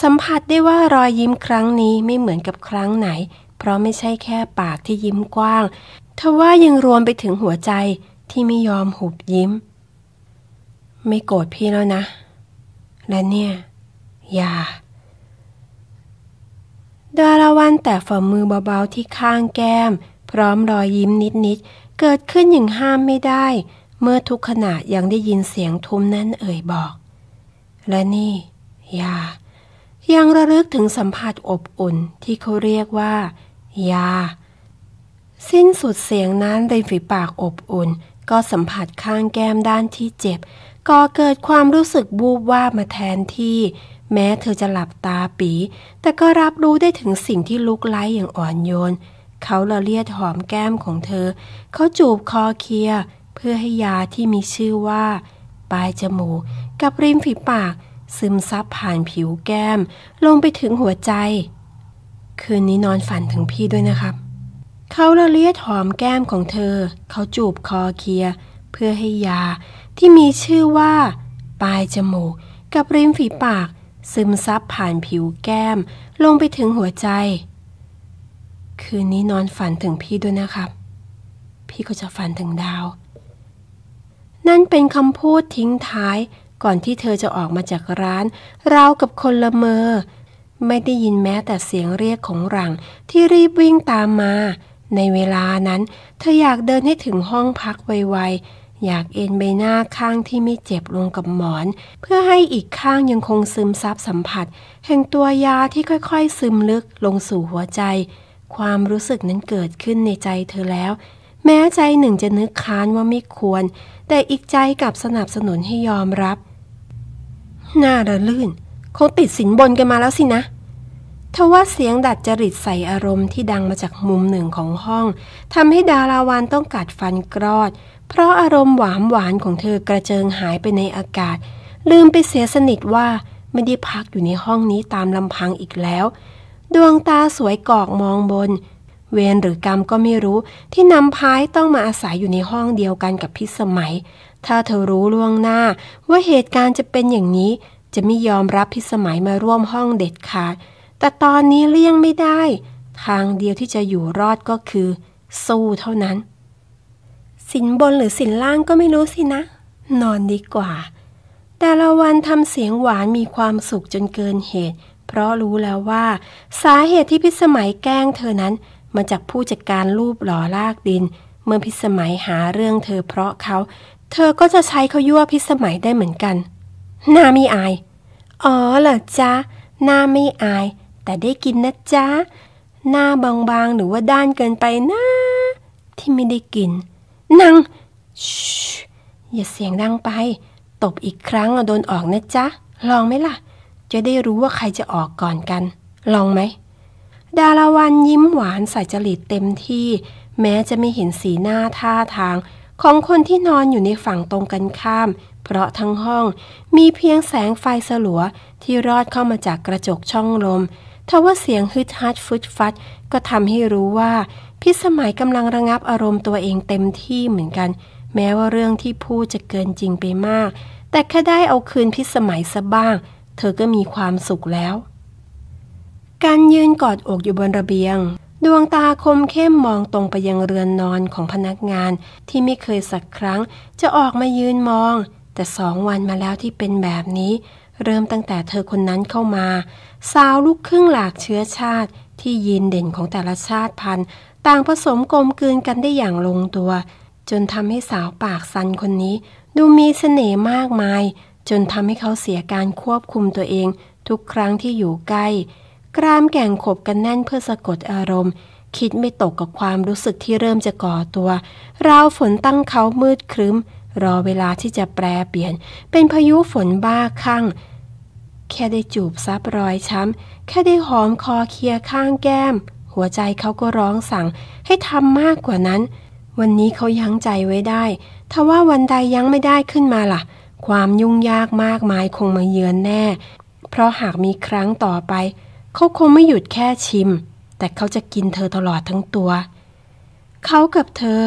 สัมผัสได้ว่ารอยยิ้มครั้งนี้ไม่เหมือนกับครั้งไหน เพราะไม่ใช่แค่ปากที่ยิ้มกว้าง ทว่ายังรวมไปถึงหัวใจที่ไม่ยอมหุบยิ้ม ไม่โกรธพี่แล้วนะ และเนี่ย อย่า ดาราวันแต่ฝ่ามือเบาๆ ที่ข้างแก้ม พร้อมรอยยิ้มนิดๆ เกิดขึ้นอย่างห้ามไม่ได้ เมื่อทุกขณะยังได้ยินเสียงทุ้มนั่นเอ่ยบอกและนี่ยา ยังระลึกถึงสัมผัสอบอุ่น ที่เขาเรียกว่า ยา สิ้นสุดเสียงนั้นริมฝีปากอบอุ่น ก็สัมผัสข้างแก้มด้านที่เจ็บก่อเกิดความรู้สึกบูบว่ามาแทนที่ แม้เธอจะหลับตาปีแต่ก็รับรู้ได้ถึงสิ่งที่ลุกไล้อย่างอ่อนโยนเขาละเลียดหอมแก้มของเธอ เขาจูบคอเคียเพื่อให้ยาที่มีชื่อว่าปลายจมูกกับริมฝีปากซึมซับผ่านผิวแก้ม ลงไปถึงหัวใจ คืนนี้นอนฝันถึงพี่ด้วยนะครับ เขาละเลียดหอมแก้มของเธอเขาจูบคอเคียเพื่อให้ยาที่มีชื่อว่าปลายจมูกกับริมฝีปาก ซึมซับผ่านผิวแก้มลงไปถึงหัวใจคืนนี้นอนฝันถึงพี่ด้วยนะครับพี่ก็จะฝันถึงดาว นั่นเป็นคำพูดทิ้งท้ายก่อนที่เธอจะออกมาจากร้าน ราวกับคนละเมอ ไม่ได้ยินแม้แต่เสียงเรียกของหลังที่รีบวิ่งตามมา ในเวลานั้นเธออยากเดินให้ถึงห้องพักไวๆ อยากเอ็นใบหน้าข้างที่ไม่เจ็บลงกับหมอน เพื่อให้อีกข้างยังคงซึมซับสัมผัส แห่งตัวยาที่ค่อยๆ ซึมลึกลงสู่หัวใจ ความรู้สึกนั้นเกิดขึ้นในใจเธอแล้ว แม้ใจหนึ่งจะนึกค้านว่าไม่ควร แต่อีกใจกลับสนับสนุนให้ยอมรับน่าระลื่น คงติดสินบนกันมาแล้วสินะทว่าเสียงดัดจริตใส่อารมณ์ที่ดังมาจากมุมหนึ่งของห้องทำให้ดาราวานต้องกัดฟันกรอด เพราะอารมณ์หวานหวานของเธอกระเจิงหายไปในอากาศ ลืมไปเสียสนิทว่าไม่ได้พักอยู่ในห้องนี้ตามลำพังอีกแล้ว ดวงตาสวยกอกมองบน เวรหรือกรรมก็ไม่รู้ที่นำพายต้องมาอาศัยอยู่ในห้องเดียวกันกับพิสมัยถ้าเธอรู้ล่วงหน้า ว่าเหตุการณ์จะเป็นอย่างนี้ จะไม่ยอมรับพิสมัยมาร่วมห้องเด็ดขาดแต่ตอนนี้เลี่ยงไม่ได้ ทางเดียวที่จะอยู่รอดก็คือ สู้เท่านั้น สินบนหรือสินล่างก็ไม่รู้สินะ นอนดีกว่าแต่ละวันทำเสียงหวานมีความสุขจนเกินเหตุ เพราะรู้แล้วว่า สาเหตุที่พิสมัยแกล้งเธอนั้นมาจากผู้จัดการรูปหล่อลากดิน เมื่อพิสมัยหาเรื่องเธอเพราะเขาเธอก็จะใช้เขายั่วพิสมัยได้เหมือนกัน หน้าไม่อาย อ๋อเหรอจ๊ะ หน้าไม่อาย แต่ได้กินนะ จ๊ะ หน้าบางๆหรือว่าด้านเกินไปนะ ที่ไม่ได้กิน นั่งชอย่าเสียงดังไป ตบอีกครั้งโดนออกนะ จ๊ะ ลองไหมล่ะ จะได้รู้ว่าใครจะออกก่อนกัน ลองไหม ดาราวันยิ้มหวานใส่จริตเต็มที่ แม้จะไม่เห็นสีหน้าท่าทางของคนที่นอนอยู่ในฝั่งตรงกันข้าม เพราะทั้งห้อง มีเพียงแสงไฟสลัว ที่รอดเข้ามาจากกระจกช่องลม ทว่าเสียงฮึดฮัดฟึดฟัด ก็ทำให้รู้ว่า พิสมัยกำลังระงับอารมณ์ตัวเองเต็มที่เหมือนกัน แม้ว่าเรื่องที่พูดจะเกินจริงไปมาก แต่แค่ได้เอาคืนพิสมัยซะบ้าง เธอก็มีความสุขแล้ว การยืนกอดอกอยู่บนระเบียงดวงตาคมเข้มมองตรงไปยังเรือนนอนของพนักงานที่ไม่เคยสักครั้ง จะออกมายืนมอง แต่สองวันมาแล้วที่เป็นแบบนี้ เริ่มตั้งแต่เธอคนนั้นเข้ามาสาวลูกครึ่งหลากเชื้อชาติที่ยีนเด่นของแต่ละชาติพันธุ์ ต่างผสมกลมกลืนกันได้อย่างลงตัว จนทำให้สาวปากสันคนนี้ ดูมีเสน่ห์มากมาย จนทำให้เขาเสียการควบคุมตัวเองทุกครั้งที่อยู่ใกล้กรามแก่งขบกันแน่นเพื่อสะกดอารมณ์ คิดไม่ตกกับความรู้สึกที่เริ่มจะก่อตัว ราวฝนตั้งเขามืดครึ้ม รอเวลาที่จะแปรเปลี่ยน เป็นพายุฝนบ้าคลั่งแค่ได้จูบซับรอยช้ำ แค่ได้หอมคอเคลียข้างแก้ม หัวใจเขาก็ร้องสั่ง ให้ทำมากกว่านั้น วันนี้เขายั้งใจไว้ได้ทว่าวันใดยั้งไม่ได้ขึ้นมาล่ะ ความยุ่งยากมากมายคงมาเยือนแน่ เพราะหากมีครั้งต่อไปเขาคงไม่หยุดแค่ชิม แต่เขาจะกินเธอตลอดทั้งตัว เขากับเธอ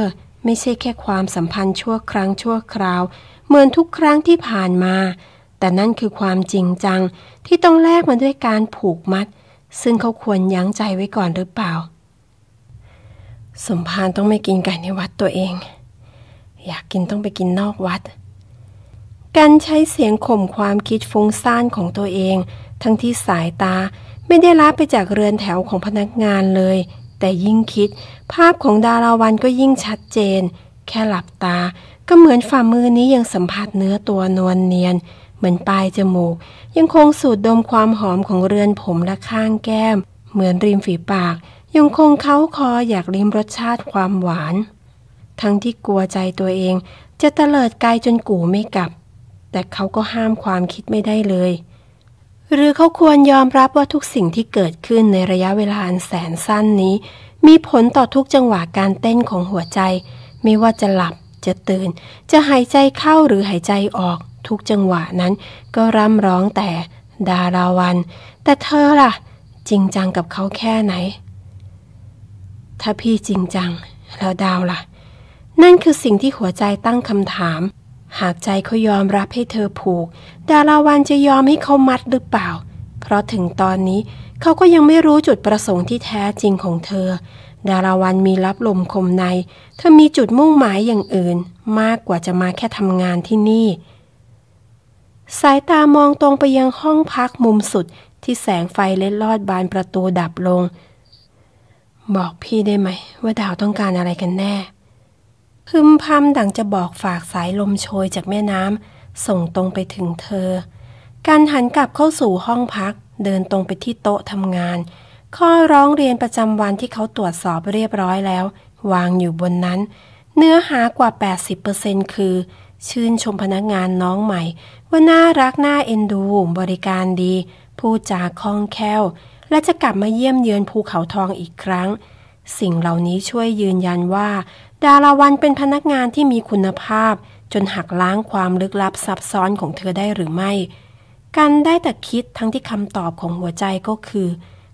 ไม่ใช่แค่ความสัมพันธ์ชั่วครั้งชั่วคราวเหมือนทุกครั้งที่ผ่านมา แต่นั่นคือความจริงจังที่ต้องแลกมาด้วยการผูกมัด ซึ่งเขาควรยั้งใจไว้ก่อนหรือเปล่า สมภารต้องไม่กินไก่ในวัดตัวเอง อยากกินต้องไปกินนอกวัด การใช้เสียงข่มความคิดฟุ้งซ่านของตัวเอง ทั้งที่สายตาไม่ได้ลับไปจากเรือนแถวของพนักงานเลย แต่ยิ่งคิด ภาพของดาราวันก็ยิ่งชัดเจน แค่หลับตา ก็เหมือนฝ่ามือนี้ยังสัมผัสเนื้อตัวนวลเนียน เหมือนปลายจมูก ยังคงสูดดมความหอมของเรือนผมและข้างแก้ม เหมือนริมฝีปาก ยังคงเค้าคออยากลิ้มรสชาติความหวาน ทั้งที่กลัวใจตัวเอง จะเตลิดกายจนกูไม่กลับ แต่เขาก็ห้ามความคิดไม่ได้เลยหรือเขาควรยอมรับว่าทุกสิ่งที่เกิดขึ้นในระยะเวลาอันแสนสั้นนี้ มีผลต่อทุกจังหวะการเต้นของหัวใจ ไม่ว่าจะหลับจะตื่น จะหายใจเข้าหรือหายใจออก ทุกจังหวะนั้นก็ร่ำร้องแต่ ดาราวัน แต่เธอล่ะ จริงจังกับเขาแค่ไหน ถ้าพี่จริงจังแล้วดาวล่ะ นั่นคือสิ่งที่หัวใจตั้งคำถามหากใจเขายอมรับให้เธอผูกดาราวันจะยอมให้เขามัดหรือเปล่า เพราะถึงตอนนี้เขาก็ยังไม่รู้จุดประสงค์ที่แท้จริงของเธอดาราวันมีรับลมคมในเธอมีจุดมุ่งหมายอย่างอื่น มากกว่าจะมาแค่ทำงานที่นี่ สายตามองตรงไปยังห้องพักมุมสุด ที่แสงไฟเล็ดลอดบานประตูดับลง บอกพี่ได้ไหมว่าดาวต้องการอะไรกันแน่พึมพำดังจะบอกฝากสายลมโชยจากแม่น้ำ ส่งตรงไปถึงเธอ การหันกลับเข้าสู่ห้องพักเดินตรงไปที่โต๊ะทำงาน ข้อร้องเรียนประจำวันที่เขาตรวจสอบเรียบร้อยแล้ว วางอยู่บนนั้น เนื้อหากว่า 80%คือ ชื่นชมพนักงานน้องใหม่ ว่าน่ารักน่าเอ็นดูบริการดี พูดจาคล่องแคล่ว และจะกลับมาเยี่ยมเยือนภูเขาทองอีกครั้ง สิ่งเหล่านี้ช่วยยืนยันว่าดาราวันเป็นพนักงานที่มีคุณภาพ จนหักล้างความลึกลับซับซ้อนของเธอได้หรือไม่กันได้แต่คิดทั้งที่คำตอบของหัวใจก็คือ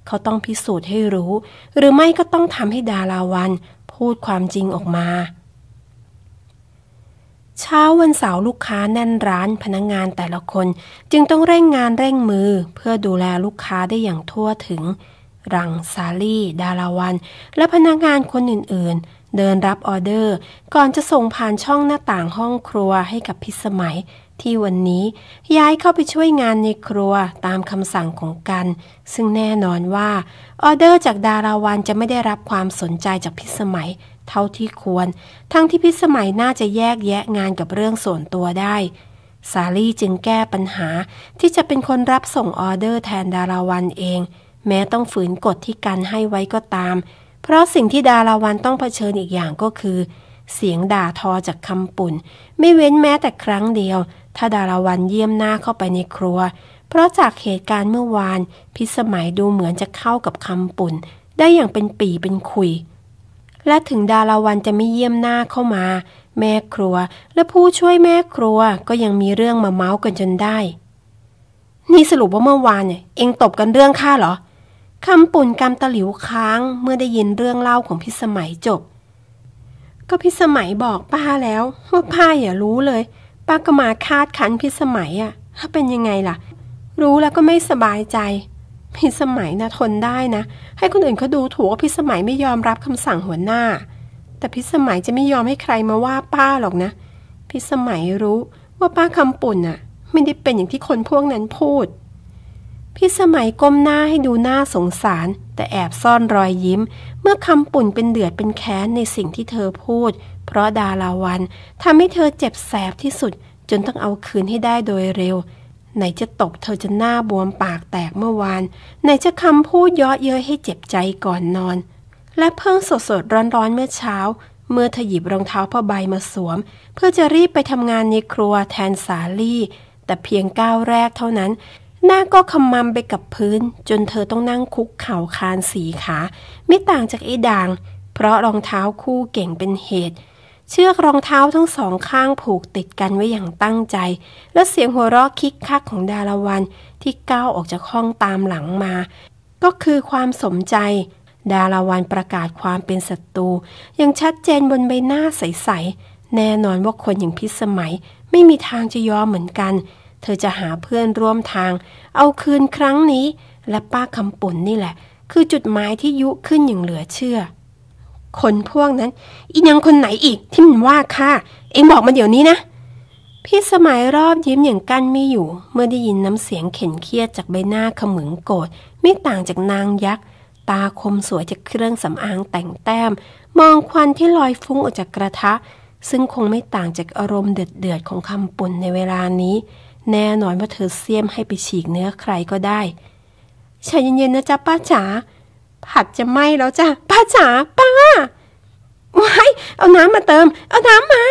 เขาต้องพิสูจน์ให้รู้ หรือไม่ก็ต้องทำให้ดาราวันพูดความจริงออกมา เช้าวันเสาร์ลูกค้าแน่นร้านพนักงงานแต่ละคนจึงต้องเร่งงานเร่งมือเพื่อดูแลลูกค้าได้อย่างทั่วถึงรังซาลี่ ดาราวันและพนักงงานคนอื่นเดินรับออเดอร์ก่อนจะส่งผ่านช่องหน้าต่างห้องครัวให้กับพิสมัย ที่วันนี้ย้ายเข้าไปช่วยงานในครัวตามคำสั่งของกัน ซึ่งแน่นอนว่า ออเดอร์จากดาราวันจะไม่ได้รับความสนใจจากพิสมัยเท่าที่ควร ทั้งที่พิสมัยน่าจะแยกแยะงานกับเรื่องส่วนตัวได้ซาลี่จึงแก้ปัญหาที่จะเป็นคนรับส่งออเดอร์แทนดาราวันเอง แม้ต้องฝืนกฎที่กันให้ไว้ก็ตามเพราะสิ่งที่ดาราวันต้องเผชิญอีกอย่างก็คือ เสียงด่าทอจากคำปุ่น ไม่เว้นแม้แต่ครั้งเดียว ถ้าดาราวันเยี่ยมหน้าเข้าไปในครัว เพราะจากเหตุการณ์เมื่อวานพิสมัยดูเหมือนจะเข้ากับคำปุ่น ได้อย่างเป็นปีเป็นคุย และถึงดาราวันจะไม่เยี่ยมหน้าเข้ามา แม่ครัวและผู้ช่วยแม่ครัวก็ยังมีเรื่องมาเมาส์กันจนได้นี่สรุปว่าเมื่อวานเนี่ยเองตบกันเรื่องข้าเหรอคำปุ่นกำตะหลิวค้างเมื่อได้ยินเรื่องเล่าของพิสมัยจบ ก็พิสมัยบอกป้าแล้วว่าป้าอย่ารู้เลย ป้าก็มาคาดคันพิสมัยอะถ้าเป็นยังไงล่ะ รู้แล้วก็ไม่สบายใจพิสมัยนะทนได้นะให้คนอื่นเขาดูถูกว่าพิสมัยไม่ยอมรับคำสั่งหัวหน้า แต่พิสมัยจะไม่ยอมให้ใครมาว่าป้าหรอกนะ พิสมัยรู้ว่าป้าคำปุ่นอะไม่ได้เป็นอย่างที่คนพวกนั้นพูดพี่สมัยก้มหน้าให้ดูหน้าสงสาร แต่แอบซ่อนรอยยิ้ม เมื่อคำปุ่นเป็นเดือดเป็นแค้นในสิ่งที่เธอพูด เพราะดาราวันทำให้เธอเจ็บแสบที่สุดจนต้องเอาคืนให้ได้โดยเร็วไหนจะตบเธอจะหน้าบวมปากแตกเมื่อวานไหนจะคำพูดเยาะเย้ยให้เจ็บใจก่อนนอน และเพิ่งสดสดร้อนๆเมื่อเช้า เมื่อเธอหยิบรองเท้าผ้าใบมาสวม เพื่อจะรีบไปทำงานในครัวแทนสาลี่ แต่เพียงก้าวแรกเท่านั้นหน้าก็คำมำไปกับพื้น จนเธอต้องนั่งคุกเข่าคานสีขา ไม่ต่างจากไอ้ด่าง เพราะรองเท้าคู่เก่งเป็นเหตุ เชือกรองเท้าทั้งสองข้างผูกติดกันไว้อย่างตั้งใจ และเสียงหัวเราะคิกคักของดาราวันที่ก้าวออกจากห้องตามหลังมา ก็คือความสมใจ ดาราวันประกาศความเป็นศัตรูอย่างชัดเจนบนใบหน้าใสๆแน่นอนว่าคนอย่างพิสมัย ไม่มีทางจะยอมเหมือนกันเธอจะหาเพื่อนร่วมทาง เอาคืนครั้งนี้ และป้าคำปุ่นนี่แหละ คือจุดหมายที่ยุขึ้นอย่างเหลือเชื่อ คนพวกนั้นอีนังคนไหนอีกที่มันว่าข้าเองบอกมาเดี๋ยวนี้นะ พี่สมัยรอบยิ้มอย่างกั้นไม่อยู่ เมื่อได้ยินน้ำเสียงเข็นเครียด จากใบหน้าขมึงโกรธไม่ต่างจากนางยักษ์ ตาคมสวยจากเครื่องสำอางแต่งแต้ม มองควันที่ลอยฟุ้งออกจากกระทะ ซึ่งคงไม่ต่างจากอารมณ์เดือดเดือดของคำปุ่นในเวลานี้แน่นอนว่าเธอเสียมให้ไปฉีกเนื้อใครก็ได้ายเย็นๆนะจ๊ะ ป้าจ๋า ผัดจะไหม้แล้วจ้ะป้าจ๋าป้า ว้าย เอาน้ำมาเติม เอาน้ำมา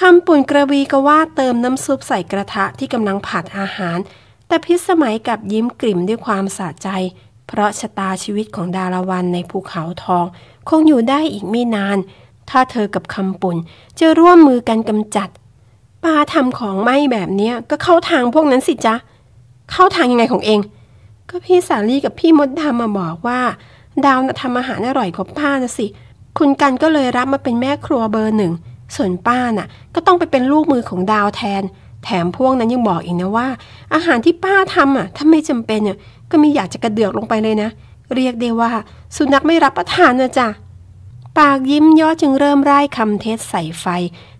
คำปุ่นกระวีก็ว่าเติมน้ำซุปใส่กระทะที่กำลังผัดอาหาร แต่พิสมัยกับยิ้มกลิ่มด้วยความสะใจ เพราะชะตาชีวิตของดาราวันในภูเขาทอง คงอยู่ได้อีกไม่นาน ถ้าเธอกับคำปุ่นจะร่วมมือกันกำจัดปาทำของไหม้แบบเนี้ยก็เข้าทางพวกนั้นสิจ๊ะเข้าทางยังไงของเอง ก็พี่สาลีกับพี่มดดำมาบอกว่าดาวนะทำอาหารอร่อยกว่าป้านะสิ คุณกันก็เลยรับมาเป็นแม่ครัวเบอร์หนึ่ง ส่วนป้าน่ะ ก็ต้องไปเป็นลูกมือของดาวแทน แถมพวกนั้นยังบอกอีกนะว่า อาหารที่ป้าทำอ่ะถ้าไม่จำเป็นเนี่ย ก็ไม่อยากจะกระเดือกลงไปเลยนะ เรียกได้ว่าสุนัขไม่รับประทานนะจ๊ะปากยิ้มย่อจึงเริ่มไร้คำเทศใส่ไฟ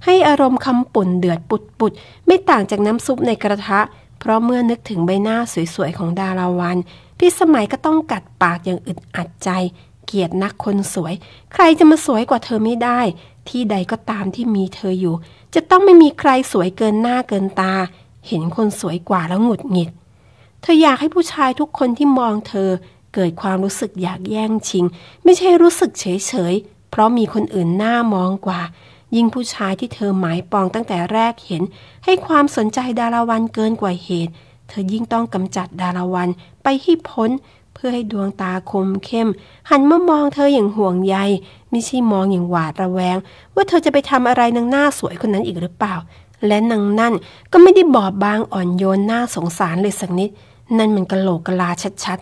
ให้อารมณ์คำปุ่นเดือดปุดปุดไม่ต่างจากน้ำซุปในกระทะ เพราะเมื่อนึกถึงใบหน้าสวยๆของดาราวันพี่สมัยก็ต้องกัดปากอย่างอึดอัดใจ เกียดนักคนสวย ใครจะมาสวยกว่าเธอไม่ได้ ที่ใดก็ตามที่มีเธออยู่ จะต้องไม่มีใครสวยเกินหน้าเกินตา เห็นคนสวยกว่าแล้วหงุดหงิดเธออยากให้ผู้ชายทุกคนที่มองเธอ เกิดความรู้สึกอยากแย่งชิง ไม่ใช่รู้สึกเฉยเฉยเพราะมีคนอื่นหน้ามองกว่า ยิ่งผู้ชายที่เธอหมายปองตั้งแต่แรกเห็น ให้ความสนใจดาราวันเกินกว่าเหตุ เธอยิ่งต้องกำจัดดาราวันไปให้พ้น เพื่อให้ดวงตาคมเข้ม หันมามองเธออย่างห่วงใย ไม่ใช่มองอย่างหวาดระแวง ว่าเธอจะไปทำอะไรนางหน้าสวยคนนั้นอีกหรือเปล่า และนางนั่นก็ไม่ได้บอบบางอ่อนโยนน่าสงสารเลยสักนิด นั่นมันกะโหลกกะลาชัด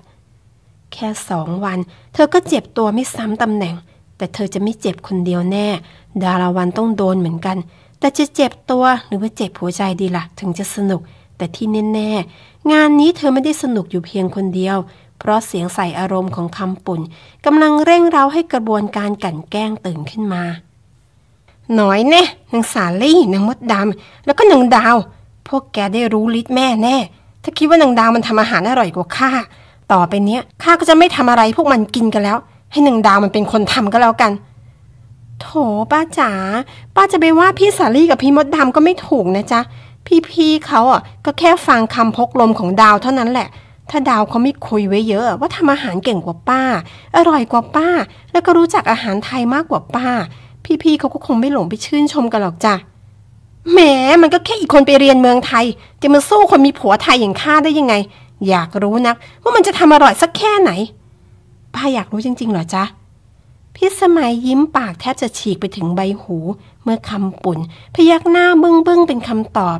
ๆ แค่สองวัน เธอก็เจ็บตัวไม่ซ้ำตำแหน่งแต่เธอจะไม่เจ็บคนเดียวแน่ ดาราวันต้องโดนเหมือนกัน แต่จะเจ็บตัวหรือว่าเจ็บหัวใจดีละ่ะ ถึงจะสนุก แต่ที่แน่ๆงานนี้เธอไม่ได้สนุกอยู่เพียงคนเดียว เพราะเสียงใส่อารมณ์ของคำปุ่นกำลังเร่งเร้าให้กระบวนการกั่นแกล้งตื่นขึ้นมาหน่อยแน่นางสาลี่นางมดดำแล้วก็นางดาว พวกแกได้รู้ฤทธิ์แม่แน่ ถ้าคิดว่านางดาวมันทำอาหารอร่อยกว่าข้าต่อไปเนี้ยข้าก็จะไม่ทำอะไรพวกมันกินกันแล้วให้หนึ่งดาวมันเป็นคนทำก็แล้วกัน โถป้าจ๋าป้าจะไปว่าพี่สาลี่กับพี่มดดำก็ไม่ถูกนะจ๊ะ พี่พ่เขาอ่ะก็แค่ฟังคำพกลมของดาวเท่านั้นแหละ ถ้าดาวเขาไม่คุยไว้เยอะว่าทำอาหารเก่งกว่าป้า อร่อยกว่าป้า แล้วก็รู้จักอาหารไทยมากกว่าป้า พี่พ่เขาก็คงไม่หลงไปชื่นชมกันหรอกจ้ะแหมมันก็แค่อีกคนไปเรียนเมืองไทย จะมาสู้คนมีผัวไทยอย่างข้าได้ยังไง อยากรู้นักว่ามันจะทำอร่อยสักแค่ไหนป้าอยากรู้จริงๆ เหรอจ๊ะ พิสมัยยิ้มปากแทบจะฉีกไปถึงใบหู เมื่อคำปุ่น พยักหน้าบึ้ง ๆ เป็นคำตอบ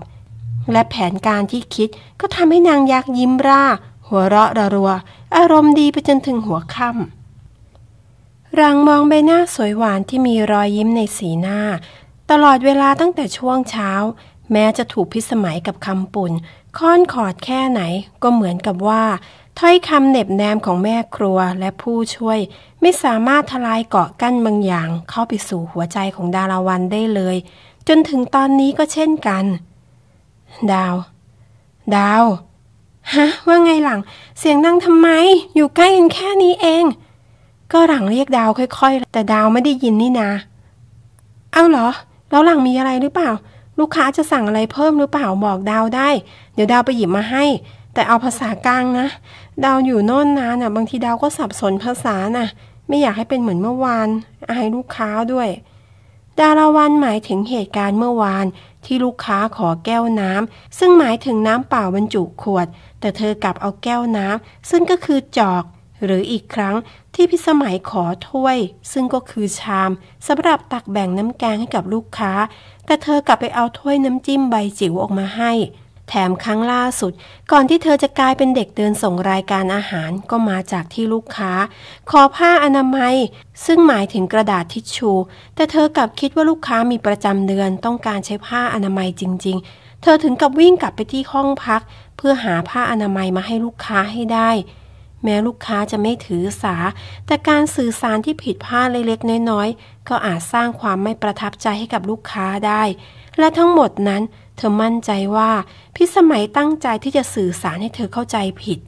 และแผนการที่คิดก็ทำให้นางยักยิ้มร่าหัวเราะระรัว อารมณ์ดีไปจนถึงหัวค่ำรังมองใบหน้าสวยหวานที่มีรอยยิ้มในสีหน้า ตลอดเวลาตั้งแต่ช่วงเช้า แม้จะถูกพิสมัยกับคำปุ่นค้อนขอดแค่ไหน ก็เหมือนกับว่าถ้อยคำเน็บแนมของแม่ครัวและผู้ช่วยไม่สามารถทลายเกาะกั้นบางอย่างเข้าไปสู่หัวใจของดาราวันได้เลย จนถึงตอนนี้ก็เช่นกัน ดาว ดาว ฮะว่าไงหลัง เสียงดังทำไม อยู่ใกล้กันแค่นี้เอง ก็หลังเรียกดาวค่อยๆแต่ดาวไม่ได้ยินนี่นาเอาเหรอ แล้วหลังมีอะไรหรือเปล่า ลูกค้าจะสั่งอะไรเพิ่มหรือเปล่าบอกดาวได้ เดี๋ยวดาวไปหยิบมาให้แต่เอาภาษากลางนะดาวอยู่โน่นนานอ่ะบางทีดาวก็สับสนภาษาน่ะ ไม่อยากให้เป็นเหมือนเมื่อวานอายลูกค้าด้วยดาราวันหมายถึงเหตุการณ์เมื่อวานที่ลูกค้าขอแก้วน้ำซึ่งหมายถึงน้ำเปล่าบรรจุขวด แต่เธอกลับเอาแก้วน้ำซึ่งก็คือจอก หรืออีกครั้งที่พิสมัยขอถ้วย ซึ่งก็คือชามสำหรับตักแบ่งน้ำแกงให้กับลูกค้า แต่เธอกลับไปเอาถ้วยน้ำจิ้มใบจิ๋วออกมาให้แถมครั้งล่าสุดก่อนที่เธอจะกลายเป็นเด็กเดินส่งรายการอาหารก็มาจากที่ลูกค้า ขอผ้าอนามัยซึ่งหมายถึงกระดาษทิชชู แต่เธอกลับคิดว่าลูกค้ามีประจำเดือนต้องการใช้ผ้าอนามัยจริงๆ เธอถึงกับวิ่งกลับไปที่ห้องพักเพื่อหาผ้าอนามัยมาให้ลูกค้าให้ได้ แม้ลูกค้าจะไม่ถือสา แต่การสื่อสารที่ผิดพลาดเล็กๆน้อยๆก็อาจสร้างความไม่ประทับใจให้กับลูกค้าได้และทั้งหมดนั้นเธอมั่นใจว่าพิสมัยตั้งใจที่จะสื่อสารให้เธอเข้าใจผิด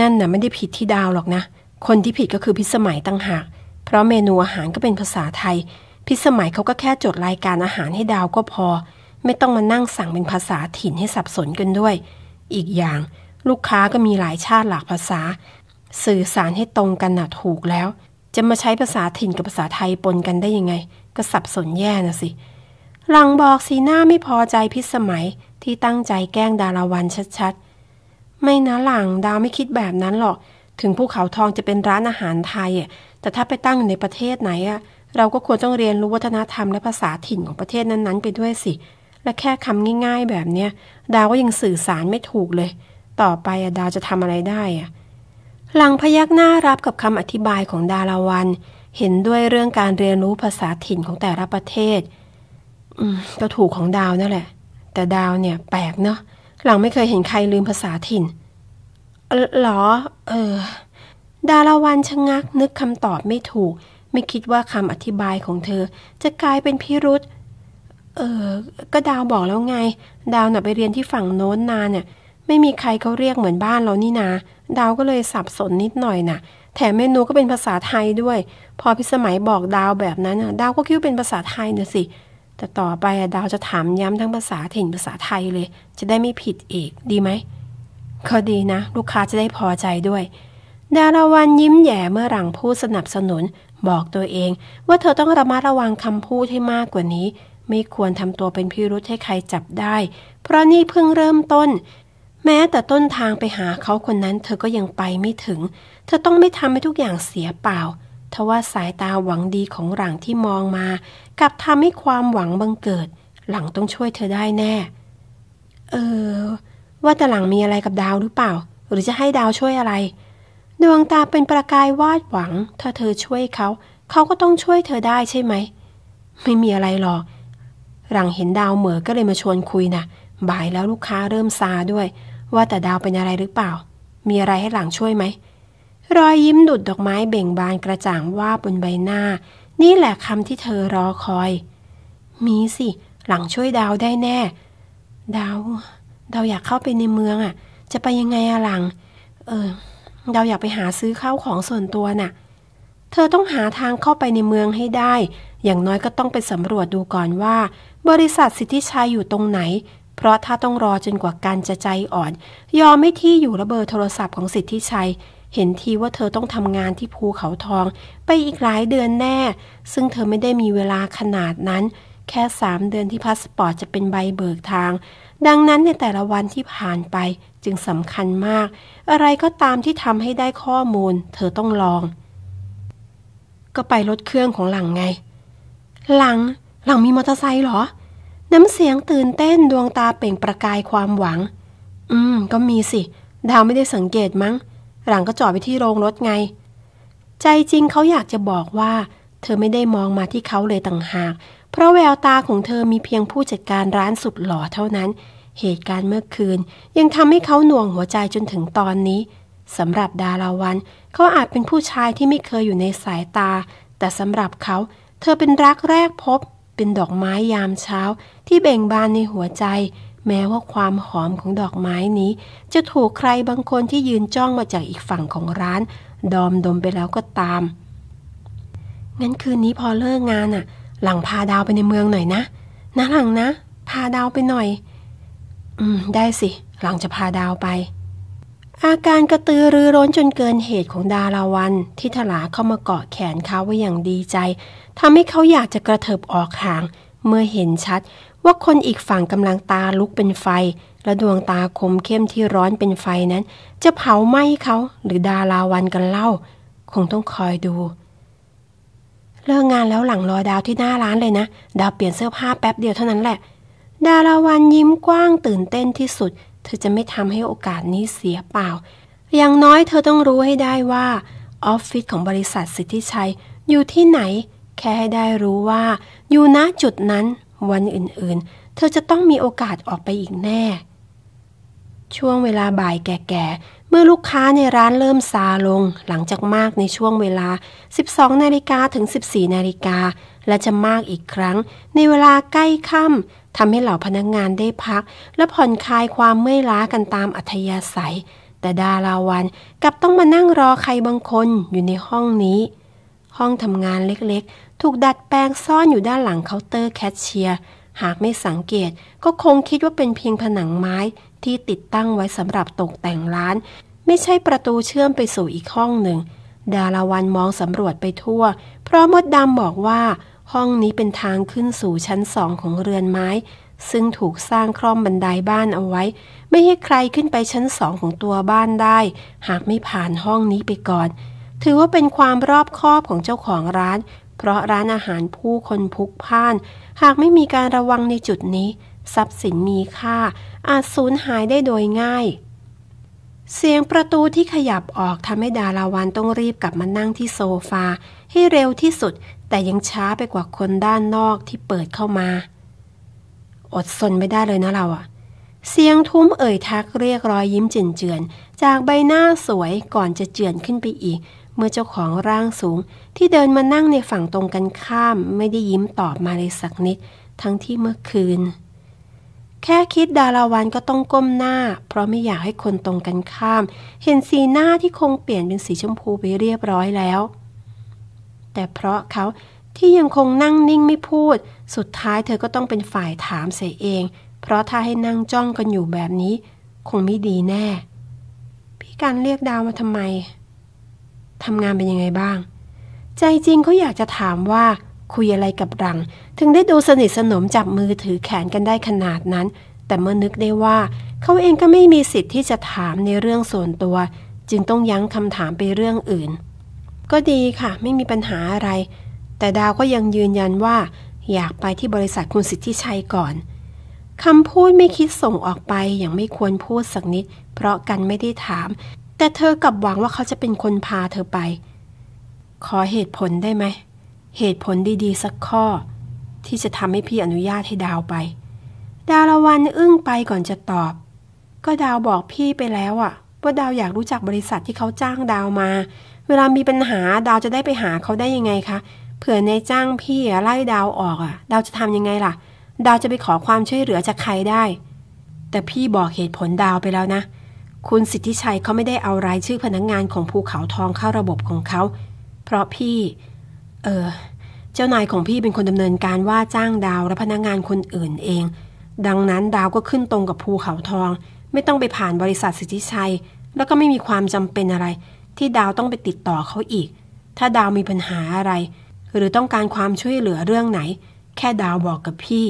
นั่นน่ะไม่ได้ผิดที่ดาวหรอกนะ คนที่ผิดก็คือพิสมัยตั้งหากเพราะเมนูอาหารก็เป็นภาษาไทย พิสมัยเขาก็แค่จดรายการอาหารให้ดาวก็พอ ไม่ต้องมานั่งสั่งเป็นภาษาถิ่นให้สับสนกันด้วย อีกอย่าง ลูกค้าก็มีหลายชาติหลากภาษา สื่อสารให้ตรงกันน่ะถูกแล้ว จะมาใช้ภาษาถิ่นกับภาษาไทยปนกันได้ยังไง ก็สับสนแย่น่ะสิหลังบอกสีหน้าไม่พอใจพิสมัยที่ตั้งใจแกล้งดาราวันชัดๆ ไม่นะหลังดาวไม่คิดแบบนั้นหรอก ถึงภูเขาทองจะเป็นร้านอาหารไทยอ่ะแต่ถ้าไปตั้งอยู่ในประเทศไหนอ่ะเราก็ควรต้องเรียนรู้วัฒนธรรมและภาษาถิ่นของประเทศนั้นๆไปด้วยสิ และแค่คำง่ายๆแบบเนี้ย ดาวก็ยังสื่อสารไม่ถูกเลย ต่อไปอะดาวจะทำอะไรได้อ่ะหลังพยักหน้ารับกับคำอธิบายของดาราวันเห็นด้วยเรื่องการเรียนรู้ภาษาถิ่นของแต่ละประเทศก็ถูกของดาวนั่นแหละ แต่ดาวเนี่ย แปลกเนาะหลังไม่เคยเห็นใครลืมภาษาถิ่นหรอ เออ ดาราวันชะงัก นึกคำตอบไม่ถูก ไม่คิดว่าคำอธิบายของเธอ จะกลายเป็นพิรุษ เออ ก็ดาวบอกแล้วไง ดาวน่ะไปเรียนที่ฝั่งโน้นนานเนี่ย ไม่มีใครเขาเรียกเหมือนบ้านเรานี่นา ดาวก็เลยสับสนนิดหน่อยนะ่ะ แถมเมนูก็เป็นภาษาไทยด้วย พอพิสมัยบอกดาวแบบนั้นน่ะ ดาวก็คิดว่าเป็นภาษาไทยเน่ะสิแต่ต่อไปดาวจะถามย้ำทั้งภาษาถิ่นภาษาไทยเลย จะได้ไม่ผิดอีกดีไหมก็ดีนะ ลูกค้าจะได้พอใจด้วย ดาราวันยิ้มแย่เมื่อหลังพูดสนับสนุน บอกตัวเองว่าเธอต้องระมัดระวังคำพูดให้มากกว่านี้ ไม่ควรทำตัวเป็นพิรุษให้ใครจับได้ เพราะนี่เพิ่งเริ่มต้น แม้แต่ต้นทางไปหาเขาคนนั้นเธอก็ยังไปไม่ถึง เธอต้องไม่ทำให้ทุกอย่างเสียเปล่าทว่าสายตาหวังดีของหลังที่มองมากลับทำให้ความหวังบังเกิด หลังต้องช่วยเธอได้แน่ เออ ว่าแต่หลังมีอะไรกับดาวหรือเปล่า หรือจะให้ดาวช่วยอะไร ดวงตาเป็นประกายวาดหวังถ้าเธอช่วยเขาเขาก็ต้องช่วยเธอได้ใช่ไหมไม่มีอะไรหรอกหลังเห็นดาวเหมือก็เลยมาชวนคุยนะ่ะบ่ายแล้วลูกค้าเริ่มซาด้วย ว่าแต่ดาวเป็นอะไรหรือเปล่า มีอะไรให้หลังช่วยไหมรอยยิ้มดุดดอกไม้เบ่งบานกระจ่างว่าบนใบหน้านี่แหละคำที่เธอรอคอย มีสิหลังช่วยดาวได้แน่ดาวดาวอยากเข้าไปในเมืองอะ่ะ จะไปยังไงอะหลัง เออดาวอยากไปหาซื้อข้าวของส่วนตัวน่ะ เธอต้องหาทางเข้าไปในเมืองให้ได้ อย่างน้อยก็ต้องไปสำรวจดูก่อนว่า บริษัทสิทธิชัยอยู่ตรงไหน เพราะถ้าต้องรอจนกว่าการจะใจอ่อน ยอมไม่ที่อยู่ระเบอร์โทรศัพท์ของสิทธิชัยเห็นทีว่าเธอต้องทำงานที่ภูเขาทอง ไปอีกหลายเดือนแน่ ซึ่งเธอไม่ได้มีเวลาขนาดนั้น แค่สามเดือนที่พาสปอร์ตจะเป็นใบเบิกทาง ดังนั้นในแต่ละวันที่ผ่านไป จึงสำคัญมาก อะไรก็ตามที่ทำให้ได้ข้อมูล เธอต้องลอง ก็ไปรถเครื่องของหลังไง หลัง หลังมีมอเตอร์ไซค์หรอ น้ำเสียงตื่นเต้นดวงตาเปล่งประกายความหวัง อืม ก็มีสิ ดาวไม่ได้สังเกตมั้งหลังก็จอดไปที่โรงรถไง ใจจริงเขาอยากจะบอกว่า เธอไม่ได้มองมาที่เขาเลยต่างหาก เพราะแววตาของเธอมีเพียงผู้จัดการร้านสุดหล่อเท่านั้น เหตุการณ์เมื่อคืน ยังทำให้เขาหน่วงหัวใจจนถึงตอนนี้ สำหรับดาราวันเขาอาจเป็นผู้ชายที่ไม่เคยอยู่ในสายตา แต่สำหรับเขา เธอเป็นรักแรกพบ เป็นดอกไม้ยามเช้าที่เบ่งบานในหัวใจแม้ว่าความหอมของดอกไม้นี้ จะถูกใครบางคนที่ยืนจ้องมาจากอีกฝั่งของร้านดอมดมไปแล้วก็ตาม งั้นคืนนี้พอเลิกงานอะหลังพาดาวไปในเมืองหน่อยนะ นะหลังนะ พาดาวไปหน่อย อืม ได้สิ หลังจะพาดาวไป อาการกระตือรือร้นจนเกินเหตุของดาราวัน ที่ถลาเข้ามาเกาะแขนเขาไว้อย่างดีใจทำให้เขาอยากจะกระเถิบออกห่าง เมื่อเห็นชัดว่าคนอีกฝั่งกำลังตาลุกเป็นไฟ และดวงตาคมเข้มที่ร้อนเป็นไฟนั้น จะเผาไหม้เขาหรือดาราวันกันเล่า คงต้องคอยดู เลิกงานแล้วหลังรอดาวที่หน้าร้านเลยนะ ดาวเปลี่ยนเสื้อผ้าแป๊บเดียวเท่านั้นแหละ ดาราวันยิ้มกว้างตื่นเต้นที่สุดเธอจะไม่ทำให้โอกาสนี้เสียเปล่า อย่างน้อยเธอต้องรู้ให้ได้ว่าออฟฟิศของบริษัทสิทธิชัยอยู่ที่ไหน แค่ให้ได้รู้ว่า อยู่ณจุดนั้นวันอื่นๆ เธอจะต้องมีโอกาสออกไปอีกแน่ ช่วงเวลาบ่ายแก่ๆ เมื่อลูกค้าในร้านเริ่มซาลงหลังจากมากในช่วงเวลา 12 นาฬิกาถึง 14 นาฬิกา และจะมากอีกครั้งในเวลาใกล้ค่ำ ทำให้เหล่าพนักงงานได้พัก และผ่อนคลายความเมื่อยล้ากันตามอัธยาศัย แต่ดาราวันกลับต้องมานั่งรอใครบางคนอยู่ในห้องนี้ ห้องทำงานเล็กๆถูกดัดแปลงซ่อนอยู่ด้านหลังเคาน์เตอร์แคชเชียร์ หากไม่สังเกตก็คงคิดว่าเป็นเพียงผนังไม้ที่ติดตั้งไว้สำหรับตกแต่งร้าน ไม่ใช่ประตูเชื่อมไปสู่อีกห้องหนึ่ง ดาราวันมองสำรวจไปทั่ว เพราะมดดำบอกว่า ห้องนี้เป็นทางขึ้นสู่ชั้นสองของเรือนไม้ ซึ่งถูกสร้างคล่อมบันไดบ้านเอาไว้ ไม่ให้ใครขึ้นไปชั้นสองของตัวบ้านได้ หากไม่ผ่านห้องนี้ไปก่อน ถือว่าเป็นความรอบคอบของเจ้าของร้านเพราะร้านอาหารผู้คนพุกพ่าน หากไม่มีการระวังในจุดนี้ ทรัพย์สินมีค่า อาจสูญหายได้โดยง่าย เสียงประตูที่ขยับออกทำให้ดาราวันต้องรีบกลับมานั่งที่โซฟา ให้เร็วที่สุด แต่ยังช้าไปกว่าคนด้านนอกที่เปิดเข้ามา อดสนไม่ได้เลยนะเราอะเสียงทุ้มเอ่ยทักเรียกรอยยิ้มเจือน จากใบหน้าสวยก่อนจะเจือนขึ้นไปอีกเมื่อเจ้าของร่างสูง ที่เดินมานั่งในฝั่งตรงกันข้าม ไม่ได้ยิ้มตอบมาเลยสักนิด ทั้งที่เมื่อคืน แค่คิดดาราวันก็ต้องก้มหน้า เพราะไม่อยากให้คนตรงกันข้าม เห็นสีหน้าที่คงเปลี่ยนเป็นสีชมพูไปเรียบร้อยแล้ว แต่เพราะเขาที่ยังคงนั่งนิ่งไม่พูด สุดท้ายเธอก็ต้องเป็นฝ่ายถามเสียเอง เพราะถ้าให้นั่งจ้องกันอยู่แบบนี้ คงไม่ดีแน่พี่การเรียกดาวมาทำไมทำงานเป็นยังไงบ้าง ใจจริงเขาอยากจะถามว่าคุยอะไรกับรัง ถึงได้ดู สนิทสนมจับมือถือแขนกันได้ขนาดนั้น แต่เมื่อนึกได้ว่าเขาเองก็ไม่มีสิทธิ์ที่จะถามในเรื่องส่วนตัว จึงต้องยั้งคำถามไปเรื่องอื่น ก็ดีค่ะ ไม่มีปัญหาอะไร แต่ดาวก็ยังยืนยันว่า อยากไปที่บริษัทคุณสิทธิชัยก่อนคำพูดไม่คิดส่งออกไปอย่างไม่ควรพูดสักนิด เพราะกันไม่ได้ถามแต่เธอกลับหวังว่าเขาจะเป็นคนพาเธอไป ขอเหตุผลได้ไหม เหตุผลดีๆสักข้อ ที่จะทำให้พี่อนุญาตให้ดาวไป ดาวละวันอึ้งไปก่อนจะตอบ ก็ดาวบอกพี่ไปแล้วอะว่าดาวอยากรู้จักบริษัทที่เขาจ้างดาวมา เวลามีปัญหาดาวจะได้ไปหาเขาได้ยังไงคะ เผื่อในจ้างพี่ไล่ดาวออกอะดาวจะทำยังไงล่ะ ดาวจะไปขอความช่วยเหลือจากใครได้ แต่พี่บอกเหตุผลดาวไปแล้วนะคุณสิทธิชัยเขาไม่ได้เอารายชื่อพนักงงานของภูเขาทองเข้าระบบของเขา เพราะพี่ เออ เจ้านายของพี่เป็นคนดำเนินการว่าจ้างดาวและพนักงงานคนอื่นเอง ดังนั้นดาวก็ขึ้นตรงกับภูเขาทอง ไม่ต้องไปผ่านบริษัทสิทธิชัย แล้วก็ไม่มีความจำเป็นอะไร ที่ดาวต้องไปติดต่อเขาอีก ถ้าดาวมีปัญหาอะไร หรือต้องการความช่วยเหลือเรื่องไหน แค่ดาวบอกกับพี่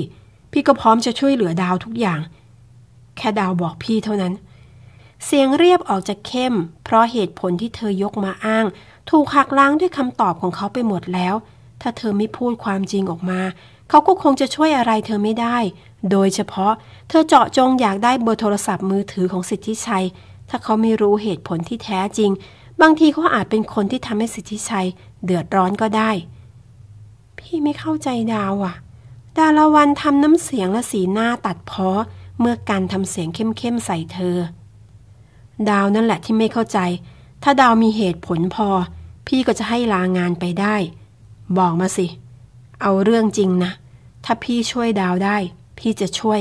พี่ก็พร้อมจะช่วยเหลือดาวทุกอย่าง แค่ดาวบอกพี่เท่านั้นเสียงเรียบออกจากเข้ม เพราะเหตุผลที่เธอยกมาอ้าง ถูกหักล้างด้วยคำตอบของเขาไปหมดแล้ว ถ้าเธอไม่พูดความจริงออกมา เขาก็คงจะช่วยอะไรเธอไม่ได้ โดยเฉพาะเธอเจาะจงอยากได้ เบอร์โทรศัพท์มือถือของสิทธิชัย ถ้าเขาไม่รู้เหตุผลที่แท้จริง บางทีเขาอาจเป็นคนที่ทำให้สิทธิชัย เดือดร้อนก็ได้ พี่ไม่เข้าใจดาวอะดาละวันทำน้ำเสียงและสีหน้าตัดเพอเมื่อการทำเสียงเข้มๆใส่เธอดาวนั่นแหละที่ไม่เข้าใจ ถ้าดาวมีเหตุผลพอ พี่ก็จะให้ลางานไปได้ บอกมาสิ เอาเรื่องจริงนะ ถ้าพี่ช่วยดาวได้ พี่จะช่วย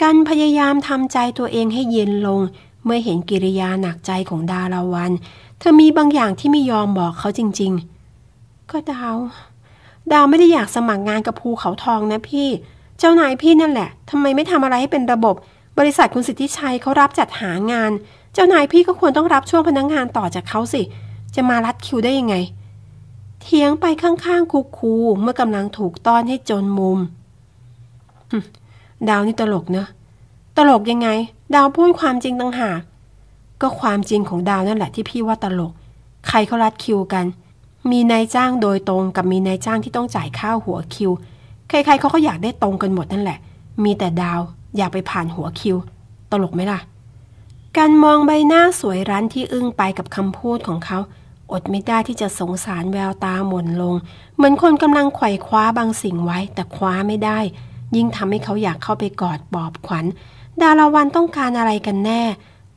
กันพยายามทำใจตัวเองให้เย็นลง เมื่อเห็นกิริยาหนักใจของดาราวันเธอมีบางอย่างที่ไม่ยอมบอกเขาจริง ๆ ก็ดาว ดาวไม่ได้อยากสมัครงานกับภูเขาทองนะพี่ เจ้านายพี่นั่นแหละทำไมไม่ทำอะไรให้เป็นระบบบริษัทคุณสิทธิชัยเขารับจัดหางาน เจ้านายพี่ก็ควรต้องรับช่วงพนักงงานต่อจากเขาสิ จะมารัดคิวได้ยังไงเถียงไปข้างๆ คูคูเมื่อกำลังถูกต้อนให้จนมุม ดาวนี่ตลกเนอะตลกยังไง ดาวพูดความจริงต่างหาก ก็ความจริงของดาวนั่นแหละที่พี่ว่าตลก ใครเขารัดคิวกัน มีนายจ้างโดยตรง กับมีนายจ้างที่ต้องจ่ายค่าหัวคิว ใคร ๆเขาก็อยากได้ตรงกันหมดนั่นแหละ มีแต่ดาวอย่าไปผ่านหัวคิว ตลกไหมล่ะ การมองใบหน้าสวยรันที่อึ้งไปกับคำพูดของเขา อดไม่ได้ที่จะสงสารแววตาหม่นลง เหมือนคนกำลังไขว่คว้าบางสิ่งไว้แต่คว้าไม่ได้ ยิ่งทำให้เขาอยากเข้าไปกอดปอบขวัญ ดาราวันต้องการอะไรกันแน่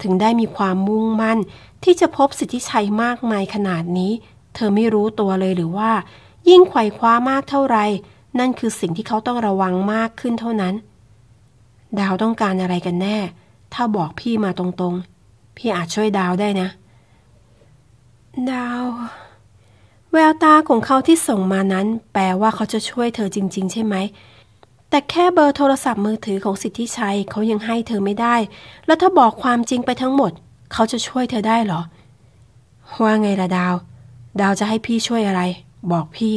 ถึงได้มีความมุ่งมั่น ที่จะพบสิทธิชัยมากมายขนาดนี้ เธอไม่รู้ตัวเลยหรือว่า ยิ่งไขว่คว้ามากเท่าไหร่นั่นคือสิ่งที่เขาต้องระวังมากขึ้นเท่านั้นดาวต้องการอะไรกันแน่ ถ้าบอกพี่มาตรงๆ พี่อาจช่วยดาวได้นะ ดาว แววตาของเขาที่ส่งมานั้น แปลว่าเขาจะช่วยเธอจริง ๆ ใช่ไหม แต่แค่เบอร์โทรศัพท์มือถือของสิทธิชัยเขายังให้เธอไม่ได้ แล้วถ้าบอกความจริงไปทั้งหมด เขาจะช่วยเธอได้หรอ ว่าไงล่ะดาว ดาวจะให้พี่ช่วยอะไร บอกพี่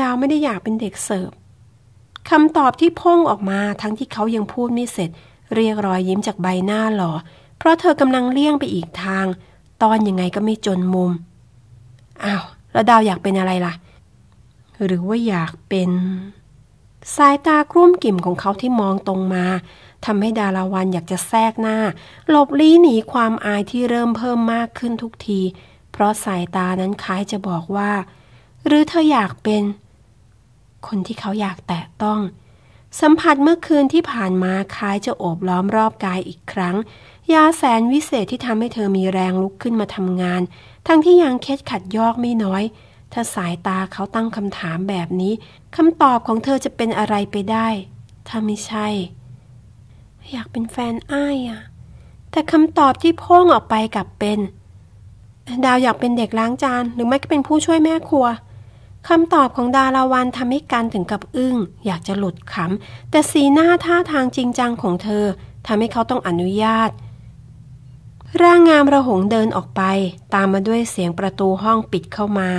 ดาวไม่ได้อยากเป็นเด็กเสิร์ฟคำตอบที่พ่งออกมาทั้งที่เขายังพูดไม่เสร็จ เรียกรอยยิ้มจากใบหน้าหล่อเพราะเธอกำลังเลี่ยงไปอีกทาง ตอนยังไงก็ไม่จนมุมอ้าว แล้วดาวอยากเป็นอะไรล่ะ หรือว่าอยากเป็น สายตากรุ่มกิ่มของเขาที่มองตรงมาทำให้ดาราวันอยากจะแทรกหน้า หลบลี้หนีความอายที่เริ่มเพิ่มมากขึ้นทุกที เพราะสายตานั้นคล้ายจะบอกว่า หรือเธออยากเป็นคนที่เขาอยากแตะต้องสัมผัสเมื่อคืนที่ผ่านมาคล้ายจะโอบล้อมรอบกายอีกครั้งยาแสนวิเศษที่ทำให้เธอมีแรงลุกขึ้นมาทำงานทั้งที่ยังเคสขัดยอกไม่น้อยถ้าสายตาเขาตั้งคำถามแบบนี้คำตอบของเธอจะเป็นอะไรไปได้ถ้าไม่ใช่อยากเป็นแฟนอ้ายอะแต่คำตอบที่พ่งออกไปกลับเป็นดาวอยากเป็นเด็กล้างจานหรือไม่ก็เป็นผู้ช่วยแม่ครัวคำตอบของดาราวันทำให้กันถึงกับอึง้งอยากจะหลุดขำแต่สีหน้าท่าทางจริงจังของเธอทำให้เขาต้องอนุญาต ร่างงามระหงเดินออกไปตามมาด้วยเสียงประตูห้องปิดเข้ามา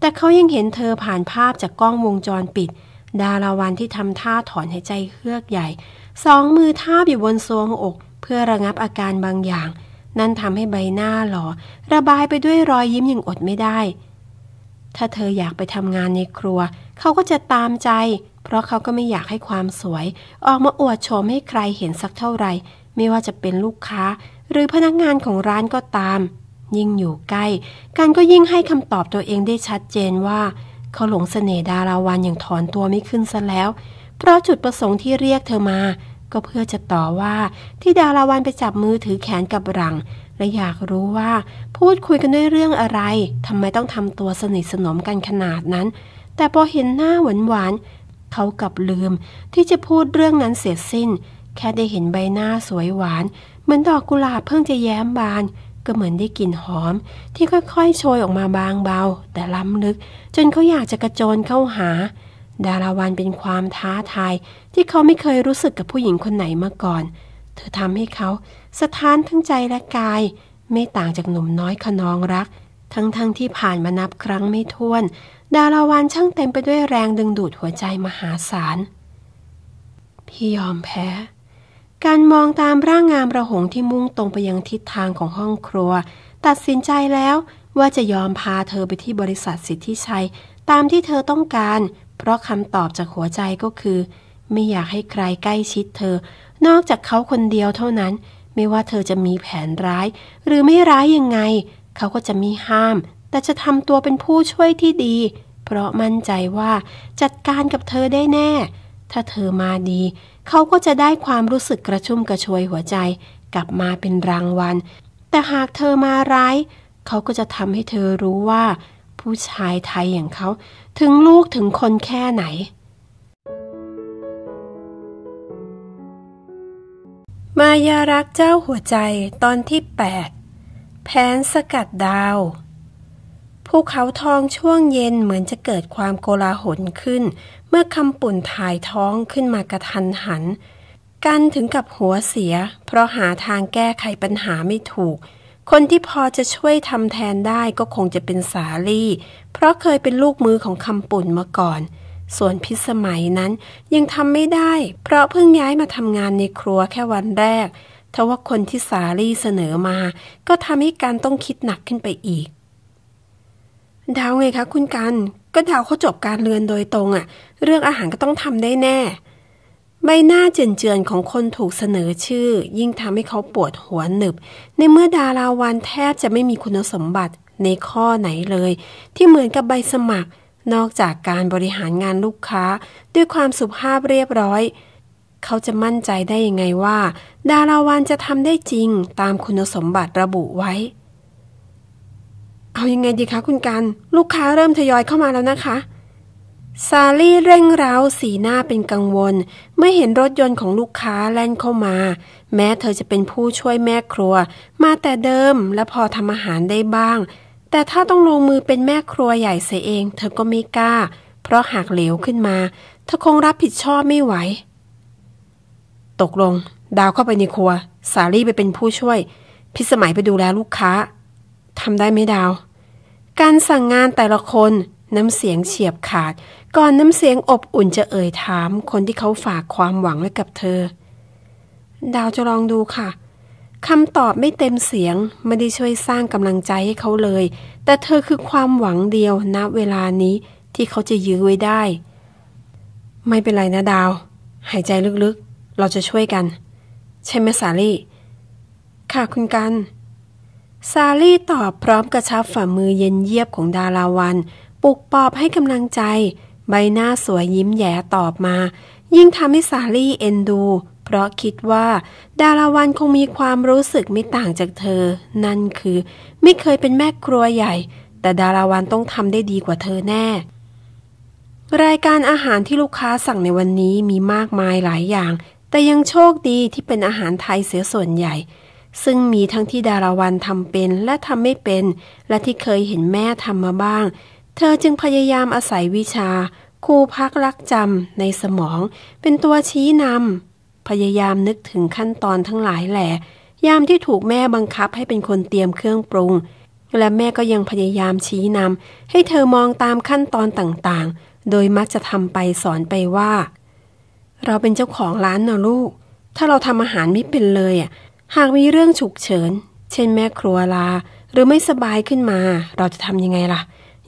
แต่เขายังเห็นเธอผ่านภาพจากกล้องวงจรปิดดาราวันที่ทำท่าถอนหายใจเฮือกใหญ่สองมือทาบอยู่บนทรวงอกเพื่อระงับอาการบางอย่างนั่นทำให้ใบหน้าหลอระบายไปด้วยรอยยิ้มอย่างอดไม่ได้ถ้าเธออยากไปทำงานในครัว เขาก็จะตามใจ เพราะเขาก็ไม่อยากให้ความสวย ออกมาอวดโฉมให้ใครเห็นสักเท่าไหร่ ไม่ว่าจะเป็นลูกค้า หรือพนักงานของร้านก็ตาม ยิ่งอยู่ใกล้ การก็ยิ่งให้คำตอบตัวเองได้ชัดเจนว่าเขาหลงเสน่ห์ดาราวันอย่างถอนตัวไม่ขึ้นซะแล้ว เพราะจุดประสงค์ที่เรียกเธอมา ก็เพื่อจะต่อว่าที่ดาราวันไปจับมือถือแขนกับหลังและอยากรู้ว่าพูดคุยกันด้วยเรื่องอะไรทำไมต้องทำตัวสนิทสนมกันขนาดนั้น แต่พอเห็นหน้าหวานๆเขากลับลืมที่จะพูดเรื่องนั้นเสียสิ้น แค่ได้เห็นใบหน้าสวยหวานเหมือนดอกกุหลาบเพิ่งจะแย้มบาน ก็เหมือนได้กลิ่นหอม ที่ค่อยๆโชยออกมาบางเบา แต่ล้ำลึก จนเขาอยากจะกระโจนเข้าหา ดาราวันเป็นความท้าทายที่เขาไม่เคยรู้สึกกับผู้หญิงคนไหนมาก่อน เธอทำให้เขาสะท้านทั้งใจและกาย ไม่ต่างจากหนุ่มน้อยขนองรัก ทั้งๆทที่ผ่านมานับครั้งไม่ถ้วน ดาราวันช่างเต็มไปด้วยแรงดึงดูดหัวใจมหาศาลพี่ยอมแพ้ การมองตามร่างงามระหงที่มุ่งตรงไปยังทิศทางของห้องครัว ตัดสินใจแล้วว่าจะยอมพาเธอไปที่บริษัทสิทธิชัย ตามที่เธอต้องการ เพราะคำตอบจากหัวใจก็คือ ไม่อยากให้ใครใกล้ชิดเธอ นอกจากเขาคนเดียวเท่านั้นไม่ว่าเธอจะมีแผนร้ายหรือไม่ร้ายยังไง เขาก็จะมีห้าม แต่จะทำตัวเป็นผู้ช่วยที่ดี เพราะมั่นใจว่าจัดการกับเธอได้แน่ ถ้าเธอมาดี เขาก็จะได้ความรู้สึกกระชุ่มกระชวยหัวใจกลับมาเป็นรางวัล แต่หากเธอมาร้าย เขาก็จะทำให้เธอรู้ว่า ผู้ชายไทยอย่างเขาถึงลูกถึงคนแค่ไหนมายารักเจ้าหัวใจตอนที่ 8 แผนสกัดดาวภูเขาทองช่วงเย็นเหมือนจะเกิดความโกลาหลขึ้น เมื่อคำปุ่นถ่ายท้องขึ้นมากระทันหัน กันถึงกับหัวเสีย เพราะหาทางแก้ไขปัญหาไม่ถูก คนที่พอจะช่วยทำแทนได้ก็คงจะเป็นสาลี่ เพราะเคยเป็นลูกมือของคำปุ่นมาก่อนส่วนพิสมัยนั้นยังทำไม่ได้ เพราะเพิ่งย้ายมาทำงานในครัวแค่วันแรก ทว่าคนที่สารีเสนอมา ก็ทำให้การต้องคิดหนักขึ้นไปอีก ดาวไงคะคุณกัน ก็ดาวเขาจบการเรือนโดยตรงอะเรื่องอาหารก็ต้องทำได้แน่ ใบหน้าเจือนของคนถูกเสนอชื่อ ยิ่งทำให้เขาปวดหัวหนึบ ในเมื่อดาราวันแทบจะไม่มีคุณสมบัติ ในข้อไหนเลย ที่เหมือนกับใบสมัครนอกจากการบริหารงานลูกค้าด้วยความสุภาพเรียบร้อย เขาจะมั่นใจได้ยังไงว่า ดาราวันจะทำได้จริงตามคุณสมบัติระบุไว้ เอายังไงดีคะคุณกัน ลูกค้าเริ่มทยอยเข้ามาแล้วนะคะ ซาลี่เร่งเร้าสีหน้าเป็นกังวลเมื่อเห็นรถยนต์ของลูกค้าแล่นเข้ามา แม้เธอจะเป็นผู้ช่วยแม่ครัวมาแต่เดิมและพอทำอาหารได้บ้างแต่ถ้าต้องลงมือเป็นแม่ครัวใหญ่เสียเอง เธอก็ไม่กล้า เพราะหากเหลวขึ้นมาเธอคงรับผิดชอบไม่ไหว ตกลง ดาวเข้าไปในครัว สาลี่ไปเป็นผู้ช่วย พิสมัยไปดูแลลูกค้า ทำได้ไหมดาว การสั่งงานแต่ละคน น้ำเสียงเฉียบขาด ก่อนน้ำเสียงอบอุ่นจะเอ่ยถามคนที่เขาฝากความหวังไว้กับเธอ ดาวจะลองดูค่ะคำตอบไม่เต็มเสียง ไม่ได้ช่วยสร้างกำลังใจให้เขาเลย แต่เธอคือความหวังเดียวณเวลานี้ ที่เขาจะยื้อไว้ได้ ไม่เป็นไรนะดาว หายใจลึกๆ เราจะช่วยกัน ใช่ไหมซาลี่ค่ะคุณกันซาลี่ตอบพร้อมกระชับฝ่ามือเย็นเยียบของดาราวันปลุกปอบให้กำลังใจ ใบหน้าสวยยิ้มแย่ตอบมา ยิ่งทำให้ซาลี่เอ็นดูเพราะคิดว่า ดาราวันคงมีความรู้สึกไม่ต่างจากเธอ นั่นคือไม่เคยเป็นแม่ครัวใหญ่ แต่ดาราวันต้องทำได้ดีกว่าเธอแน่ รายการอาหารที่ลูกค้าสั่งในวันนี้มีมากมายหลายอย่าง แต่ยังโชคดีที่เป็นอาหารไทยเสียส่วนใหญ่ ซึ่งมีทั้งที่ดาราวันทำเป็นและทำไม่เป็น และที่เคยเห็นแม่ทำมาบ้าง เธอจึงพยายามอาศัยวิชาครูพักรักจำในสมอง เป็นตัวชี้นำพยายามนึกถึงขั้นตอนทั้งหลายแหละยามที่ถูกแม่บังคับให้เป็นคนเตรียมเครื่องปรุง และแม่ก็ยังพยายามชี้นำให้เธอมองตามขั้นตอนต่างๆ โดยมักจะทำไปสอนไปว่า เราเป็นเจ้าของร้านนะลูก ถ้าเราทำอาหารไม่เป็นเลยอ่ะหากมีเรื่องฉุกเฉินเช่นแม่ครัวลา หรือไม่สบายขึ้นมา เราจะทำยังไงล่ะ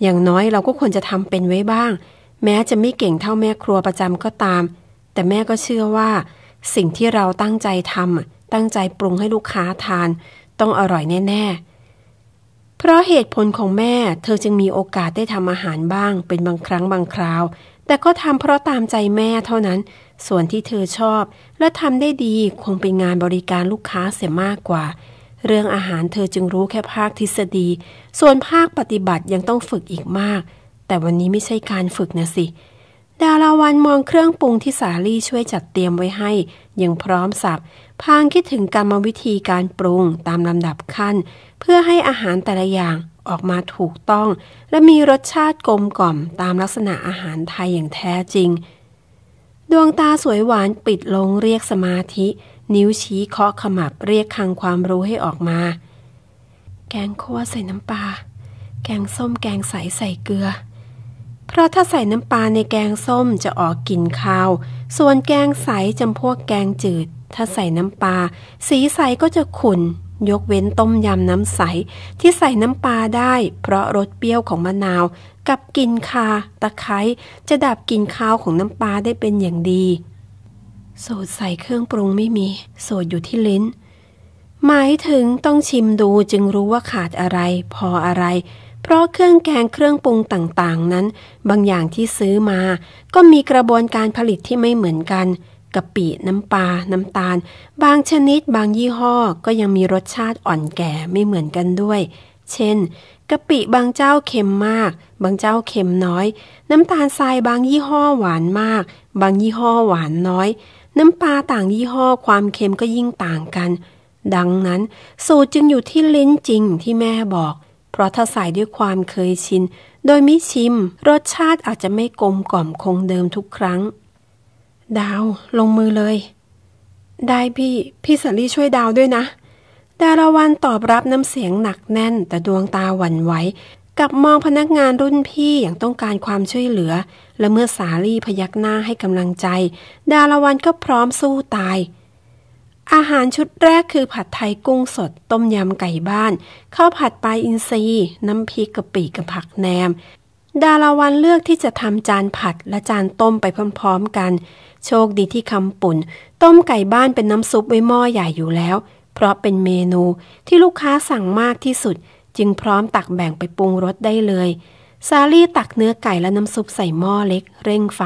อย่างน้อยเราก็ควรจะทำเป็นไว้บ้าง แม้จะไม่เก่งเท่าแม่ครัวประจำก็ตาม แต่แม่ก็เชื่อว่าสิ่งที่เราตั้งใจทำ ตั้งใจปรุงให้ลูกค้าทานต้องอร่อยแน่ ๆ เพราะเหตุผลของแม่ เธอจึงมีโอกาสได้ทำอาหารบ้าง เป็นบางครั้งบางคราว แต่ก็ทำเพราะตามใจแม่เท่านั้น ส่วนที่เธอชอบ และทำได้ดีคงเป็นงานบริการลูกค้าเสียมากกว่า เรื่องอาหารเธอจึงรู้แค่ภาคทฤษฎี ส่วนภาคปฏิบัติยังต้องฝึกอีกมาก แต่วันนี้ไม่ใช่การฝึกนะสิเดาราวันมองเครื่องปรุงที่สาลี่ช่วยจัดเตรียมไว้ให้ ยังพร้อมสับพางคิดถึงกรรมวิธีการปรุงตามลำดับขั้น เพื่อให้อาหารแต่ละอย่างออกมาถูกต้อง และมีรสชาติกลมกล่อมตามลักษณะอาหารไทยอย่างแท้จริง ดวงตาสวยหวานปิดลงเรียกสมาธิ นิ้วชี้เคาะขมับเรียกคังความรู้ให้ออกมา แกงคั่วใส่น้ำปลาแกงส้มแกงใสใส่เกลือเพราะถ้าใส่น้ำปลาในแกงส้มจะออกกลิ่นคาว ส่วนแกงใสจำพวกแกงจืด ถ้าใส่น้ำปลาสีใสก็จะขุ่นยกเว้นต้มยำน้ำใสที่ใส่น้ำปลาได้ เพราะรสเปรี้ยวของมะนาว กับกลิ่นคาตะไคร้จะดับกลิ่นคาวของน้ำปลาได้เป็นอย่างดีสูตรใส่เครื่องปรุงไม่มีสูตรอยู่ที่ลิ้น หมายถึงต้องชิมดูจึงรู้ว่าขาดอะไร พออะไรเพราะเครื่องแกงเครื่องปรุงต่างๆนั้น บางอย่างที่ซื้อมา ก็มีกระบวนการผลิตที่ไม่เหมือนกันกะปิน้ำปลาน้ำตาล บางชนิด บางยี่ห้อก็ยังมีรสชาติอ่อนแก่ไม่เหมือนกันด้วย เช่นกะปิบางเจ้าเค็มมาก บางเจ้าเค็มน้อย น้ำตาลทรายบางยี่ห้อหวานมาก บางยี่ห้อหวานน้อย น้ำปลาต่างยี่ห้อความเค็มก็ยิ่งต่างกัน ดังนั้นสูตรจึงอยู่ที่ลิ้นจริงที่แม่บอกเพราะถ้าใส่ด้วยความเคยชินโดยไม่ชิม รสชาติอาจจะไม่กลมกล่อมคงเดิมทุกครั้ง ดาวลงมือเลย ได้พี่ พี่สันลี่ช่วยดาวด้วยนะ ดาราวันตอบรับน้ำเสียงหนักแน่น แต่ดวงตาหวั่นไหวกับมองพนักงานรุ่นพี่อย่างต้องการความช่วยเหลือ และเมื่อสาลี่พยักหน้าให้กำลังใจ ดาราวันก็พร้อมสู้ตายอาหารชุดแรกคือผัดไทยกุ้งสด ต้มยำไก่บ้านข้าวผัดปลาอินทรีย์น้ำพริกกะปิกับผักแหนม ดาราวันเลือกที่จะทำจานผัด และจานต้มไปพร้อม ๆ กัน โชคดีที่คำปุ่น ต้มไก่บ้านเป็นน้ำซุปไว้หม้อใหญ่อยู่แล้ว เพราะเป็นเมนูที่ลูกค้าสั่งมากที่สุด จึงพร้อมตักแบ่งไปปรุงรสได้เลย ซาลี่ตักเนื้อไก่และน้ำซุปใส่หม้อเล็ก เร่งไฟ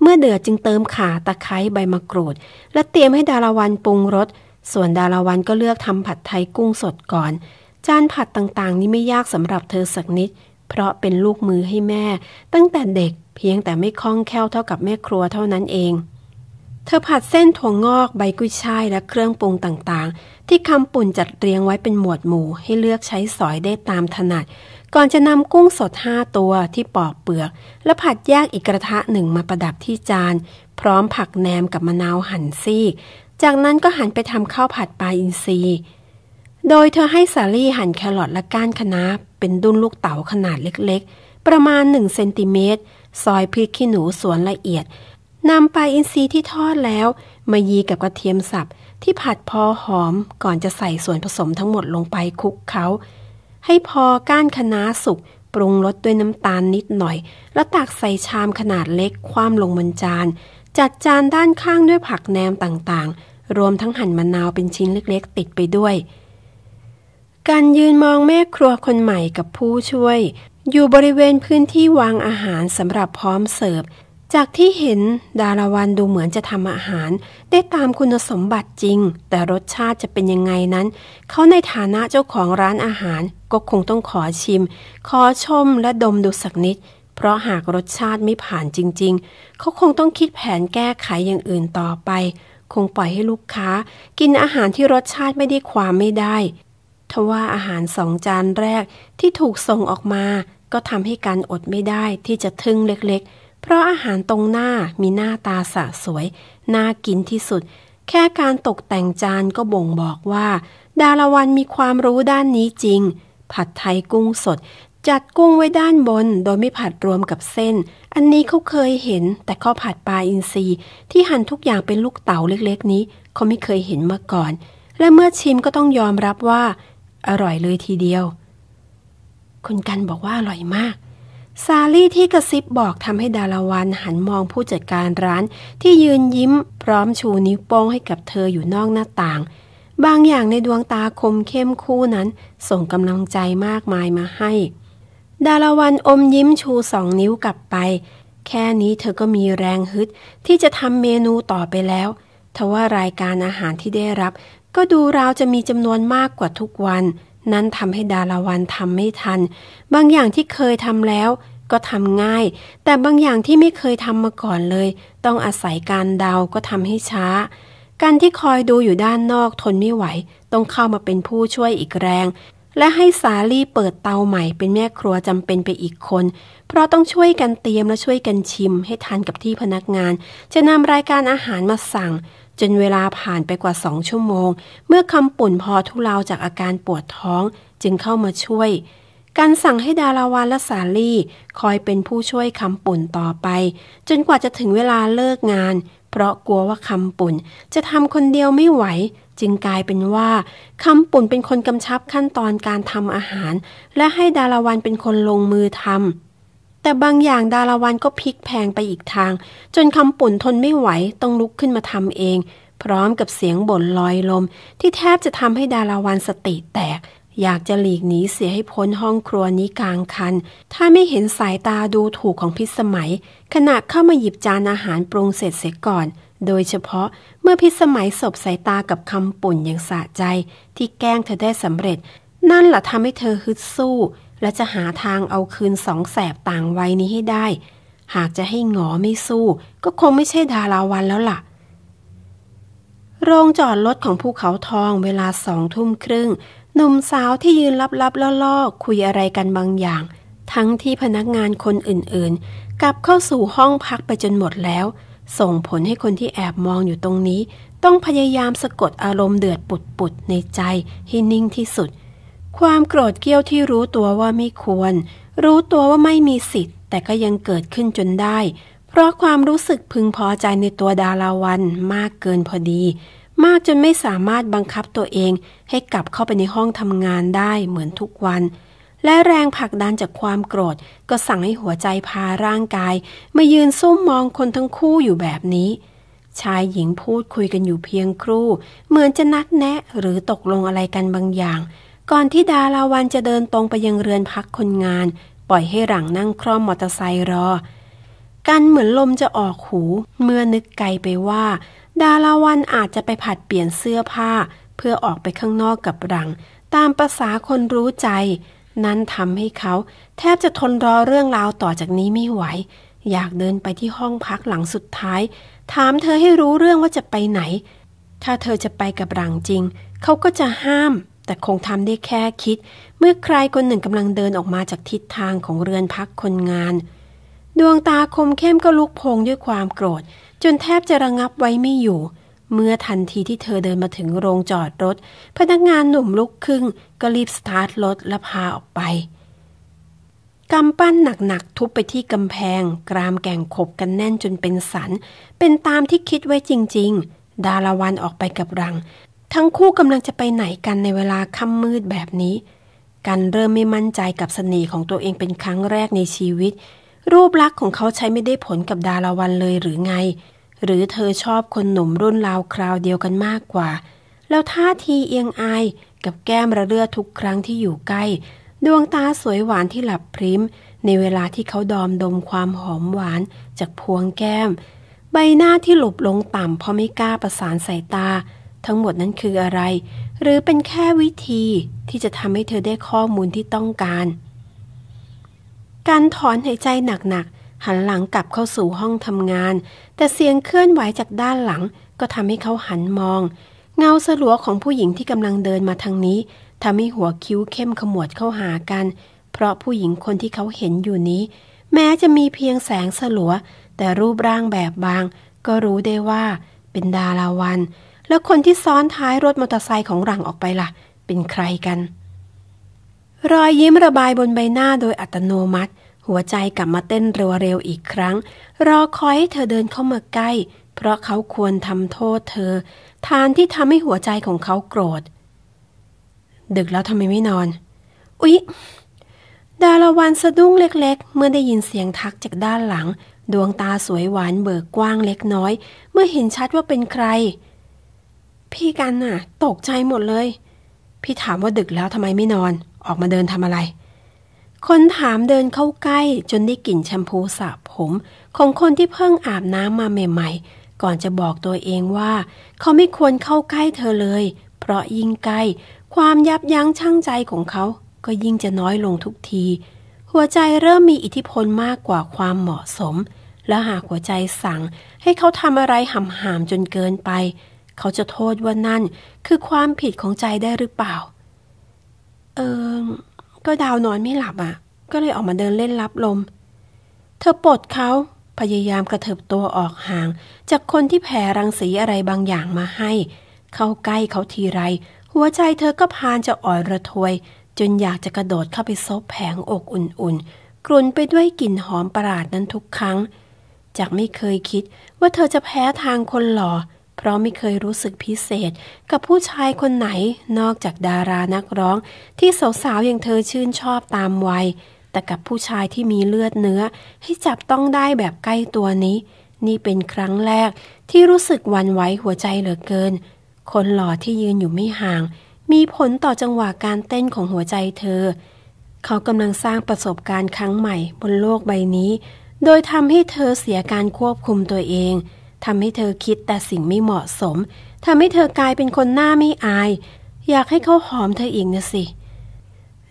เมื่อเดือดจึงเติมข่าตะไคร้ใบมะกรูดและเตรียมให้ดาราวันปรุงรสส่วนดาราวันก็เลือกทำผัดไทยกุ้งสดก่อนจานผัดต่างๆ นี้ไม่ยากสำหรับเธอสักนิด เพราะเป็นลูกมือให้แม่ ตั้งแต่เด็ก เพียงแต่ไม่คล่องแคล่วเท่ากับแม่ครัวเท่านั้นเอง เธอผัดเส้นถั่วงอกใบกุ้ยช่ายและเครื่องปรุงต่างๆ ที่คำปุ่นจัดเรียงไว้เป็นหมวดหมู่ให้เลือกใช้สอยได้ตามถนัดก่อนจะนำกุ้งสด 5 ตัวที่ปอกเปลือก และผัดแยกอีกกระทะหนึ่งมาประดับที่จาน พร้อมผักแหนมกับมะนาวหั่นซีก จากนั้นก็หันไปทำข้าวผัดปลาอินทรีโดยเธอให้สาลี่หั่นแครอทและก้านคะน้าเป็นดุนลูกเต๋าขนาดเล็กๆ ประมาณ 1 เซนติเมตร ซอยพริกขี้หนูสวนละเอียดนำปลาอินทรีที่ทอดแล้ว มายีกับกระเทียมสับที่ผัดพอหอมก่อนจะใส่ส่วนผสมทั้งหมดลงไปคลุกเค้าให้พอก้านคะน้าสุกปรุงรสด้วยน้ำตาลนิดหน่อย แล้วตักใส่ชามขนาดเล็กคว่ำลงบนจาน จัดจานด้านข้างด้วยผักแหนมต่างๆ รวมทั้งหั่นมะนาวเป็นชิ้นเล็กๆ ติดไปด้วย การยืนมองแม่ครัวคนใหม่กับผู้ช่วย อยู่บริเวณพื้นที่วางอาหารสำหรับพร้อมเสิร์ฟจากที่เห็นดาราวันดูเหมือนจะทำอาหาร ได้ตามคุณสมบัติจริง แต่รสชาติจะเป็นยังไงนั้น เขาในฐานะเจ้าของร้านอาหาร ก็คงต้องขอชิม ขอชมและดมดูสักนิด เพราะหากรสชาติไม่ผ่านจริง ๆ เขาคงต้องคิดแผนแก้ไขอย่างอื่นต่อไป คงปล่อยให้ลูกค้า กินอาหารที่รสชาติไม่ได้ความไม่ได้ ทว่าอาหารสองจานแรกที่ถูกส่งออกมา ก็ทำให้การอดไม่ได้ที่จะทึ่งเล็กๆเพราะอาหารตรงหน้ามีหน้าตาสะสวยน่ากินที่สุด แค่การตกแต่งจานก็บ่งบอกว่า ดาราวันมีความรู้ด้านนี้จริง ผัดไทยกุ้งสด จัดกุ้งไว้ด้านบน โดยไม่ผัดรวมกับเส้น อันนี้เขาเคยเห็น แต่ข้าผัดปลาอินทรีที่หั่นทุกอย่างเป็นลูกเต๋าเล็กๆนี้ เขาไม่เคยเห็นมาก่อน และเมื่อชิมก็ต้องยอมรับว่า อร่อยเลยทีเดียว คุณกันบอกว่าอร่อยมากซาลี่ที่กระซิบบอกทำให้ดาราวันหันมองผู้จัดการร้าน ที่ยืนยิ้มพร้อมชูนิ้วโป้งให้กับเธออยู่นอกหน้าต่าง บางอย่างในดวงตาคมเข้มคู่นั้น ส่งกำลังใจมากมายมาให้ ดาราวันอมยิ้มชูสองนิ้วกลับไป แค่นี้เธอก็มีแรงฮึดที่จะทำเมนูต่อไปแล้วทว่ารายการอาหารที่ได้รับ ก็ดูราวจะมีจำนวนมากกว่าทุกวันนั้นทำให้ดาราวันทำไม่ทัน บางอย่างที่เคยทำแล้วก็ทำง่าย แต่บางอย่างที่ไม่เคยทำมาก่อนเลย ต้องอาศัยการเดาก็ทำให้ช้า การที่คอยดูอยู่ด้านนอกทนไม่ไหว ต้องเข้ามาเป็นผู้ช่วยอีกแรง และให้สาลี่เปิดเตาใหม่ เป็นแม่ครัวจำเป็นไปอีกคน เพราะต้องช่วยกันเตรียมและช่วยกันชิม ให้ทันกับที่พนักงาน จะนำรายการอาหารมาสั่ง จนเวลาผ่านไปกว่าสองชั่วโมง เมื่อคำปุ่นพอทุเลาจากอาการปวดท้อง จึงเข้ามาช่วยการสั่งให้ดาราวันและสาลี่คอยเป็นผู้ช่วยคำปุ่นต่อไป จนกว่าจะถึงเวลาเลิกงาน เพราะกลัวว่าคำปุ่น จะทำคนเดียวไม่ไหว จึงกลายเป็นว่าคำปุ่นเป็นคนกำชับขั้นตอนการทำอาหาร และให้ดาราวันเป็นคนลงมือทำ แต่บางอย่างดาราวันก็พลิกแพงไปอีกทาง จนคำปุ่นทนไม่ไหวต้องลุกขึ้นมาทำเอง พร้อมกับเสียงบ่นลอยลม ที่แทบจะทำให้ดาราวันสติแตกอยากจะหลีกหนีเสียให้พ้นห้องครัวนี้กลางคัน ถ้าไม่เห็นสายตาดูถูกของพิสมัย ขณะเข้ามาหยิบจานอาหารปรุงเสร็จเสียก่อน โดยเฉพาะเมื่อพิสมัยสบสายตากับคำปุ่นอย่างสะใจ ที่แกล้งเธอได้สำเร็จ นั่นแหละทำให้เธอฮึดสู้ และจะหาทางเอาคืนสองแสบต่างวัยนี้ให้ได้ หากจะให้หงอไม่สู้ก็คงไม่ใช่ดาราวันแล้วล่ะ โรงจอดรถของภูเขาทองเวลาสองทุ่มครึ่งหนุ่มสาวที่ยืนลับๆล่อๆ คุยอะไรกันบางอย่าง ทั้งที่พนักงานคนอื่นๆ กลับเข้าสู่ห้องพักไปจนหมดแล้ว ส่งผลให้คนที่แอบมองอยู่ตรงนี้ ต้องพยายามสะกดอารมณ์เดือดปุดๆในใจให้นิ่งที่สุด ความโกรธเกลี้ยวที่รู้ตัวว่าไม่ควร รู้ตัวว่าไม่มีสิทธิ์ แต่ก็ยังเกิดขึ้นจนได้ เพราะความรู้สึกพึงพอใจในตัวดาราวันมากเกินพอดีมากจนไม่สามารถบังคับตัวเองให้กลับเข้าไปในห้องทำงานได้เหมือนทุกวัน และแรงผลักดันจากความโกรธก็สั่งให้หัวใจพาร่างกายมายืนซุ่มมองคนทั้งคู่อยู่แบบนี้ ชายหญิงพูดคุยกันอยู่เพียงครู่เหมือนจะนัดแนะหรือตกลงอะไรกันบางอย่าง ก่อนที่ดาราวันจะเดินตรงไปยังเรือนพักคนงาน ปล่อยให้หลังนั่งคร่อมมอเตอร์ไซค์รอ กันเหมือนลมจะออกหูเมื่อนึกไกลไปว่าดาราวันอาจจะไปผัดเปลี่ยนเสื้อผ้า เพื่อออกไปข้างนอกกับรัง ตามภาษาคนรู้ใจ นั้นทำให้เขาแทบจะทนรอเรื่องราวต่อจากนี้ไม่ไหว อยากเดินไปที่ห้องพักหลังสุดท้าย ถามเธอให้รู้เรื่องว่าจะไปไหน ถ้าเธอจะไปกับรังจริง เขาก็จะห้าม แต่คงทำได้แค่คิด เมื่อใครคนหนึ่งกำลังเดินออกมาจากทิศทางของเรือนพักคนงาน ดวงตาคมเข้มก็ลุกพงด้วยความโกรธจนแทบจะระงับไว้ไม่อยู่ เมื่อทันทีที่เธอเดินมาถึงโรงจอดรถ พนักงานหนุ่มลุกขึ้นก็รีบสตาร์ทรถและพาออกไป กำปั้นหนักๆทุบไปที่กำแพง กรามแก่งขบกันแน่นจนเป็นสัน เป็นตามที่คิดไว้จริงๆ ดาราวันออกไปกับรัง ทั้งคู่กำลังจะไปไหนกันในเวลาค่ำมืดแบบนี้ กันเริ่มไม่มั่นใจกับเสน่ห์ของตัวเองเป็นครั้งแรกในชีวิตรูปลักษณ์ของเขาใช้ไม่ได้ผลกับดาราวันเลยหรือไง หรือเธอชอบคนหนุ่มรุ่นราวคราวเดียวกันมากกว่า แล้วท่าทีเอียงอายกับแก้มระเรื่อทุกครั้งที่อยู่ใกล้ ดวงตาสวยหวานที่หลับพริมในเวลาที่เขาดอมดมความหอมหวานจากพวงแก้ม ใบหน้าที่หลบลงต่ำเพราะไม่กล้าประสานสายตา ทั้งหมดนั้นคืออะไร หรือเป็นแค่วิธีที่จะทำให้เธอได้ข้อมูลที่ต้องการการถอนหายใจหนักๆ หันหลังกลับเข้าสู่ห้องทำงาน แต่เสียงเคลื่อนไหวจากด้านหลังก็ทำให้เขาหันมอง เงาสลัวของผู้หญิงที่กำลังเดินมาทางนี้ทำให้หัวคิ้วเข้มขมวดเข้าหากัน เพราะผู้หญิงคนที่เขาเห็นอยู่นี้ แม้จะมีเพียงแสงสลัวแต่รูปร่างแบบบางก็รู้ได้ว่าเป็นดาราวันแล้วคนที่ซ้อนท้ายรถมอเตอร์ไซค์ของหลังออกไปละ่ะ เป็นใครกันรอยยิ้มระบายบนใบหน้าโดยอัตโนมัติ หัวใจกลับมาเต้นเร็วๆอีกครั้ง รอคอยให้เธอเดินเข้ามาใกล้ เพราะเขาควรทำโทษเธอ ทานที่ทำให้หัวใจของเขาโกรธ ดึกแล้วทำไมไม่นอน อุ๊ยดาราวันสะดุ้งเล็กๆ เมื่อได้ยินเสียงทักจากด้านหลัง ดวงตาสวยหวานเบิกกว้างเล็กน้อย เมื่อเห็นชัดว่าเป็นใคร พี่กันน่ะ ตกใจหมดเลย พี่ถามว่าดึกแล้วทำไมไม่นอนออกมาเดินทำอะไร คนถามเดินเข้าใกล้จนได้กลิ่นแชมพูสระผมของคนที่เพิ่งอาบน้ำมาใหม่ๆ ก่อนจะบอกตัวเองว่า เขาไม่ควรเข้าใกล้เธอเลย เพราะยิ่งใกล้ความยับยั้งชั่งใจของเขาก็ยิ่งจะน้อยลงทุกที หัวใจเริ่มมีอิทธิพลมากกว่าความเหมาะสม และหากหัวใจสั่ง ให้เขาทำอะไรหำหามจนเกินไป เขาจะโทษว่านั่นคือความผิดของใจได้หรือเปล่าออก็ดาวนอนไม่หลับอะ่ะ ก็เลยออกมาเดินเล่นรับลม เธอปลดเขา พยายามกระเถิบตัวออกห่าง จากคนที่แผ่รังสีอะไรบางอย่างมาให้ เข้าใกล้เขาทีไร หัวใจเธอก็พานจะอ่อนระทวย จนอยากจะกระโดดเข้าไปซบแผงอกอุ่นๆกลุ่นไปด้วยกลิ่นหอมประหลาดนั้นทุกครั้ง จากไม่เคยคิดว่าเธอจะแพ้ทางคนหล่อเพราะไม่เคยรู้สึกพิเศษกับผู้ชายคนไหนนอกจากดารานักร้อง ที่สาวๆอย่างเธอชื่นชอบตามวัย แต่กับผู้ชายที่มีเลือดเนื้อให้จับต้องได้แบบใกล้ตัวนี้ นี่เป็นครั้งแรกที่รู้สึกวันไหวหัวใจเหลือเกิน คนหล่อที่ยืนอยู่ไม่ห่าง มีผลต่อจังหวะการเต้นของหัวใจเธอ เขากำลังสร้างประสบการณ์ครั้งใหม่บนโลกใบนี้ โดยทำให้เธอเสียการควบคุมตัวเองทำให้เธอคิดแต่สิ่งไม่เหมาะสม ทำให้เธอกลายเป็นคนหน้าไม่อาย อยากให้เขาหอมเธออีกนะสิ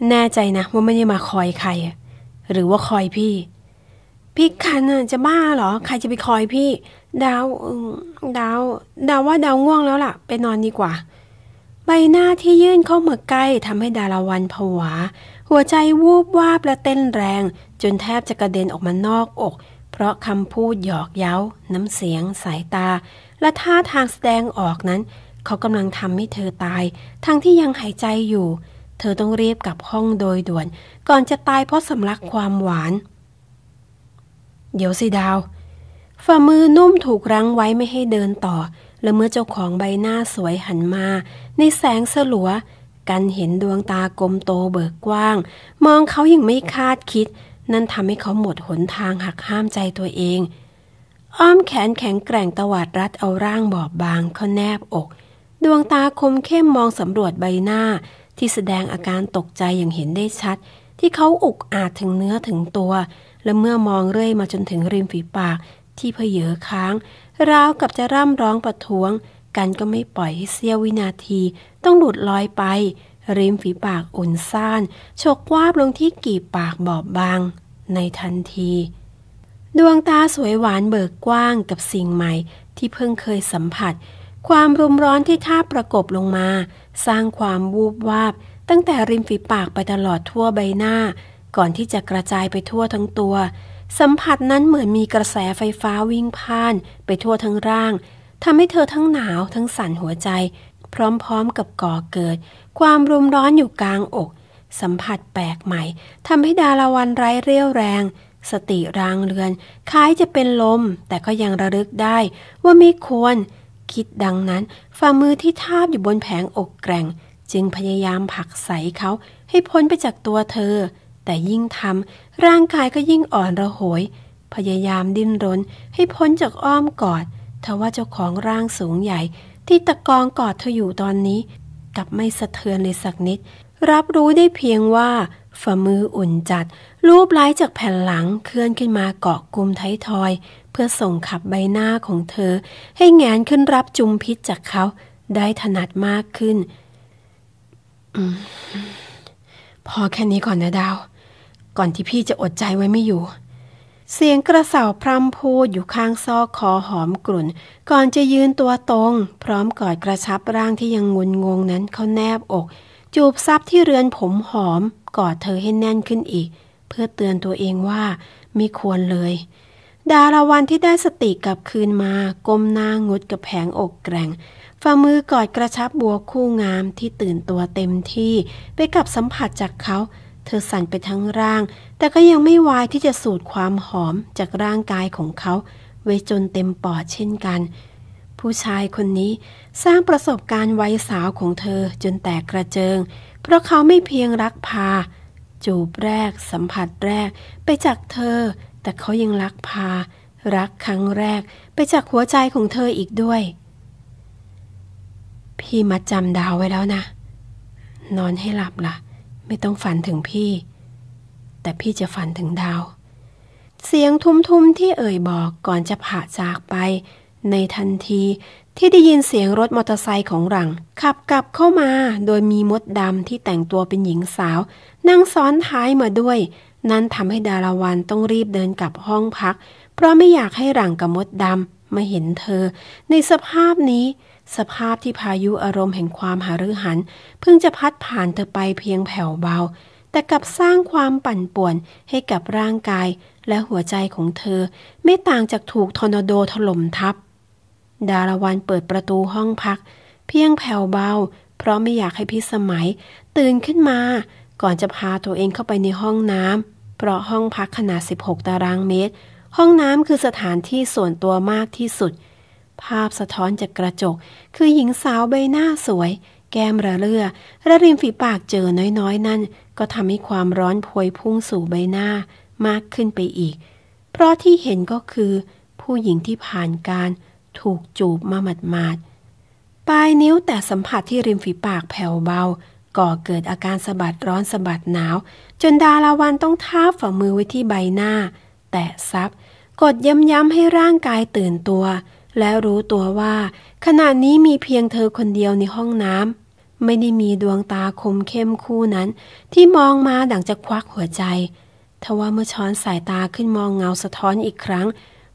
แน่ใจนะว่าไม่ได้มาคอยใคร หรือว่าคอยพี่ พี่คันจะบ้าเหรอ ใครจะไปคอยพี่ ดาว ดาว ดาวว่าดาวง่วงแล้วล่ะ ไปนอนดีกว่า ใบหน้าที่ยื่นเข้ามาใกล้ทำให้ดาราวันผวา หัวใจวูบวาบและเต้นแรง จนแทบจะกระเด็นออกมานอกอกเพราะคำพูดหยอกเย้า น้ำเสียง สายตา และท่าทางแสดงออกนั้น เขากำลังทำให้เธอตาย ทั้งที่ยังหายใจอยู่ เธอต้องรีบกลับห้องโดยด่วน ก่อนจะตายเพราะสำลักความหวาน เดี๋ยวสิดาว ฝ่ามือนุ่มถูกรั้งไว้ไม่ให้เดินต่อ และเมื่อเจ้าของใบหน้าสวยหันมา ในแสงสลัว กันเห็นดวงตากลมโตเบิกกว้าง มองเขาอย่างไม่คาดคิดนั่นทำให้เขาหมดหนทางหักห้ามใจตัวเอง อ้อมแขนแข็งแกร่งตวาดรัดเอาร่างบอบบาง เขาแนบอก ดวงตาคมเข้มมองสำรวจใบหน้า ที่แสดงอาการตกใจอย่างเห็นได้ชัด ที่เขาอุกอาจถึงเนื้อถึงตัว และเมื่อมองเรื่อยมาจนถึงริมฝีปาก ที่เพเยอค้างราวกับจะร่ำร้องประท้วง กันก็ไม่ปล่อยให้เสี้ยววินาที ต้องหลุดลอยไปริมฝีปากอุ่นซ่านฉกวาบลงที่กีบปากบอบบางในทันที ดวงตาสวยหวานเบิกกว้างกับสิ่งใหม่ที่เพิ่งเคยสัมผัส ความรุมร้อนที่ท่าประกบลงมาสร้างความวูบวาบตั้งแต่ริมฝีปากไปตลอดทั่วใบหน้า ก่อนที่จะกระจายไปทั่วทั้งตัว สัมผัสนั้นเหมือนมีกระแสไฟฟ้าวิ่งผ่านไปทั่วทั้งร่าง ทำให้เธอทั้งหนาวทั้งสั่นหัวใจ พร้อมๆกับก่อเกิดความรุมร้อนอยู่กลางอก สัมผัสแปลกใหม่ทำให้ดาราวันไร้เรี่ยวแรง สติรางเรือนคล้ายจะเป็นลมแต่ก็ยังระลึกได้ ว่าไม่ควร คิดดังนั้นฝ่ามือที่ทาบอยู่บนแผงอกแกร่ง จึงพยายามผลักใสเขาให้พ้นไปจากตัวเธอ แต่ยิ่งทำร่างกายก็ยิ่งอ่อนระหย พยายามดิ้นรนให้พ้นจากอ้อมกอดทว่าเจ้าของร่างสูงใหญ่ ที่ตะกองกอดเธออยู่ตอนนี้กับไม่สะเทือนเลยสักนิด รับรู้ได้เพียงว่าฝ่ามืออุ่นจัด รูปล้จากแผ่นหลังเคลื่อนขึ้นมาเกาะกลุ่มท้ายทอย เพื่อส่งขับใบหน้าของเธอ ให้แงนขึ้นรับจุมพิษจากเขา ได้ถนัดมากขึ้นอพอแค่นี้ก่อนนะดาว ก่อนที่พี่จะอดใจไว้ไม่อยู่เสียงกระเสาพรำพูดอยู่ข้างซอกคอหอมกลุ่น ก่อนจะยืนตัวตรง พร้อมกอดกระชับร่างที่ยังงุนงงนั้นเขาแนบอก จูบซับที่เรือนผมหอมกอดเธอให้แน่นขึ้นอีก เพื่อเตือนตัวเองว่า ไม่ควรเลย ดาราวันที่ได้สติกลับคืนมาก้มหน้างดกับแผงอกแกร่งฝ่ามือกอดกระชับบัวคู่งามที่ตื่นตัวเต็มที่ไปกับสัมผัสจากเขาเธอสั่นไปทั้งร่าง แต่ก็ยังไม่วาย ที่จะสูดความหอมจากร่างกายของเขาไว้จนเต็มปอดเช่นกัน ผู้ชายคนนี้สร้างประสบการณ์วัยสาวของเธอจนแตกกระเจิง เพราะเขาไม่เพียงรักพา จูบแรกสัมผัสแรก ไปจากเธอ แต่เขายังรักพา รักครั้งแรก ไปจากหัวใจของเธออีกด้วย พี่มาจำดาวไว้แล้วนะ นอนให้หลับละ่ะไม่ต้องฝันถึงพี่ แต่พี่จะฝันถึงดาว เสียงทุ้มๆที่เอ่ยบอกก่อนจะผ่าจากไป ในทันทีที่ได้ยินเสียงรถมอเตอร์ไซค์ของหลังขับกลับเข้ามาโดยมีมดดำที่แต่งตัวเป็นหญิงสาว นั่งซ้อนท้ายมาด้วย นั่นทำให้ดาราวันต้องรีบเดินกลับห้องพัก เพราะไม่อยากให้หลังกับมดดำมาเห็นเธอ ในสภาพนี้สภาพที่พายุอารมณ์แห่งความหารือหัน เพิ่งจะพัดผ่านเธอไปเพียงแผ่วเบา แต่กลับสร้างความปั่นป่วนให้กับร่างกายและหัวใจของเธอ ไม่ต่างจากถูกทอร์นาโดถล่มทับดาราวันเปิดประตูห้องพัก เพียงแผ่วเบาเพราะไม่อยากให้พิสมัย ตื่นขึ้นมา ก่อนจะพาตัวเองเข้าไปในห้องน้ำเพราะห้องพักขนาด 16 ตารางเมตร ห้องน้ำคือสถานที่ส่วนตัวมากที่สุดภาพสะท้อนจากกระจกคือหญิงสาวใบหน้าสวย แก้มระเรื่อ และริมฝีปากเจอน้อย ๆ นั่นก็ทำให้ความร้อนพวยพุ่งสู่ใบหน้ามากขึ้นไปอีก เพราะที่เห็นก็คือผู้หญิงที่ผ่านการถูกจูบมาหมาดๆปลายนิ้วแต่สัมผัสที่ริมฝีปากแผ่วเบา ก่อเกิดอาการสะบัดร้อนสะบัดหนาว จนดาราวันต้องท้าฝ่ามือไว้ที่ใบหน้า แตะซับกดย้ำๆให้ร่างกายตื่นตัวและรู้ตัวว่าขณะนี้มีเพียงเธอคนเดียวในห้องน้ำไม่ได้มีดวงตาคมเข้มคู่นั้น ที่มองมาดังจะควักหัวใจทว่าเมื่อช้อนสายตาขึ้นมองเงาสะท้อนอีกครั้ง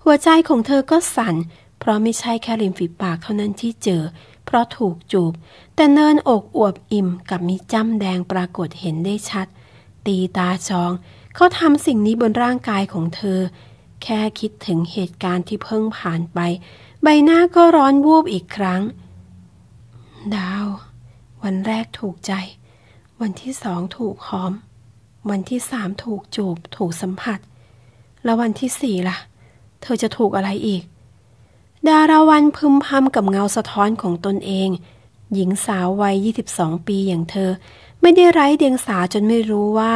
หัวใจของเธอก็สั่น เพราะไม่ใช่แค่ริมฝีปากเท่านั้นที่เจอ เพราะถูกจูบ แต่เนินอกอวบอิ่มกับมีจ้ำแดงปรากฏเห็นได้ชัด ตีตาจองเขาทำสิ่งนี้บนร่างกายของเธอ แค่คิดถึงเหตุการณ์ที่เพิ่งผ่านไปใบหน้าก็ร้อนวูบอีกครั้ง ดาว วันแรกถูกใจ วันที่สองถูกหอม วันที่สามถูกจูบถูกสัมผัส แล้ววันที่สี่ล่ะ เธอจะถูกอะไรอีก ดาราวันพึมพำกับเงาสะท้อนของตนเอง หญิงสาววัย22ปีอย่างเธอ ไม่ได้ไร้เดียงสาจนไม่รู้ว่า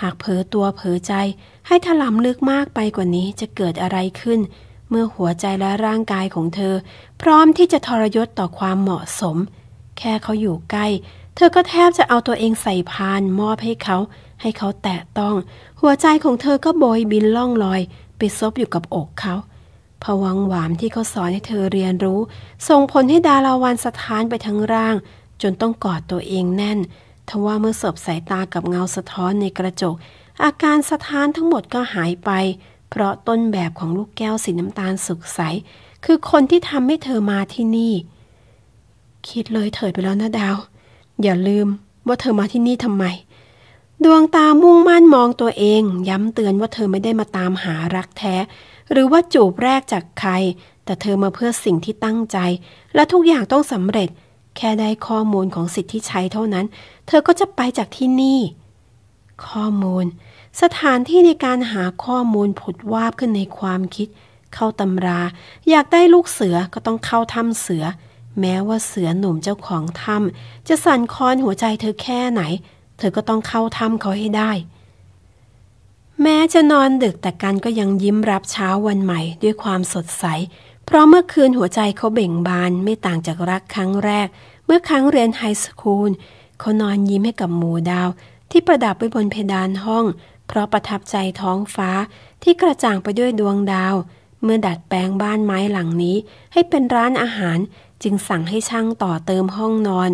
หากเผลอตัวเผลอใจให้ถลำลึกมากไปกว่านี้จะเกิดอะไรขึ้นเมื่อหัวใจและร่างกายของเธอ พร้อมที่จะทรยศต่อความเหมาะสม แค่เขาอยู่ใกล้ เธอก็แทบจะเอาตัวเองใส่พานมอบให้เขา ให้เขาแตะต้อง หัวใจของเธอก็โบยบินล่องลอยไปซบอยู่กับอกเขาผวังหวามที่เขาสอนให้เธอเรียนรู้ ส่งผลให้ดาราวันสะท้านไปทั้งร่าง จนต้องกอดตัวเองแน่นทว่าเมื่อสบสายตากับเงาสะท้อนในกระจก อาการสะท้านทั้งหมดก็หายไปเพราะต้นแบบของลูกแก้วสีน้ำตาลสุกใสคือคนที่ทำให้เธอมาที่นี่ คิดเลยเถิดไปแล้วนะดาว อย่าลืมว่าเธอมาที่นี่ทำไมดวงตามุ่งมั่นมองตัวเอง ย้ำเตือนว่าเธอไม่ได้มาตามหารักแท้ หรือว่าจูบแรกจากใคร แต่เธอมาเพื่อสิ่งที่ตั้งใจ และทุกอย่างต้องสำเร็จ แค่ได้ข้อมูลของสิทธิชัยเท่านั้น เธอก็จะไปจากที่นี่ ข้อมูลสถานที่ในการหาข้อมูลผุดวาบขึ้นในความคิดเข้าตำรา อยากได้ลูกเสือก็ต้องเข้าถ้ำเสือ แม้ว่าเสือหนุ่มเจ้าของถ้ำจะสั่นคลอนหัวใจเธอแค่ไหน เธอก็ต้องเข้าถ้ำเขาให้ได้ แม้จะนอนดึกแต่กันก็ยังยิ้มรับเช้าวันใหม่ด้วยความสดใสเพราะเมื่อคืนหัวใจเขาเบ่งบานไม่ต่างจากรักครั้งแรก เมื่อครั้งเรียนไฮสคูลเขานอนยิ้มให้กับหมูดาวที่ประดับไว้บนเพดานห้องเพราะประทับใจท้องฟ้าที่กระจ่างไปด้วยดวงดาว เมื่อดัดแปลงบ้านไม้หลังนี้ให้เป็นร้านอาหาร จึงสั่งให้ช่างต่อเติมห้องนอน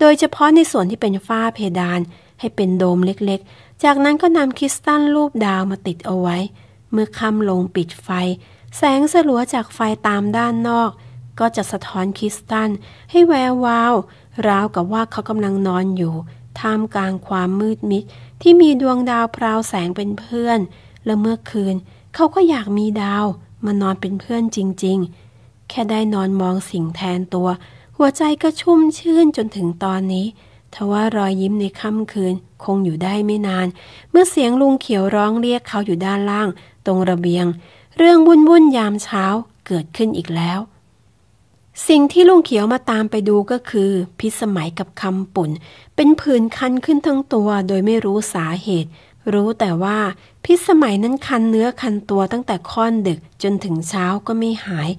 โดยเฉพาะในส่วนที่เป็นฝ้าเพดานให้เป็นโดมเล็กๆ จากนั้นก็นำคริสตัลรูปดาวมาติดเอาไว้ เมื่อค่ำลงปิดไฟ แสงสลัวจากไฟตามด้านนอกก็จะสะท้อนคริสตัลให้แวววาวราวกับว่าเขากำลังนอนอยู่ท่ามกลางความมืดมิดที่มีดวงดาวพราวแสงเป็นเพื่อน และเมื่อคืน เขาก็อยากมีดาวมานอนเป็นเพื่อนจริงๆ แค่ได้นอนมองสิ่งแทนตัว หัวใจก็ชุ่มชื่นจนถึงตอนนี้ทว่ารอยยิ้มในค่ำคืนคงอยู่ได้ไม่นาน เมื่อเสียงลุงเขียวร้องเรียกเขาอยู่ด้านล่าง ตรงระเบียง เรื่องวุ่นวุ่นยามเช้าเกิดขึ้นอีกแล้วสิ่งที่ลุงเขียวมาตามไปดูก็คือ พิสมัยกับคำปุ่น เป็นผื่นคันขึ้นทั้งตัวโดยไม่รู้สาเหตุ รู้แต่ว่าพิสมัยนั้นคันเนื้อคันตัวตั้งแต่ค่อนดึกจนถึงเช้าก็ไม่หาย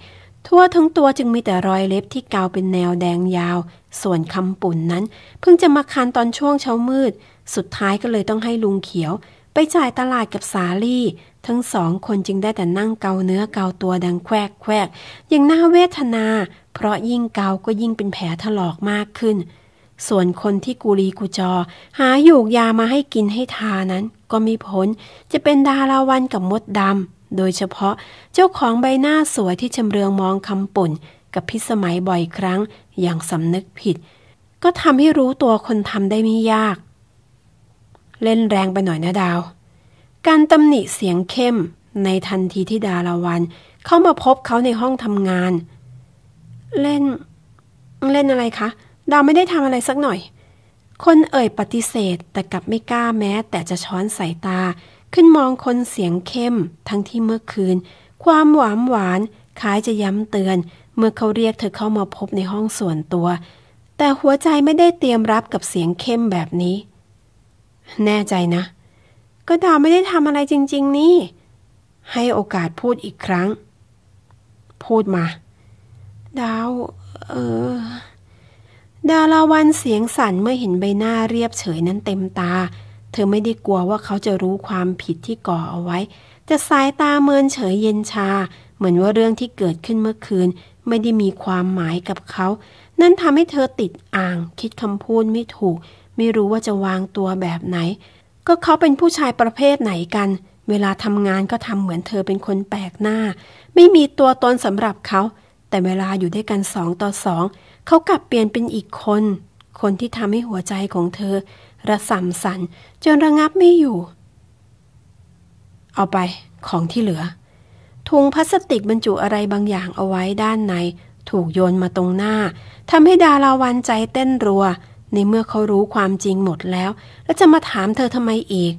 ทั่วทั้งตัวจึงมีแต่รอยเล็บที่กาวเป็นแนวแดงยาว ส่วนคำปุ่นนั้นเพิ่งจะมาคันตอนช่วงเช้ามืด สุดท้ายก็เลยต้องให้ลุงเขียว ไปจ่ายตลาดกับสาลี่ทั้งสองคนจึงได้แต่นั่งเกาเนื้อเกาตัวดังแควกแควกอย่างน่าเวทนาเพราะยิ่งเกาก็ยิ่งเป็นแผลถลอกมากขึ้น ส่วนคนที่กูรีกูจอหาหยูกยามาให้กินให้ทานั้น ก็ไม่พ้นจะเป็นดาราวันกับมดดำ โดยเฉพาะเจ้าของใบหน้าสวยที่ชำเรืองมองคำป่น กับพิสมัยบ่อยครั้งอย่างสำนึกผิด ก็ทำให้รู้ตัวคนทำได้ไม่ยาก เล่นแรงไปหน่อยนะดาว การตำหนิเสียงเข้มในทันทีที่ดาราวันเข้ามาพบเขาในห้องทำงานเล่น เล่นอะไรคะดาวไม่ได้ทำอะไรสักหน่อย คนเอ่ยปฏิเสธแต่กลับไม่กล้าแม้แต่จะช้อนสายตา ขึ้นมองคนเสียงเข้มทั้งที่เมื่อคืน ความหวานหวานคล้ายจะย้ำเตือน เมื่อเขาเรียกเธอเข้ามาพบในห้องส่วนตัว แต่หัวใจไม่ได้เตรียมรับกับเสียงเข้มแบบนี้ แน่ใจนะ ก็ดาวไม่ได้ทำอะไรจริง ๆนี่ให้โอกาสพูดอีกครั้ง พูดมาดาว เออดาราวันเสียงสั่นเมื่อเห็นใบหน้าเรียบเฉยนั้นเต็มตา เธอไม่ได้กลัวว่าเขาจะรู้ความผิดที่ก่อเอาไว้ แต่สายตาเมินเฉยเย็นชา เหมือนว่าเรื่องที่เกิดขึ้นเมื่อคืน ไม่ได้มีความหมายกับเขา นั่นทำให้เธอติดอ่าง คิดคำพูดไม่ถูก ไม่รู้ว่าจะวางตัวแบบไหน ก็เขาเป็นผู้ชายประเภทไหนกัน เวลาทำงานก็ทำเหมือนเธอเป็นคนแปลกหน้า ไม่มีตัวตนสำหรับเขาแต่เวลาอยู่ด้วยกันสองต่อสอง เขากลับเปลี่ยนเป็นอีกคน คนที่ทำให้หัวใจของเธอ ระสำสันจนระงับไม่อยู่ เอาไปของที่เหลือ ถุงพลาสติกบรรจุอะไรบางอย่างเอาไว้ด้านใน ถูกโยนมาตรงหน้า ทำให้ดาราวันใจเต้นรัว ในเมื่อเขารู้ความจริงหมดแล้ว แล้วจะมาถามเธอทำไมอีก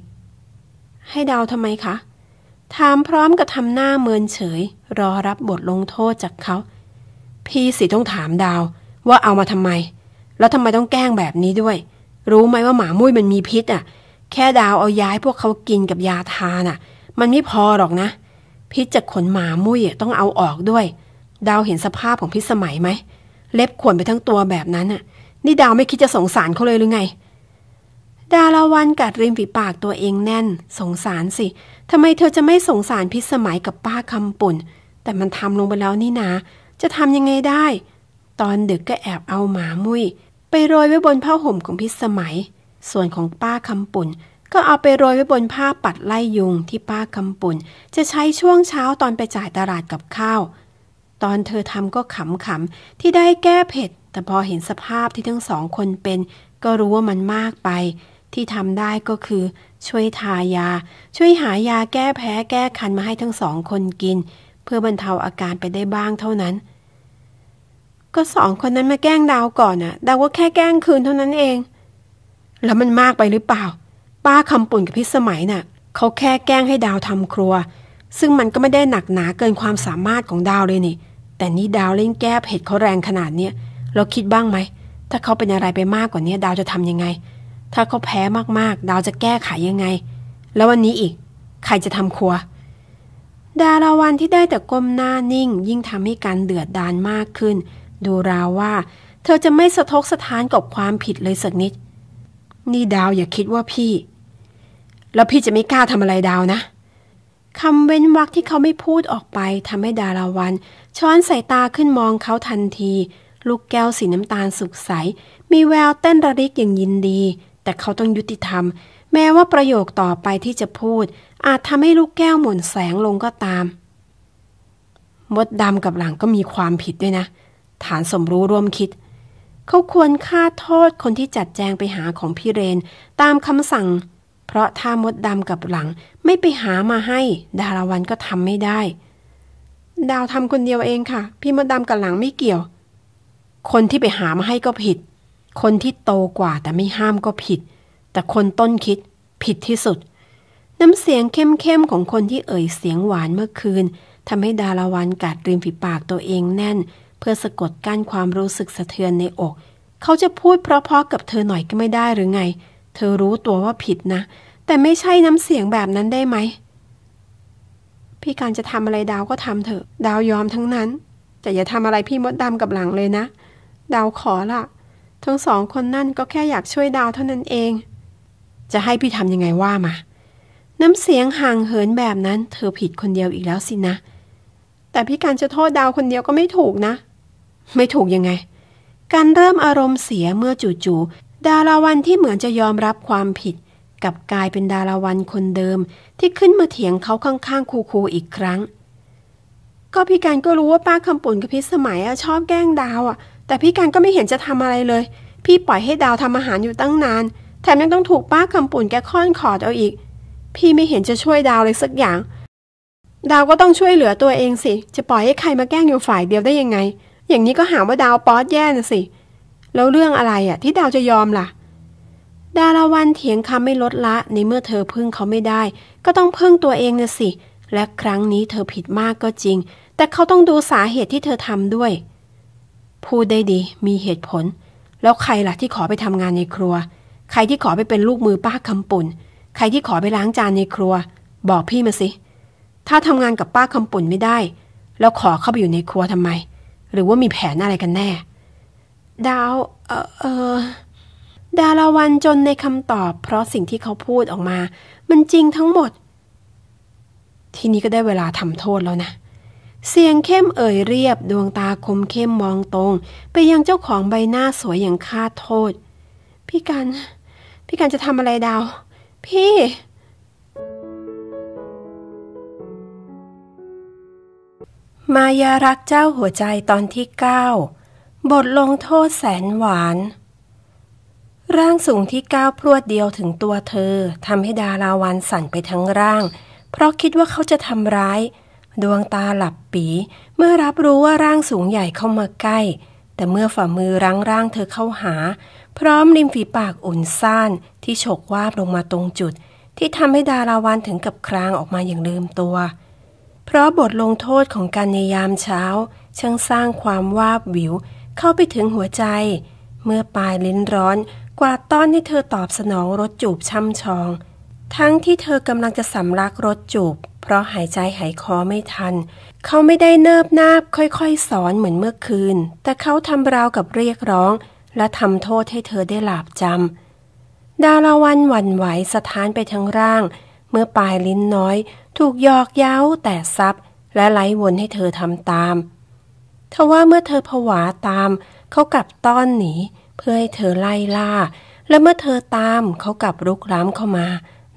ให้ดาวทำไมคะ ถามพร้อมกับทำหน้าเมินเฉย รอรับบทลงโทษจากเขาพี่สิต้องถามดาวว่าเอามาทำไม แล้วทำไมต้องแกล้งแบบนี้ด้วย รู้ไหมว่าหมามุ้ยมันมีพิษอ่ะ แค่ดาวเอาย้ายพวกเขากินกับยาทานอ่ะ มันไม่พอหรอกนะ พิษจากขนหมามุ้ยต้องเอาออกด้วย ดาวเห็นสภาพของพิษสมัยไหม เล็บขวนไปทั้งตัวแบบนั้นอ่ะ นี่ดาวไม่คิดจะสงสารเขาเลยหรือไง ดาราวันกัดริมฝีปากตัวเองแน่น สงสารสิ ทำไมเธอจะไม่สงสารพิษสมัยกับป้าคำปุ่น แต่มันทำลงไปแล้วนี่นาะจะทำยังไงได้ ตอนดึกก็แอบเอาหมามุ้ยไปโรยไว้บนผ้าห่มของพิสมัย ส่วนของป้าคำปุ่น ก็เอาไปโรยไว้บนผ้าปัดไล่ยุงที่ป้าคำปุ่น จะใช้ช่วงเช้าตอนไปจ่ายตลาดกับข้าว ตอนเธอทำก็ขำๆที่ได้แก้เผ็ด แต่พอเห็นสภาพที่ทั้งสองคนเป็น ก็รู้ว่ามันมากไป ที่ทำได้ก็คือช่วยทายา ช่วยหายาแก้แพ้แก้คันมาให้ทั้งสองคนกิน เพื่อบรรเทาอาการไปได้บ้างเท่านั้นก็สองคนนั้นมาแกล้งดาวก่อนน่ะดาวก็แค่แกล้งคืนเท่านั้นเอง แล้วมันมากไปหรือเปล่า ป้าคำปุ่นกับพิสมัยน่ะเขาแค่แกล้งให้ดาวทำครัว ซึ่งมันก็ไม่ได้หนักหนาเกินความสามารถของดาวเลยนี่ แต่นี่ดาวเล่นแก้เผ็ดเขาแรงขนาดเนี้ยเราคิดบ้างไหมถ้าเขาเป็นอะไรไปมากกว่านี้ดาวจะทำยังไง ถ้าเขาแพ้มากๆดาวจะแก้ไขยังไง แล้ววันนี้อีก ใครจะทำครัว ดาราวันที่ได้แต่ก้มหน้านิ่ง ยิ่งทำให้การเดือดดานมากขึ้นดูราวว่าเธอจะไม่สะทกสะท้านกับความผิดเลยสักนิด นี่ดาวอย่าคิดว่าพี่ แล้วพี่จะไม่กล้าทำอะไรดาวนะ คำเว้นวักที่เขาไม่พูดออกไปทำให้ดาราวัน ช้อนสายตาขึ้นมองเขาทันที ลูกแก้วสีน้ำตาลสุกใส มีแววเต้นระริกอย่างยินดี แต่เขาต้องยุติธรรม แม้ว่าประโยคต่อไปที่จะพูด อาจทำให้ลูกแก้วหม่นแสงลงก็ตาม มดดำกับหลังก็มีความผิดด้วยนะฐานสมรู้ร่วมคิด เขาควรฆ่าโทษคนที่จัดแจงไปหาของพี่เรนตามคำสั่ง เพราะถ้ามดดำกับหลัง ไม่ไปหามาให้ ดาราวันก็ทำไม่ได้ ดาวทำคนเดียวเองค่ะพี่มดดำกับหลังไม่เกี่ยว คนที่ไปหามาให้ก็ผิด คนที่โตกว่าแต่ไม่ห้ามก็ผิด แต่คนต้นคิดผิดที่สุด น้ำเสียงเข้มๆของคนที่เอ่ยเสียงหวานเมื่อคืนทำให้ดาราวันกัดริมฝีปากตัวเองแน่นเพื่อสะกดกั้นความรู้สึกสะเทือนในอก เขาจะพูดเพราะๆกับเธอหน่อยก็ไม่ได้หรือไง เธอรู้ตัวว่าผิดนะ แต่ไม่ใช่น้ำเสียงแบบนั้นได้ไหม พี่การจะทำอะไรดาวก็ทำเถอะ ดาวยอมทั้งนั้น แต่อย่าทำอะไรพี่มดดำกับหลังเลยนะ ดาวขอละทั้งสองคนนั่นก็แค่อยากช่วยดาวเท่านั้นเอง จะให้พี่ทำยังไงว่ามา น้ำเสียงห่างเหินแบบนั้น เธอผิดคนเดียวอีกแล้วสินะ แต่พี่การจะโทษดาวคนเดียวก็ไม่ถูกนะไม่ถูกยังไง การเริ่มอารมณ์เสียเมื่อจู่ๆ ดาราวันที่เหมือนจะยอมรับความผิดกับกลายเป็นดาราวันคนเดิม ที่ขึ้นมาเถียงเขาข้างๆคูคูอีกครั้ง ก็พี่การก็รู้ว่าป้าคำปุ่นกับพิสมัยชอบแกล้งดาวอ่ะ แต่พี่การก็ไม่เห็นจะทำอะไรเลย พี่ปล่อยให้ดาวทำอาหารอยู่ตั้งนาน แถมยังต้องถูกป้าคำปุ่นแกค้อนขอดเอาอีก พี่ไม่เห็นจะช่วยดาวเลยสักอย่าง ดาวก็ต้องช่วยเหลือตัวเองสิ จะปล่อยให้ใครมาแกล้งอยู่ฝ่ายเดียวได้ยังไงอย่างนี้ก็หาว่าดาวป๊อตแย่น่ะสิ แล้วเรื่องอะไร อ่ะ ที่ดาวจะยอมล่ะ ดาราวันเถียงคำไม่ลดละในเมื่อเธอพึ่งเขาไม่ได้ ก็ต้องพึ่งตัวเองน่ะสิ และครั้งนี้เธอผิดมากก็จริง แต่เขาต้องดูสาเหตุที่เธอทำด้วย พูดได้ดี มีเหตุผล แล้วใครล่ะที่ขอไปทำงานในครัว ใครที่ขอไปเป็นลูกมือป้าคำปุ่นใครที่ขอไปล้างจานในครัว บอกพี่มาสิ ถ้าทำงานกับป้าคำปุ่นไม่ได้ แล้วขอเข้าไปอยู่ในครัวทำไมหรือว่ามีแผนอะไรกันแน่ ดาว เออเออ ดาราวันจนในคำตอบ เพราะสิ่งที่เขาพูดออกมา มันจริงทั้งหมด ทีนี้ก็ได้เวลาทำโทษแล้วนะ เสียงเข้มเอ่ยเรียบดวงตาคมเข้มมองตรง ไปยังเจ้าของใบหน้าสวยอย่างคาดโทษ พี่กัน พี่กันจะทำอะไรดาว พี่มายารักเจ้าหัวใจตอนที่เก้าบทลงโทษแสนหวาน ร่างสูงที่ก้าวพรวดเดียวถึงตัวเธอทำให้ดาราวันสั่นไปทั้งร่าง เพราะคิดว่าเขาจะทำร้าย ดวงตาหลับปี เมื่อรับรู้ว่าร่างสูงใหญ่เข้ามาใกล้ แต่เมื่อฝ่ามือรั้งร่างเธอเข้าหา พร้อมริมฝีปากอุ่นซ่านที่ฉกวาบลงมาตรงจุด ที่ทำให้ดาราวันถึงกับครางออกมาอย่างลืมตัวเพราะบทลงโทษของการในยามเช้าช่างสร้างความวาบวิวเข้าไปถึงหัวใจ เมื่อปลายลิ้นร้อนกวาดต้อนให้เธอตอบสนองรสจูบช่ำชอง ทั้งที่เธอกำลังจะสำลักรสจูบเพราะหายใจหายคอไม่ทัน เขาไม่ได้เนิบนาบค่อยๆสอนเหมือนเมื่อคืน แต่เขาทำราวกับเรียกร้อง และทำโทษให้เธอได้หลาบจำดาราวันหวั่นไหวสะท้านไปทั้งร่าง เมื่อปลายลิ้นน้อยถูกหยอกเย้า แต่ซับ และไล่วนให้เธอทำตาม ทว่าเมื่อเธอผวาตาม เขากลับต้อนหนี เพื่อให้เธอไล่ล่า และเมื่อเธอตาม เขากลับรุกร้ำเข้ามา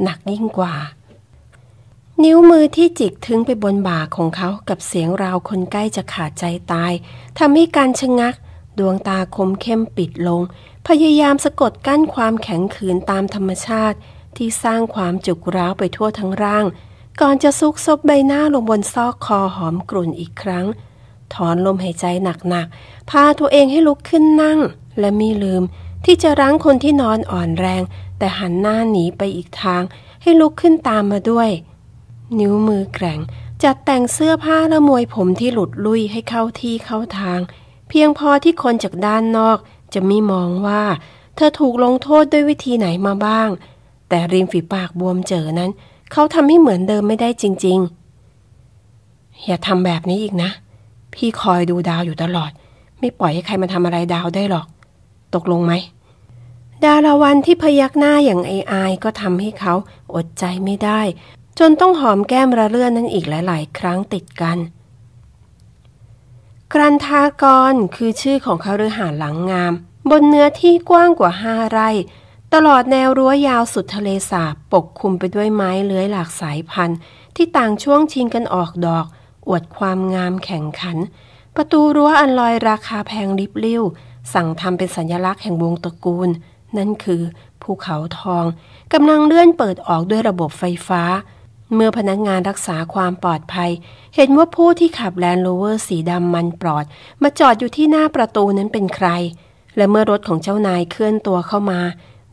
หนักยิ่งกว่า นิ้วมือที่จิกถึงไปบนบ่าของเขากับเสียงราวคนใกล้จะขาดใจตายทำให้การชะงัก ดวงตาคมเข้มปิดลง พยายามสะกดกั้นความแข็งขืนตามธรรมชาติที่สร้างความจุกร้าวไปทั่วทั้งร่างก่อนจะซุกซบใบหน้าลงบนซอกคอหอมกลุ่นอีกครั้ง ถอนลมหายใจหนักๆพาตัวเองให้ลุกขึ้นนั่ง และไม่ลืมที่จะรั้งคนที่นอนอ่อนแรงแต่หันหน้าหนีไปอีกทาง ให้ลุกขึ้นตามมาด้วย นิ้วมือแกร่งจัดแต่งเสื้อผ้าและมวยผมที่หลุดลุยให้เข้าที่เข้าทาง เพียงพอที่คนจากด้านนอกจะไม่มองว่า เธอถูกลงโทษด้วยวิธีไหนมาบ้าง แต่ริมฝีปากบวมเจอนั้นเขาทำให้เหมือนเดิมไม่ได้จริงๆ อย่าทำแบบนี้อีกนะ พี่คอยดูดาวอยู่ตลอด ไม่ปล่อยให้ใครมาทำอะไรดาวได้หรอก ตกลงไหม ดาราวันที่พยักหน้าอย่างไอไอก็ทำให้เขาอดใจไม่ได้ จนต้องหอมแก้มระเลื่อนนั่นอีกหลายๆครั้งติดกัน กรันทากรคือชื่อของคฤหาสน์หลังงาม บนเนื้อที่กว้างกว่าห้าไร่ตลอดแนวรั้วยาวสุดทะเลสาบปกคลุมไปด้วยไม้เลื้อยหลากสายพันธุ์ ที่ต่างช่วงชิงกันออกดอก อวดความงามแข่งขัน ประตูรั้วอันลอยราคาแพงริบลิ่ว สั่งทำเป็นสัญลักษณ์แห่งวงตระกูล นั่นคือภูเขาทองกำลังเลื่อนเปิดออกด้วยระบบไฟฟ้า เมื่อพนักงานรักษาความปลอดภัย เห็นว่าผู้ที่ขับแลนด์โรเวอร์สีดำมันปลอด มาจอดอยู่ที่หน้าประตูนั้นเป็นใคร และเมื่อรถของเจ้านายเคลื่อนตัวเข้ามา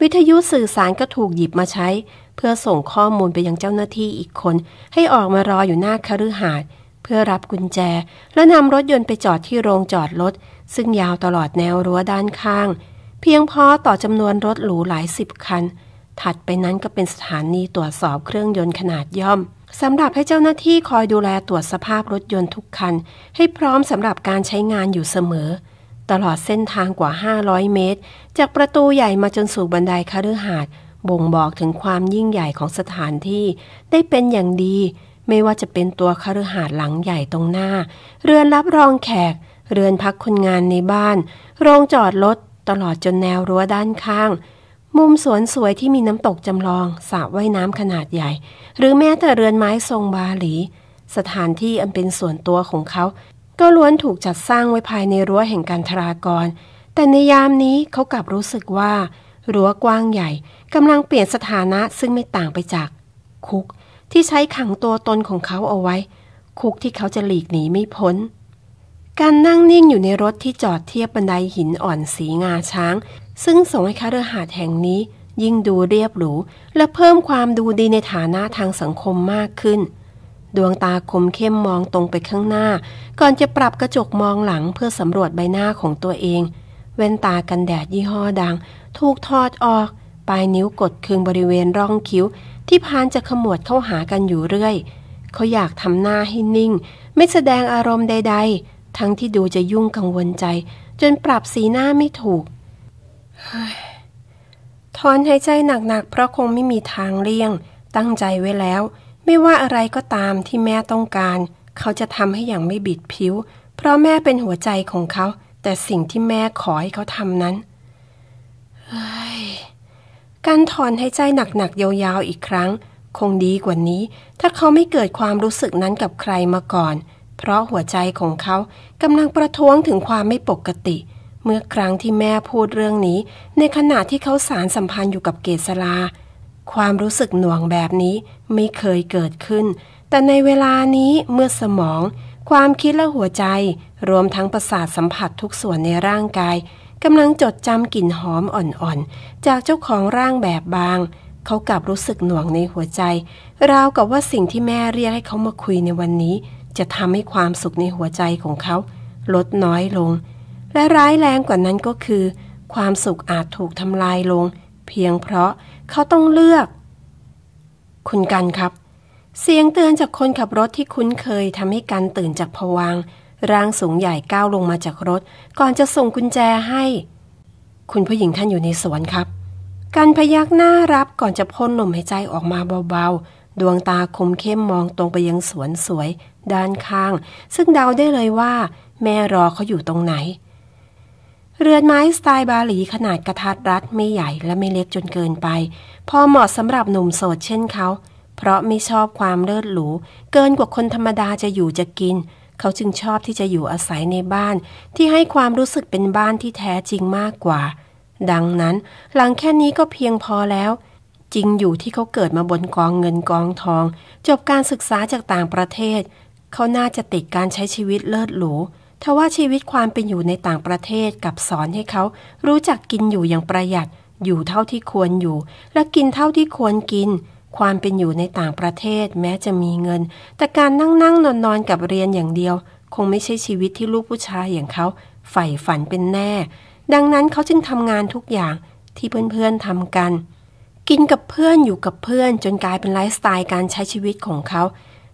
วิทยุสื่อสารก็ถูกหยิบมาใช้ เพื่อส่งข้อมูลไปยังเจ้าหน้าที่อีกคน ให้ออกมารออยู่หน้าคฤหาสน์เพื่อรับกุญแจ และนำรถยนต์ไปจอดที่โรงจอดรถซึ่งยาวตลอดแนวรั้วด้านข้าง เพียงพอต่อจำนวนรถหรูหลายสิบคันถัดไปนั้นก็เป็นสถานีตรวจสอบเครื่องยนต์ขนาดย่อมสำหรับให้เจ้าหน้าที่คอยดูแลตรวจสภาพรถยนต์ทุกคันให้พร้อมสำหรับการใช้งานอยู่เสมอตลอดเส้นทางกว่า 500 เมตร จากประตูใหญ่มาจนสู่บันไดคฤหาสน์บ่งบอกถึงความยิ่งใหญ่ของสถานที่ ได้เป็นอย่างดี ไม่ว่าจะเป็นตัวคฤหาสน์หลังใหญ่ตรงหน้า เรือนรับรองแขก เรือนพักคนงานในบ้าน โรงจอดรถตลอดจนแนวรั้วด้านข้าง มุมสวนสวยที่มีน้ำตกจำลองสระว่ายน้ำขนาดใหญ่ หรือแม้แต่เรือนไม้ทรงบาหลี สถานที่อันเป็นส่วนตัวของเขาก็ล้วนถูกจัดสร้างไว้ภายในรั้วแห่งการทรากร แต่ในยามนี้เขากลับรู้สึกว่า รั้วกว้างใหญ่กำลังเปลี่ยนสถานะซึ่งไม่ต่างไปจาก คุกที่ใช้ขังตัวตนของเขาเอาไว้ คุกที่เขาจะหลีกหนีไม่พ้น การนั่งนิ่งอยู่ในรถที่จอดเทียบบันไดหินอ่อนสีงาช้าง ซึ่งส่งให้คาเรหาดแห่งนี้ ยิ่งดูเรียบหรู และเพิ่มความดูดีในฐานะทางสังคมมากขึ้นดวงตาคมเข้มมองตรงไปข้างหน้า ก่อนจะปรับกระจกมองหลังเพื่อสำรวจใบหน้าของตัวเองแว่นตากันแดดยี่ห้อดังถูกถอดออกปลายนิ้วกดคืงบริเวณร่องคิ้วที่พานจะขมวดเข้าหากันอยู่เรื่อย เขาอยากทำหน้าให้นิ่ง ไม่แสดงอารมณ์ใดๆ ทั้งที่ดูจะยุ่งกังวลใจ จนปรับสีหน้าไม่ถูกถอนหายใจหนักๆเพราะคงไม่มีทางเลี่ยง ตั้งใจไว้แล้วไม่ว่าอะไรก็ตามที่แม่ต้องการเขาจะทำให้อย่างไม่บิดผิวเพราะแม่เป็นหัวใจของเขา แต่สิ่งที่แม่ขอให้เขาทำนั้นการถอนหายใจหนักๆยาวๆอีกครั้ง คงดีกว่านี้ถ้าเขาไม่เกิดความรู้สึกนั้นกับใครมาก่อน เพราะหัวใจของเขากำลังประท้วงถึงความไม่ปกติ เมื่อครั้งที่แม่พูดเรื่องนี้ในขณะที่เขาสารสัมพันธ์อยู่กับเกษราความรู้สึกหน่วงแบบนี้ ไม่เคยเกิดขึ้น แต่ในเวลานี้เมื่อสมอง ความคิดและหัวใจ รวมทั้งประสาทสัมผัสทุกส่วนในร่างกายกำลังจดจำกลิ่นหอมอ่อนๆ จากเจ้าของร่างแบบบาง เขากลับรู้สึกหน่วงในหัวใจ ราวกับว่าสิ่งที่แม่เรียกให้เขามาคุยในวันนี้ จะทำให้ความสุขในหัวใจของเขา ลดน้อยลง และร้ายแรงกว่านั้นก็คือ ความสุขอาจถูกทำลายลง เพียงเพราะเขาต้องเลือก คุณกันครับ เสียงเตือนจากคนขับรถที่คุ้นเคยทำให้กันตื่นจากผวางร่างสูงใหญ่ก้าวลงมาจากรถ ก่อนจะส่งกุญแจให้ คุณผู้หญิงท่านอยู่ในสวนครับ กันพยักหน้ารับก่อนจะพ่นลมหายใจออกมาเบา ๆ ดวงตาคมเข้มมองตรงไปยังสวนสวย ด้านข้าง ซึ่งเดาได้เลยว่า แม่รอเขาอยู่ตรงไหนเรือนไม้สไตล์บาหลีขนาดกระทัดรัดไม่ใหญ่และไม่เล็กจนเกินไปพอเหมาะสำหรับหนุ่มโสดเช่นเขา เพราะไม่ชอบความเลิศหรูเกินกว่าคนธรรมดาจะอยู่จะกิน เขาจึงชอบที่จะอยู่อาศัยในบ้านที่ให้ความรู้สึกเป็นบ้านที่แท้จริงมากกว่า ดังนั้นหลังแค่นี้ก็เพียงพอแล้ว จริงอยู่ที่เขาเกิดมาบนกองเงินกองทอง จบการศึกษาจากต่างประเทศ เขาน่าจะติดการใช้ชีวิตเลิศหรูทว่าชีวิตความเป็นอยู่ในต่างประเทศกับสอนให้เขา รู้จักกินอยู่อย่างประหยัด อยู่เท่าที่ควรอยู่ และกินเท่าที่ควรกิน ความเป็นอยู่ในต่างประเทศ แม้จะมีเงิน แต่การนั่งนั่งนอนนอนกับเรียนอย่างเดียว คงไม่ใช่ชีวิตที่ลูกผู้ชายอย่างเขาใฝ่ฝันเป็นแน่ ดังนั้นเขาจึงทำงานทุกอย่างที่เพื่อนๆทำกัน กินกับเพื่อนอยู่กับเพื่อนจนกลายเป็นไลฟ์สไตล์การใช้ชีวิตของเขา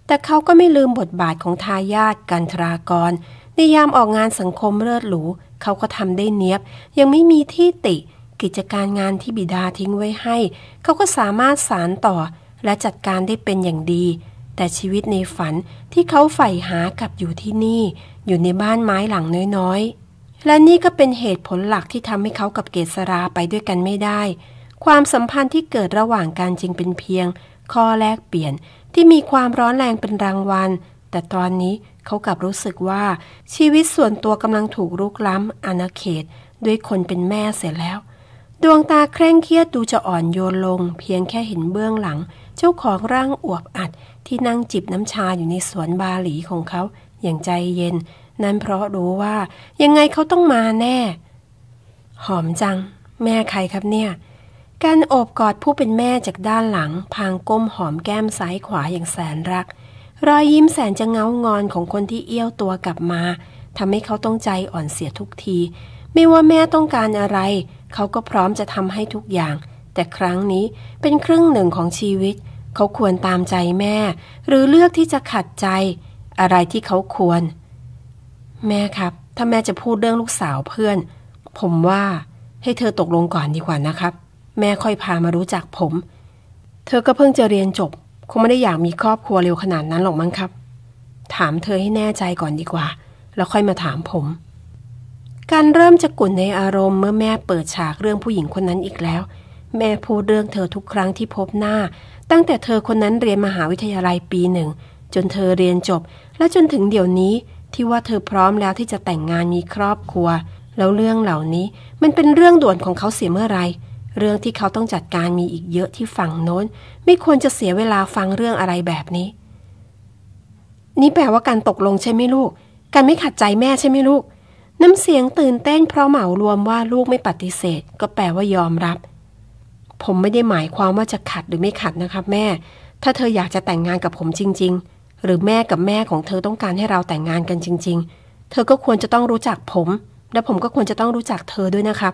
แต่เขาก็ไม่ลืมบทบาทของทายาทกันทรากรในยามออกงานสังคมเลิศหรูเขาก็ทำได้เนียบ ยังไม่มีที่ติกิจการงานที่บิดาทิ้งไว้ให้ เขาก็สามารถสารต่อและจัดการได้เป็นอย่างดี แต่ชีวิตในฝันที่เขาใฝ่หากับอยู่ที่นี่ อยู่ในบ้านไม้หลังน้อยๆและนี่ก็เป็นเหตุผลหลักที่ทำให้เขากับเกษราไปด้วยกันไม่ได้ ความสัมพันธ์ที่เกิดระหว่างกันจึงเป็นเพียงข้อแลกเปลี่ยนที่มีความร้อนแรงเป็นรางวัลแต่ตอนนี้เขากลับรู้สึกว่าชีวิตส่วนตัวกำลังถูกรุกล้ำอนาเขต ด้วยคนเป็นแม่เสร็จแล้ว ดวงตาเคร่งเครียดดูจะอ่อนโยนลง เพียงแค่เห็นเบื้องหลัง เจ้าของร่างอวบอัด ที่นั่งจิบน้ำชาอยู่ในสวนบาหลีของเขา อย่างใจเย็น นั่นเพราะรู้ว่ายังไงเขาต้องมาแน่ หอมจัง แม่ใครครับเนี่ยการโอบกอดผู้เป็นแม่จากด้านหลัง พางก้มหอมแก้มซ้ายขวาอย่างแสนรักรอยยิ้มแสนจะเงางอนของคนที่เอี้ยวตัวกลับมาทำให้เขาต้องใจอ่อนเสียทุกที ไม่ว่าแม่ต้องการอะไรเขาก็พร้อมจะทำให้ทุกอย่าง แต่ครั้งนี้เป็นครึ่งหนึ่งของชีวิต เขาควรตามใจแม่ หรือเลือกที่จะขัดใจ อะไรที่เขาควร แม่ครับ ถ้าแม่จะพูดเรื่องลูกสาวเพื่อน ผมว่าให้เธอตกลงก่อนดีกว่านะครับ แม่ค่อยพามารู้จักผม เธอก็เพิ่งจะเรียนจบคงไม่ได้อยากมีครอบครัวเร็วขนาดนั้นหรอกมั้งครับ ถามเธอให้แน่ใจก่อนดีกว่า แล้วค่อยมาถามผม การเริ่มจะกุ่นในอารมณ์เมื่อแม่เปิดฉากเรื่องผู้หญิงคนนั้นอีกแล้ว แม่พูดเรื่องเธอทุกครั้งที่พบหน้า ตั้งแต่เธอคนนั้นเรียนมหาวิทยาลัยปีหนึ่ง จนเธอเรียนจบ และจนถึงเดี๋ยวนี้ที่ว่าเธอพร้อมแล้วที่จะแต่งงานมีครอบครัว แล้วเรื่องเหล่านี้มันเป็นเรื่องด่วนของเขาเสียเมื่อไรเรื่องที่เขาต้องจัดการมีอีกเยอะที่ฝั่งโน้น ไม่ควรจะเสียเวลาฟังเรื่องอะไรแบบนี้ นี่แปลว่าการตกลงใช่ไหมลูกการไม่ขัดใจแม่ใช่ไหมลูก น้ำเสียงตื่นเต้นเพราะเหมารวมว่าลูกไม่ปฏิเสธ ก็แปลว่ายอมรับ ผมไม่ได้หมายความว่าจะขัดหรือไม่ขัดนะครับ แม่ ถ้าเธออยากจะแต่งงานกับผมจริง ๆ หรือแม่กับแม่ของเธอต้องการให้เราแต่งงานกันจริง ๆ เธอก็ควรจะต้องรู้จักผม และผมก็ควรจะต้องรู้จักเธอด้วยนะครับ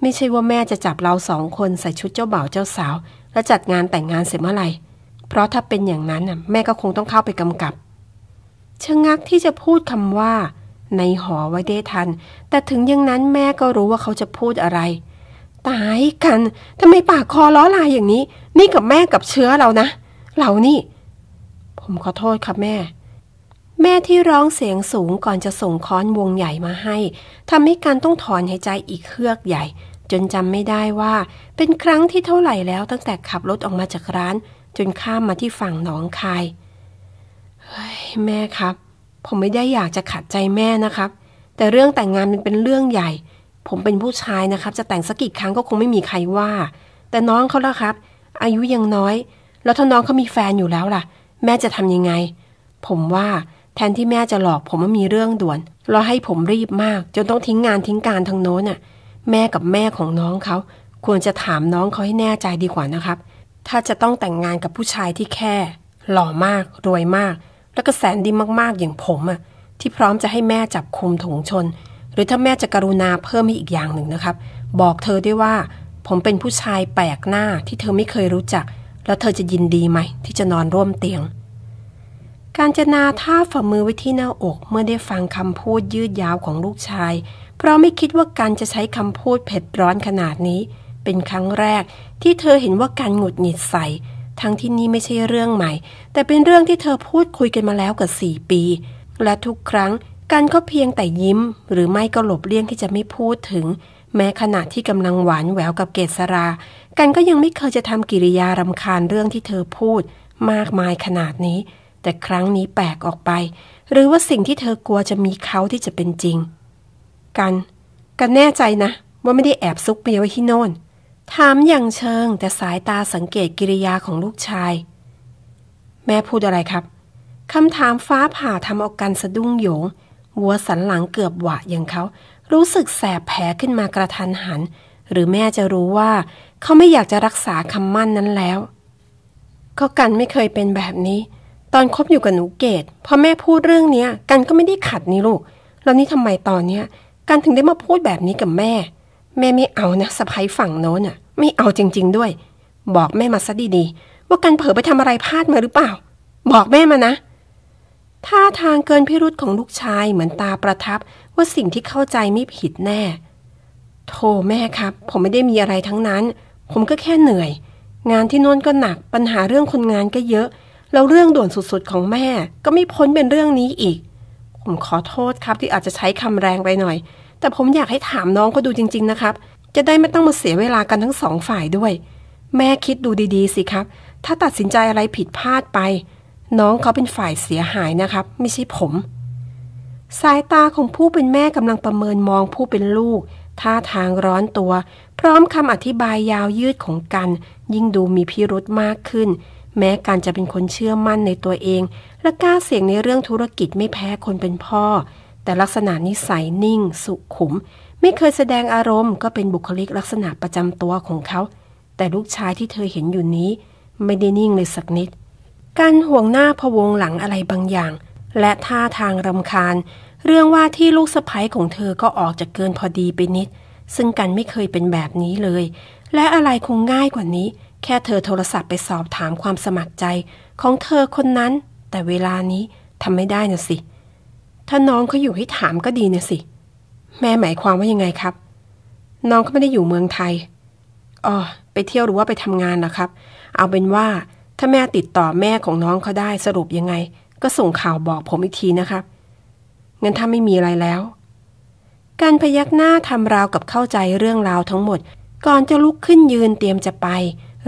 ไม่ใช่ว่าแม่จะจับเราสองคนใส่ชุดเจ้าบ่าวเจ้าสาว แล้วจัดงานแต่งงานเสร็จเมื่อไหร่เพราะถ้าเป็นอย่างนั้นน่ะแม่ก็คงต้องเข้าไปกำกับชะงักที่จะพูดคำว่า ในหอไว้ได้ทันแต่ถึงอย่างนั้นแม่ก็รู้ว่าเขาจะพูดอะไร ตายกันทำไมปากคอล้อลายอย่างนี้ นี่กับแม่กับเชื้อเรานะเรานี่ ผมขอโทษครับแม่ แม่ที่ร้องเสียงสูงก่อนจะส่งค้อนวงใหญ่มาให้ทำให้การต้องถอนหายใจอีกเครือกใหญ่จนจำไม่ได้ว่าเป็นครั้งที่เท่าไหร่แล้วตั้งแต่ขับรถออกมาจากร้าน จนข้ามมาที่ฝั่งหนองคาย เฮ้ย แม่ครับ ผมไม่ได้อยากจะขัดใจแม่นะครับ แต่เรื่องแต่งงานมันเป็นเรื่องใหญ่ ผมเป็นผู้ชายนะครับ จะแต่งสักกี่ครั้งก็คงไม่มีใครว่า แต่น้องเขาละครับ อายุยังน้อย แล้วถ้าน้องเขามีแฟนอยู่แล้วล่ะ แม่จะทำยังไง ผมว่าแทนที่แม่จะหลอก ผมว่ามีเรื่องด่วนรอให้ผมรีบมากจนต้องทิ้งงานทิ้งการทางโน้นน่ะแม่กับแม่ของน้องเขาควรจะถามน้องเขาให้แน่ใจดีกว่านะครับ ถ้าจะต้องแต่งงานกับผู้ชายที่แค่ หล่อมาก รวยมาก แล้วก็แสนดีมากๆอย่างผมอะที่พร้อมจะให้แม่จับคุมถงชน หรือถ้าแม่จะกรุณาเพิ่มให้อีกอย่างหนึ่งนะครับ บอกเธอด้วยว่า ผมเป็นผู้ชายแปลกหน้าที่เธอไม่เคยรู้จัก แล้วเธอจะยินดีไหมที่จะนอนร่วมเตียงการจนาท่าฝ่ามือไว้ที่หน้าอกเมื่อได้ฟังคำพูดยืดยาวของลูกชายเพราะไม่คิดว่าการจะใช้คำพูดเผ็ดร้อนขนาดนี้ เป็นครั้งแรกที่เธอเห็นว่าการหงุดหงิดใส่ ทั้งที่นี่ไม่ใช่เรื่องใหม่ แต่เป็นเรื่องที่เธอพูดคุยกันมาแล้วกว่าสี่ปี และทุกครั้งกันก็เพียงแต่ยิ้ม หรือไม่ก็หลบเลี่ยงที่จะไม่พูดถึง แม้ขณะที่กำลังหวานแหววกับเกศรา กันก็ยังไม่เคยจะทำกิริยารำคาญเรื่องที่เธอพูด มากมายขนาดนี้ แต่ครั้งนี้แปลกออกไป หรือว่าสิ่งที่เธอกลัวจะมีเขาที่จะเป็นจริงกันกันแน่ใจนะ ว่าไม่ได้แอบซุกเมียไว้ที่โน่น ถามอย่างเชิง แต่สายตาสังเกตกิริยาของลูกชาย แม่พูดอะไรครับ คำถามฟ้าผ่าทำเอากันสะดุ้งโยงวัวสันหลังเกือบหวะอย่างเขา รู้สึกแสบแผลขึ้นมากระทันหัน หรือแม่จะรู้ว่า เขาไม่อยากจะรักษาคำมั่นนั้นแล้วก็กันไม่เคยเป็นแบบนี้ ตอนคบอยู่กับหนูเกตพอแม่พูดเรื่องนี้กันก็ไม่ได้ขัดนี่ลูกแล้วนี่ทำไมตอนเนี้ยการถึงได้มาพูดแบบนี้กับแม่ แม่ไม่เอานะสะพ้ยฝั่งโน้นอ่ะ ไม่เอาจริงๆด้วย บอกแม่มาซะดีๆ ว่าการเผลอไปทำอะไรพลาดมาหรือเปล่า บอกแม่มานะท่าทางเกินพิรุษของลูกชายเหมือนตาประทับว่าสิ่งที่เข้าใจไม่ผิดแน่ โทแม่ครับ ผมไม่ได้มีอะไรทั้งนั้น ผมก็แค่เหนื่อย งานที่โน้นก็หนัก ปัญหาเรื่องคนงานก็เยอะแล้วเรื่องด่วนสุดๆของแม่ ก็ไม่พ้นเป็นเรื่องนี้อีก ผมขอโทษครับที่อาจจะใช้คำแรงไปหน่อยแต่ผมอยากให้ถามน้องเขาดูจริงๆนะครับ จะได้ไม่ต้องมาเสียเวลากันทั้งสองฝ่ายด้วย แม่คิดดูดีๆ สิครับ ถ้าตัดสินใจอะไรผิดพลาดไป น้องเขาเป็นฝ่ายเสียหายนะครับ ไม่ใช่ผม สายตาของผู้เป็นแม่กำลังประเมินมองผู้เป็นลูก ท่าทางร้อนตัว พร้อมคำอธิบายยาวยืดของกัน ยิ่งดูมีพิรุธมากขึ้น แม้กันจะเป็นคนเชื่อมั่นในตัวเอง และกล้าเสี่ยงในเรื่องธุรกิจไม่แพ้คนเป็นพ่อแต่ลักษณะนิสัยนิ่งสุขุม ไม่เคยแสดงอารมณ์ก็เป็นบุคลิกลักษณะประจำตัวของเขา แต่ลูกชายที่เธอเห็นอยู่นี้ ไม่ได้นิ่งเลยสักนิด การห่วงหน้าพวงหลังอะไรบางอย่าง และท่าทางรำคาญ เรื่องว่าที่ลูกสะใภ้ของเธอก็ออกจะเกินพอดีไปนิด ซึ่งกันไม่เคยเป็นแบบนี้เลย และอะไรคงง่ายกว่านี้ แค่เธอโทรศัพท์ไปสอบถามความสมัครใจของเธอคนนั้น แต่เวลานี้ทำไม่ได้น่ะสิเถ้าน้องเขาอยู่ให้ถามก็ดีนะสิ แม่หมายความว่ายังไงครับ น้องเขาไม่ได้อยู่เมืองไทย อ๋อ ไปเที่ยวหรือว่าไปทำงานนะครับ เอาเป็นว่าถ้าแม่ติดต่อแม่ของน้องเขาได้สรุปยังไง ก็ส่งข่าวบอกผมอีกทีนะครับงั้นถ้าไม่มีอะไรแล้ว การพยักหน้าทำราวกับเข้าใจเรื่องราวทั้งหมด ก่อนจะลุกขึ้นยืนเตรียมจะไป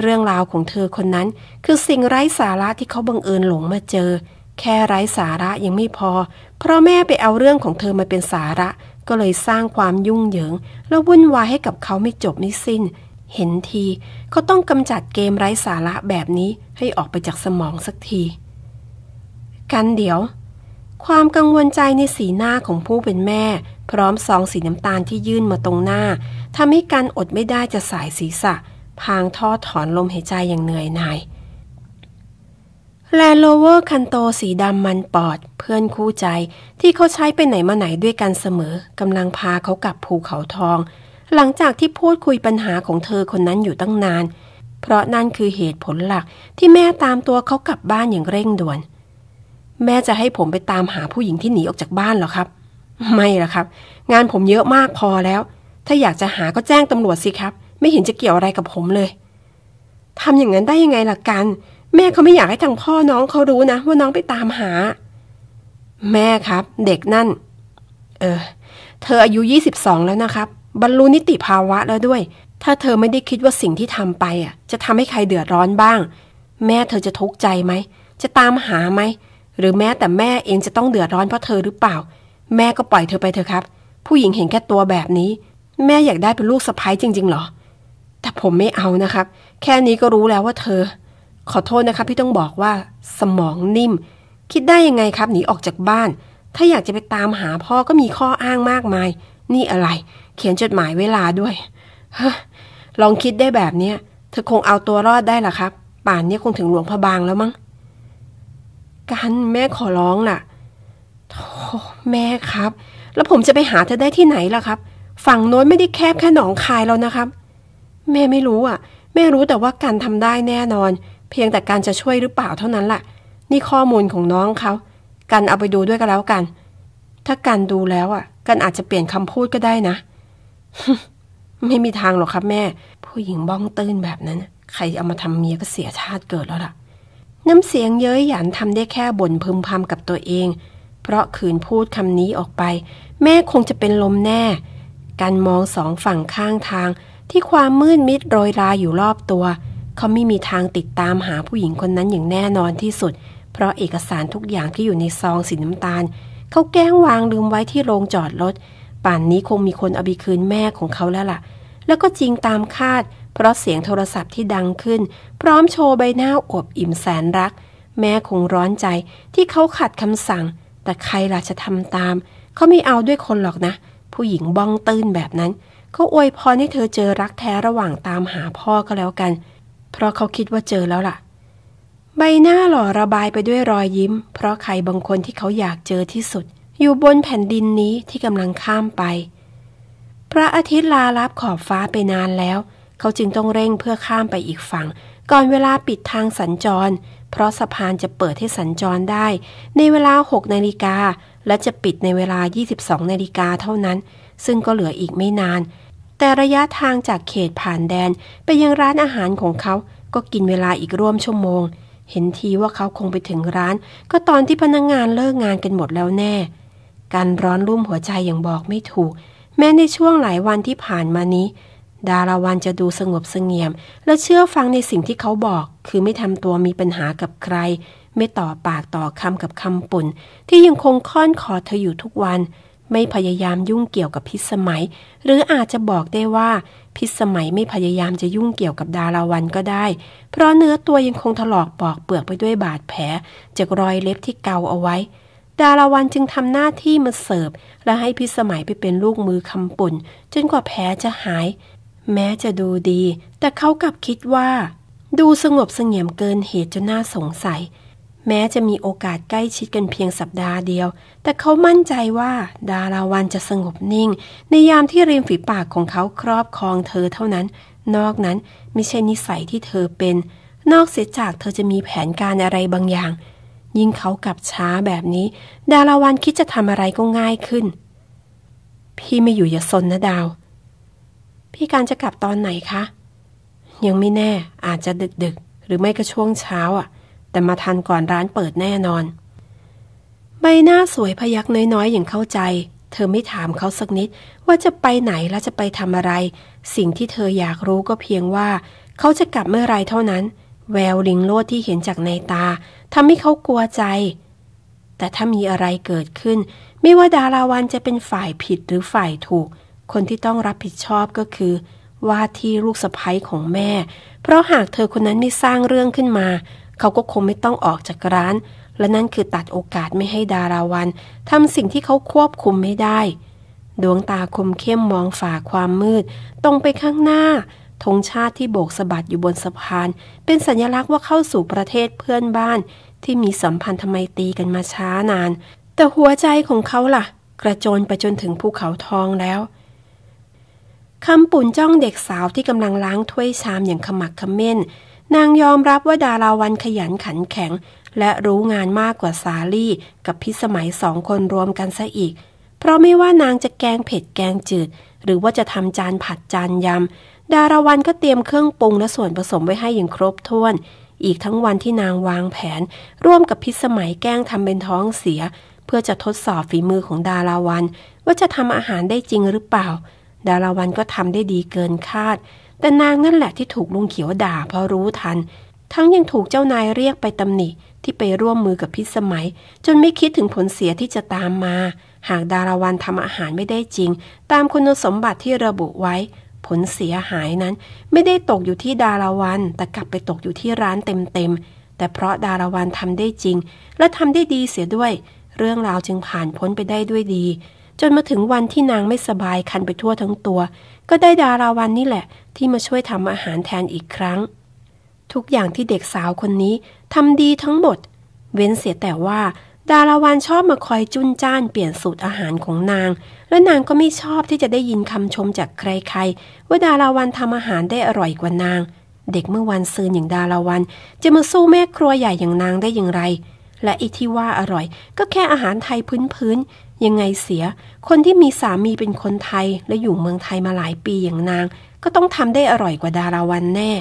เรื่องราวของเธอคนนั้น คือสิ่งไร้สาระที่เขาบังเอิญหลงมาเจอแค่ไร้สาระยังไม่พอ เพราะแม่ไปเอาเรื่องของเธอมาเป็นสาระ ก็เลยสร้างความยุ่งเหยิง แล้ววุ่นวายให้กับเขาไม่จบไม่สิ้น เห็นทีเขาต้องกำจัดเกมไร้สาระแบบนี้ให้ออกไปจากสมองสักที กันเดี๋ยว ความกังวลใจในสีหน้าของผู้เป็นแม่ พร้อมซองสีน้ำตาลที่ยื่นมาตรงหน้า ทำให้กันอดไม่ได้จะสายศีรษะ พางท่อถอนลมหายใจอย่างเหนื่อยหน่ายแลนโลเวอร์คันโตสีดำมันปอด เพื่อนคู่ใจที่เขาใช้ไปไหนมาไหนด้วยกันเสมอกำลังพาเขากลับภูเขาทอง หลังจากที่พูดคุยปัญหาของเธอคนนั้นอยู่ตั้งนาน เพราะนั่นคือเหตุผลหลักที่แม่ตามตัวเขากลับบ้านอย่างเร่งด่วน แม่จะให้ผมไปตามหาผู้หญิงที่หนี ออกจากบ้านหรอครับ ไม่ละครับ งานผมเยอะมากพอแล้ว ถ้าอยากจะหาก็แจ้งตำรวจสิครับ ไม่เห็นจะเกี่ยวอะไรกับผมเลยทำอย่างนั้นได้ยังไงล่ะกันแม่เขาไม่อยากให้ทางพ่อน้องเขารู้นะว่าน้องไปตามหา แม่ครับ เด็กนั่น เออ เธออายุยี่สิบองแล้วนะครับบรรลุนิติภาวะแล้วด้วย ถ้าเธอไม่ได้คิดว่าสิ่งที่ทำไปอ่ะ จะทำให้ใครเดือดร้อนบ้าง แม่เธอจะทุกข์ใจไหมจะตามหาไหมหรือแม้แต่แม่เองจะต้องเดือดร้อนเพราะเธอหรือเปล่า แม่ก็ปล่อยเธอไปเถอะครับ ผู้หญิงเห็นแค่ตัวแบบนี้ แม่อยากได้เป็นลูกสะใภ้จริงๆหรอแต่ผมไม่เอานะครับ แค่นี้ก็รู้แล้วว่าเธอขอโทษนะครับี่ต้องบอกว่า สมองนิ่ม คิดได้ยังไงครับ หนีออกจากบ้าน ถ้าอยากจะไปตามหาพ่อ ก็มีข้ออ้างมากมาย นี่อะไร เขียนจดหมายเวลาด้วยลองคิดได้แบบเนี้ยเธอคงเอาตัวรอดได้ล่ะครับป่านนี้คงถึงหลวงพะบางแล้วมั้งกันแม่ขอร้องล่ะโธ่แม่ครับ แล้วผมจะไปหาเธอได้ที่ไหนล่ะครับ ฝั่งโน้นไม่ได้แคบแค่หนองคายแล้วนะครับ แม่ไม่รู้อ่ะ แม่รู้แต่ว่ากันทำได้แน่นอนเพียงแต่การจะช่วยหรือเปล่าเท่านั้นแหละนี่ข้อมูลของน้องเขากันเอาไปดูด้วยก็แล้วกัน ถ้ากันดูแล้วอ่ะกันอาจจะเปลี่ยนคำพูดก็ได้นะไม่มีทางหรอกครับแม่ ผู้หญิงบ้องตื้นแบบนั้นใครเอามาทำเมียก็เสียชาติเกิดแล้วล่ะน้ำเสียงเย้ยหยันทำได้แค่บ่นพึมพำกับตัวเอง เพราะขืนพูดคำนี้ออกไป แม่คงจะเป็นลมแน่การมองสองฝั่งข้างทาง ที่ความมืดมิดโรยราอยู่รอบตัวเขาไม่มีทางติดตามหาผู้หญิงคนนั้นอย่างแน่นอนที่สุด เพราะเอกสารทุกอย่างที่อยู่ในซองสีน้ำตาล เขาแกล้งวางลืมไว้ที่โรงจอดรถ ป่านนี้คงมีคนเอาไปคืนแม่ของเขาแล้วละ่ะ แล้วก็จริงตามคาด เพราะเสียงโทรศัพท์ที่ดังขึ้น พร้อมโชว์ใบหน้าอวบอิ่มแสนรัก แม่คงร้อนใจที่เขาขัดคำสั่ง แต่ใครล่ะจะทำตาม เขาไม่เอาด้วยคนหรอกนะ ผู้หญิงบ้องตื้นแบบนั้นเขาอวยพรให้เธอเจอรักแท้ระหว่างตามหาพ่อก็แล้วกันเพราะเขาคิดว่าเจอแล้วล่ะ ใบหน้าหล่อระบายไปด้วยรอยยิ้ม เพราะใครบางคนที่เขาอยากเจอที่สุด อยู่บนแผ่นดินนี้ที่กำลังข้ามไป พระอาทิตย์ลาลับขอบฟ้าไปนานแล้ว เขาจึงต้องเร่งเพื่อข้ามไปอีกฝั่ง ก่อนเวลาปิดทางสัญจร เพราะสะพานจะเปิดให้สัญจรได้ ในเวลา 6นาฬิกา และจะปิดในเวลา 22นาฬิกาเท่านั้น ซึ่งก็เหลืออีกไม่นานแต่ระยะทางจากเขตผ่านแดน ไปยังร้านอาหารของเขาก็กินเวลาอีกร่วมชั่วโมง เห็นทีว่าเขาคงไปถึงร้าน ก็ตอนที่พนักงงานเลิกงานกันหมดแล้วแน่ การร้อนรุ่มหัวใจอย่างบอกไม่ถูก แม้ในช่วงหลายวันที่ผ่านมานี้ ดาราวันจะดูสงบเสงียม และเชื่อฟังในสิ่งที่เขาบอก คือไม่ทำตัวมีปัญหากับใคร ไม่ต่อปากต่อคำกับคำปุ่น ที่ยังคงค้อนคอเธออยู่ทุกวันไม่พยายามยุ่งเกี่ยวกับพิสมัยหรืออาจจะบอกได้ว่า พิสมัยไม่พยายามจะยุ่งเกี่ยวกับดาราวันก็ได้ เพราะเนื้อตัวยังคงถลอกปอกเปลือกไปด้วยบาดแผลจากรอยเล็บที่เกาเอาไว้ ดาราวันจึงทำหน้าที่มาเสิร์ฟและให้พิสมัยไปเป็นลูกมือคำปุ่น จนกว่าแผลจะหาย แม้จะดูดี แต่เขากลับคิดว่า ดูสงบเสงี่ยมเกินเหตุจนน่าสงสัยแม้จะมีโอกาสใกล้ชิดกันเพียงสัปดาห์เดียว แต่เขามั่นใจว่าดาราวันจะสงบนิ่ง ในยามที่ริมฝีปากของเขาครอบครองเธอเท่านั้น นอกนั้นไม่ใช่นิสัยที่เธอเป็น นอกเสียจากเธอจะมีแผนการอะไรบางอย่าง ยิ่งเขากลับช้าแบบนี้ ดาราวันคิดจะทำอะไรก็ง่ายขึ้น พี่ไม่อยู่อย่าสนนะดาว พี่การจะกลับตอนไหนคะ ยังไม่แน่ อาจจะดึกๆหรือไม่ก็ช่วงเช้าอ่ะแต่มาทันก่อนร้านเปิดแน่นอน ใบหน้าสวยพยักน้อยๆอย่างเข้าใจ เธอไม่ถามเขาสักนิด ว่าจะไปไหนและจะไปทำอะไร สิ่งที่เธออยากรู้ก็เพียงว่าเขาจะกลับเมื่อไรเท่านั้น แววลิงโลดที่เห็นจากในตาทำให้เขากลัวใจ แต่ถ้ามีอะไรเกิดขึ้น ไม่ว่าดาราวันจะเป็นฝ่ายผิดหรือฝ่ายถูก คนที่ต้องรับผิดชอบก็คือ ว่าที่ลูกสะพ้ยของแม่ เพราะหากเธอคนนั้นไม่สร้างเรื่องขึ้นมาเขาก็คงไม่ต้องออกจากร้าน และนั่นคือตัดโอกาสไม่ให้ดาราวันทำสิ่งที่เขาควบคุมไม่ได้ ดวงตาคมเข้มมองฝ่าความมืด ตรงไปข้างหน้า ธงชาติที่โบกสะบัดอยู่บนสะพาน เป็นสัญลักษณ์ว่าเข้าสู่ประเทศเพื่อนบ้าน ที่มีสัมพันธไมตรีกันมาช้านาน แต่หัวใจของเขาล่ะ กระโจนไปจนถึงภูเขาทองแล้วคำปุ่นจ้องเด็กสาวที่กำลังล้างถ้วยชามอย่างขมักขม้นนางยอมรับว่าดาราวันขยันขันแข็งและรู้งานมากกว่าสาลี่กับพิสมัยสองคนรวมกันซะอีก เพราะไม่ว่านางจะแกงเผ็ดแกงจืด หรือว่าจะทำจานผัดจานยำ ดาราวันก็เตรียมเครื่องปรุงและส่วนผสมไว้ให้อย่างครบถ้วนอีกทั้งวันที่นางวางแผนร่วมกับพิสมัยแกล้งทำเป็นท้องเสีย เพื่อจะทดสอบฝีมือของดาราวัน ว่าจะทำอาหารได้จริงหรือเปล่า ดาราวันก็ทำได้ดีเกินคาดแต่นางนั่นแหละที่ถูกลุงเขียวด่าเพราะรู้ทัน ทั้งยังถูกเจ้านายเรียกไปตำหนิที่ไปร่วมมือกับพิสมัย จนไม่คิดถึงผลเสียที่จะตามมา หากดาราวันทำอาหารไม่ได้จริง ตามคุณสมบัติที่ระบุไว้ ผลเสียหายนั้นไม่ได้ตกอยู่ที่ดาราวันแต่กลับไปตกอยู่ที่ร้านเต็มๆ แต่เพราะดาราวันทำได้จริง และทำได้ดีเสียด้วย เรื่องราวจึงผ่านพ้นไปได้ด้วยดี จนมาถึงวันที่นางไม่สบายคันไปทั่วทั้งตัว ก็ได้ดาราวันนี่แหละที่มาช่วยทำอาหารแทนอีกครั้ง ทุกอย่างที่เด็กสาวคนนี้ทำดีทั้งหมด เว้นเสียแต่ว่า ดาราวานชอบมาคอยจุนจ้าน เปลี่ยนสูตรอาหารของนาง และนางก็ไม่ชอบที่จะได้ยินคำชมจากใครๆ ว่าดาราวานทำอาหารได้อร่อยกว่านาง เด็กเมื่อวันซืนอย่างดาราวัน จะมาสู้แม่ครัวใหญ่อย่างนางได้อย่างไร และอีที่ว่าอร่อย ก็แค่อาหารไทยพื้นๆยังไงเสีย คนที่มีสามีเป็นคนไทย และอยู่เมืองไทยมาหลายปีอย่างนางก็ต้องทำได้อร่อยกว่าดาราวันแน่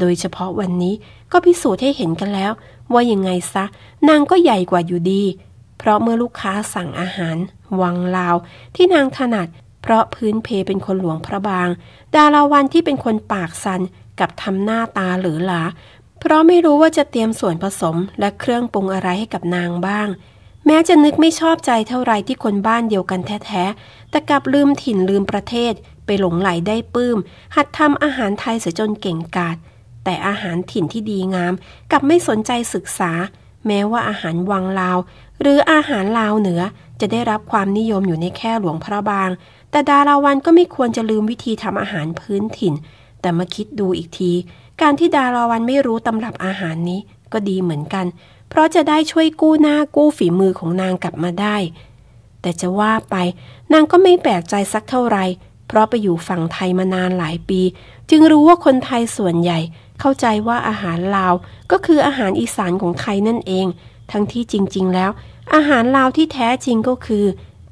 โดยเฉพาะวันนี้ก็พิสูจน์ให้เห็นกันแล้ว ว่ายังไงซะ นางก็ใหญ่กว่าอยู่ดี เพราะเมื่อลูกค้าสั่งอาหาร วังลาว ที่นางถนัด เพราะพื้นเพเป็นคนหลวงพระบาง ดาราวันที่เป็นคนปากสันกับทำหน้าตาเหลือหลา เพราะไม่รู้ว่าจะเตรียมส่วนผสมและเครื่องปรุงอะไรให้กับนางบ้าง แม้จะนึกไม่ชอบใจเท่าไรที่คนบ้านเดียวกันแท้ๆ แต่กลับลืมถิ่นลืมประเทศไปหลงไหลได้ปื้ม หัดทำอาหารไทยเสียจนเก่งกาจแต่อาหารถิ่นที่ดีงาม กลับไม่สนใจศึกษา แม้ว่าอาหารวังลาว หรืออาหารลาวเหนือ จะได้รับความนิยมอยู่ในแค่หลวงพระบาง แต่ดาราวันก็ไม่ควรจะลืมวิธีทำอาหารพื้นถิ่น แต่มาคิดดูอีกที การที่ดาราวันไม่รู้ตำรับอาหารนี้ ก็ดีเหมือนกัน เพราะจะได้ช่วยกู้หน้ากู้ฝีมือของนางกลับมาได้ แต่จะว่าไป นางก็ไม่แปลกใจสักเท่าไหร่เพราะไปอยู่ฝั่งไทยมานานหลายปี จึงรู้ว่าคนไทยส่วนใหญ่ เข้าใจว่าอาหารลาวก็คืออาหารอีสานของไทยนั่นเอง ทั้งที่จริงๆแล้ว อาหารลาวที่แท้จริงก็คือ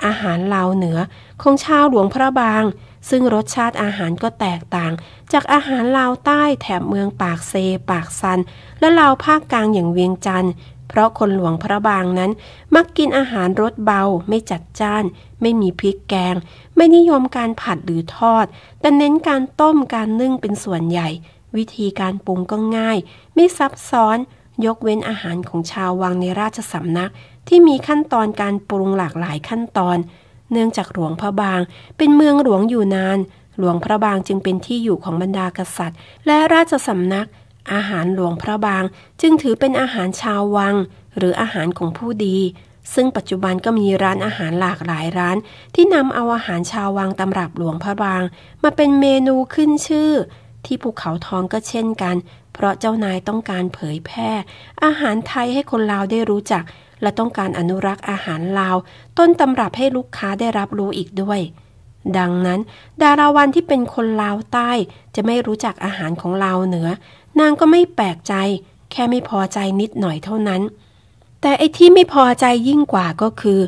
อาหารลาวเหนือของชาวหลวงพระบาง ซึ่งรสชาติอาหารก็แตกต่าง จากอาหารลาวใต้แถบเมืองปากเซ ปากซัน และลาวภาคกลางอย่างเวียงจันทร์เพราะคนหลวงพระบางนั้นมักกินอาหารรสเบา ไม่จัดจ้าน ไม่มีพริกแกง ไม่นิยมการผัดหรือทอดแต่เน้นการต้มการนึ่งเป็นส่วนใหญ่ วิธีการปรุงก็ง่าย ไม่ซับซ้อน ยกเว้นอาหารของชาววังในราชสำนัก ที่มีขั้นตอนการปรุงหลากหลายขั้นตอน เนื่องจากหลวงพระบาง เป็นเมืองหลวงอยู่นาน หลวงพระบางจึงเป็นที่อยู่ของบรรดากษัตริย์ และราชสำนักอาหารหลวงพระบางจึงถือเป็นอาหารชาววังหรืออาหารของผู้ดีซึ่งปัจจุบันก็มีร้านอาหารหลากหลายร้านที่นำเอาอาหารชาววังตำรับหลวงพระบางมาเป็นเมนูขึ้นชื่อที่ภูเขาทองก็เช่นกันเพราะเจ้านายต้องการเผยแพร่อาหารไทยให้คนลาวได้รู้จักและต้องการอนุรักษ์อาหารลาวต้นตำรับให้ลูกค้าได้รับรู้อีกด้วยดังนั้นดาราวันที่เป็นคนลาวใต้จะไม่รู้จักอาหารของลาวเหนือนางก็ไม่แปลกใจ แค่ไม่พอใจนิดหน่อยเท่านั้น แต่ไอ้ที่ไม่พอใจยิ่งกว่าก็คือ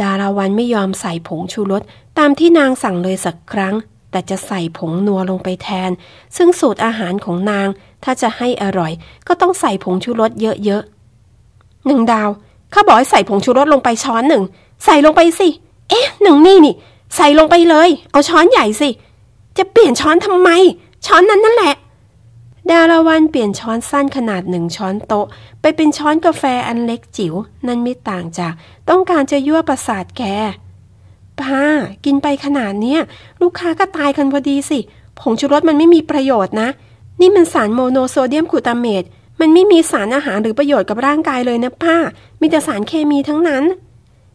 ดาราวันไม่ยอมใส่ผงชูรสตามที่นางสั่งเลยสักครั้ง แต่จะใส่ผงนัวลงไปแทน ซึ่งสูตรอาหารของนาง ถ้าจะให้อร่อยก็ต้องใส่ผงชูรสเยอะๆหนึ่งดาวข้าบอกให้ใส่ผงชูรสลงไปช้อนหนึ่ง ใส่ลงไปสิเอ๊ะ หนึ่งนี่นี่ใส่ลงไปเลย เอาช้อนใหญ่สิ จะเปลี่ยนช้อนทำไม ช้อนนั้นนั่นแหละดาราวันเปลี่ยนช้อนสั้นขนาดหนึ่งช้อนโต๊ะ ไปเป็นช้อนกาแฟอันเล็กจิ๋วนั่นไม่ต่างจากต้องการจะยั่วประสาทแกป้ากินไปขนาดเนี้ย ลูกค้าก็ตายกันพอดีสิผงชูรสมันไม่มีประโยชน์นะนี่มันสารโมโนโซเดียมกูตาเมตมันไม่มีสารอาหารหรือประโยชน์กับร่างกายเลยนะป้ามีแต่สารเคมีทั้งนั้น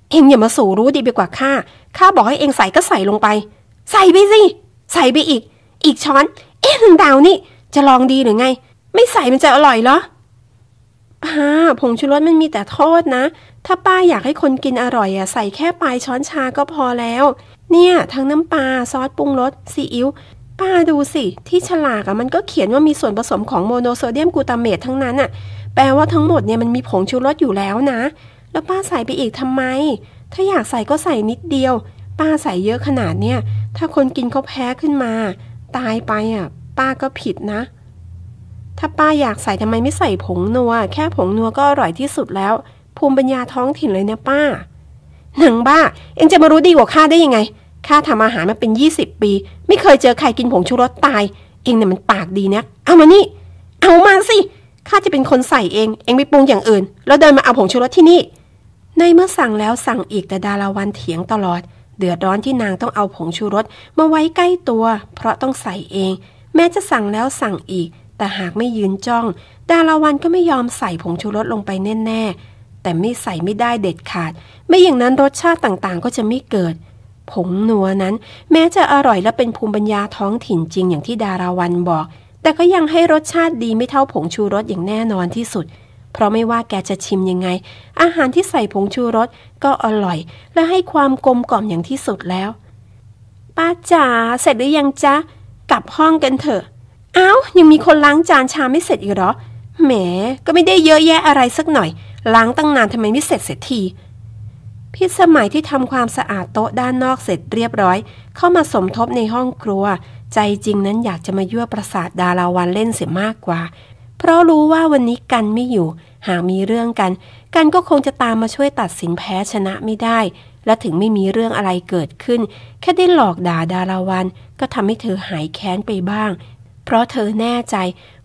เองอย่ามาสู่รู้ดีไปกว่าข้าข้าบอกให้เองใส่ก็ใส่ลงไป ใส่ไปสิใส่ไปอีก อีกช้อน เอ๊ะหนึ่งดาวนี่จะลองดีหรือไง ไม่ใส่มันจะอร่อยเหรอป้าผงชูรสมันมีแต่โทษนะ ถ้าป้าอยากให้คนกินอร่อยอะใส่แค่ปลายช้อนชาก็พอแล้ว เนี่ย ทั้งน้ำปลาซอสปรุงรสซีอิ๊วป้าดูสิ ที่ฉลากอะมันก็เขียนว่ามีส่วนผสมของโมโนโซเดียมกูตาเมตทั้งนั้นอะแปลว่าทั้งหมดเนี่ยมันมีผงชูรสอยู่แล้วนะ แล้วป้าใส่ไปอีกทำไม ถ้าอยากใส่ก็ใส่นิดเดียว ป้าใส่เยอะขนาดเนี่ยถ้าคนกินเขาแพ้ขึ้นมาตายไปอ่ะป้าก็ผิดนะ ถ้าป้าอยากใส่ทำไมไม่ใส่ผงนัว แค่ผงนัวก็อร่อยที่สุดแล้ว ภูมิปัญญาท้องถิ่นเลยนะป้า หนังบ้า เอ็งจะมารู้ดีกว่าข้าได้ยังไง ข้าทำอาหารมาเป็น 20 ปี ไม่เคยเจอใครกินผงชูรสตาย เอ็งเนี่ยมันปากดีนะเอามานี่ เอามาสิ ข้าจะเป็นคนใส่เอง เอ็งไปปรุงอย่างอื่น แล้วเดินมาเอาผงชูรสที่นี่ ในเมื่อสั่งแล้วสั่งอีกแต่ดาราวันเถียงตลอด เดือดร้อนที่นางต้องเอาผงชูรสมาไว้ใกล้ตัว เพราะต้องใส่เองแม้จะสั่งแล้วสั่งอีก แต่หากไม่ยืนจ้อง ดาราวันก็ไม่ยอมใส่ผงชูรสลงไปแน่ๆ แต่ไม่ใส่ไม่ได้เด็ดขาด ไม่อย่างนั้นรสชาติต่างๆ ก็จะไม่เกิด ผงนัวนั้น แม้จะอร่อยและเป็นภูมิปัญญาท้องถิ่นจริงอย่างที่ดาราวันบอก แต่ก็ยังให้รสชาติดีไม่เท่าผงชูรสอย่างแน่นอนที่สุด เพราะไม่ว่าแกจะชิมยังไง อาหารที่ใส่ผงชูรสก็อร่อย และให้ความกลมกล่อมอย่างที่สุดแล้ว ป้าจ๋า เสร็จหรือยังจ๊ะกลับห้องกันเถอะ อ้าว ยังมีคนล้างจานชามไม่เสร็จอีกเหรอ แหมก็ไม่ได้เยอะแยะอะไรสักหน่อย ล้างตั้งนานทำไมไม่เสร็จเสร็จที พี่สมัยที่ทำความสะอาดโต๊ะด้านนอกเสร็จเรียบร้อย เข้ามาสมทบในห้องครัว ใจจริงนั้นอยากจะมายั่วประสาทดาราวันเล่นเสียมากกว่า เพราะรู้ว่าวันนี้กันไม่อยู่ หากมีเรื่องกัน กันก็คงจะตามมาช่วยตัดสินแพ้ชนะไม่ได้และถึงไม่มีเรื่องอะไรเกิดขึ้น แค่ได้หลอกด่าดาราวันก็ทำให้เธอหายแค้นไปบ้าง เพราะเธอแน่ใจ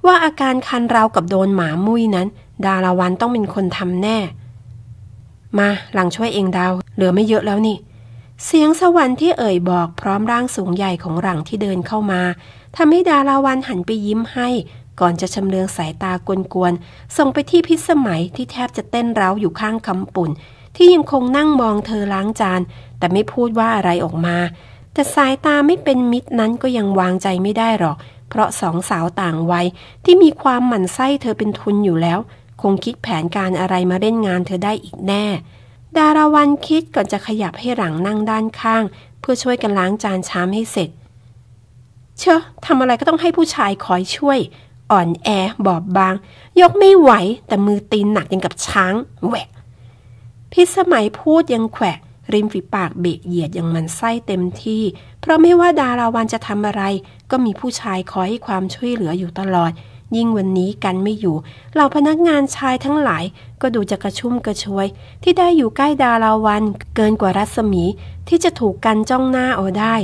ว่าอาการคันเรากับโดนหมามุ้ยนั้น ดาราวันต้องเป็นคนทำแน่ มาหลังช่วยเองดาวเหลือไม่เยอะแล้วนี่ เสียงสวรรค์ที่เอ่ยบอกพร้อมร่างสูงใหญ่ของหลังที่เดินเข้ามาทำให้ดาราวันหันไปยิ้มให้ ก่อนจะชำเลืองสายตากวนๆส่งไปที่พิสมัยที่แทบจะเต้นเร้าอยู่ข้างคำปุ่นที่ยังคงนั่งมองเธอล้างจาน แต่ไม่พูดว่าอะไรออกมา แต่สายตาไม่เป็นมิตรนั้นก็ยังวางใจไม่ได้หรอก เพราะสองสาวต่างวัยที่มีความหมั่นไส้เธอเป็นทุนอยู่แล้ว คงคิดแผนการอะไรมาเล่นงานเธอได้อีกแน่ ดาราวันคิดก่อนจะขยับให้หลังนั่งด้านข้าง เพื่อช่วยกันล้างจานชามให้เสร็จเชอะทำอะไรก็ต้องให้ผู้ชายคอยช่วย อ่อนแอบอบบาง ยกไม่ไหวแต่มือตีนหนักยังกับช้างแหวกพิสมัยพูดยังแขวะ ริมฝีปากเบกเหยียดอย่างมันไส้เต็มที่ เพราะไม่ว่าดาราวันจะทำอะไรก็มีผู้ชายคอยให้ความช่วยเหลืออยู่ตลอด ยิ่งวันนี้กันไม่อยู่เหล่าพนักงานชายทั้งหลายก็ดูจะกระชุ่มกระชวย ที่ได้อยู่ใกล้ดาราวันเกินกว่ารัศมี ที่จะถูกกันจ้องหน้าเอาได้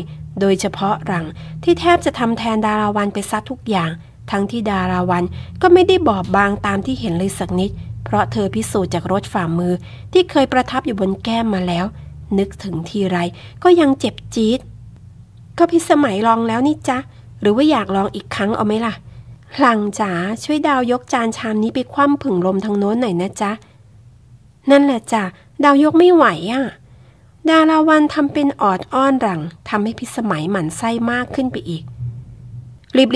โดยเฉพาะหลังที่แทบจะทำแทนดาราวันไปซัดทุกอย่าง ทั้งที่ดาราวันก็ไม่ได้บอบบางตามที่เห็นเลยสักนิดเพราะเธอพิสูจน์จากรถฝ่ามือที่เคยประทับอยู่บนแก้มมาแล้ว นึกถึงทีไร ก็ยังเจ็บจี๊ดก็พิสมัยลองแล้วนี่จ๊ะ หรือว่าอยากลองอีกครั้งเอาไหมล่ะ หลังจ๋าช่วยดาวยกจานชามนี้ไปคว่ำผึ่งลมทางโน้นหน่อยนะจ๊ะ นั่นแหละจ้ะดาวยกไม่ไหวอะ่ะ ดาราวันทำเป็นออดอ้อนหลังทำให้พิสมัยหมั่นไส้มากขึ้นไปอีก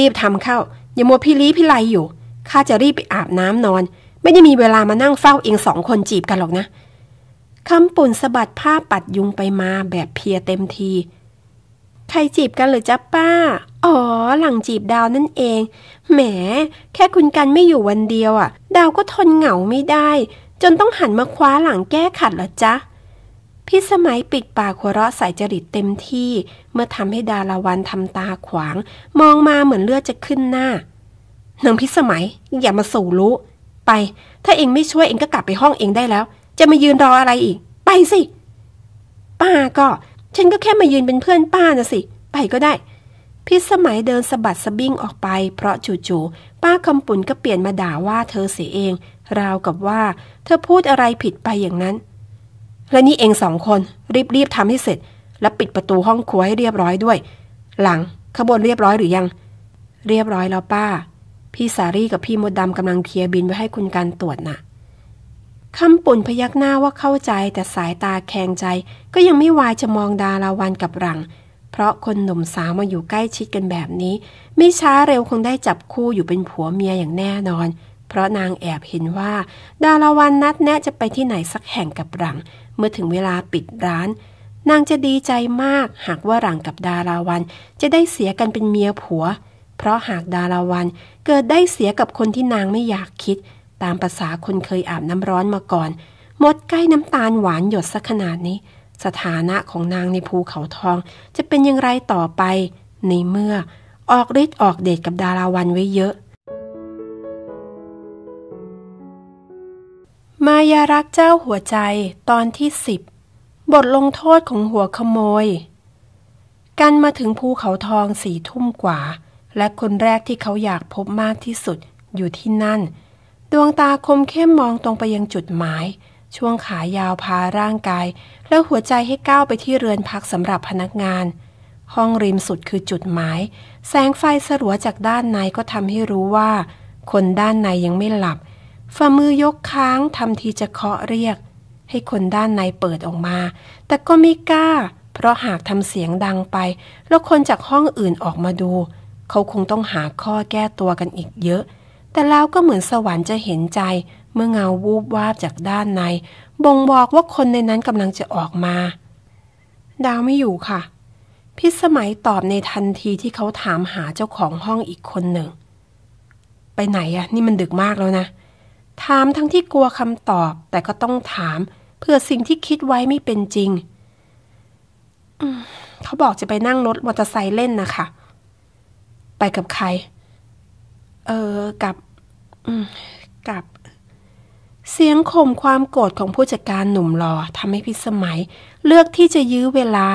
รีบๆทำเข้าอย่ามัวพี่ลี้พี่ไลอยู่ข้าจะรีบไปอาบน้ำนอนไม่ได้มีเวลามานั่งเฝ้าเองสองคนจีบกันหรอกนะคำปุ่นสะบัดผ้าปัดยุงไปมาแบบเพียเต็มทีใครจีบกันหรือจ๊ะป้าอ๋อ หลังจีบดาวนั่นเอง แหม แค่คุณกันไม่อยู่วันเดียวอะ่ะดาวก็ทนเหงาไม่ได้ จนต้องหันมาคว้าหลังแก้ขัดหรอจ๊ะพิสมัยปิดปากหัวเราะใส่จริตเต็มที่ เมื่อทำให้ดาราวันทำตาขวาง มองมาเหมือนเลือดจะขึ้นหน้านองพิสมัย อย่ามาสู่รู้ไปถ้าเองไม่ช่วยเองก็กลับไปห้องเองได้แล้ว จะมายืนรออะไรอีก ไปสิ ป้าก็ฉันก็แค่มายืนเป็นเพื่อนป้านะสิ ไปก็ได้ พิสมัยเดินสะบัดสะบิ้งออกไป เพราะจู่ๆป้าคำปุ่นก็เปลี่ยนมาด่าว่าเธอเสียเอง ราวกับว่า เธอพูดอะไรผิดไปอย่างนั้น และนี่เองสองคนรีบๆทำให้เสร็จ แล้วปิดประตูห้องครัวให้เรียบร้อยด้วย หลังขบวนเรียบร้อยหรือยัง เรียบร้อยแล้วป้าพี่สารี กับพี่มดดำกำลังเคลียร์บิน ไว้ให้คุณการตรวจนะ่ะคำปุ่นพยักหน้าว่าเข้าใจแต่สายตาแข็งใจก็ยังไม่วายจะมองดาราวันกับหลัง เพราะคนหนุ่มสาวมาอยู่ใกล้ชิดกันแบบนี้ ไม่ช้าเร็วคงได้จับคู่อยู่เป็นผัวเมียอย่างแน่นอน เพราะนางแอบเห็นว่า ดาราวันนัดแน่จะไปที่ไหนสักแห่งกับหลังเมื่อถึงเวลาปิดร้าน นางจะดีใจมาก หากว่าหลังกับดาราวันจะได้เสียกันเป็นเมียผัวเพราะหากดาราวันเกิดได้เสียกับคนที่นางไม่อยากคิด ตามภาษาคนเคยอาบน้ำร้อนมาก่อน หมดใกล้น้ำตาลหวานหยดสักขนาดนี้ สถานะของนางในภูเขาทองจะเป็นอย่างไรต่อไป ในเมื่อออกฤทธิ์ออกเดชกับดาราวันไว้เยอะ มายารักเจ้าหัวใจตอนที่สิบบทลงโทษของหัวขโมยกันมาถึงภูเขาทองสี่ทุ่มกว่าและคนแรกที่เขาอยากพบมากที่สุดอยู่ที่นั่น ดวงตาคมเข้มมองตรงไปยังจุดหมาย ช่วงขายาวพาร่างกาย แล้วหัวใจให้ก้าวไปที่เรือนพักสำหรับพนักงาน ห้องริมสุดคือจุดหมาย แสงไฟสลัวจากด้านในก็ทำให้รู้ว่า คนด้านในยังไม่หลับฝ่ามือยกค้างทำทีจะเคาะเรียก ให้คนด้านในเปิดออกมา แต่ก็ไม่กล้า เพราะหากทำเสียงดังไป แล้วคนจากห้องอื่นออกมาดูเขาคงต้องหาข้อแก้ตัวกันอีกเยอะ แต่แล้วก็เหมือนสวรรค์จะเห็นใจ เมื่อเงาวูบวาบจากด้านในบ่งบอกว่าคนในนั้นกำลังจะออกมา ดาวไม่อยู่ค่ะ พิสมัยตอบในทันทีที่เขาถามหาเจ้าของห้องอีกคนหนึ่ง ไปไหนอะนี่มันดึกมากแล้วนะ ถามทั้งที่กลัวคำตอบ แต่ก็ต้องถาม เพื่อสิ่งที่คิดไว้ไม่เป็นจริงเขาบอกจะไปนั่งรถมอเตอร์ไซค์เล่นนะคะไปกับใคร เออ กับ กับ เสียงข่มความโกรธของผู้จัดการหนุ่มหล่อทำให้พิสมัย เลือกที่จะยื้อเวลา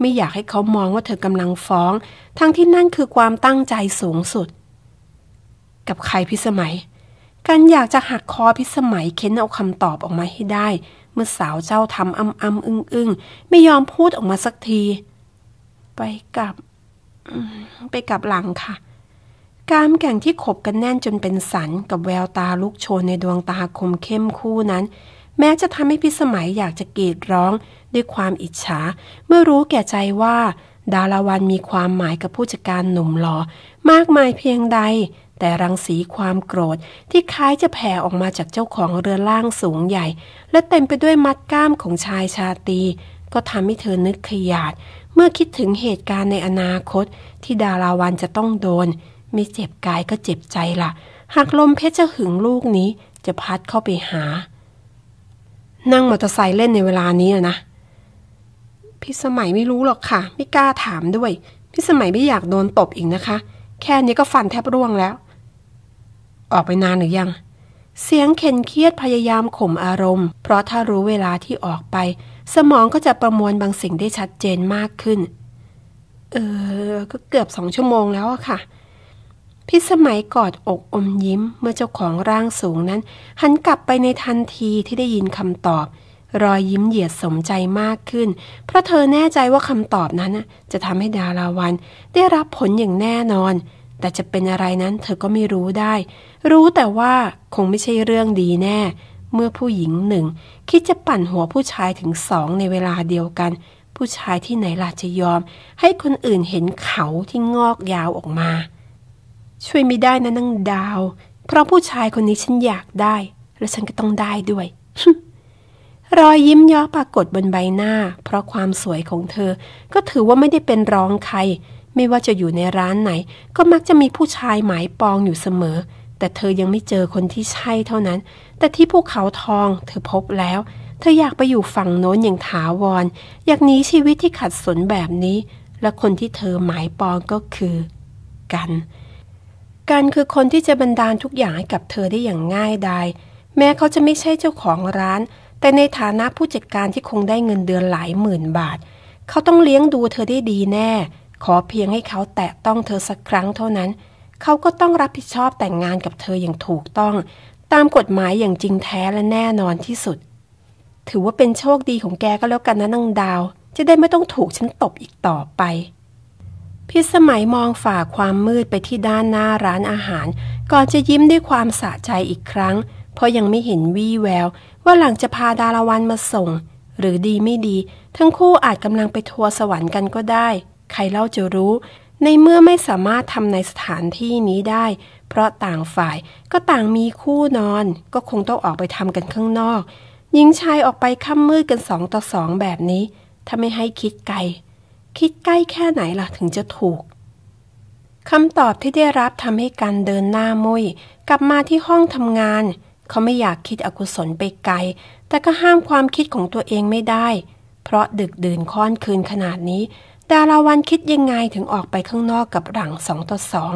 ไม่อยากให้เขามองว่าเธอกำลังฟ้อง ทั้งที่นั่นคือความตั้งใจสูงสุด กับใครพิสมัยกันอยากจะหักคอพิสมัยเค้นเอาคำตอบออกมาให้ได้ เมื่อสาวเจ้าทำอ้ำอ้ำอึ้งอึ้งไม่ยอมพูดออกมาสักที ไปกับไปกับหลังค่ะ กามแก่งที่ขบกันแน่นจนเป็นสัน กับแววตาลุกโชนในดวงตาคมเข้มคู่นั้น แม้จะทำให้พิสมัยอยากจะกรีดร้องด้วยความอิจฉา เมื่อรู้แก่ใจว่า ดาราวันมีความหมายกับผู้จัดการหนุ่มหลอมากมายเพียงใด แต่รังสีความโกรธที่คล้ายจะแผ่ออกมาจากเจ้าของเรือล่างสูงใหญ่ และเต็มไปด้วยมัดก้ามของชายชาตีก็ทำให้เธอนึกขยาดมื่อคิดถึงเหตุการณ์ในอนาคตที่ดาราวันจะต้องโดน ไม่เจ็บกายก็เจ็บใจละ่ะหากลมเพชรจะหึงลูกนี้ จะพัดเข้าไปหา นั่งมอเตอร์ไซค์เล่นในเวลานี้นะพี่สมัยไม่รู้หรอกค่ะไม่กล้าถามด้วย พี่สมัยไม่อยากโดนตบอีกนะคะ แค่นี้ก็ฟันแทบร่วงแล้ว ออกไปนานหรือยัง เสียงเข็นเครียดพยายามข่มอารมณ์ เพราะถ้ารู้เวลาที่ออกไปสมองก็จะประมวลบางสิ่งได้ชัดเจนมากขึ้น เออก็เกือบสองชั่วโมงแล้วอะค่ะ พิสมัยกอดอกอมยิ้มเมื่อเจ้าของร่างสูงนั้น หันกลับไปในทันทีที่ได้ยินคำตอบ รอยยิ้มเหยียดสมใจมากขึ้น เพราะเธอแน่ใจว่าคำตอบนั้นจะทำให้ดาราวันได้รับผลอย่างแน่นอน แต่จะเป็นอะไรนั้นเธอก็ไม่รู้ได้ รู้แต่ว่าคงไม่ใช่เรื่องดีแน่เมื่อผู้หญิงหนึ่ง คิดจะปั่นหัวผู้ชายถึงสองในเวลาเดียวกัน ผู้ชายที่ไหนล่ะจะยอม ให้คนอื่นเห็นเขาที่งอกยาวออกมา ช่วยไม่ได้นะนั่งดาว เพราะผู้ชายคนนี้ฉันอยากได้ และฉันก็ต้องได้ด้วย รอยยิ้มย่อปรากฏบนใบหน้า เพราะความสวยของเธอ ก็ถือว่าไม่ได้เป็นรองใคร ไม่ว่าจะอยู่ในร้านไหน ก็มักจะมีผู้ชายหมายปองอยู่เสมอเแต่เธอยังไม่เจอคนที่ใช่เท่านั้น แต่ที่ภูเขาทอง เธอพบแล้ว เธออยากไปอยู่ฝั่งโน้นอย่างถาวร อยากหนีชีวิตที่ขัดสนแบบนี้ และคนที่เธอหมายปองก็คือ กัน กันคือคนที่จะบันดาลทุกอย่างให้กับเธอได้อย่างง่ายดายแม้เขาจะไม่ใช่เจ้าของร้าน แต่ในฐานะผู้จัดการที่คงได้เงินเดือนหลายหมื่นบาท เขาต้องเลี้ยงดูเธอได้ดีแน่ ขอเพียงให้เขาแตะต้องเธอสักครั้งเท่านั้นเขาก็ต้องรับผิดชอบแต่งงานกับเธออย่างถูกต้อง ตามกฎหมายอย่างจริงแท้และแน่นอนที่สุด ถือว่าเป็นโชคดีของแกก็แล้วกันนะนางดาว จะได้ไม่ต้องถูกฉันตบอีกต่อไป พิสมัยมองฝ่าความมืดไปที่ด้านหน้าร้านอาหาร ก่อนจะยิ้มด้วยความสะใจอีกครั้ง เพราะยังไม่เห็นวี่แววว่าหลังจะพาดาราวันมาส่ง หรือดีไม่ดีทั้งคู่อาจกำลังไปทัวร์สวรรค์กันก็ได้ ใครเล่าจะรู้ในเมื่อไม่สามารถทำในสถานที่นี้ได้ เพราะต่างฝ่ายก็ต่างมีคู่นอนก็คงต้องออกไปทำกันข้างนอกหญิงชายออกไปค่ำมืดกันสองต่อสองแบบนี้ ถ้าไม่ให้คิดไกล คิดใกล้แค่ไหนล่ะถึงจะถูกคำตอบที่ได้รับทำให้การเดินหน้ามุยกลับมาที่ห้องทำงานเขาไม่อยากคิดอกุศลไปไกลแต่ก็ห้ามความคิดของตัวเองไม่ได้ เพราะดึกดื่นค่อนคืนขนาดนี้ดาราวันคิดยังไงถึงออกไปข้างนอกกับหลังสองต่อสอง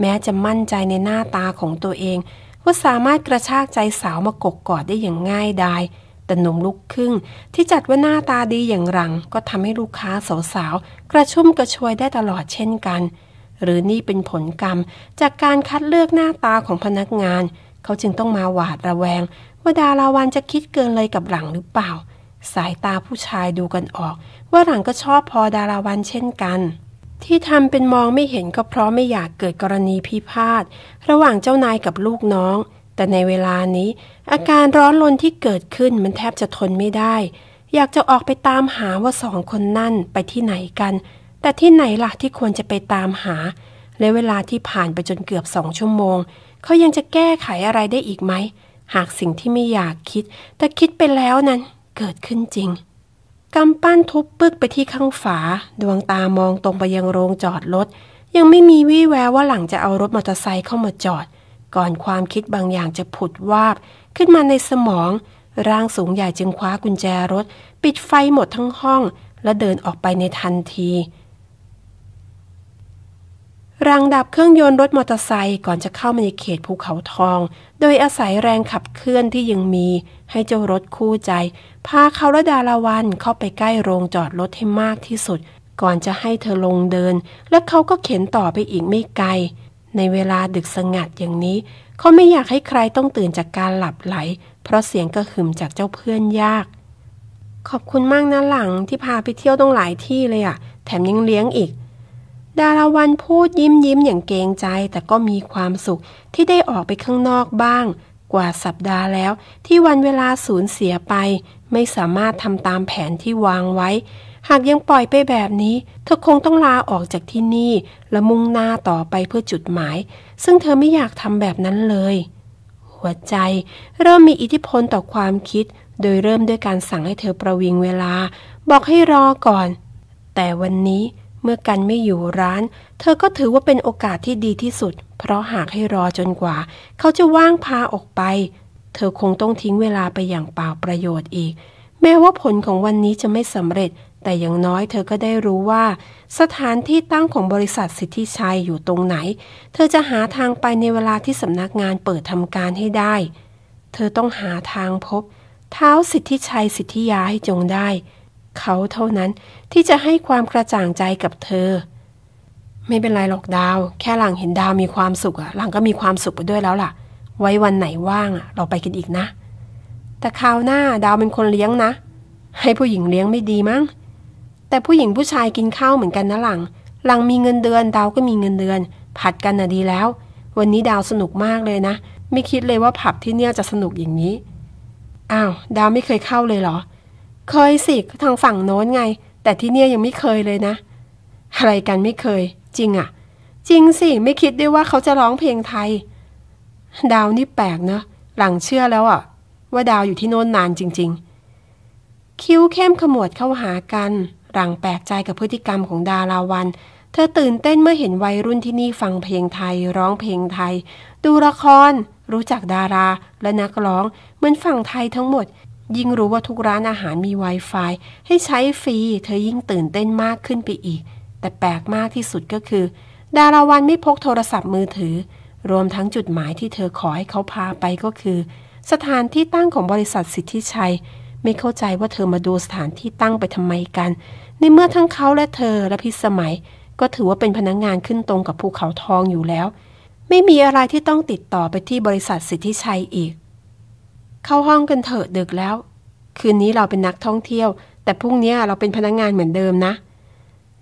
แม้จะมั่นใจในหน้าตาของตัวเอง ว่าสามารถกระชากใจสาวมากกกอดได้อย่างง่ายดายแต่หนุ่มลูกครึ่ง ที่จัดว่าหน้าตาดีอย่างหลัง ก็ทำให้ลูกค้าสาวๆกระชุ่มกระชวยได้ตลอดเช่นกัน หรือนี่เป็นผลกรรม จากการคัดเลือกหน้าตาของพนักงาน เขาจึงต้องมาหวาดระแวง ว่าดาราวันจะคิดเกินเลยกับหลังหรือเปล่าสายตาผู้ชายดูกันออก ว่าหลังก็ชอบพอดาราวันเช่นกัน ที่ทำเป็นมองไม่เห็นก็เพราะไม่อยากเกิดกรณีพิพาทระหว่างเจ้านายกับลูกน้อง แต่ในเวลานี้ อาการร้อนรนที่เกิดขึ้นมันแทบจะทนไม่ได้ อยากจะออกไปตามหาว่าสองคนนั่นไปที่ไหนกัน แต่ที่ไหนล่ะที่ควรจะไปตามหา และเวลาที่ผ่านไปจนเกือบสองชั่วโมง เขายังจะแก้ไขอะไรได้อีกไหมหากสิ่งที่ไม่อยากคิด แต่คิดไปแล้วนั้นเกิดขึ้นจริง กำปั้นทุบปึกไปที่ข้างฝา ดวงตามองตรงไปยังโรงจอดรถ ยังไม่มีวี่แววว่าหลังจะเอารถมอเตอร์ไซค์เข้ามาจอด ก่อนความคิดบางอย่างจะผุดวาบ ขึ้นมาในสมอง ร่างสูงใหญ่จึงคว้ากุญแจรถ ปิดไฟหมดทั้งห้อง และเดินออกไปในทันทีรังดับเครื่องยนต์รถมอเตอร์ไซค์ก่อนจะเข้ามาในเขตภูเขาทอง โดยอาศัยแรงขับเคลื่อนที่ยังมี ให้เจ้ารถคู่ใจ พาเขาและดาราวันเข้าไปใกล้โรงจอดรถให้มากที่สุด ก่อนจะให้เธอลงเดิน และเขาก็เข็นต่อไปอีกไม่ไกล ในเวลาดึกสงัดอย่างนี้ เขาไม่อยากให้ใครต้องตื่นจากการหลับไหล เพราะเสียงกระหึ่มจากเจ้าเพื่อนยาก ขอบคุณมากนะหลัง ที่พาไปเที่ยวต้องหลายที่เลยอะแถมยังเลี้ยงอีกดาราวันพูดยิ้มยิ้มอย่างเกรงใจแต่ก็มีความสุขที่ได้ออกไปข้างนอกบ้าง กว่าสัปดาห์แล้วที่วันเวลาสูญเสียไปไม่สามารถทำตามแผนที่วางไว้ หากยังปล่อยไปแบบนี้เธอคงต้องลาออกจากที่นี่ และมุ่งหน้าต่อไปเพื่อจุดหมายซึ่งเธอไม่อยากทำแบบนั้นเลย หัวใจเริ่มมีอิทธิพลต่อความคิดโดยเริ่มด้วยการสั่งให้เธอประวิงเวลาบอกให้รอก่อน แต่วันนี้เมื่อกันไม่อยู่ร้าน เธอก็ถือว่าเป็นโอกาสที่ดีที่สุด เพราะหากให้รอจนกว่า เขาจะว่างพาออกไป เธอคงต้องทิ้งเวลาไปอย่างเปล่าประโยชน์อีก แม้ว่าผลของวันนี้จะไม่สำเร็จ แต่อย่างน้อยเธอก็ได้รู้ว่า สถานที่ตั้งของบริษัทสิทธิชัยอยู่ตรงไหน เธอจะหาทางไปในเวลาที่สำนักงานเปิดทำการให้ได้ เธอต้องหาทางพบเท้าสิทธิชัยสิทธิยาให้จงได้เขาเท่านั้นที่จะให้ความกระจ่างใจกับเธอ ไม่เป็นไรหรอกดาว แค่หลังเห็นดาวมีความสุขอะหลังก็มีความสุขไปด้วยแล้วล่ะ ไว้วันไหนว่างอะเราไปกันอีกนะ แต่คราวหน้าดาวเป็นคนเลี้ยงนะให้ผู้หญิงเลี้ยงไม่ดีมั้งแต่ผู้หญิงผู้ชายกินข้าวเหมือนกันนะหลัง หลังมีเงินเดือน ดาวก็มีเงินเดือน ผัดกันน่ะดีแล้ว วันนี้ดาวสนุกมากเลยนะไม่คิดเลยว่าผับที่เนี่ยจะสนุกอย่างนี้อ้าวดาวไม่เคยเข้าเลยเหรอเคยสิทางฝั่งโน้นไง แต่ที่เนี่ยยังไม่เคยเลยนะ อะไรกันไม่เคย จริงอะ่ะ จริงสิไม่คิดด้วยว่าเขาจะร้องเพลงไทย ดาวนี่แปลกเนะหลังเชื่อแล้วอะ่ะ ว่าดาวอยู่ที่โน้นนานจริง ๆ คิ้วเข้มขมวดเข้าหากันหลังแปลกใจกับพฤติกรรมของดาราวัน เธอตื่นเต้นเมื่อเห็นวัยรุ่นที่นี่ฟังเพลงไทย ร้องเพลงไทย ดูละคร รู้จักดารา และนักร้องเหมือนฝั่งไทยทั้งหมดยิ่งรู้ว่าทุกร้านอาหารมี Wi-Fi ให้ใช้ฟรี เธอยิ่งตื่นเต้นมากขึ้นไปอีก แต่แปลกมากที่สุดก็คือ ดาราวันไม่พกโทรศัพท์มือถือ รวมทั้งจุดหมายที่เธอขอให้เขาพาไปก็คือ สถานที่ตั้งของบริษัทสิทธิชัย ไม่เข้าใจว่าเธอมาดูสถานที่ตั้งไปทำไมกัน ในเมื่อทั้งเขาและเธอและพิสมัย ก็ถือว่าเป็นพนักงงานขึ้นตรงกับภูเขาทองอยู่แล้ว ไม่มีอะไรที่ต้องติดต่อไปที่บริษัทสิทธิชัยอีกเข้าห้องกันเถอะดึกแล้ว คืนนี้เราเป็นนักท่องเที่ยว แต่พรุ่งนี้ เราเป็นพนักงงานเหมือนเดิมนะ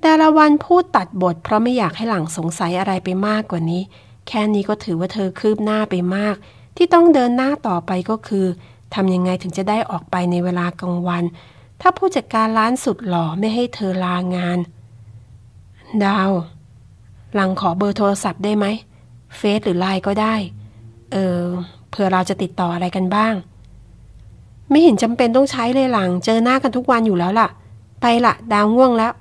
ดาราวันพูดตัดบท เพราะไม่อยากให้หลังสงสัยอะไรไปมากกว่านี้ แค่นี้ก็ถือว่าเธอคืบหน้าไปมาก ที่ต้องเดินหน้าต่อไปก็คือ ทำยังไงถึงจะได้ออกไปในเวลากลางวัน ถ้าผู้จัดการร้านสุดหล่อไม่ให้เธอลางานดาวหลังขอเบอร์โทรศัพท์ได้ไหมเฟซหรือไลน์ก็ได้ เออเผื่อเราจะติดต่ออะไรกันบ้าง ไม่เห็นจำเป็นต้องใช้เลยหลังเจอหน้ากันทุกวันอยู่แล้วล่ะ ไปละดาวง่วงแล้ว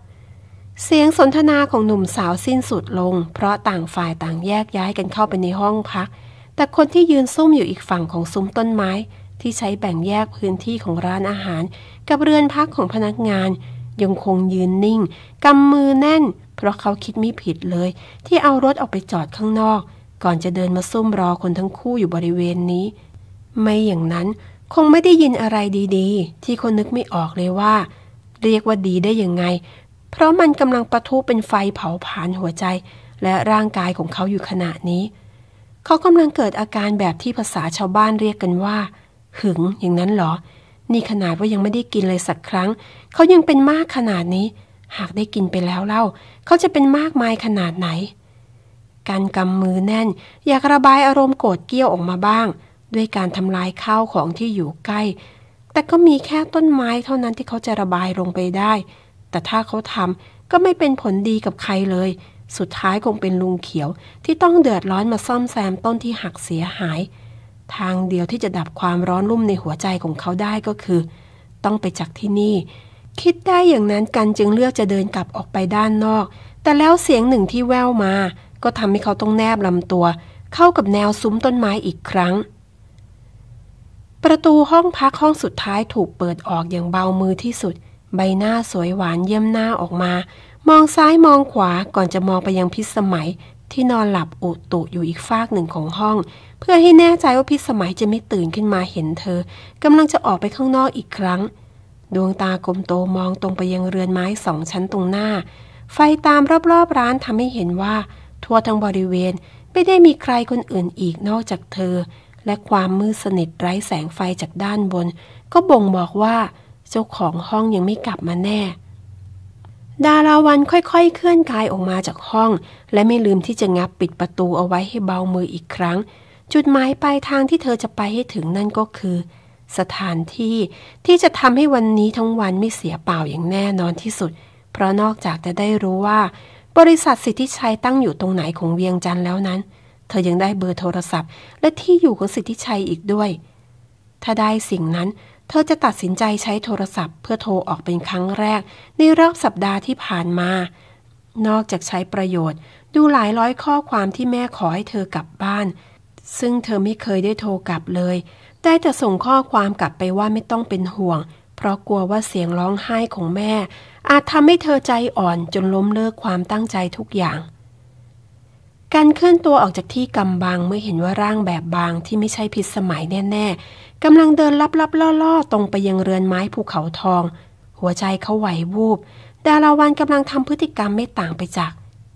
เสียงสนทนาของหนุ่มสาวสิ้นสุดลง เพราะต่างฝ่ายต่างแยกย้ายกันเข้าไปในห้องพัก แต่คนที่ยืนซุ่มอยู่อีกฝั่งของซุ้มต้นไม้ ที่ใช้แบ่งแยกพื้นที่ของร้านอาหาร กับเรือนพักของพนักงาน ยังคงยืนนิ่งกำมือแน่น เพราะเขาคิดไม่ผิดเลย ที่เอารถออกไปจอดข้างนอกก่อนจะเดินมาซุ่มรอคนทั้งคู่อยู่บริเวณนี้ ไม่อย่างนั้นคงไม่ได้ยินอะไรดีๆ ที่คนนึกไม่ออกเลยว่า เรียกว่าดีได้ยังไง เพราะมันกำลังประทุเป็นไฟเผาผลาญหัวใจ และร่างกายของเขาอยู่ขณะนี้ เขากำลังเกิดอาการแบบที่ภาษาชาวบ้านเรียกกันว่าหึง อย่างนั้นหรอ นี่ขนาดว่ายังไม่ได้กินเลยสักครั้งเขายังเป็นมากขนาดนี้ หากได้กินไปแล้วเล่าเขาจะเป็นมากมายขนาดไหนการกำมือแน่น อยากระบายอารมณ์โกรธเกี้ยวออกมาบ้าง ด้วยการทำลายข้าวของที่อยู่ใกล้ แต่ก็มีแค่ต้นไม้เท่านั้นที่เขาจะระบายลงไปได้ แต่ถ้าเขาทำ ก็ไม่เป็นผลดีกับใครเลย สุดท้ายคงเป็นลุงเขียว ที่ต้องเดือดร้อนมาซ่อมแซมต้นที่หักเสียหาย ทางเดียวที่จะดับความร้อนรุ่มในหัวใจของเขาได้ก็คือ ต้องไปจากที่นี่ คิดได้อย่างนั้นกันจึงเลือกจะเดินกลับออกไปด้านนอก แต่แล้วเสียงหนึ่งที่แว่วมาก็ทำให้เขาต้องแนบลำตัว เข้ากับแนวซุ้มต้นไม้อีกครั้ง ประตูห้องพักห้องสุดท้ายถูกเปิดออกอย่างเบามือที่สุด ใบหน้าสวยหวานเยี่ยมหน้าออกมา มองซ้ายมองขวาก่อนจะมองไปยังพิสมัย ที่นอนหลับอุดตุอยู่อีกฟากหนึ่งของห้อง เพื่อให้แน่ใจว่าพิสมัยจะไม่ตื่นขึ้นมาเห็นเธอกำลังจะออกไปข้างนอกอีกครั้ง ดวงตากลมโตมองตรงไปยังเรือนไม้สองชั้นตรงหน้า ไฟตามรอบๆร้านทำให้เห็นว่าทั่วทั้งบริเวณไม่ได้มีใครคนอื่นอีกนอกจากเธอ และความมืดสนิทไร้แสงไฟจากด้านบน ก็บ่งบอกว่าเจ้าของห้องยังไม่กลับมาแน่ ดาราวันค่อยๆเคลื่อนกายออกมาจากห้อง และไม่ลืมที่จะงับปิดประตูเอาไว้ให้เบามืออีกครั้ง จุดหมายปลายทางที่เธอจะไปให้ถึงนั่นก็คือ สถานที่ที่จะทำให้วันนี้ทั้งวันไม่เสียเปล่าอย่างแน่นอนที่สุด เพราะนอกจากจะได้รู้ว่าบริษัทสิทธิชัยตั้งอยู่ตรงไหนของเวียงจันทร์แล้วนั้น เธอยังได้เบอร์โทรศัพท์ และที่อยู่ของสิทธิชัยอีกด้วย ถ้าได้สิ่งนั้น เธอจะตัดสินใจใช้โทรศัพท์ เพื่อโทรออกเป็นครั้งแรกในรอบสัปดาห์ที่ผ่านมา นอกจากใช้ประโยชน์ดูหลายร้อยข้อความที่แม่ขอให้เธอกลับบ้าน ซึ่งเธอไม่เคยได้โทรกลับเลย ได้แต่ส่งข้อความกลับไปว่าไม่ต้องเป็นห่วง เพราะกลัวว่าเสียงร้องไห้ของแม่อาจทำให้เธอใจอ่อนจนล้มเลิกความตั้งใจทุกอย่าง การเคลื่อนตัวออกจากที่กำบังเมื่อเห็นว่าร่างแบบบางที่ไม่ใช่พิษสมัยแน่ๆกำลังเดินลับๆล่อ ๆ ตรงไปยังเรือนไม้ภูเขาทอง หัวใจเขาไหววูบดาราวันกำลังทำพฤติกรรมไม่ต่างไปจาก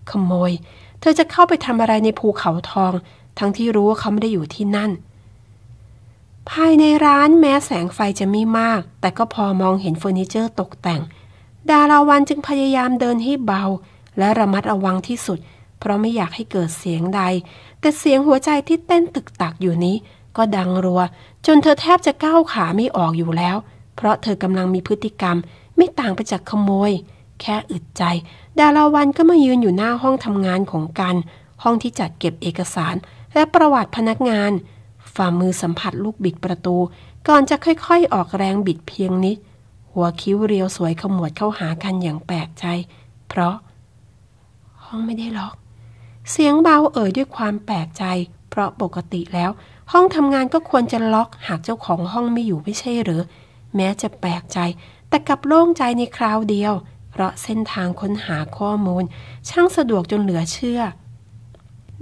ขโมย เธอจะเข้าไปทำอะไรในภูเขาทอง ทั้งที่รู้ว่าเขาไม่ได้อยู่ที่นั่น ภายในร้านแม้แสงไฟจะไม่มาก แต่ก็พอมองเห็นเฟอร์นิเจอร์ตกแต่งดาราวันจึงพยายามเดินให้เบาและระมัดระวังที่สุดเพราะไม่อยากให้เกิดเสียงใดแต่เสียงหัวใจที่เต้นตึกตักอยู่นี้ก็ดังรัวจนเธอแทบจะก้าวขาไม่ออกอยู่แล้วเพราะเธอกำลังมีพฤติกรรมไม่ต่างไปจากขโมยแค่อึดใจดาราวันก็มายืนอยู่หน้าห้องทำงานของกันห้องที่จัดเก็บเอกสารและประวัติพนักงานฝ่ามือสัมผัสลูกบิดประตูก่อนจะค่อยๆออกแรงบิดเพียงนิดหัวคิ้วเรียวสวยขมวดเข้าหากันอย่างแปลกใจ เพราะ ห้องไม่ได้ล็อก เสียงเบาเอ่ยด้วยความแปลกใจ เพราะปกติแล้ว ห้องทำงานก็ควรจะล็อก หากเจ้าของห้องไม่อยู่ไม่ใช่หรือ แม้จะแปลกใจ แต่กลับโล่งใจในคราวเดียว เพราะเส้นทางค้นหาข้อมูล ช่างสะดวกจนเหลือเชื่อ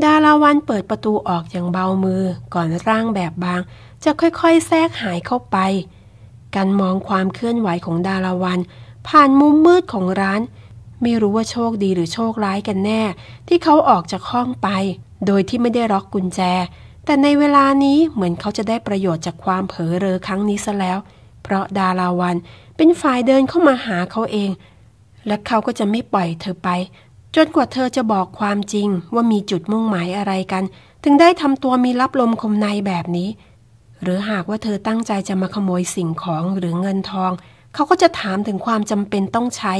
ดาราวันเปิดประตูออกอย่างเบามือ ก่อนร่างแบบบาง จะค่อยๆ แทรกหายเข้าไปการมองความเคลื่อนไหวของดาราวัน ผ่านมุมมืดของร้าน ไม่รู้ว่าโชคดีหรือโชคร้ายกันแน่ ที่เขาออกจากห้องไป โดยที่ไม่ได้ล็อกกุญแจ แต่ในเวลานี้เหมือนเขาจะได้ประโยชน์จากความเผลอเรอครั้งนี้ซะแล้ว เพราะดาราวันเป็นฝ่ายเดินเข้ามาหาเขาเอง และเขาก็จะไม่ปล่อยเธอไป จนกว่าเธอจะบอกความจริงว่ามีจุดมุ่งหมายอะไรกัน ถึงได้ทำตัวมีรับลมคมในแบบนี้หรือหากว่าเธอตั้งใจจะมาขโมยสิ่งของหรือเงินทอง เขาก็จะถามถึงความจำเป็นต้องใช้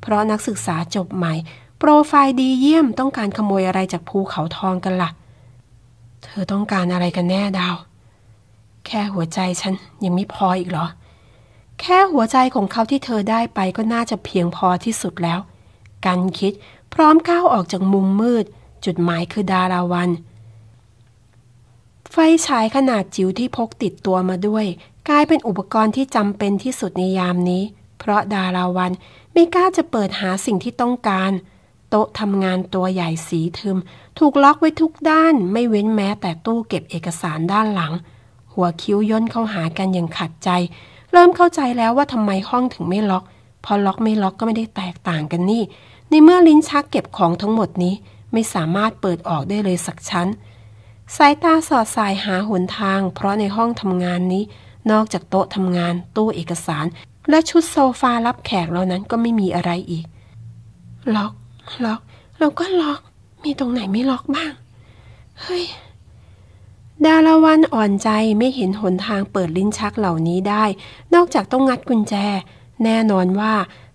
เพราะนักศึกษาจบใหม่ โปรไฟล์ดีเยี่ยมต้องการขโมยอะไรจากภูเขาทองกันละ่ะ เธอต้องการอะไรกันแน่ดาว แค่หัวใจฉันยังไม่พออีกเหรอ แค่หัวใจของเขาที่เธอได้ไปก็น่าจะเพียงพอที่สุดแล้วกันคิดพร้อมก้าวออกจากมุมมืด จุดหมายคือดาราวันไฟฉายขนาดจิ๋วที่พกติดตัวมาด้วย กลายเป็นอุปกรณ์ที่จำเป็นที่สุดในยามนี้ เพราะดาราวันไม่กล้าจะเปิดหาสิ่งที่ต้องการ โต๊ะทำงานตัวใหญ่สีทึม ถูกล็อกไว้ทุกด้านไม่เว้นแม้แต่ตู้เก็บเอกสารด้านหลัง หัวคิ้วย่นเข้าหากันอย่างขัดใจ เริ่มเข้าใจแล้วว่าทำไมห้องถึงไม่ล็อก พอล็อกไม่ล็อกก็ไม่ได้แตกต่างกันนี่ ในเมื่อลิ้นชักเก็บของทั้งหมดนี้ไม่สามารถเปิดออกได้เลยสักชั้นสายตาสอดสายหาหนทาง เพราะในห้องทำงานนี้ นอกจากโต๊ะทำงานตู้เอกสาร และชุดโซฟารับแขกเหล่านั้นก็ไม่มีอะไรอีก ล็อกล็อก เราก็ล็อก มีตรงไหนไม่ล็อกบ้างเฮ้ยดาราวันอ่อนใจไม่เห็นหนทางเปิดลิ้นชักเหล่านี้ได้ นอกจากต้องงัดกุญแจ แน่นอนว่า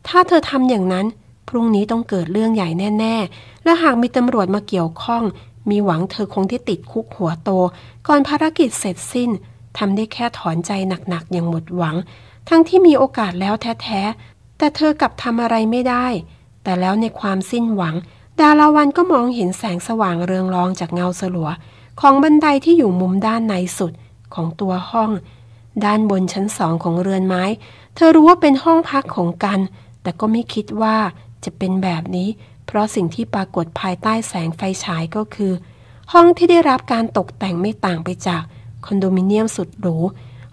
ถ้าเธอทำอย่างนั้น พรุ่งนี้ต้องเกิดเรื่องใหญ่แน่ ๆ และหากมีตำรวจมาเกี่ยวข้องมีหวังเธอคงได้ติดคุกหัวโตก่อนภารกิจเสร็จสิ้นทำได้แค่ถอนใจหนักๆอย่างหมดหวัง ทั้งที่มีโอกาสแล้วแท้ ๆ แต่เธอกลับทำอะไรไม่ได้ แต่แล้วในความสิ้นหวัง ดาราวันก็มองเห็นแสงสว่างเรืองรองจากเงาสลัวของบันไดที่อยู่มุมด้านในสุดของตัวห้อง ด้านบนชั้นสองของเรือนไม้ เธอรู้ว่าเป็นห้องพักของกัน แต่ก็ไม่คิดว่าจะเป็นแบบนี้เพราะสิ่งที่ปรากฏภายใต้แสงไฟฉายก็คือ ห้องที่ได้รับการตกแต่งไม่ต่างไปจากคอนโดมิเนียมสุดหรู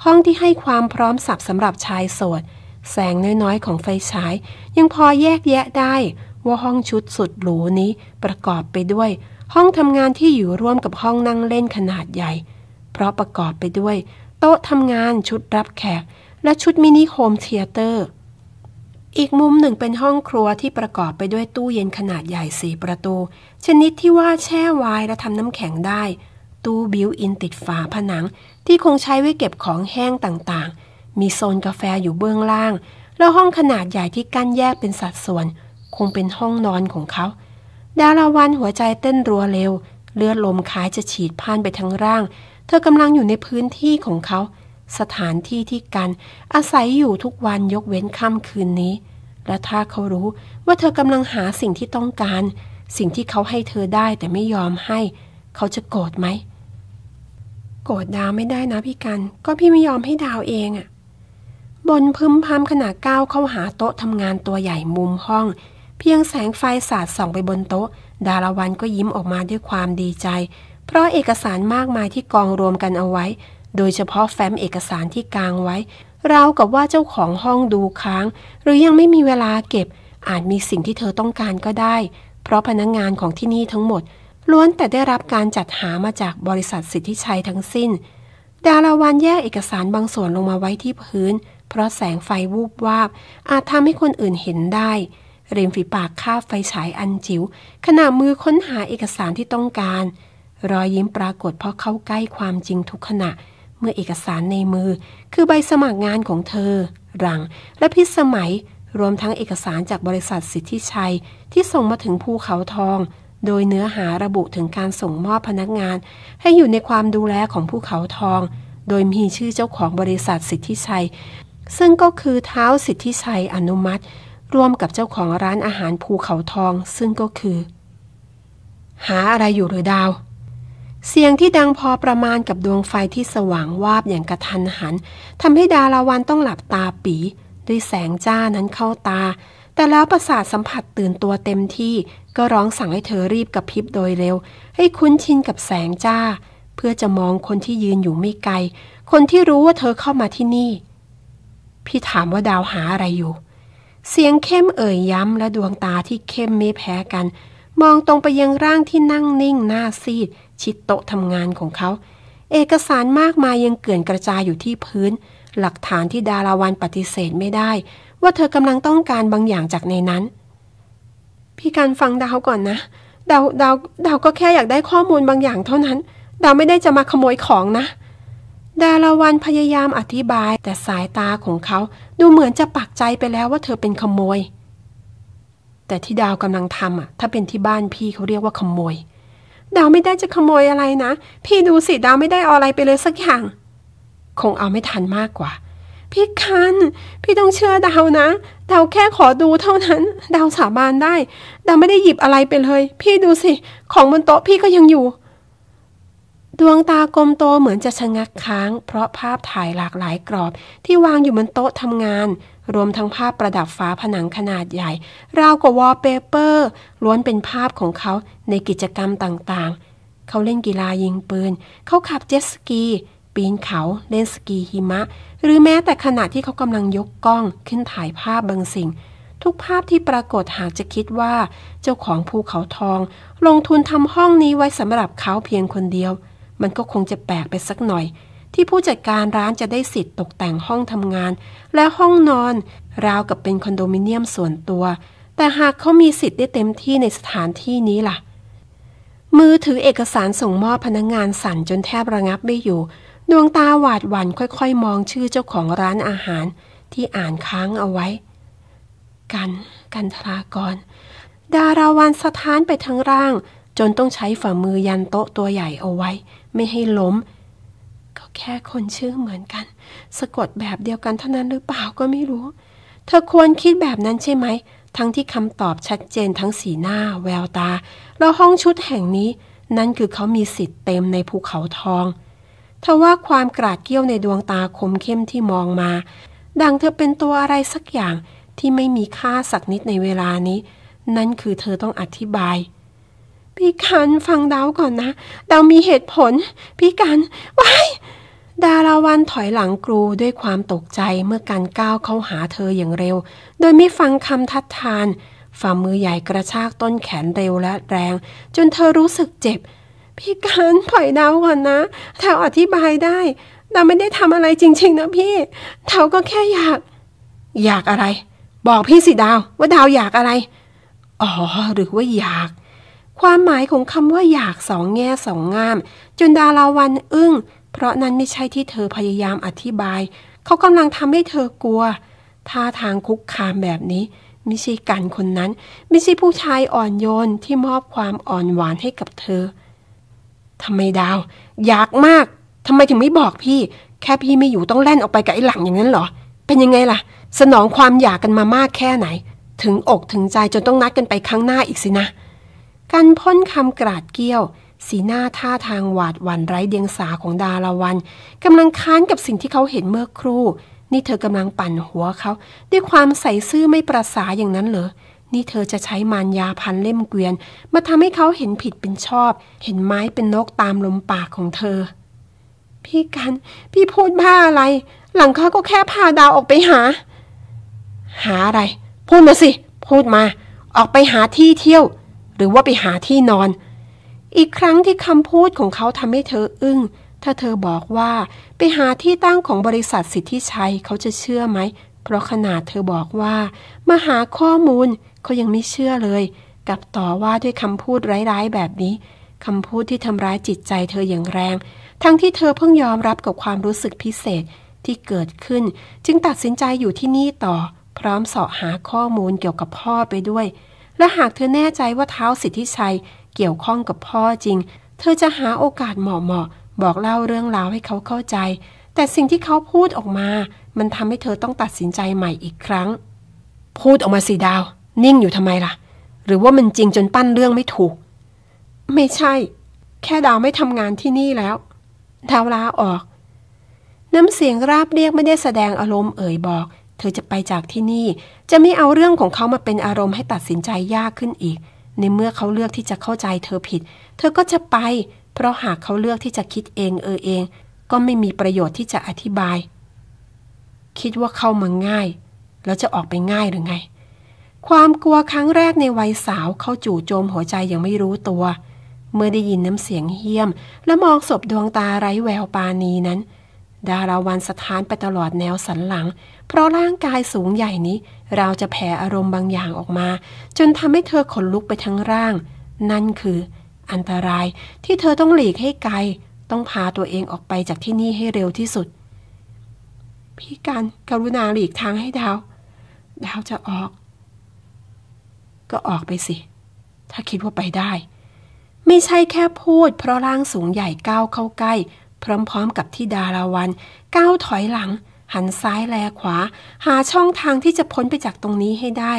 ห้องที่ให้ความพร้อมสับสำหรับชายโสด แสงน้อยๆ ของไฟฉายยังพอแยกแยะได้ว่าห้องชุดสุดหรูนี้ประกอบไปด้วย ห้องทำงานที่อยู่ร่วมกับห้องนั่งเล่นขนาดใหญ่ เพราะประกอบไปด้วย โต๊ะทำงานชุดรับแขก และชุดมินิโฮมเทียเตอร์อีกมุมหนึ่งเป็นห้องครัวที่ประกอบไปด้วยตู้เย็นขนาดใหญ่สี่ประตู ชนิดที่ว่าแช่ไวน์และทำน้ำแข็งได้ ตู้บิวอินติดฝาผนังที่คงใช้ไว้เก็บของแห้งต่างๆ มีโซนกาแฟอยู่เบื้องล่าง แล้วห้องขนาดใหญ่ที่กั้นแยกเป็นสัดส่วน คงเป็นห้องนอนของเขา ดาราวันหัวใจเต้นรัวเร็ว เลือดลมคล้ายจะฉีดพ่านไปทั้งร่าง เธอกำลังอยู่ในพื้นที่ของเขาสถานที่ที่กันอาศัยอยู่ทุกวันยกเว้นค่ำคืนนี้ และถ้าเขารู้ว่าเธอกำลังหาสิ่งที่ต้องการ สิ่งที่เขาให้เธอได้แต่ไม่ยอมให้ เขาจะโกรธไหมโกรธดาวไม่ได้นะพี่กัน ก็พี่ไม่ยอมให้ดาวเองอะบนพึมพำขณะก้าวเข้าหาโต๊ะทำงานตัวใหญ่มุมห้อง เพียงแสงไฟสาดส่องไปบนโต๊ะ ดารวันก็ยิ้มออกมาด้วยความดีใจ เพราะเอกสารมากมายที่กองรวมกันเอาไว้โดยเฉพาะแฟ้มเอกสารที่กางไว้ราวกับว่าเจ้าของห้องดูค้าง หรือยังไม่มีเวลาเก็บ อาจมีสิ่งที่เธอต้องการก็ได้ เพราะพนักงงานของที่นี่ทั้งหมด ล้วนแต่ได้รับการจัดหามาจากบริษัทสิทธิชัยทั้งสิ้นดาราวันแยกเอกสารบางส่วนลงมาไว้ที่พื้น เพราะแสงไฟวูบวาบ อาจทำให้คนอื่นเห็นได้ริมฝีปากคาบไฟฉายอันจิว๋วขณะมือค้นหาเอกสารที่ต้องการ รอยยิ้มปรากฏเพราะเข้าใกล้ความจริงทุกขณะเมื่อเอกสารในมือคือใบสมัครงานของเธอรังและพิสมัย รวมทั้งเอกสารจากบริษัทสิทธิชัย ที่ส่งมาถึงภูเขาทอง โดยเนื้อหาระบุถึงการส่งมอบพนักงาน ให้อยู่ในความดูแลของภูเขาทอง โดยมีชื่อเจ้าของบริษัทสิทธิชัย ซึ่งก็คือเท้าสิทธิชัยอนุมัติร่วมกับเจ้าของร้านอาหารภูเขาทอง ซึ่งก็คือ หาอะไรอยู่หรือดาวเสียงที่ดังพอประมาณกับดวงไฟที่สว่างวาบอย่างกระทันหัน ทำให้ดาราวันต้องหลับตาปีด้วยแสงจ้านั้นเข้าตา แต่แล้วประสาทสัมผัสตื่นตัวเต็มที่ก็ร้องสั่งให้เธอรีบกับพิบโดยเร็ว ให้คุ้นชินกับแสงจ้า เพื่อจะมองคนที่ยืนอยู่ไม่ไกล คนที่รู้ว่าเธอเข้ามาที่นี่พี่ถามว่าดาวหาอะไรอยู่ เสียงเข้มเอ่ยย้ำและดวงตาที่เข้มไม่แพ้กัน มองตรงไปยังร่างที่นั่งนิ่งหน้าซีดชิดโต๊ะทำงานของเขา เอกสารมากมายยังเกลื่อนกระจายอยู่ที่พื้น หลักฐานที่ดาราวันปฏิเสธไม่ได้ว่าเธอกำลังต้องการบางอย่างจากในนั้นพี่การฟังดาวก่อนนะดาวดาวดาวก็แค่อยากได้ข้อมูลบางอย่างเท่านั้น ดาวไม่ได้จะมาขโมยของนะ ดาราวันพยายามอธิบายแต่สายตาของเขาดูเหมือนจะปักใจไปแล้วว่าเธอเป็นขโมย แต่ที่ดาวกำลังทำอ่ะถ้าเป็นที่บ้านพี่เขาเรียกว่าขโมยดาวไม่ได้จะขโมยอะไรนะ พี่ดูสิดาวไม่ได้เอาอะไรไปเลยสักอย่าง คงเอาไม่ทันมากกว่า พี่คัน พี่ต้องเชื่อดาวนะ ดาวแค่ขอดูเท่านั้น ดาวสาบานได้ ดาวไม่ได้หยิบอะไรไปเลย พี่ดูสิ ของบนโต๊ะพี่ก็ยังอยู่ดวงตากลมโตเหมือนจะชะงักค้าง เพราะภาพถ่ายหลากหลายกรอบ ที่วางอยู่บนโต๊ะทำงาน รวมทั้งภาพประดับฟ้าผนังขนาดใหญ่ ราวกับวอลเปเปอร์ล้วนเป็นภาพของเขาในกิจกรรมต่างๆ เขาเล่นกีฬายิงปืน เขาขับเจ็ตสกี ปีนเขาเล่นสกีหิมะ หรือแม้แต่ขณะที่เขากำลังยกกล้องขึ้นถ่ายภาพบางสิ่ง ทุกภาพที่ปรากฏหากจะคิดว่า เจ้าของภูเขาทอง ลงทุนทำห้องนี้ไว้สำหรับเขาเพียงคนเดียวมันก็คงจะแปลกไปสักหน่อย ที่ผู้จัดการร้านจะได้สิทธิ์ตกแต่งห้องทำงาน และห้องนอน ราวกับเป็นคอนโดมิเนียมส่วนตัว แต่หากเขามีสิทธิ์ได้เต็มที่ในสถานที่นี้ล่ะ มือถือเอกสารส่งมอบพนักงงานสั่นจนแทบระงับไม่อยู่ดวงตาหวาดหวั่นค่อยๆ มองชื่อเจ้าของร้านอาหารที่อ่านค้างเอาไว้ กันกันทรากร ดาราวันสะท้านไปทั้งร่าง จนต้องใช้ฝ่ามือยันโต๊ะตัวใหญ่เอาไว้ไม่ให้ล้มก็แค่คนชื่อเหมือนกัน สะกดแบบเดียวกันเท่านั้นหรือเปล่าก็ไม่รู้ เธอควรคิดแบบนั้นใช่ไหม ทั้งที่คำตอบชัดเจนทั้งสีหน้า แววตาแล้วห้องชุดแห่งนี้ นั่นคือเขามีสิทธิ์เต็มในภูเขาทองทว่าความกราดเกี้ยวในดวงตาคมเข้มที่มองมา ดังเธอเป็นตัวอะไรสักอย่างที่ไม่มีค่าสักนิดในเวลานี้ นั่นคือเธอต้องอธิบายพี่กันฟังดาวก่อนนะดาวมีเหตุผล พี่กันว้ายดาราวันถอยหลังกรูด้วยความตกใจเมื่อการก้าวเข้าหาเธออย่างเร็ว โดยไม่ฟังคำทัดทานฝ่ามือใหญ่กระชากต้นแขนเร็วและแรง จนเธอรู้สึกเจ็บ พี่กันถอยดาวก่อนนะเธออธิบายได้ดาวไม่ได้ทำอะไรจริงๆนะพี่เธอก็แค่อยาก อยากอะไร บอกพี่สิดาว ว่าดาวอยากอะไร อ๋อ หรือว่าอยากความหมายของคำว่าอยากสองแง่สองงามจนดาราวันอึง้ง เพราะนั้นไม่ใช่ที่เธอพยายามอธิบาย เขากำลังทำให้เธอกลัว ท่าทางคุกคามแบบนี้ไม่ใช่กันคนนั้นไม่ใช่ผู้ชายอ่อนโยนที่มอบความอ่อนหวานให้กับเธอทำไมดาวอยากมากทำไมถึงไม่บอกพี่ แค่พี่ไม่อยู่ต้องแล่นออกไปกับไอ้หลังอย่างนั้นเหรอ เป็นยังไงล่ะ สนองความอยากกันมามากแค่ไหน ถึงอกถึงใจจนต้องนัดกันไปครั้งหน้าอีกสินะกันพ่นคำกราดเกี้ยว สีหน้าท่าทางหวาดหวั่นไร้เดียงสาของดาราวันกำลังค้านกับสิ่งที่เขาเห็นเมื่อครู่ นี่เธอกำลังปั่นหัวเขา ด้วยความใส่ซื่อไม่ประสาอย่างนั้นเหรอนี่เธอจะใช้มารยาพันเล่มเกวียนมาทำให้เขาเห็นผิดเป็นชอบ เห็นไม้เป็นนกตามลมปากของเธอ พี่กัน พี่พูดบ้าอะไร หลังเขาก็แค่พาดาวออกไปหา หาอะไร พูดมาสิ พูดมา ออกไปหาที่เที่ยวหรือว่าไปหาที่นอน อีกครั้งที่คำพูดของเขาทำให้เธออึง้งถ้าเธอบอกว่าไปหาที่ตั้งของบริษัทสิทธิชัย เขาจะเชื่อไหม เพราะขนาดเธอบอกว่า มาหาข้อมูลเขายังไม่เชื่อเลย กับต่อว่าด้วยคำพูดร้ายๆแบบนี้คำพูดที่ทำร้ายจิตใจเธออย่างแรง ทั้งที่เธอเพิ่งยอมรับกับความรู้สึกพิเศษที่เกิดขึ้น จึงตัดสินใจอยู่ที่นี่ต่อ พร้อมเสาะหาข้อมูลเกี่ยวกับพ่อไปด้วยและหากเธอแน่ใจว่าเท้าสิทธิชัยเกี่ยวข้องกับพ่อจริง เธอจะหาโอกาสเหมาะๆบอกเล่าเรื่องราวให้เขาเข้าใจ แต่สิ่งที่เขาพูดออกมา มันทำให้เธอต้องตัดสินใจใหม่อีกครั้ง พูดออกมาสิดาว นิ่งอยู่ทำไมล่ะ หรือว่ามันจริงจนปั้นเรื่องไม่ถูก ไม่ใช่ แค่ดาวไม่ทำงานที่นี่แล้วดาวลาออก น้ำเสียงราบเรียกไม่ได้แสดงอารมณ์เอ่ยบอกเธอจะไปจากที่นี่จะไม่เอาเรื่องของเขามาเป็นอารมณ์ให้ตัดสินใจยากขึ้นอีก ในเมื่อเขาเลือกที่จะเข้าใจเธอผิด เธอก็จะไป เพราะหากเขาเลือกที่จะคิดเองเออเอง ก็ไม่มีประโยชน์ที่จะอธิบาย คิดว่าเข้ามาง่าย แล้วจะออกไปง่ายหรือไง ความกลัวครั้งแรกในวัยสาวเขาจู่โจมหัวใจยังไม่รู้ตัว เมื่อได้ยินน้ำเสียงเฮี้ยม และมองศพดวงตาไร้แววปานีนั้นดาราวันสถานไปตลอดแนวสันหลัง เพราะร่างกายสูงใหญ่นี้ เราจะแผ่อารมณ์บางอย่างออกมา จนทำให้เธอขนลุกไปทั้งร่าง นั่นคืออันตรายที่เธอต้องหลีกให้ไกล ต้องพาตัวเองออกไปจากที่นี่ให้เร็วที่สุด พี่กันกรุณาหลีกทางให้ดาว ดาวจะออก ก็ออกไปสิ ถ้าคิดว่าไปได้ ไม่ใช่แค่พูด เพราะร่างสูงใหญ่ก้าวเข้าใกล้พร้อมๆ กับที่ดาราวัน ก้าวถอยหลัง หันซ้ายแลขวา หาช่องทางที่จะพ้นไปจากตรงนี้ให้ได้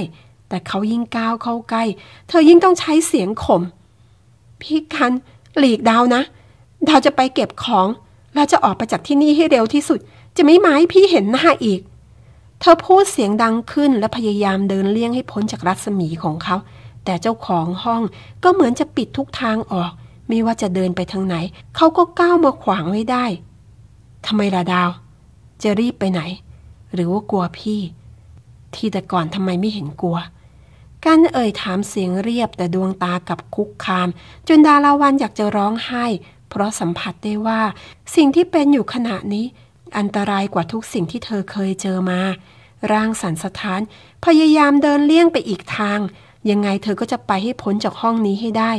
แต่เขายิ่งก้าวเข้าใกล้ เธอยิ่งต้องใช้เสียงข่มพี่คัน หลีกดาวนะดาวจะไปเก็บของแล้วจะออกไปจากที่นี่ให้เร็วที่สุด จะไม่มาให้พี่เห็นหน้าอีก เธอพูดเสียงดังขึ้นและพยายามเดินเลี่ยงให้พ้นจากรัศมีของเขา แต่เจ้าของห้องก็เหมือนจะปิดทุกทางออกไม่ว่าจะเดินไปทางไหน เขาก็ก้าวมาขวางไว้ได้ ทำไมล่ะดาว จะรีบไปไหน หรือว่ากลัวพี่ ที่แต่ก่อนทำไมไม่เห็นกลัวการเอ่ยถามเสียงเรียบแต่ดวงตากับคุกคาม จนดาราวันอยากจะร้องไห้ เพราะสัมผัสได้ว่า สิ่งที่เป็นอยู่ขณะนี้ อันตรายกว่าทุกสิ่งที่เธอเคยเจอมา ร่างสันสถาน พยายามเดินเลี่ยงไปอีกทาง ยังไงเธอก็จะไปให้พ้นจากห้องนี้ให้ได้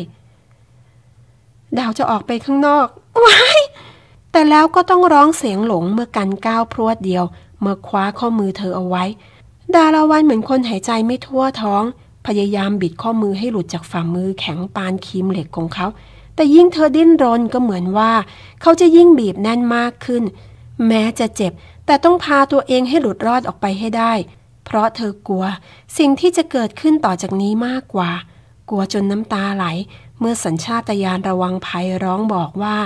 ดาวจะออกไปข้างนอก ว้าย แต่แล้วก็ต้องร้องเสียงหลงเมื่อกันก้าวพรวดเดียว เมื่อคว้าข้อมือเธอเอาไว้ ดาราวันเหมือนคนหายใจไม่ทั่วท้อง พยายามบิดข้อมือให้หลุดจากฝ่ามือแข็งปานคีมเหล็กของเขา แต่ยิ่งเธอดิ้นรนก็เหมือนว่า เขาจะยิ่งบีบแน่นมากขึ้น แม้จะเจ็บ แต่ต้องพาตัวเองให้หลุดรอดออกไปให้ได้ เพราะเธอกลัวสิ่งที่จะเกิดขึ้นต่อจากนี้มากกว่า กลัวจนน้ำตาไหลเมื่อสัญชาตญาณระวังภัยร้องบอกว่า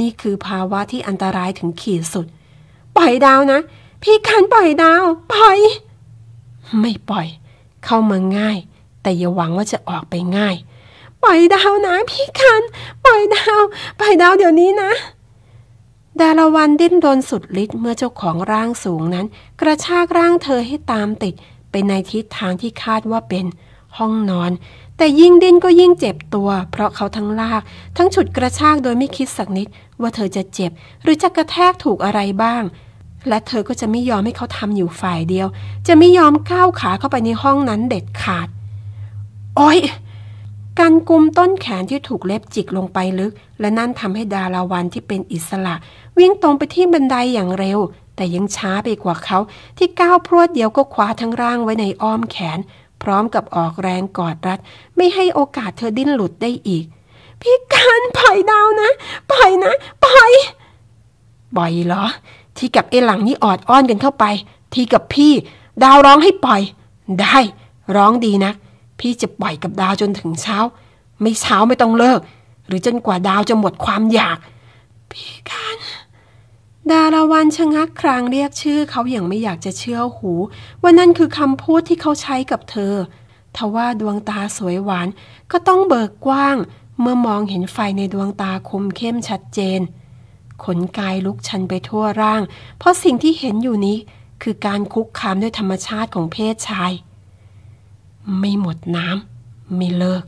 นี่คือภาวะที่อันตรายถึงขีดสุดปล่อยดาวนะ พี่คันปล่อยดาวปล่อย ไม่ปล่อย เข้ามาง่าย แต่อย่าหวังว่าจะออกไปง่ายปล่อยดาวนะ พี่คัน ปล่อยดาวปล่อยดาวเดี๋ยวนี้นะดาราวันดิ้นรนสุดฤทธิ์เมื่อเจ้าของร่างสูงนั้น กระชากร่างเธอให้ตามติดไปในทิศทางที่คาดว่าเป็นห้องนอนแต่ยิ่งดิ้นก็ยิ่งเจ็บตัว เพราะเขาทั้งลาก ทั้งฉุดกระชากโดยไม่คิดสักนิด ว่าเธอจะเจ็บ หรือจะกระแทกถูกอะไรบ้าง และเธอก็จะไม่ยอมให้เขาทำอยู่ฝ่ายเดียว จะไม่ยอมก้าวขาเข้าไปในห้องนั้นเด็ดขาดโอ้ยการกุมต้นแขนที่ถูกเล็บจิกลงไปลึกและนั่นทำให้ดาราวันที่เป็นอิสระ วิ่งตรงไปที่บันไดอย่างเร็ว แต่ยังช้าไปกว่าเขาที่ก้าวพรวดเดียวก็คว้าทั้งร่างไว้ในอ้อมแขนพร้อมกับออกแรงกอดรัดไม่ให้โอกาสเธอดิ้นหลุดได้อีก พี่การปล่อยดาวนะปล่อยนะปล่อยปล่อยเหรอ ที่กับไอ้หลังนี่ออดอ้อนกันเข้าไปที่กับพี่ ดาวร้องให้ปล่อย ได้ ร้องดีนะักพี่จะปล่อยกับดาวจนถึงเช้า ไม่เช้าไม่ต้องเลิก หรือจนกว่าดาวจะหมดความอยาก พี่การดาราวันชะงักครางเรียกชื่อเขาอย่างไม่อยากจะเชื่อหู ว่านั่นคือคำพูดที่เขาใช้กับเธอทว่าดวงตาสวยหวานก็ต้องเบิกกว้างเมื่อมองเห็นไฟในดวงตาคม เข้มชัดเจน ขนกายลุกชันไปทั่วร่าง เพราะสิ่งที่เห็นอยู่นี้ คือการคุกคามด้วยธรรมชาติของเพศชาย ไม่หมดน้ำไม่เลิก